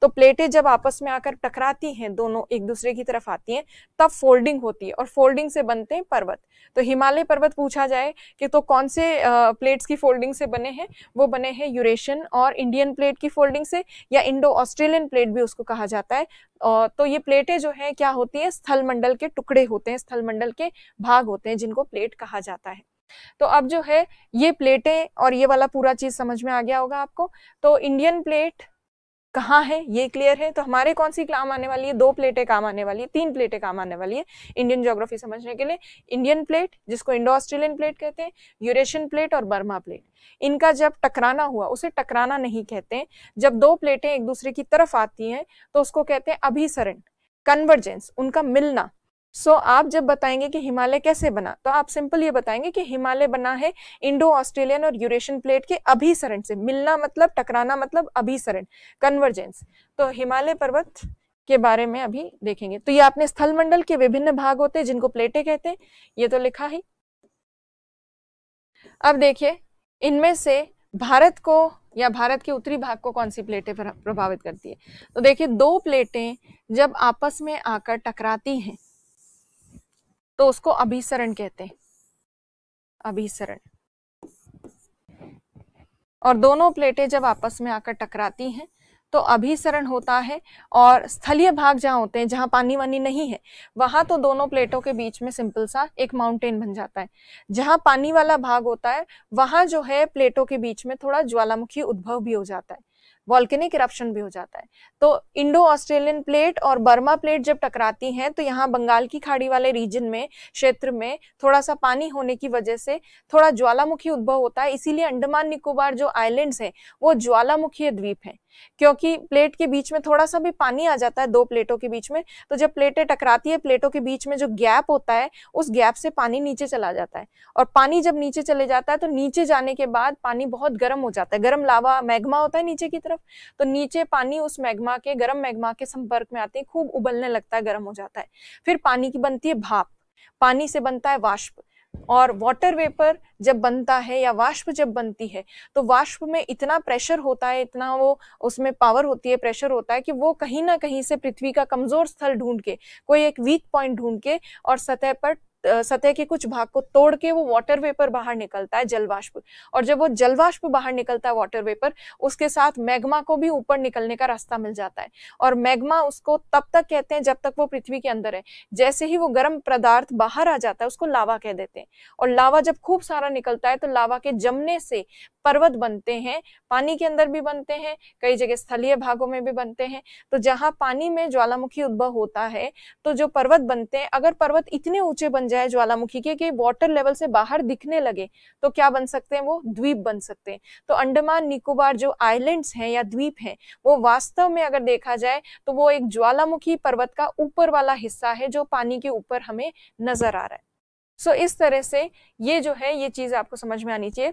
A: तो प्लेटें जब आपस में आकर टकराती हैं दोनों एक दूसरे की तरफ आती हैं तब फोल्डिंग होती है और फोल्डिंग से बनते हैं पर्वत तो हिमालय पर्वत पूछा जाए कि तो कौन से प्लेट्स की फोल्डिंग से बने हैं वो बने हैं यूरेशियन और इंडियन प्लेट की फोल्डिंग से या इंडो ऑस्ट्रेलियन प्लेट भी उसको कहा जाता है तो ये प्लेटें जो है क्या होती हैं स्थलमंडल के टुकड़े होते हैं स्थलमंडल के भाग होते हैं जिनको प्लेट कहा जाता है तो अब जो है ये प्लेटें और ये वाला पूरा चीज़ समझ में आ गया होगा आपको तो इंडियन प्लेट कहाँ है ये क्लियर है तो हमारे कौन सी काम आने वाली है दो प्लेटें काम आने वाली है तीन प्लेटें काम आने वाली है इंडियन ज्योग्राफी समझने के लिए इंडियन प्लेट जिसको इंडो ऑस्ट्रेलियन प्लेट कहते हैं यूरेशियन प्लेट और बर्मा प्लेट इनका जब टकराना हुआ उसे टकराना नहीं कहते हैं जब दो प्लेटें एक दूसरे की तरफ आती हैं तो उसको कहते हैं अभिसरण कन्वर्जेंस उनका मिलना सो so, आप जब बताएंगे कि हिमालय कैसे बना तो आप सिंपल ये बताएंगे कि हिमालय बना है इंडो ऑस्ट्रेलियन और यूरेशियन प्लेट के अभिसरण से मिलना मतलब टकराना मतलब अभिसरण कन्वर्जेंस तो हिमालय पर्वत के बारे में अभी देखेंगे तो ये आपने स्थल मंडल के विभिन्न भाग होते हैं जिनको प्लेटें कहते हैं ये तो लिखा ही अब देखिए इनमें से भारत को या भारत के उत्तरी भाग को कौन सी प्लेटें प्रभावित करती है तो देखिए दो प्लेटें जब आपस में आकर टकराती हैं तो उसको अभिसरण कहते हैं अभिसरण और दोनों प्लेटें जब आपस में आकर टकराती हैं तो अभिसरण होता है और स्थलीय भाग जहाँ होते हैं जहाँ पानी वानी नहीं है वहाँ तो दोनों प्लेटों के बीच में सिंपल सा एक माउंटेन बन जाता है जहाँ पानी वाला भाग होता है वहाँ जो है प्लेटों के बीच में थोड़ा ज्वालामुखी उद्भव भी हो जाता है वॉल्केनिक इरप्शन भी हो जाता है तो इंडो ऑस्ट्रेलियन प्लेट और बर्मा प्लेट जब टकराती हैं तो यहाँ बंगाल की खाड़ी वाले रीजन में क्षेत्र में थोड़ा सा पानी होने की वजह से थोड़ा ज्वालामुखी उद्भव होता है इसीलिए अंडमान निकोबार जो आइलैंड्स हैं वो ज्वालामुखी द्वीप हैं क्योंकि प्लेट के बीच में थोड़ा सा भी पानी आ जाता है दो प्लेटों के बीच में तो जब प्लेटें टकराती है प्लेटों के बीच में जो गैप होता है उस गैप से पानी नीचे चला जाता है और पानी जब नीचे चले जाता है तो नीचे जाने के बाद पानी बहुत गर्म हो जाता है गर्म लावा मैग्मा होता है नीचे की तरफ तो नीचे पानी उस मैग्मा मैग्मा के गर्म मैग्मा के संपर्क में आते हैं खूब उबलने लगता है गर्म हो जाता है फिर पानी की बनती है भाप पानी से बनता है वाष्प और वाटर वेपर जब बनता है या वाष्प जब बनती है तो वाष्प में इतना प्रेशर होता है इतना वो उसमें पावर होती है प्रेशर होता है कि वो कहीं ना कहीं से पृथ्वी का कमजोर स्थल ढूंढ के कोई एक वीक पॉइंट ढूंढ के और सतह पर सतह के कुछ भाग को तोड़ के वो वाटर वेपर बाहर निकलता है जलवाष्प और जब वो जलवाष्प बाहर निकलता है वाटर वेपर उसके साथ मैग्मा को भी ऊपर निकलने का रास्ता मिल जाता है और मैग्मा उसको तब तक कहते हैं जब तक वो पृथ्वी के अंदर है जैसे ही वो गर्म पदार्थ बाहर आ जाता है उसको लावा कह देते हैं और लावा जब खूब सारा निकलता है तो लावा के जमने से पर्वत बनते हैं पानी के अंदर भी बनते हैं कई जगह स्थलीय भागों में भी बनते हैं तो जहाँ पानी में ज्वालामुखी उद्भव होता है तो जो पर्वत बनते हैं अगर पर्वत इतने ऊंचे बन जाए ज्वालामुखी के कि वाटर लेवल से बाहर दिखने लगे तो क्या बन सकते हैं वो द्वीप बन सकते हैं तो अंडमान निकोबार जो आइलैंड्स हैं या द्वीप हैं वो वास्तव में अगर देखा जाए तो वो एक ज्वालामुखी पर्वत का ऊपर वाला हिस्सा है जो पानी के ऊपर हमें नजर आ रहा है सो so, इस तरह से ये जो है ये चीज़ आपको समझ में आनी चाहिए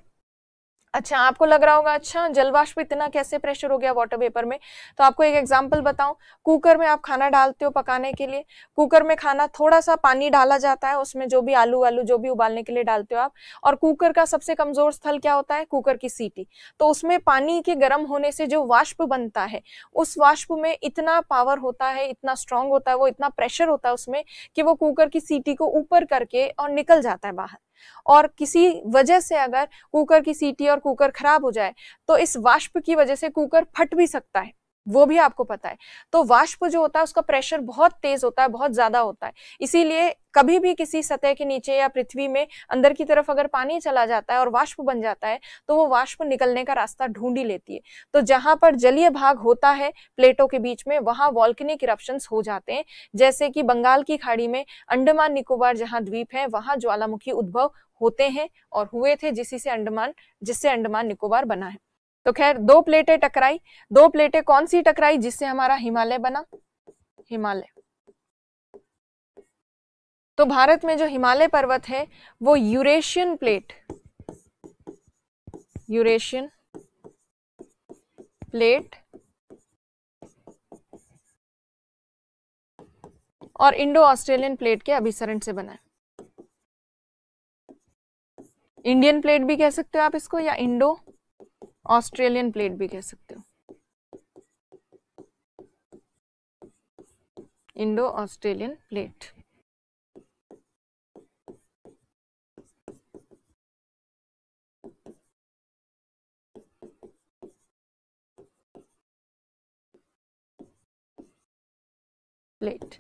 A: अच्छा आपको लग रहा होगा अच्छा जलवाष्प इतना कैसे प्रेशर हो गया वाटर पेपर में तो आपको एक एग्जांपल बताऊं कुकर में आप खाना डालते हो पकाने के लिए कुकर में खाना थोड़ा सा पानी डाला जाता है उसमें जो भी आलू आलू जो भी उबालने के लिए डालते हो आप और कुकर का सबसे कमजोर स्थल क्या होता है कुकर की सीटी तो उसमें पानी के गर्म होने से जो वाष्प बनता है उस वाष्प में इतना पावर होता है इतना स्ट्रांग होता है वो इतना प्रेशर होता है उसमें कि वो कुकर की सीटी को ऊपर करके और निकल जाता है बाहर और किसी वजह से अगर कुकर की सीटी और कुकर खराब हो जाए तो इस वाष्प की वजह से कुकर फट भी सकता है वो भी आपको पता है तो वाष्प जो होता है उसका प्रेशर बहुत तेज होता है बहुत ज्यादा होता है इसीलिए कभी भी किसी सतह के नीचे या पृथ्वी में अंदर की तरफ अगर पानी चला जाता है और वाष्प बन जाता है तो वो वाष्प निकलने का रास्ता ढूंढ ही लेती है तो जहां पर जलीय भाग होता है प्लेटों के बीच में वहां वॉल्किनिक इरप्शन हो जाते हैं जैसे कि बंगाल की खाड़ी में अंडमान निकोबार जहां द्वीप है वहां ज्वालामुखी उद्भव होते हैं और हुए थे जिसी से अंडमान जिससे अंडमान निकोबार बना है तो खैर दो प्लेटें टकराई दो प्लेटें कौन सी टकराई जिससे हमारा हिमालय बना हिमालय तो भारत में जो हिमालय पर्वत है वो यूरेशियन प्लेट यूरेशियन प्लेट और इंडो ऑस्ट्रेलियन प्लेट के अभिसरण से बना है इंडियन प्लेट भी कह सकते हो आप इसको या इंडो ऑस्ट्रेलियन प्लेट भी कह सकते हो Indo Australian plate plate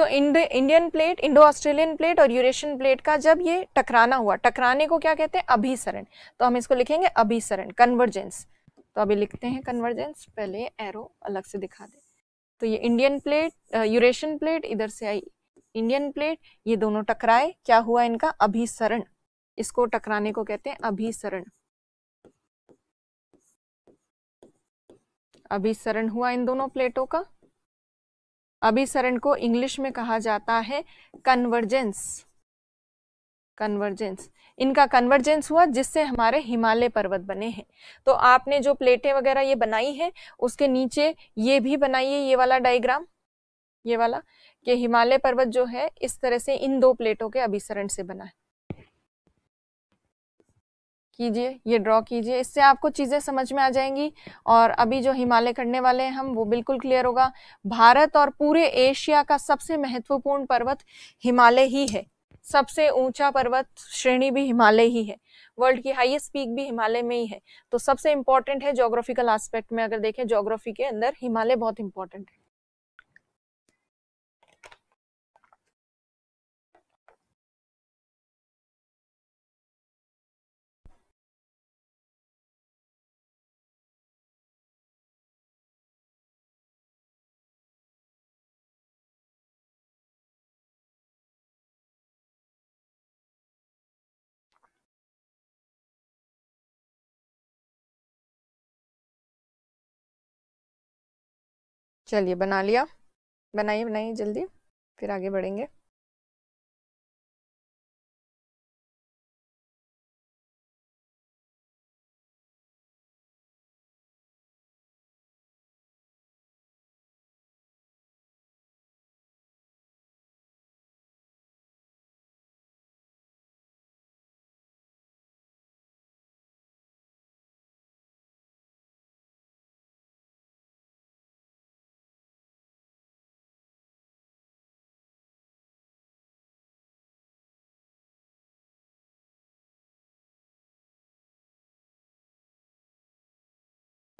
A: so Indian plate Indo Australian plate और यूरेशियन प्लेट का जब ये टकराना हुआ टकराने को क्या कहते हैं अभिसरण तो हम इसको लिखेंगे अभिसरण कन्वर्जेंस तो अभी लिखते हैं कन्वर्जेंस पहले एरो अलग से दिखा दे तो ये इंडियन प्लेट यूरेशियन प्लेट इधर से आई इंडियन प्लेट ये दोनों टकराए क्या हुआ इनका अभिसरण इसको टकराने को कहते हैं अभिसरण अभिसरण हुआ इन दोनों प्लेटों का अभिसरण को इंग्लिश में कहा जाता है कन्वर्जेंस कन्वर्जेंस इनका कन्वर्जेंस हुआ जिससे हमारे हिमालय पर्वत बने हैं तो आपने जो प्लेटें वगैरह ये बनाई है उसके नीचे ये भी बनाइए ये वाला डायग्राम ये वाला कि हिमालय पर्वत जो है इस तरह से इन दो प्लेटों के अभिसरण से बना है कीजिए ये ड्रॉ कीजिए इससे आपको चीज़ें समझ में आ जाएंगी और अभी जो हिमालय करने वाले हैं हम वो बिल्कुल क्लियर होगा भारत और पूरे एशिया का सबसे महत्वपूर्ण पर्वत हिमालय ही है सबसे ऊंचा पर्वत श्रेणी भी हिमालय ही है वर्ल्ड की हाईएस्ट पीक भी हिमालय में ही है तो सबसे इंपॉर्टेंट है जोग्राफिकल एस्पेक्ट में अगर देखें जोग्राफी के अंदर हिमालय बहुत इंपॉर्टेंट है
B: चलिए बना लिया बनाइए बनाइए जल्दी फिर आगे बढ़ेंगे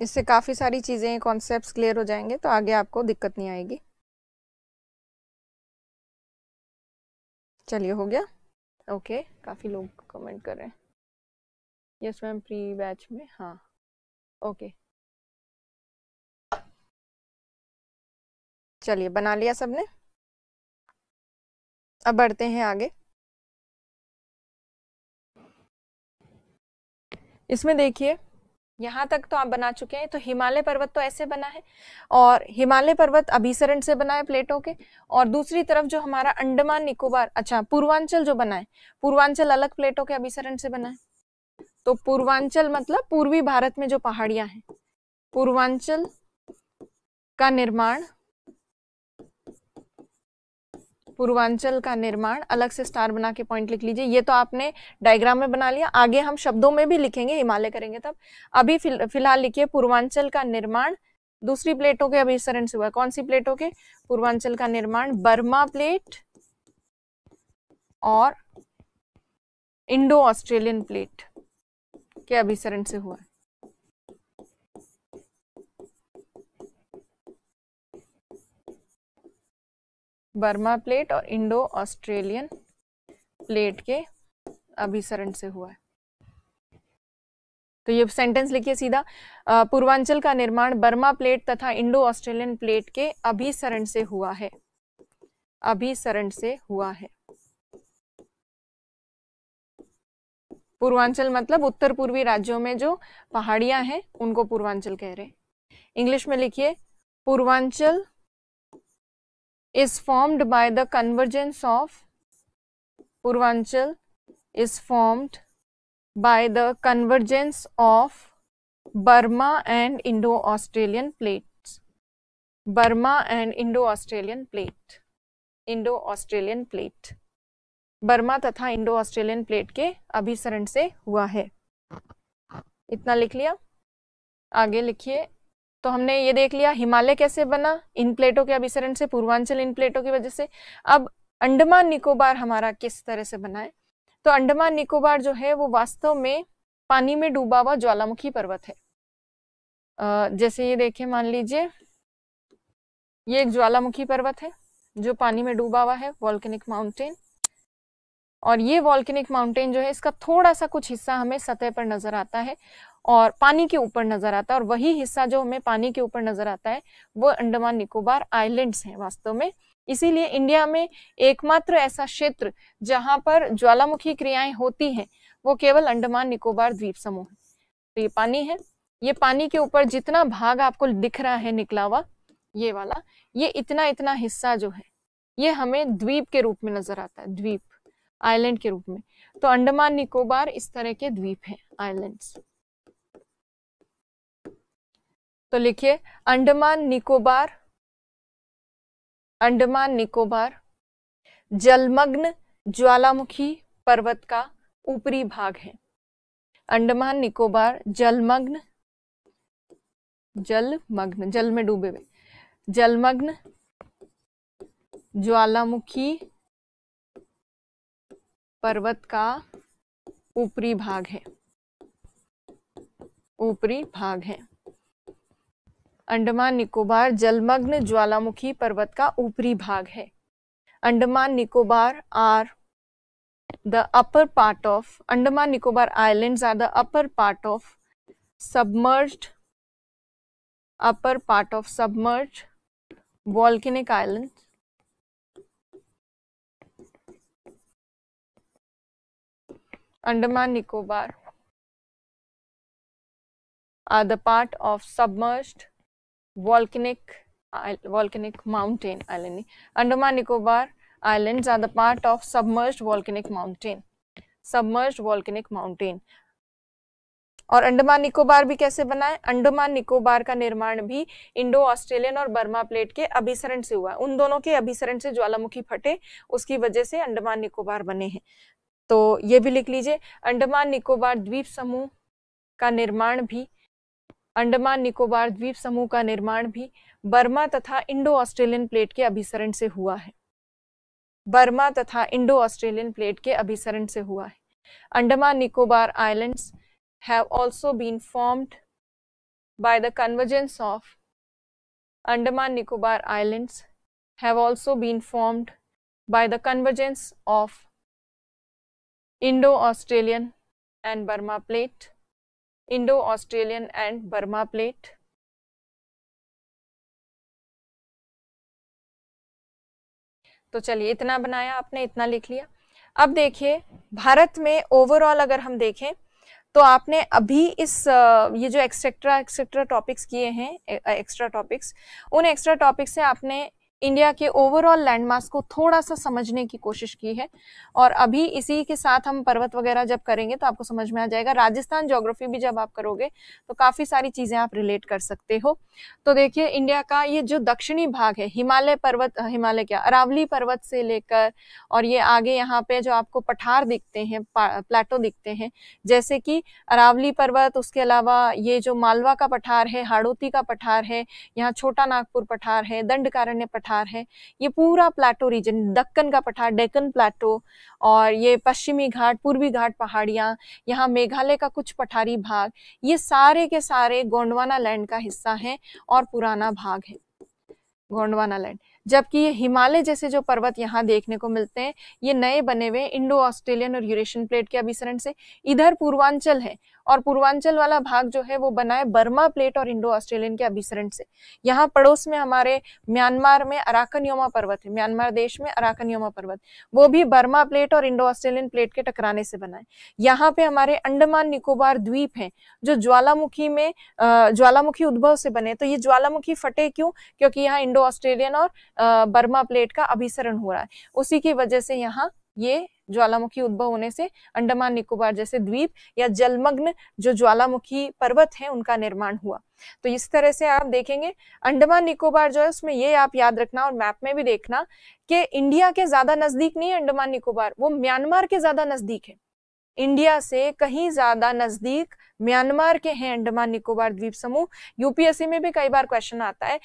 B: इससे काफ़ी सारी चीज़ें कॉन्सेप्ट क्लियर हो जाएंगे तो आगे आपको दिक्कत नहीं आएगी चलिए हो गया ओके काफ़ी लोग कमेंट कर रहे हैं यस मैम प्री बैच में हाँ ओके चलिए बना लिया सबने अब बढ़ते हैं आगे
A: इसमें देखिए यहाँ तक तो आप बना चुके हैं तो हिमालय पर्वत तो ऐसे बना है और हिमालय पर्वत अभिसरण से बना है प्लेटों के और दूसरी तरफ जो हमारा अंडमान निकोबार अच्छा पूर्वांचल जो बना है पूर्वांचल अलग प्लेटों के अभिसरण से बना है तो पूर्वांचल मतलब पूर्वी भारत में जो पहाड़ियां हैं पूर्वांचल का निर्माण पूर्वांचल का निर्माण अलग से स्टार बना के पॉइंट लिख लीजिए ये तो आपने डायग्राम में बना लिया आगे हम शब्दों में भी लिखेंगे हिमालय करेंगे तब अभी फिलहाल फिल लिखिए पूर्वांचल का निर्माण दूसरी प्लेटों के अभिसरण से हुआ कौन सी प्लेटों के पूर्वांचल का निर्माण बर्मा प्लेट और इंडो ऑस्ट्रेलियन प्लेट के अभिसरण से हुआ बर्मा प्लेट और इंडो ऑस्ट्रेलियन प्लेट के अभिसरण से हुआ है तो ये सेंटेंस लिखिए सीधा पूर्वांचल का निर्माण बर्मा प्लेट तथा इंडो ऑस्ट्रेलियन प्लेट के अभिसरण से हुआ है अभिसरण से हुआ है पूर्वांचल मतलब उत्तर पूर्वी राज्यों में जो पहाड़ियां हैं उनको पूर्वांचल कह रहे हैं इंग्लिश में लिखिए Purvanchal is formed by the convergence of Purvanchal is formed by the convergence of Burma and Indo-Australian plates. Burma and Indo-Australian plate. Indo-Australian plate. Burma तथा इंडो ऑस्ट्रेलियन प्लेट के अभिसरण से हुआ है इतना लिख लिया आगे लिखिए तो हमने ये देख लिया हिमालय कैसे बना इन प्लेटों के अभिसरण से पूर्वांचल इन प्लेटों की वजह से अब अंडमान निकोबार हमारा किस तरह से बना है तो अंडमान निकोबार जो है वो वास्तव में पानी में डूबा हुआ ज्वालामुखी पर्वत है जैसे ये देखे मान लीजिए ये एक ज्वालामुखी पर्वत है जो पानी में डूबा हुआ है वॉल्केनिक माउंटेन और ये वॉल्केनिक माउंटेन जो है इसका थोड़ा सा कुछ हिस्सा हमें सतह पर नजर आता है और पानी के ऊपर नजर आता है और वही हिस्सा जो हमें पानी के ऊपर नजर आता है वो अंडमान निकोबार आइलैंड्स हैं वास्तव में इसीलिए इंडिया में एकमात्र ऐसा क्षेत्र जहां पर ज्वालामुखी क्रियाएं होती हैं वो केवल अंडमान निकोबार द्वीप समूह है तो ये पानी है ये पानी के ऊपर जितना भाग आपको दिख रहा है निकला हुआ ये वाला ये इतना इतना हिस्सा जो है ये हमें द्वीप के रूप में नजर आता है द्वीप आइलैंड के रूप में तो अंडमान निकोबार इस तरह के द्वीप हैं आइलैंड्स तो लिखिए अंडमान निकोबार अंडमान निकोबार जलमग्न ज्वालामुखी पर्वत का ऊपरी भाग है अंडमान निकोबार जलमग्न जलमग्न जल में डूबे हुए जलमग्न ज्वालामुखी पर्वत का ऊपरी भाग है ऊपरी भाग है अंडमान निकोबार जलमग्न ज्वालामुखी पर्वत का ऊपरी भाग है Andaman Nicobar are the upper part of Andaman Nicobar island are the upper part of submerged upper part of submerge volcanic island
B: Andaman Nicobar
A: are the part of submerged volcanic volcanic mountain island andaman nicobar islands are the part of submerged volcanic mountain submerged volcanic mountain और अंडमान निकोबार भी कैसे बना है अंडमान निकोबार का निर्माण भी Indo Australian और Burma plate के अभिसरण से हुआ है उन दोनों के अभिसरण से ज्वालामुखी फटे उसकी वजह से अंडमान निकोबार बने हैं तो ये भी लिख लीजिए अंडमान निकोबार द्वीप समूह का निर्माण भी अंडमान निकोबार द्वीप समूह का निर्माण भी बर्मा तथा इंडो ऑस्ट्रेलियन प्लेट के अभिसरण से हुआ है बर्मा तथा इंडो ऑस्ट्रेलियन प्लेट के अभिसरण से हुआ है Andaman Nicobar islands have also been formed by the convergence of Andaman Nicobar islands have also been formed by the convergence of Indo Australian and Burma plate Indo
B: Australian and Burma plate
A: तो चलिए इतना बनाया आपने इतना लिख लिया अब देखिए भारत में ओवरऑल अगर हम देखें तो आपने अभी इस ये जो एक्सेट्रा एक्सेट्रा टॉपिक्स किए हैं एक्स्ट्रा टॉपिक्स उन एक्स्ट्रा टॉपिक्स से आपने इंडिया के ओवरऑल लैंडमार्क्स को थोड़ा सा समझने की कोशिश की है और अभी इसी के साथ हम पर्वत वगैरह जब करेंगे तो आपको समझ में आ जाएगा राजस्थान ज्योग्राफी भी जब आप करोगे तो काफ़ी सारी चीज़ें आप रिलेट कर सकते हो तो देखिए इंडिया का ये जो दक्षिणी भाग है हिमालय पर्वत हिमालय क्या अरावली पर्वत से लेकर और ये आगे यहाँ पे जो आपको पठार दिखते हैं प्लेटो दिखते हैं जैसे कि अरावली पर्वत उसके अलावा ये जो मालवा का पठार है हाड़ोती का पठार है यहाँ छोटा नागपुर पठार है दंडकारण्य पठार पठार है ये पूरा प्लाटो रीजन दक्कन का पठार डेक्कन प्लाटो और ये पश्चिमी घाट पूर्वी घाट पहाड़ियाँ यहाँ मेघालय का कुछ पठारी भाग ये सारे के सारे गोंडवाना लैंड का हिस्सा है और पुराना भाग है गोंडवाना लैंड जबकि ये हिमालय जैसे जो पर्वत यहाँ देखने को मिलते हैं ये नए बने हुए इंडो ऑस्ट्रेलियन और यूरेशियन प्लेट के अभिसरण से इधर पूर्वांचल है और पूर्वांचल वाला भाग जो है वो बना है बर्मा प्लेट और इंडो ऑस्ट्रेलियन के अभिसरण से यहाँ पड़ोस में हमारे म्यांमार में अराकन पर्वत है म्यांमार देश में अराकन पर्वत वो भी बर्मा प्लेट और इंडो ऑस्ट्रेलियन प्लेट के टकराने से बना है यहाँ पे हमारे अंडमान निकोबार द्वीप है जो ज्वालामुखी में ज्वालामुखी उद्भव से बने तो ये ज्वालामुखी फटे क्यों क्योंकि यहाँ इंडो ऑस्ट्रेलियन और बर्मा प्लेट का अभिसरण हो रहा है उसी की वजह से यहाँ ये ज्वालामुखी उद्भव होने से अंडमान निकोबार जैसे द्वीप या जलमग्न जो ज्वालामुखी पर्वत हैं उनका निर्माण हुआ तो इस तरह से आप देखेंगे अंडमान निकोबार जो है उसमें ये आप याद रखना और मैप में भी देखना कि इंडिया के ज्यादा नजदीक नहीं है अंडमान निकोबार वो म्यांमार के ज्यादा नजदीक है इंडिया से कहीं ज्यादा नजदीक म्यांमार के हैं अंडमान निकोबार द्वीप समूह यूपीएससी में भी कई बार क्वेश्चन आता है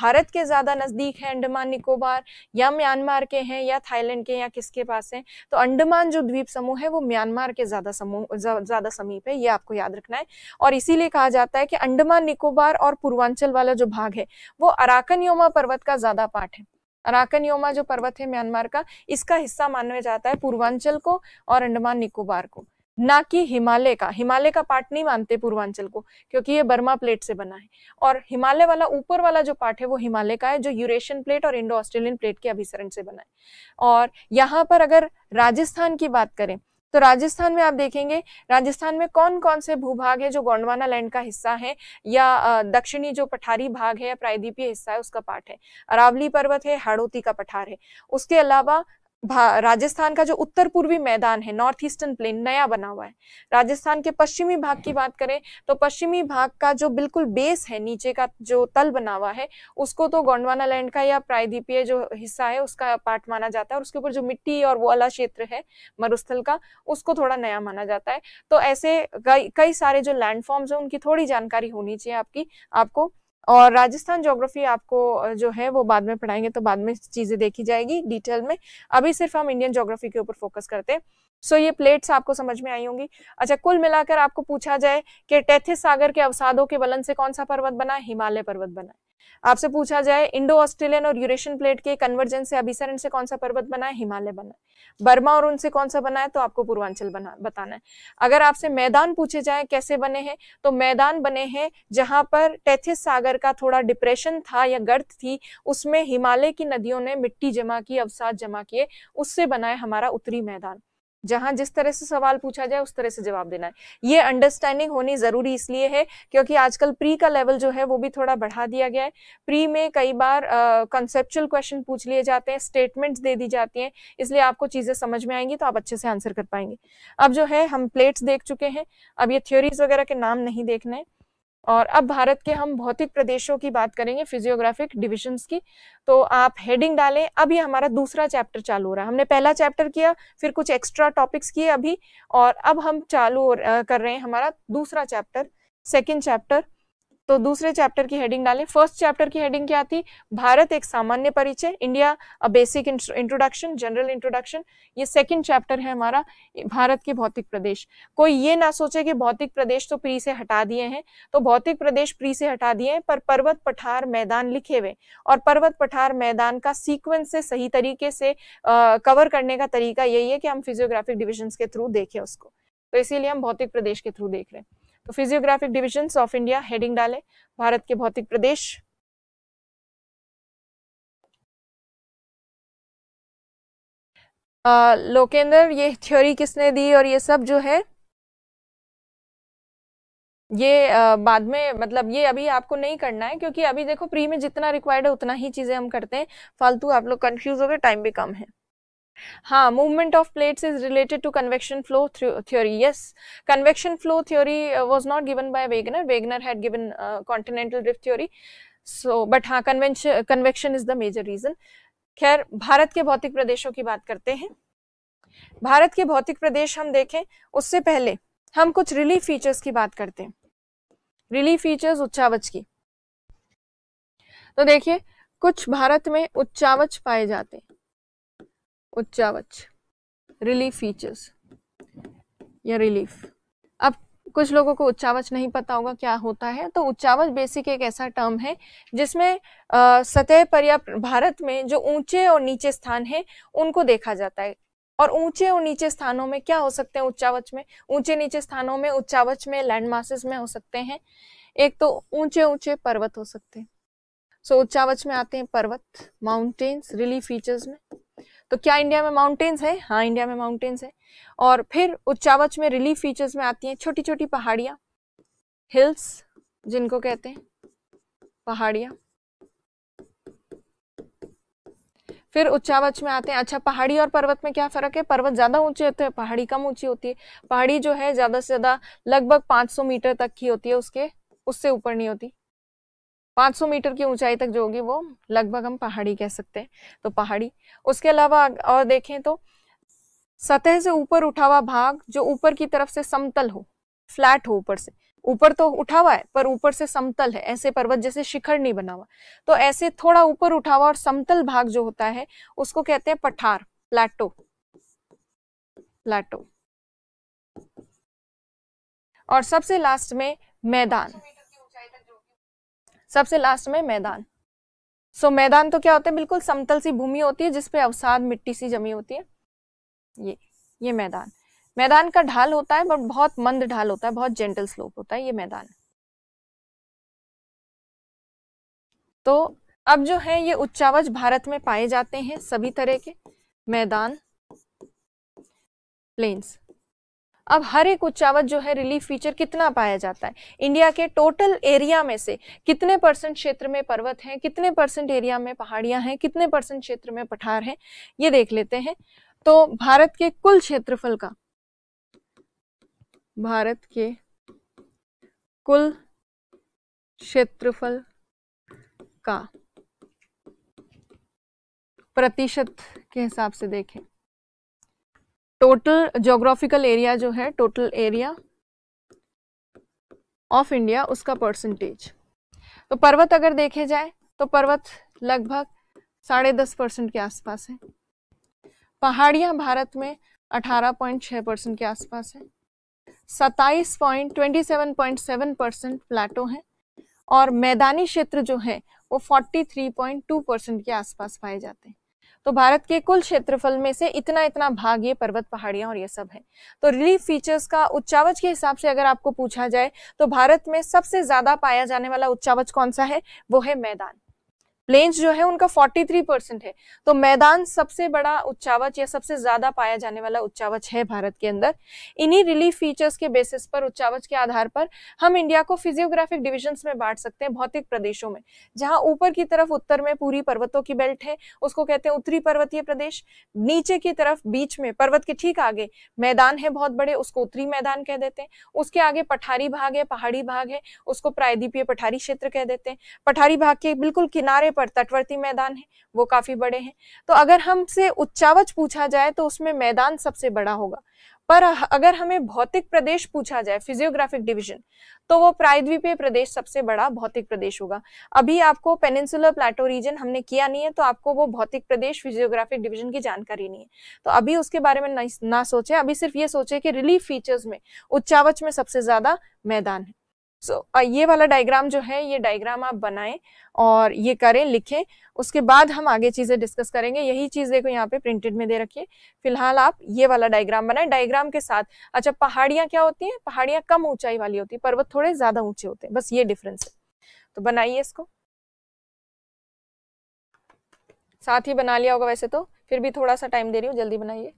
A: भारत के ज्यादा नजदीक है अंडमान निकोबार या म्यांमार के हैं या थाईलैंड के या किसके पास हैं तो अंडमान जो द्वीप समूह है वो म्यांमार के ज्यादा समूह ज्यादा समीप है ये आपको याद रखना है और इसीलिए कहा जाता है कि अंडमान निकोबार और पूर्वांचल वाला जो भाग है वो अराकन योमा पर्वत का ज्यादा पार्ट है अराकन योमा जो पर्वत है म्यांमार का इसका हिस्सा माना जाता है पूर्वांचल को और अंडमान निकोबार को ना कि हिमालय का हिमालय का पार्ट नहीं मानते पूर्वांचल को क्योंकि ये बर्मा प्लेट से बना है और हिमालय वाला ऊपर वाला जो पार्ट है वो हिमालय का है जो यूरेशियन प्लेट और इंडो ऑस्ट्रेलियन प्लेट के अभिसरण से बना है और यहाँ पर अगर राजस्थान की बात करें तो राजस्थान में आप देखेंगे राजस्थान में कौन कौन से भूभाग है जो गोंडवाना लैंड का हिस्सा है या दक्षिणी जो पठारी भाग है या प्रायद्वीपीय हिस्सा है उसका पार्ट है अरावली पर्वत है हाड़ोती का पठार है उसके अलावा राजस्थान का जो उत्तर पूर्वी मैदान है नॉर्थ ईस्टर्न प्लेन नया बना हुआ है राजस्थान के पश्चिमी भाग की बात करें तो पश्चिमी भाग का जो बिल्कुल बेस है नीचे का जो तल बना हुआ है उसको तो गोंडवाना लैंड का या प्रायद्वीपीय जो हिस्सा है उसका पार्ट माना जाता है और उसके ऊपर जो मिट्टी और वो अला क्षेत्र है मरुस्थल का उसको थोड़ा नया माना जाता है तो ऐसे कई सारे जो लैंडफॉर्म्स हैं उनकी थोड़ी जानकारी होनी चाहिए आपकी आपको और राजस्थान ज्योग्राफी आपको जो है वो बाद में पढ़ाएंगे तो बाद में चीज़ें देखी जाएगी डिटेल में अभी सिर्फ हम इंडियन ज्योग्राफी के ऊपर फोकस करते हैं सो ये प्लेट्स आपको समझ में आई होंगी अच्छा कुल मिलाकर आपको पूछा जाए कि टैथिस सागर के अवसादों के बलन से कौन सा पर्वत बना हिमालय पर्वत बना आपसे पूछा जाए इंडो ऑस्ट्रेलियन और यूरेशियन प्लेट के कन्वर्जेंस से अभिसरण से कौन सा पर्वत बना है हिमालय बना है बर्मा और उनसे कौन सा बना है तो आपको पूर्वांचल बना बताना है अगर आपसे मैदान पूछे जाए कैसे बने हैं तो मैदान बने हैं जहां पर टेथिस सागर का थोड़ा डिप्रेशन था या गर्त थी उसमें हिमालय की नदियों ने मिट्टी जमा की अवसाद जमा किए उससे बना है हमारा उत्तरी मैदान जहां जिस तरह से सवाल पूछा जाए उस तरह से जवाब देना है ये अंडरस्टैंडिंग होनी जरूरी इसलिए है क्योंकि आजकल प्री का लेवल जो है वो भी थोड़ा बढ़ा दिया गया है प्री में कई बार कंसेप्चुअल क्वेश्चन पूछ लिए जाते हैं स्टेटमेंट्स दे दी जाती हैं इसलिए आपको चीजें समझ में आएंगी तो आप अच्छे से आंसर कर पाएंगे अब जो है हम प्लेट्स देख चुके हैं अब ये थ्योरीज वगैरह के नाम नहीं देखना है और अब भारत के हम भौतिक प्रदेशों की बात करेंगे फिजियोग्राफिक डिविजन्स की तो आप हेडिंग डालें अब ये हमारा दूसरा चैप्टर चालू हो रहा है हमने पहला चैप्टर किया फिर कुछ एक्स्ट्रा टॉपिक्स किए अभी और अब हम चालू कर रहे हैं हमारा दूसरा चैप्टर सेकेंड चैप्टर तो दूसरे चैप्टर की हेडिंग डालें फर्स्ट चैप्टर की हेडिंग क्या थी भारत एक सामान्य परिचय India a basic introduction general introduction ये सेकंड चैप्टर है हमारा भारत के भौतिक प्रदेश कोई ये ना सोचे कि भौतिक प्रदेश तो प्री से हटा दिए हैं तो भौतिक प्रदेश प्री से हटा दिए हैं पर पर्वत पठार मैदान लिखे हुए और पर्वत पठार मैदान का सीक्वेंस से सही तरीके से आ, कवर करने का तरीका यही है कि हम फिजियोग्राफिक डिविजन के थ्रू देखें उसको तो इसीलिए हम भौतिक प्रदेश के थ्रू देख रहे हैं तो physiographic division of India heading डाले भारत के भौतिक प्रदेश
B: लोकेंद्र ये
A: थ्योरी किसने दी और ये सब जो है ये आ, बाद में मतलब ये अभी आपको नहीं करना है क्योंकि अभी देखो प्री में जितना रिक्वायर्ड है उतना ही चीज़ें हम करते हैं फालतू आप लोग कंफ्यूज हो गए टाइम भी कम है हाँ movement of plates is related to convection flow theory yes convection flow theory was not given by Wegener Wegener had given continental drift theory so but हाँ convection is the major reason खैर भारत के भौतिक प्रदेशों की बात करते हैं भारत के भौतिक प्रदेश हम देखें उससे पहले हम कुछ रिलीफ फीचर्स की बात करते हैं रिलीफ फीचर्स उच्चावच की तो देखिए कुछ भारत में उच्चावच पाए जाते हैं उच्चावच रिलीफ फीचर्स या रिलीफ अब कुछ लोगों को उच्चावच नहीं पता होगा क्या होता है तो उच्चावच बेसिक एक ऐसा टर्म है जिसमें सतह पर या भारत में जो ऊंचे और नीचे स्थान हैं उनको देखा जाता है और ऊंचे और नीचे स्थानों में क्या हो सकते हैं उच्चावच में ऊंचे नीचे स्थानों में उच्चावच में लैंड मासेस में हो सकते हैं एक तो ऊंचे ऊंचे पर्वत हो सकते हैं सो so, उच्चावच में आते हैं पर्वत माउंटेन्स रिलीफ फीचर्स में तो क्या इंडिया में माउंटेन्स है हाँ इंडिया में माउंटेन्स है और फिर उच्चावच में रिलीफ फीचर्स में आती हैं छोटी छोटी पहाड़ियाँ हिल्स जिनको कहते हैं पहाड़ियाँ फिर उच्चावच में आते हैं अच्छा पहाड़ी और पर्वत में क्या फ़र्क है पर्वत ज़्यादा ऊंचे होते हैं पहाड़ी कम ऊंची होती है पहाड़ी जो है ज़्यादा से ज़्यादा लगभग 500 मीटर तक की होती है उसके उससे ऊपर नहीं होती 500 मीटर की ऊंचाई तक जो होगी वो लगभग हम पहाड़ी कह सकते हैं तो पहाड़ी उसके अलावा और देखें तो सतह से ऊपर उठा हुआ भाग जो ऊपर की तरफ से समतल हो फ्लैट हो ऊपर से ऊपर तो उठा हुआ है पर ऊपर से समतल है ऐसे पर्वत जैसे शिखर नहीं बना हुआ तो ऐसे थोड़ा ऊपर उठा हुआ और समतल भाग जो होता है उसको कहते हैं पठार प्लेटो प्लेटो और सबसे लास्ट में मैदान सबसे लास्ट में मैदान सो so, मैदान तो क्या होता है बिल्कुल समतल सी भूमि होती है जिसपे अवसाद मिट्टी सी जमी होती है ये ये मैदान मैदान का ढाल होता है बट बहुत मंद ढाल होता है बहुत जेंटल स्लोप होता है ये मैदान तो अब जो है ये उच्चावच भारत में पाए जाते हैं सभी तरह के मैदान प्लेन्स अब हर एक उच्चावत जो है रिलीफ फीचर कितना पाया जाता है इंडिया के टोटल एरिया में से कितने परसेंट क्षेत्र में पर्वत हैं कितने परसेंट एरिया में पहाड़ियां हैं कितने परसेंट क्षेत्र में पठार हैं ये देख लेते हैं तो भारत के कुल क्षेत्रफल का भारत के कुल क्षेत्रफल का प्रतिशत के हिसाब से देखें टोटल जोग्राफिकल एरिया जो है टोटल एरिया ऑफ इंडिया उसका परसेंटेज तो पर्वत अगर देखे जाए तो पर्वत लगभग साढ़े दस परसेंट के आसपास है पहाड़ियाँ भारत में अठारह पॉइंट छः परसेंट के आसपास है सत्ताईस point twenty seven point seven percent plateau हैं और मैदानी क्षेत्र जो है वो forty three point two percent के आसपास पाए जाते हैं तो भारत के कुल क्षेत्रफल में से इतना इतना भाग ये पर्वत पहाड़ियां और ये सब है तो रिलीफ फीचर्स का उच्चावच के हिसाब से अगर आपको पूछा जाए तो भारत में सबसे ज़्यादा पाया जाने वाला उच्चावच कौन सा है वो है मैदान प्लेन्स जो है उनका 43 परसेंट है तो मैदान सबसे बड़ा उच्चावच या सबसे ज्यादा पाया जाने वाला उच्चावच है भारत के अंदर इन्हीं रिलीफ फीचर्स के बेसिस पर उच्चावच के आधार पर हम इंडिया को फिजियोग्राफिक डिविजन में बांट सकते हैं भौतिक प्रदेशों में जहां ऊपर की तरफ उत्तर में पूरी पर्वतों की बेल्ट है उसको कहते हैं उत्तरी पर्वतीय प्रदेश नीचे की तरफ बीच में पर्वत के ठीक आगे मैदान है बहुत बड़े उसको उत्तरी मैदान कह देते हैं उसके आगे पठारी भाग है पहाड़ी भाग है उसको प्रायद्वीपीय पठारी क्षेत्र कह देते हैं पठारी भाग के बिल्कुल किनारे पर पर तटवर्ती मैदान है वो काफ़ी बड़े हैं तो अगर हमसे उच्चावच पूछा जाए तो उसमें मैदान सबसे बड़ा होगा पर अगर हमें भौतिक प्रदेश पूछा जाए फिजियोग्राफिक डिवीजन तो वो प्रायद्वीपीय प्रदेश सबसे बड़ा भौतिक प्रदेश होगा अभी आपको पेनिनसुलर प्लाटो रीजन हमने किया नहीं है तो आपको वो भौतिक प्रदेश फिजियोग्राफिक डिवीजन की जानकारी नहीं है तो अभी उसके बारे में ना, ना सोचे अभी सिर्फ ये सोचे कि रिलीफ फीचर्स में उच्चावच में सबसे ज्यादा मैदान है सो so, ये वाला डायग्राम जो है ये डायग्राम आप बनाएं और ये करें लिखें उसके बाद हम आगे चीज़ें डिस्कस करेंगे यही चीज़ देखो यहाँ पे प्रिंटेड में दे रखिए फिलहाल आप ये वाला डायग्राम बनाएं डायग्राम के साथ अच्छा पहाड़ियाँ क्या होती हैं पहाड़ियाँ कम ऊंचाई वाली होती है पर्वत थोड़े ज़्यादा ऊंचे होते हैं बस ये डिफरेंस है तो बनाइए इसको साथ ही बना लिया होगा वैसे तो फिर भी थोड़ा सा टाइम दे रही हूँ जल्दी बनाइए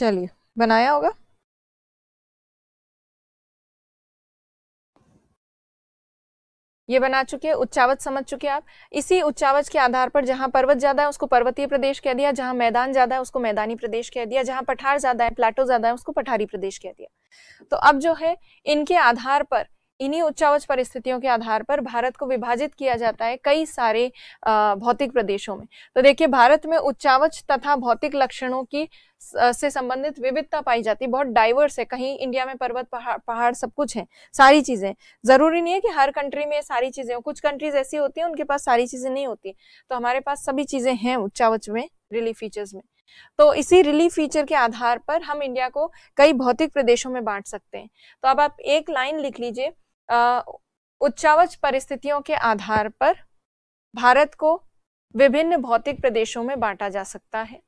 B: चलिए बनाया होगा
A: ये बना चुके हैं उच्चावच समझ चुके आप इसी उच्चावच के आधार पर जहां पर्वत ज्यादा है उसको पर्वतीय प्रदेश कह दिया जहां मैदान ज्यादा है उसको मैदानी प्रदेश कह दिया जहां पठार ज्यादा है प्लाटो ज्यादा है उसको पठारी प्रदेश कह दिया तो अब जो है इनके आधार पर इन्हीं उच्चावच परिस्थितियों के आधार पर भारत को विभाजित किया जाता है कई सारे भौतिक प्रदेशों में तो देखिए भारत में उच्चावच तथा भौतिक लक्षणों की से संबंधित विविधता पाई जाती है बहुत डाइवर्स है कहीं इंडिया में पर्वत पहाड़ पहाड़ सब कुछ है सारी चीजें जरूरी नहीं है कि हर कंट्री में सारी चीजें हो कुछ कंट्रीज ऐसी होती हैं उनके पास सारी चीजें नहीं होती तो हमारे पास सभी चीजें हैं उच्चावच में रिलीफ फीचर्स में तो इसी रिलीफ फीचर के आधार पर हम इंडिया को कई भौतिक प्रदेशों में बांट सकते हैं तो अब आप एक लाइन लिख लीजिए उच्चावच परिस्थितियों के आधार पर भारत को विभिन्न भौतिक प्रदेशों में बांटा जा सकता है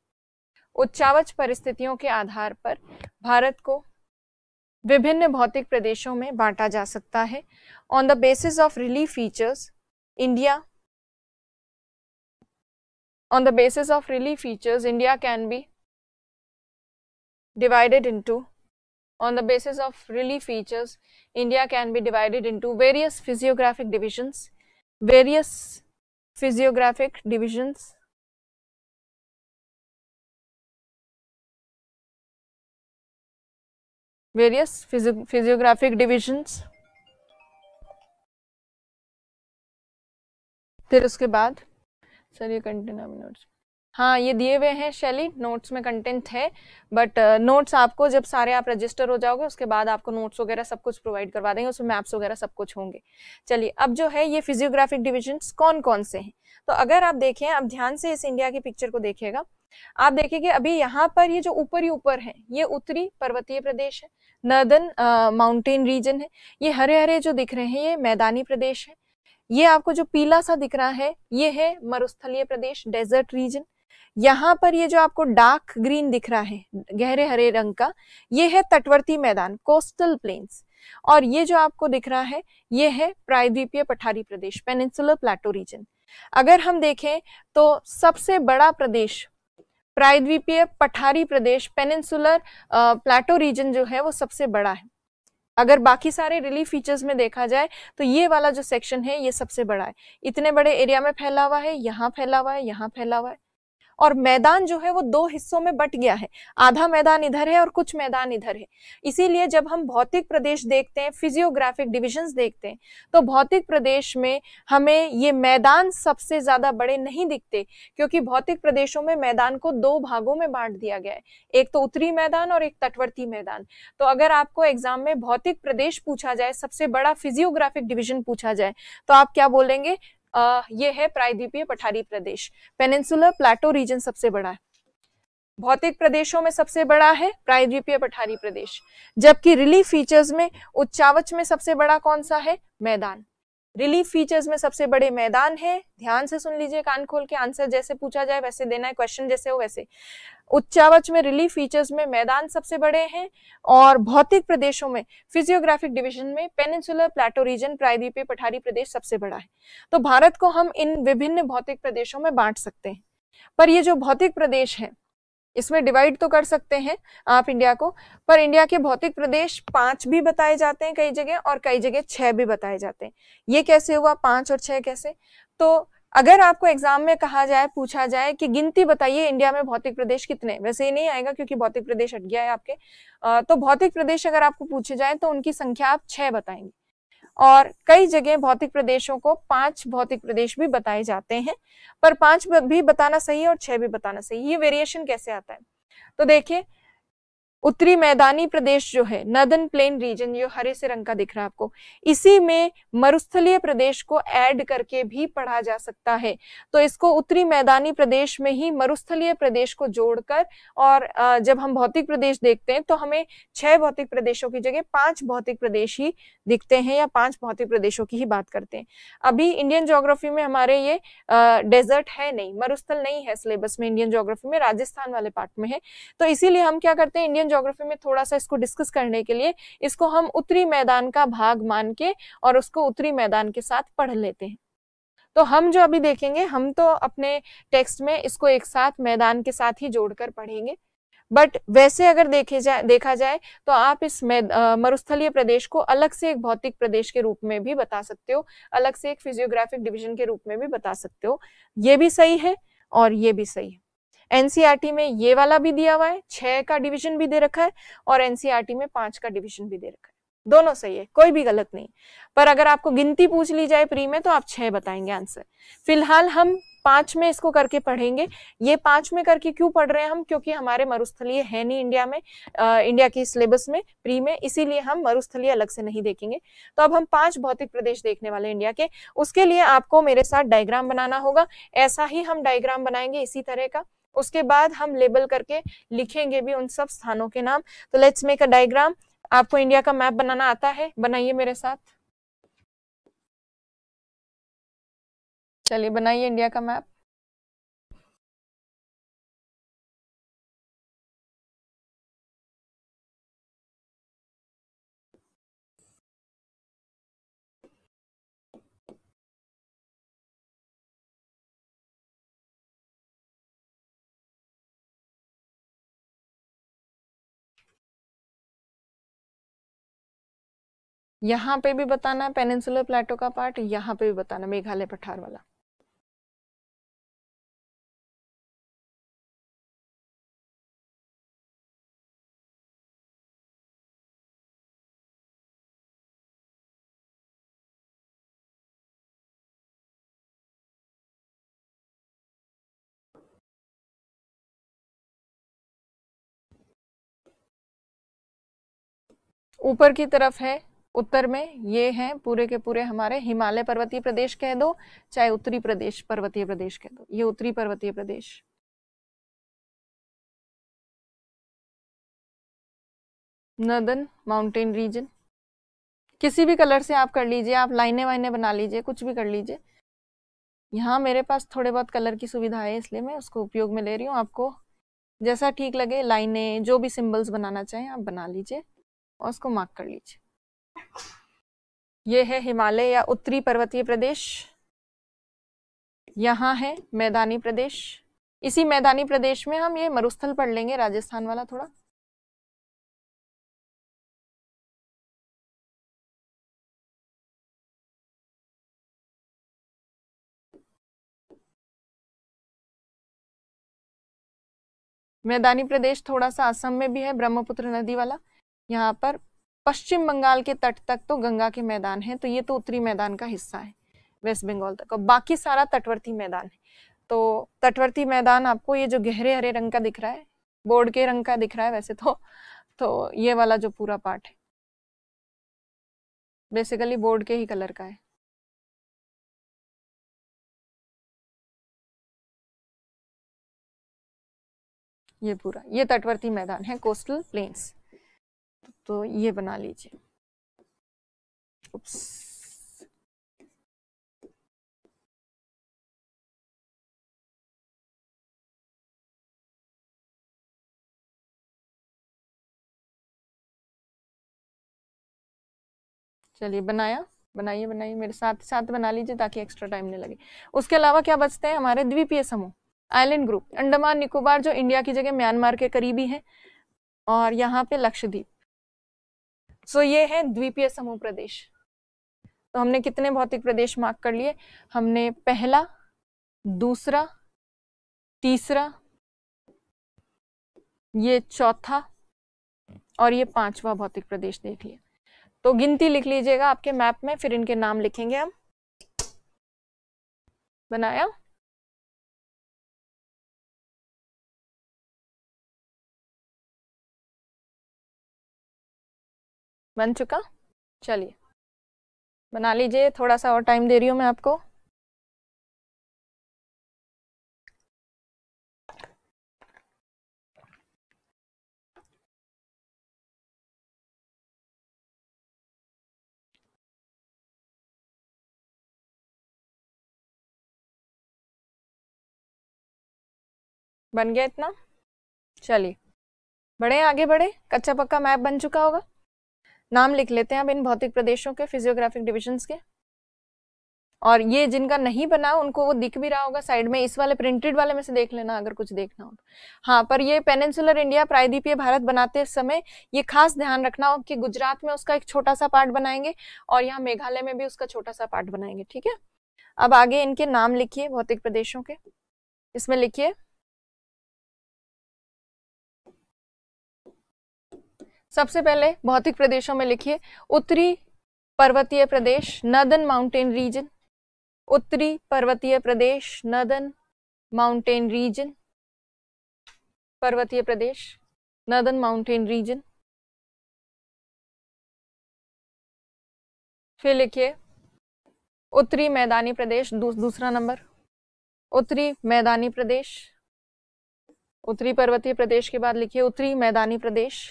A: उच्चावच परिस्थितियों के आधार पर भारत को विभिन्न भौतिक प्रदेशों में बांटा जा सकता है on the basis of relief features India on the basis of relief features India can be divided into on the basis of relief features, India can be divided into various physiographic divisions, various physiographic
B: divisions various physio physiographic divisions
A: फिर उसके बाद sir ये continue notes हाँ ये दिए हुए हैं शैली नोट्स में कंटेंट है बट नोट्स uh, आपको जब सारे आप रजिस्टर हो जाओगे उसके बाद आपको नोट्स वगैरह सब कुछ प्रोवाइड करवा देंगे उसमें मैप्स वगैरह सब कुछ होंगे चलिए अब जो है ये फिजियोग्राफिक डिविजन्स कौन कौन से हैं तो अगर आप देखें आप ध्यान से इस इंडिया की पिक्चर को देखेगा आप देखिए अभी यहाँ पर ये जो ऊपर ही ऊपर है ये उत्तरी पर्वतीय प्रदेश है नर्दन माउंटेन रीजन है ये हरे हरे जो दिख रहे हैं ये मैदानी प्रदेश है ये आपको जो पीला सा दिख रहा है ये है मरुस्थलीय प्रदेश डेजर्ट रीजन यहाँ पर ये जो आपको डार्क ग्रीन दिख रहा है गहरे हरे रंग का ये है तटवर्ती मैदान कोस्टल प्लेन्स और ये जो आपको दिख रहा है ये है प्रायद्वीपीय पठारी प्रदेश पेनिनसुलर प्लेटो रीजन अगर हम देखें तो सबसे बड़ा प्रदेश प्रायद्वीपीय पठारी प्रदेश पेनिनसुलर प्लेटो रीजन जो है वो सबसे बड़ा है अगर बाकी सारे रिलीफ फीचर्स में देखा जाए तो ये वाला जो सेक्शन है ये सबसे बड़ा है इतने बड़े एरिया में फैला हुआ है यहाँ फैला हुआ है यहाँ फैला हुआ है और मैदान जो है वो दो हिस्सों में बट गया है आधा मैदान इधर है और कुछ मैदान इधर है इसीलिए जब हम भौतिक प्रदेश देखते हैं फिजियोग्राफिक डिविजन देखते हैं तो भौतिक प्रदेश में हमें ये मैदान सबसे ज़्यादा बड़े नहीं दिखते क्योंकि भौतिक प्रदेशों में मैदान को दो भागों में बांट दिया गया है एक तो उत्तरी मैदान और एक तटवर्ती मैदान तो अगर आपको एग्जाम में भौतिक प्रदेश पूछा जाए सबसे बड़ा फिजियोग्राफिक डिविजन पूछा जाए तो आप क्या बोलेंगे आ, ये है प्रायद्वीपीय पठारी प्रदेश पेनिनसुलर प्लेटो रीजन सबसे बड़ा है भौतिक प्रदेशों में सबसे बड़ा है प्रायद्वीपीय पठारी प्रदेश जबकि रिलीफ फीचर्स में उच्चावच में सबसे बड़ा कौन सा है मैदान रिलीफ फीचर्स में सबसे बड़े मैदान है ध्यान से सुन लीजिए कान खोल के आंसर जैसे पूछा जाए वैसे देना है क्वेश्चन जैसे हो वैसे उच्चावच में रिलीफ फीचर्स में मैदान सबसे बड़े हैं और भौतिक प्रदेशों में फिजियोग्राफिक डिवीजन में पेनिनसुलर प्लेटो रीजन प्रायद्वीपीय पठारी प्रदेश सबसे बड़ा है तो भारत को हम इन विभिन्न भौतिक प्रदेशों में बांट सकते हैं पर ये जो भौतिक प्रदेश हैं इसमें डिवाइड तो कर सकते हैं आप इंडिया को पर इंडिया के भौतिक प्रदेश पांच भी बताए जाते हैं कई जगह और कई जगह छह भी बताए जाते हैं ये कैसे हुआ पांच और छह कैसे तो अगर आपको एग्जाम में कहा जाए पूछा जाए कि गिनती बताइए इंडिया में भौतिक प्रदेश कितने वैसे ये नहीं आएगा क्योंकि भौतिक प्रदेश हट गया है आपके तो भौतिक प्रदेश अगर आपको पूछे जाए तो उनकी संख्या आप छह बताएंगे और कई जगह भौतिक प्रदेशों को पांच भौतिक प्रदेश भी बताए जाते हैं पर पांच भी बताना सही है और छह भी बताना सही ये वेरिएशन कैसे आता है तो देखिये उत्तरी मैदानी प्रदेश जो है नदन प्लेन रीजन जो हरे से रंग का दिख रहा है आपको इसी में मरुस्थलीय प्रदेश को ऐड करके भी पढ़ा जा सकता है तो इसको उत्तरी मैदानी प्रदेश में ही मरुस्थलीय प्रदेश को जोड़कर और जब हम भौतिक प्रदेश देखते हैं तो हमें छह भौतिक प्रदेशों की जगह पांच भौतिक प्रदेश ही दिखते हैं या पांच भौतिक प्रदेशों की ही बात करते हैं अभी इंडियन जोग्राफी में हमारे ये डेजर्ट है नहीं मरुस्थल नहीं है सिलेबस में इंडियन जोग्राफी में राजस्थान वाले पार्ट में है तो इसीलिए हम क्या करते हैं इंडियन ज्योग्राफी में थोड़ा सा इसको डिस्कस करने के लिए इसको हम उत्तरी मैदान का भाग मान के और उसको उत्तरी मैदान के साथ पढ़ लेते हैं तो हम जो अभी देखेंगे हम तो अपने टेक्स्ट में इसको एक साथ मैदान के साथ ही जोड़कर पढ़ेंगे बट वैसे अगर देखे जाए देखा जाए तो आप इस मरुस्थलीय प्रदेश को अलग से एक भौतिक प्रदेश के रूप में भी बता सकते हो अलग से एक फिजियोग्राफिक डिवीजन के रूप में भी बता सकते हो ये भी सही है और ये भी सही है एनसीईआरटी में ये वाला भी दिया हुआ है छह का डिविजन भी दे रखा है और एनसीईआरटी में पांच का डिविजन भी दे रखा है दोनों सही है कोई भी गलत नहीं पर अगर आपको गिनती पूछ ली जाए प्री में तो आप छह बताएंगे आंसर फिलहाल हम पांच में इसको करके पढ़ेंगे ये पांच में करके क्यों पढ़ रहे हैं हम क्योंकि हमारे मरुस्थलीय है नहीं इंडिया में आ, इंडिया की सिलेबस में प्री में इसीलिए हम मरुस्थलीय अलग से नहीं देखेंगे तो अब हम पांच भौतिक प्रदेश देखने वाले इंडिया के उसके लिए आपको मेरे साथ डायग्राम बनाना होगा ऐसा ही हम डायग्राम बनाएंगे इसी तरह का उसके बाद हम लेबल करके लिखेंगे भी उन सब स्थानों के नाम तो लेट्स मेक अ डायग्राम आपको इंडिया का मैप बनाना आता है बनाइए मेरे साथ चलिए बनाइए इंडिया का मैप
B: यहाँ पे भी बताना है पेनिनसुलर प्लेटो का पार्ट यहाँ पे भी बताना मेघालय पठार वाला
A: ऊपर की तरफ है उत्तर में ये हैं पूरे के पूरे हमारे हिमालय पर्वतीय प्रदेश कह दो चाहे उत्तरी प्रदेश पर्वतीय प्रदेश कह दो ये उत्तरी पर्वतीय प्रदेश नदन माउंटेन रीजन किसी भी कलर से आप कर लीजिए आप लाइनें वाइने बना लीजिए कुछ भी कर लीजिए यहाँ मेरे पास थोड़े बहुत कलर की सुविधा है इसलिए मैं उसको उपयोग में ले रही हूँ आपको जैसा ठीक लगे लाइनें जो भी सिम्बल्स बनाना चाहें आप बना लीजिए और उसको मार्क कर लीजिए ये है हिमालय या उत्तरी पर्वतीय प्रदेश यहाँ है मैदानी प्रदेश इसी मैदानी प्रदेश में हम ये मरुस्थल पढ़ लेंगे राजस्थान वाला थोड़ा मैदानी प्रदेश थोड़ा सा असम में भी है ब्रह्मपुत्र नदी वाला यहाँ पर पश्चिम बंगाल के तट तक तो गंगा के मैदान है तो ये तो उत्तरी मैदान का हिस्सा है वेस्ट बंगाल तक और बाकी सारा तटवर्ती मैदान है तो तटवर्ती मैदान आपको ये जो गहरे हरे रंग का दिख रहा है बोर्ड के रंग का दिख रहा है वैसे तो तो ये वाला जो पूरा पार्ट है बेसिकली बोर्ड
B: के ही कलर का है ये पूरा ये तटवर्ती मैदान है कोस्टल प्लेन्स तो ये बना लीजिए चलिए बनाया
A: बनाइए बनाइए मेरे साथ साथ बना लीजिए ताकि एक्स्ट्रा टाइम नहीं लगे उसके अलावा क्या बचते हैं हमारे द्वीपीय समूह आइलैंड ग्रुप अंडमान निकोबार जो इंडिया की जगह म्यांमार के करीबी है और यहाँ पे लक्षद्वीप सो so, ये है द्वीपीय समूह प्रदेश तो हमने कितने भौतिक प्रदेश मार्क कर लिए हमने पहला दूसरा तीसरा ये चौथा और ये पांचवा भौतिक प्रदेश देख लिया तो गिनती लिख लीजिएगा आपके मैप में फिर इनके नाम लिखेंगे हम बनाया
B: बन चुका चलिए बना लीजिए थोड़ा सा और टाइम दे रही हूँ मैं आपको
A: बन गया इतना चलिए बढ़े आगे बढ़े कच्चा पक्का मैप बन चुका होगा नाम लिख लेते हैं अब इन भौतिक प्रदेशों के फिजियोग्राफिक डिविजन के और ये जिनका नहीं बना उनको वो दिख भी रहा होगा साइड में इस वाले प्रिंटेड वाले में से देख लेना अगर कुछ देखना हो तो। हाँ पर ये पेनेंसुलर इंडिया प्रायद्वीपीय भारत बनाते समय ये खास ध्यान रखना हो कि गुजरात में उसका एक छोटा सा पार्ट बनाएंगे और यहाँ मेघालय में भी उसका छोटा सा पार्ट बनाएंगे ठीक है अब आगे इनके नाम लिखिए भौतिक प्रदेशों के इसमें लिखिए सबसे पहले भौतिक प्रदेशों में लिखिए उत्तरी पर्वतीय प्रदेश नदन माउंटेन रीजन उत्तरी पर्वतीय प्रदेश नदन माउंटेन रीजन पर्वतीय प्रदेश नदन माउंटेन
B: रीजन फिर लिखिए
A: उत्तरी मैदानी प्रदेश दू, दूसरा नंबर उत्तरी मैदानी प्रदेश उत्तरी पर्वतीय प्रदेश के बाद लिखिए उत्तरी मैदानी प्रदेश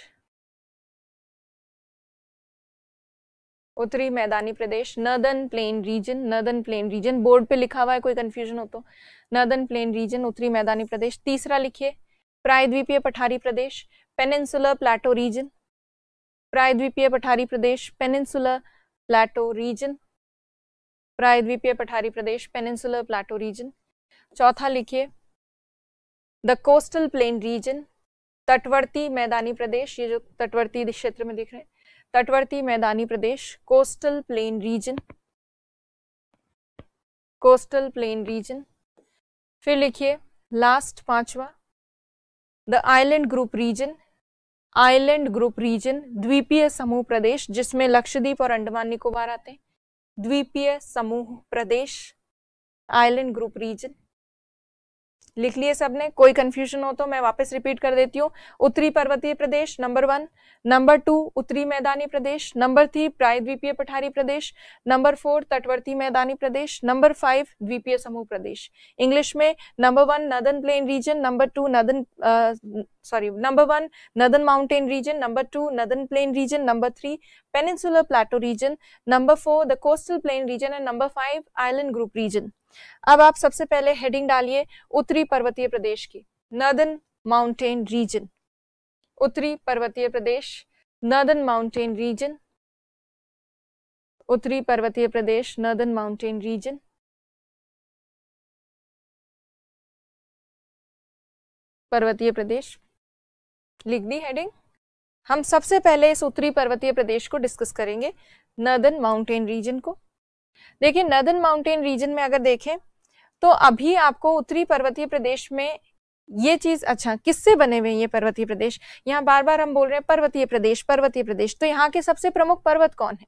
A: उत्तरी मैदानी प्रदेश northern plain region northern plain region board पे लिखा हुआ है कोई कंफ्यूजन हो तो नर्दन प्लेन रीजन उत्तरी मैदानी प्रदेश तीसरा लिखिए प्रायद्वीपीय पठारी प्रदेश पेनिनसुलर प्लेटो रीजन प्रायद्वीपीय पठारी प्रदेश पेनिनसुलर प्लेटो रीजन प्रायद्वीपीय पठारी प्रदेश पेनिनसुलर प्लेटो रीजन चौथा लिखिए द कोस्टल प्लेन रीजन तटवर्ती मैदानी प्रदेश ये जो तटवर्ती क्षेत्र में दिख रहे हैं तटवर्ती मैदानी प्रदेश coastal plain region coastal plain region फिर लिखिए लास्ट पांचवा the island group region island group region द्वीपीय समूह प्रदेश जिसमें लक्षद्वीप और अंडमान निकोबार आते हैं द्वीपीय समूह प्रदेश आइलैंड ग्रुप रीजन लिख लिए सबने कोई कंफ्यूजन हो तो मैं वापस रिपीट कर देती हूँ उत्तरी पर्वतीय प्रदेश नंबर वन नंबर टू उत्तरी मैदानी प्रदेश नंबर थ्री प्रायद्वीपीय पठारी प्रदेश नंबर फोर तटवर्ती मैदानी प्रदेश नंबर फाइव द्वीपीय समूह प्रदेश इंग्लिश में number one northern plain region number two northern sorry number one northern mountain region number two northern plain region number three peninsular plateau region number four the coastal plain region and number five island group region अब आप सबसे पहले heading डालिए उत्तरी पर्वतीय प्रदेश की northern mountain reason उत्तरी पर्वतीय प्रदेश नदन माउंटेन रीजन उत्तरी पर्वतीय
B: प्रदेश नदन माउंटेन रीजन
A: पर्वतीय प्रदेश लिख दी हेडिंग हम सबसे पहले इस उत्तरी पर्वतीय प्रदेश को डिस्कस करेंगे नदन माउंटेन रीजन को देखिए नदन माउंटेन रीजन में अगर देखें तो अभी आपको उत्तरी पर्वतीय प्रदेश में ये चीज अच्छा किससे बने हुए ये पर्वतीय प्रदेश यहाँ बार बार हम बोल रहे हैं पर्वतीय प्रदेश पर्वतीय प्रदेश तो यहाँ के सबसे प्रमुख पर्वत कौन है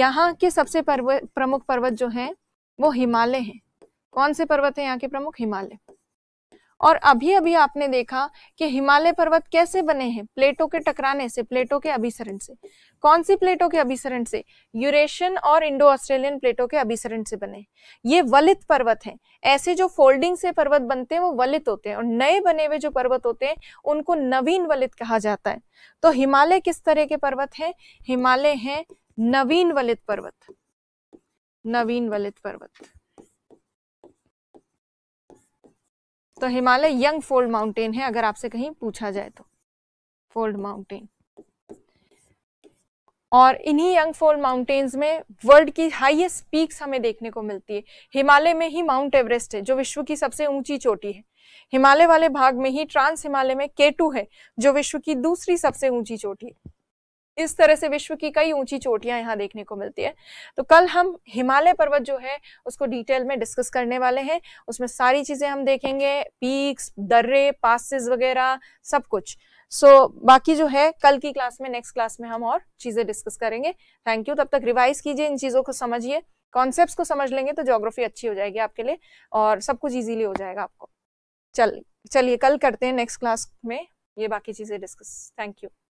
A: यहाँ के सबसे प्रमुख पर्वत जो है वो हिमालय है कौन से पर्वत है यहाँ के प्रमुख हिमालय और अभी अभी आपने देखा कि हिमालय पर्वत कैसे बने हैं प्लेटों के टकराने से प्लेटों के अभिसरण से कौन सी प्लेटों के अभिसरण से यूरेशियन और इंडो ऑस्ट्रेलियन प्लेटों के अभिसरण से बने ये वलित पर्वत हैं ऐसे जो फोल्डिंग से पर्वत बनते हैं वो वलित होते हैं और नए बने हुए जो पर्वत होते हैं उनको नवीन वलित कहा जाता है तो हिमालय किस तरह के पर्वत हैं हिमालय है नवीन वलित पर्वत नवीन वलित पर्वत तो हिमालय यंग फोल्ड माउंटेन है अगर आपसे कहीं पूछा जाए तो फोल्ड माउंटेन और इन्हीं यंग फोल्ड माउंटेन्स में वर्ल्ड की हाईएस्ट पीक्स हमें देखने को मिलती है हिमालय में ही माउंट एवरेस्ट है जो विश्व की सबसे ऊंची चोटी है हिमालय वाले भाग में ही ट्रांस हिमालय में केटू है जो विश्व की दूसरी सबसे ऊंची चोटी है इस तरह से विश्व की कई ऊंची चोटियां यहाँ देखने को मिलती है तो कल हम हिमालय पर्वत जो है उसको डिटेल में डिस्कस करने वाले हैं उसमें सारी चीज़ें हम देखेंगे पीक्स दर्रे पासिस वगैरह सब कुछ सो so, बाकी जो है कल की क्लास में नेक्स्ट क्लास में हम और चीज़ें डिस्कस करेंगे थैंक यू तब तक रिवाइज कीजिए इन चीज़ों को समझिए कॉन्सेप्ट को समझ लेंगे तो जोग्राफी अच्छी हो जाएगी आपके लिए और सब कुछ ईजिली हो जाएगा आपको चल चलिए कल करते हैं नेक्स्ट क्लास में ये बाकी चीज़ें डिस्कस थैंक यू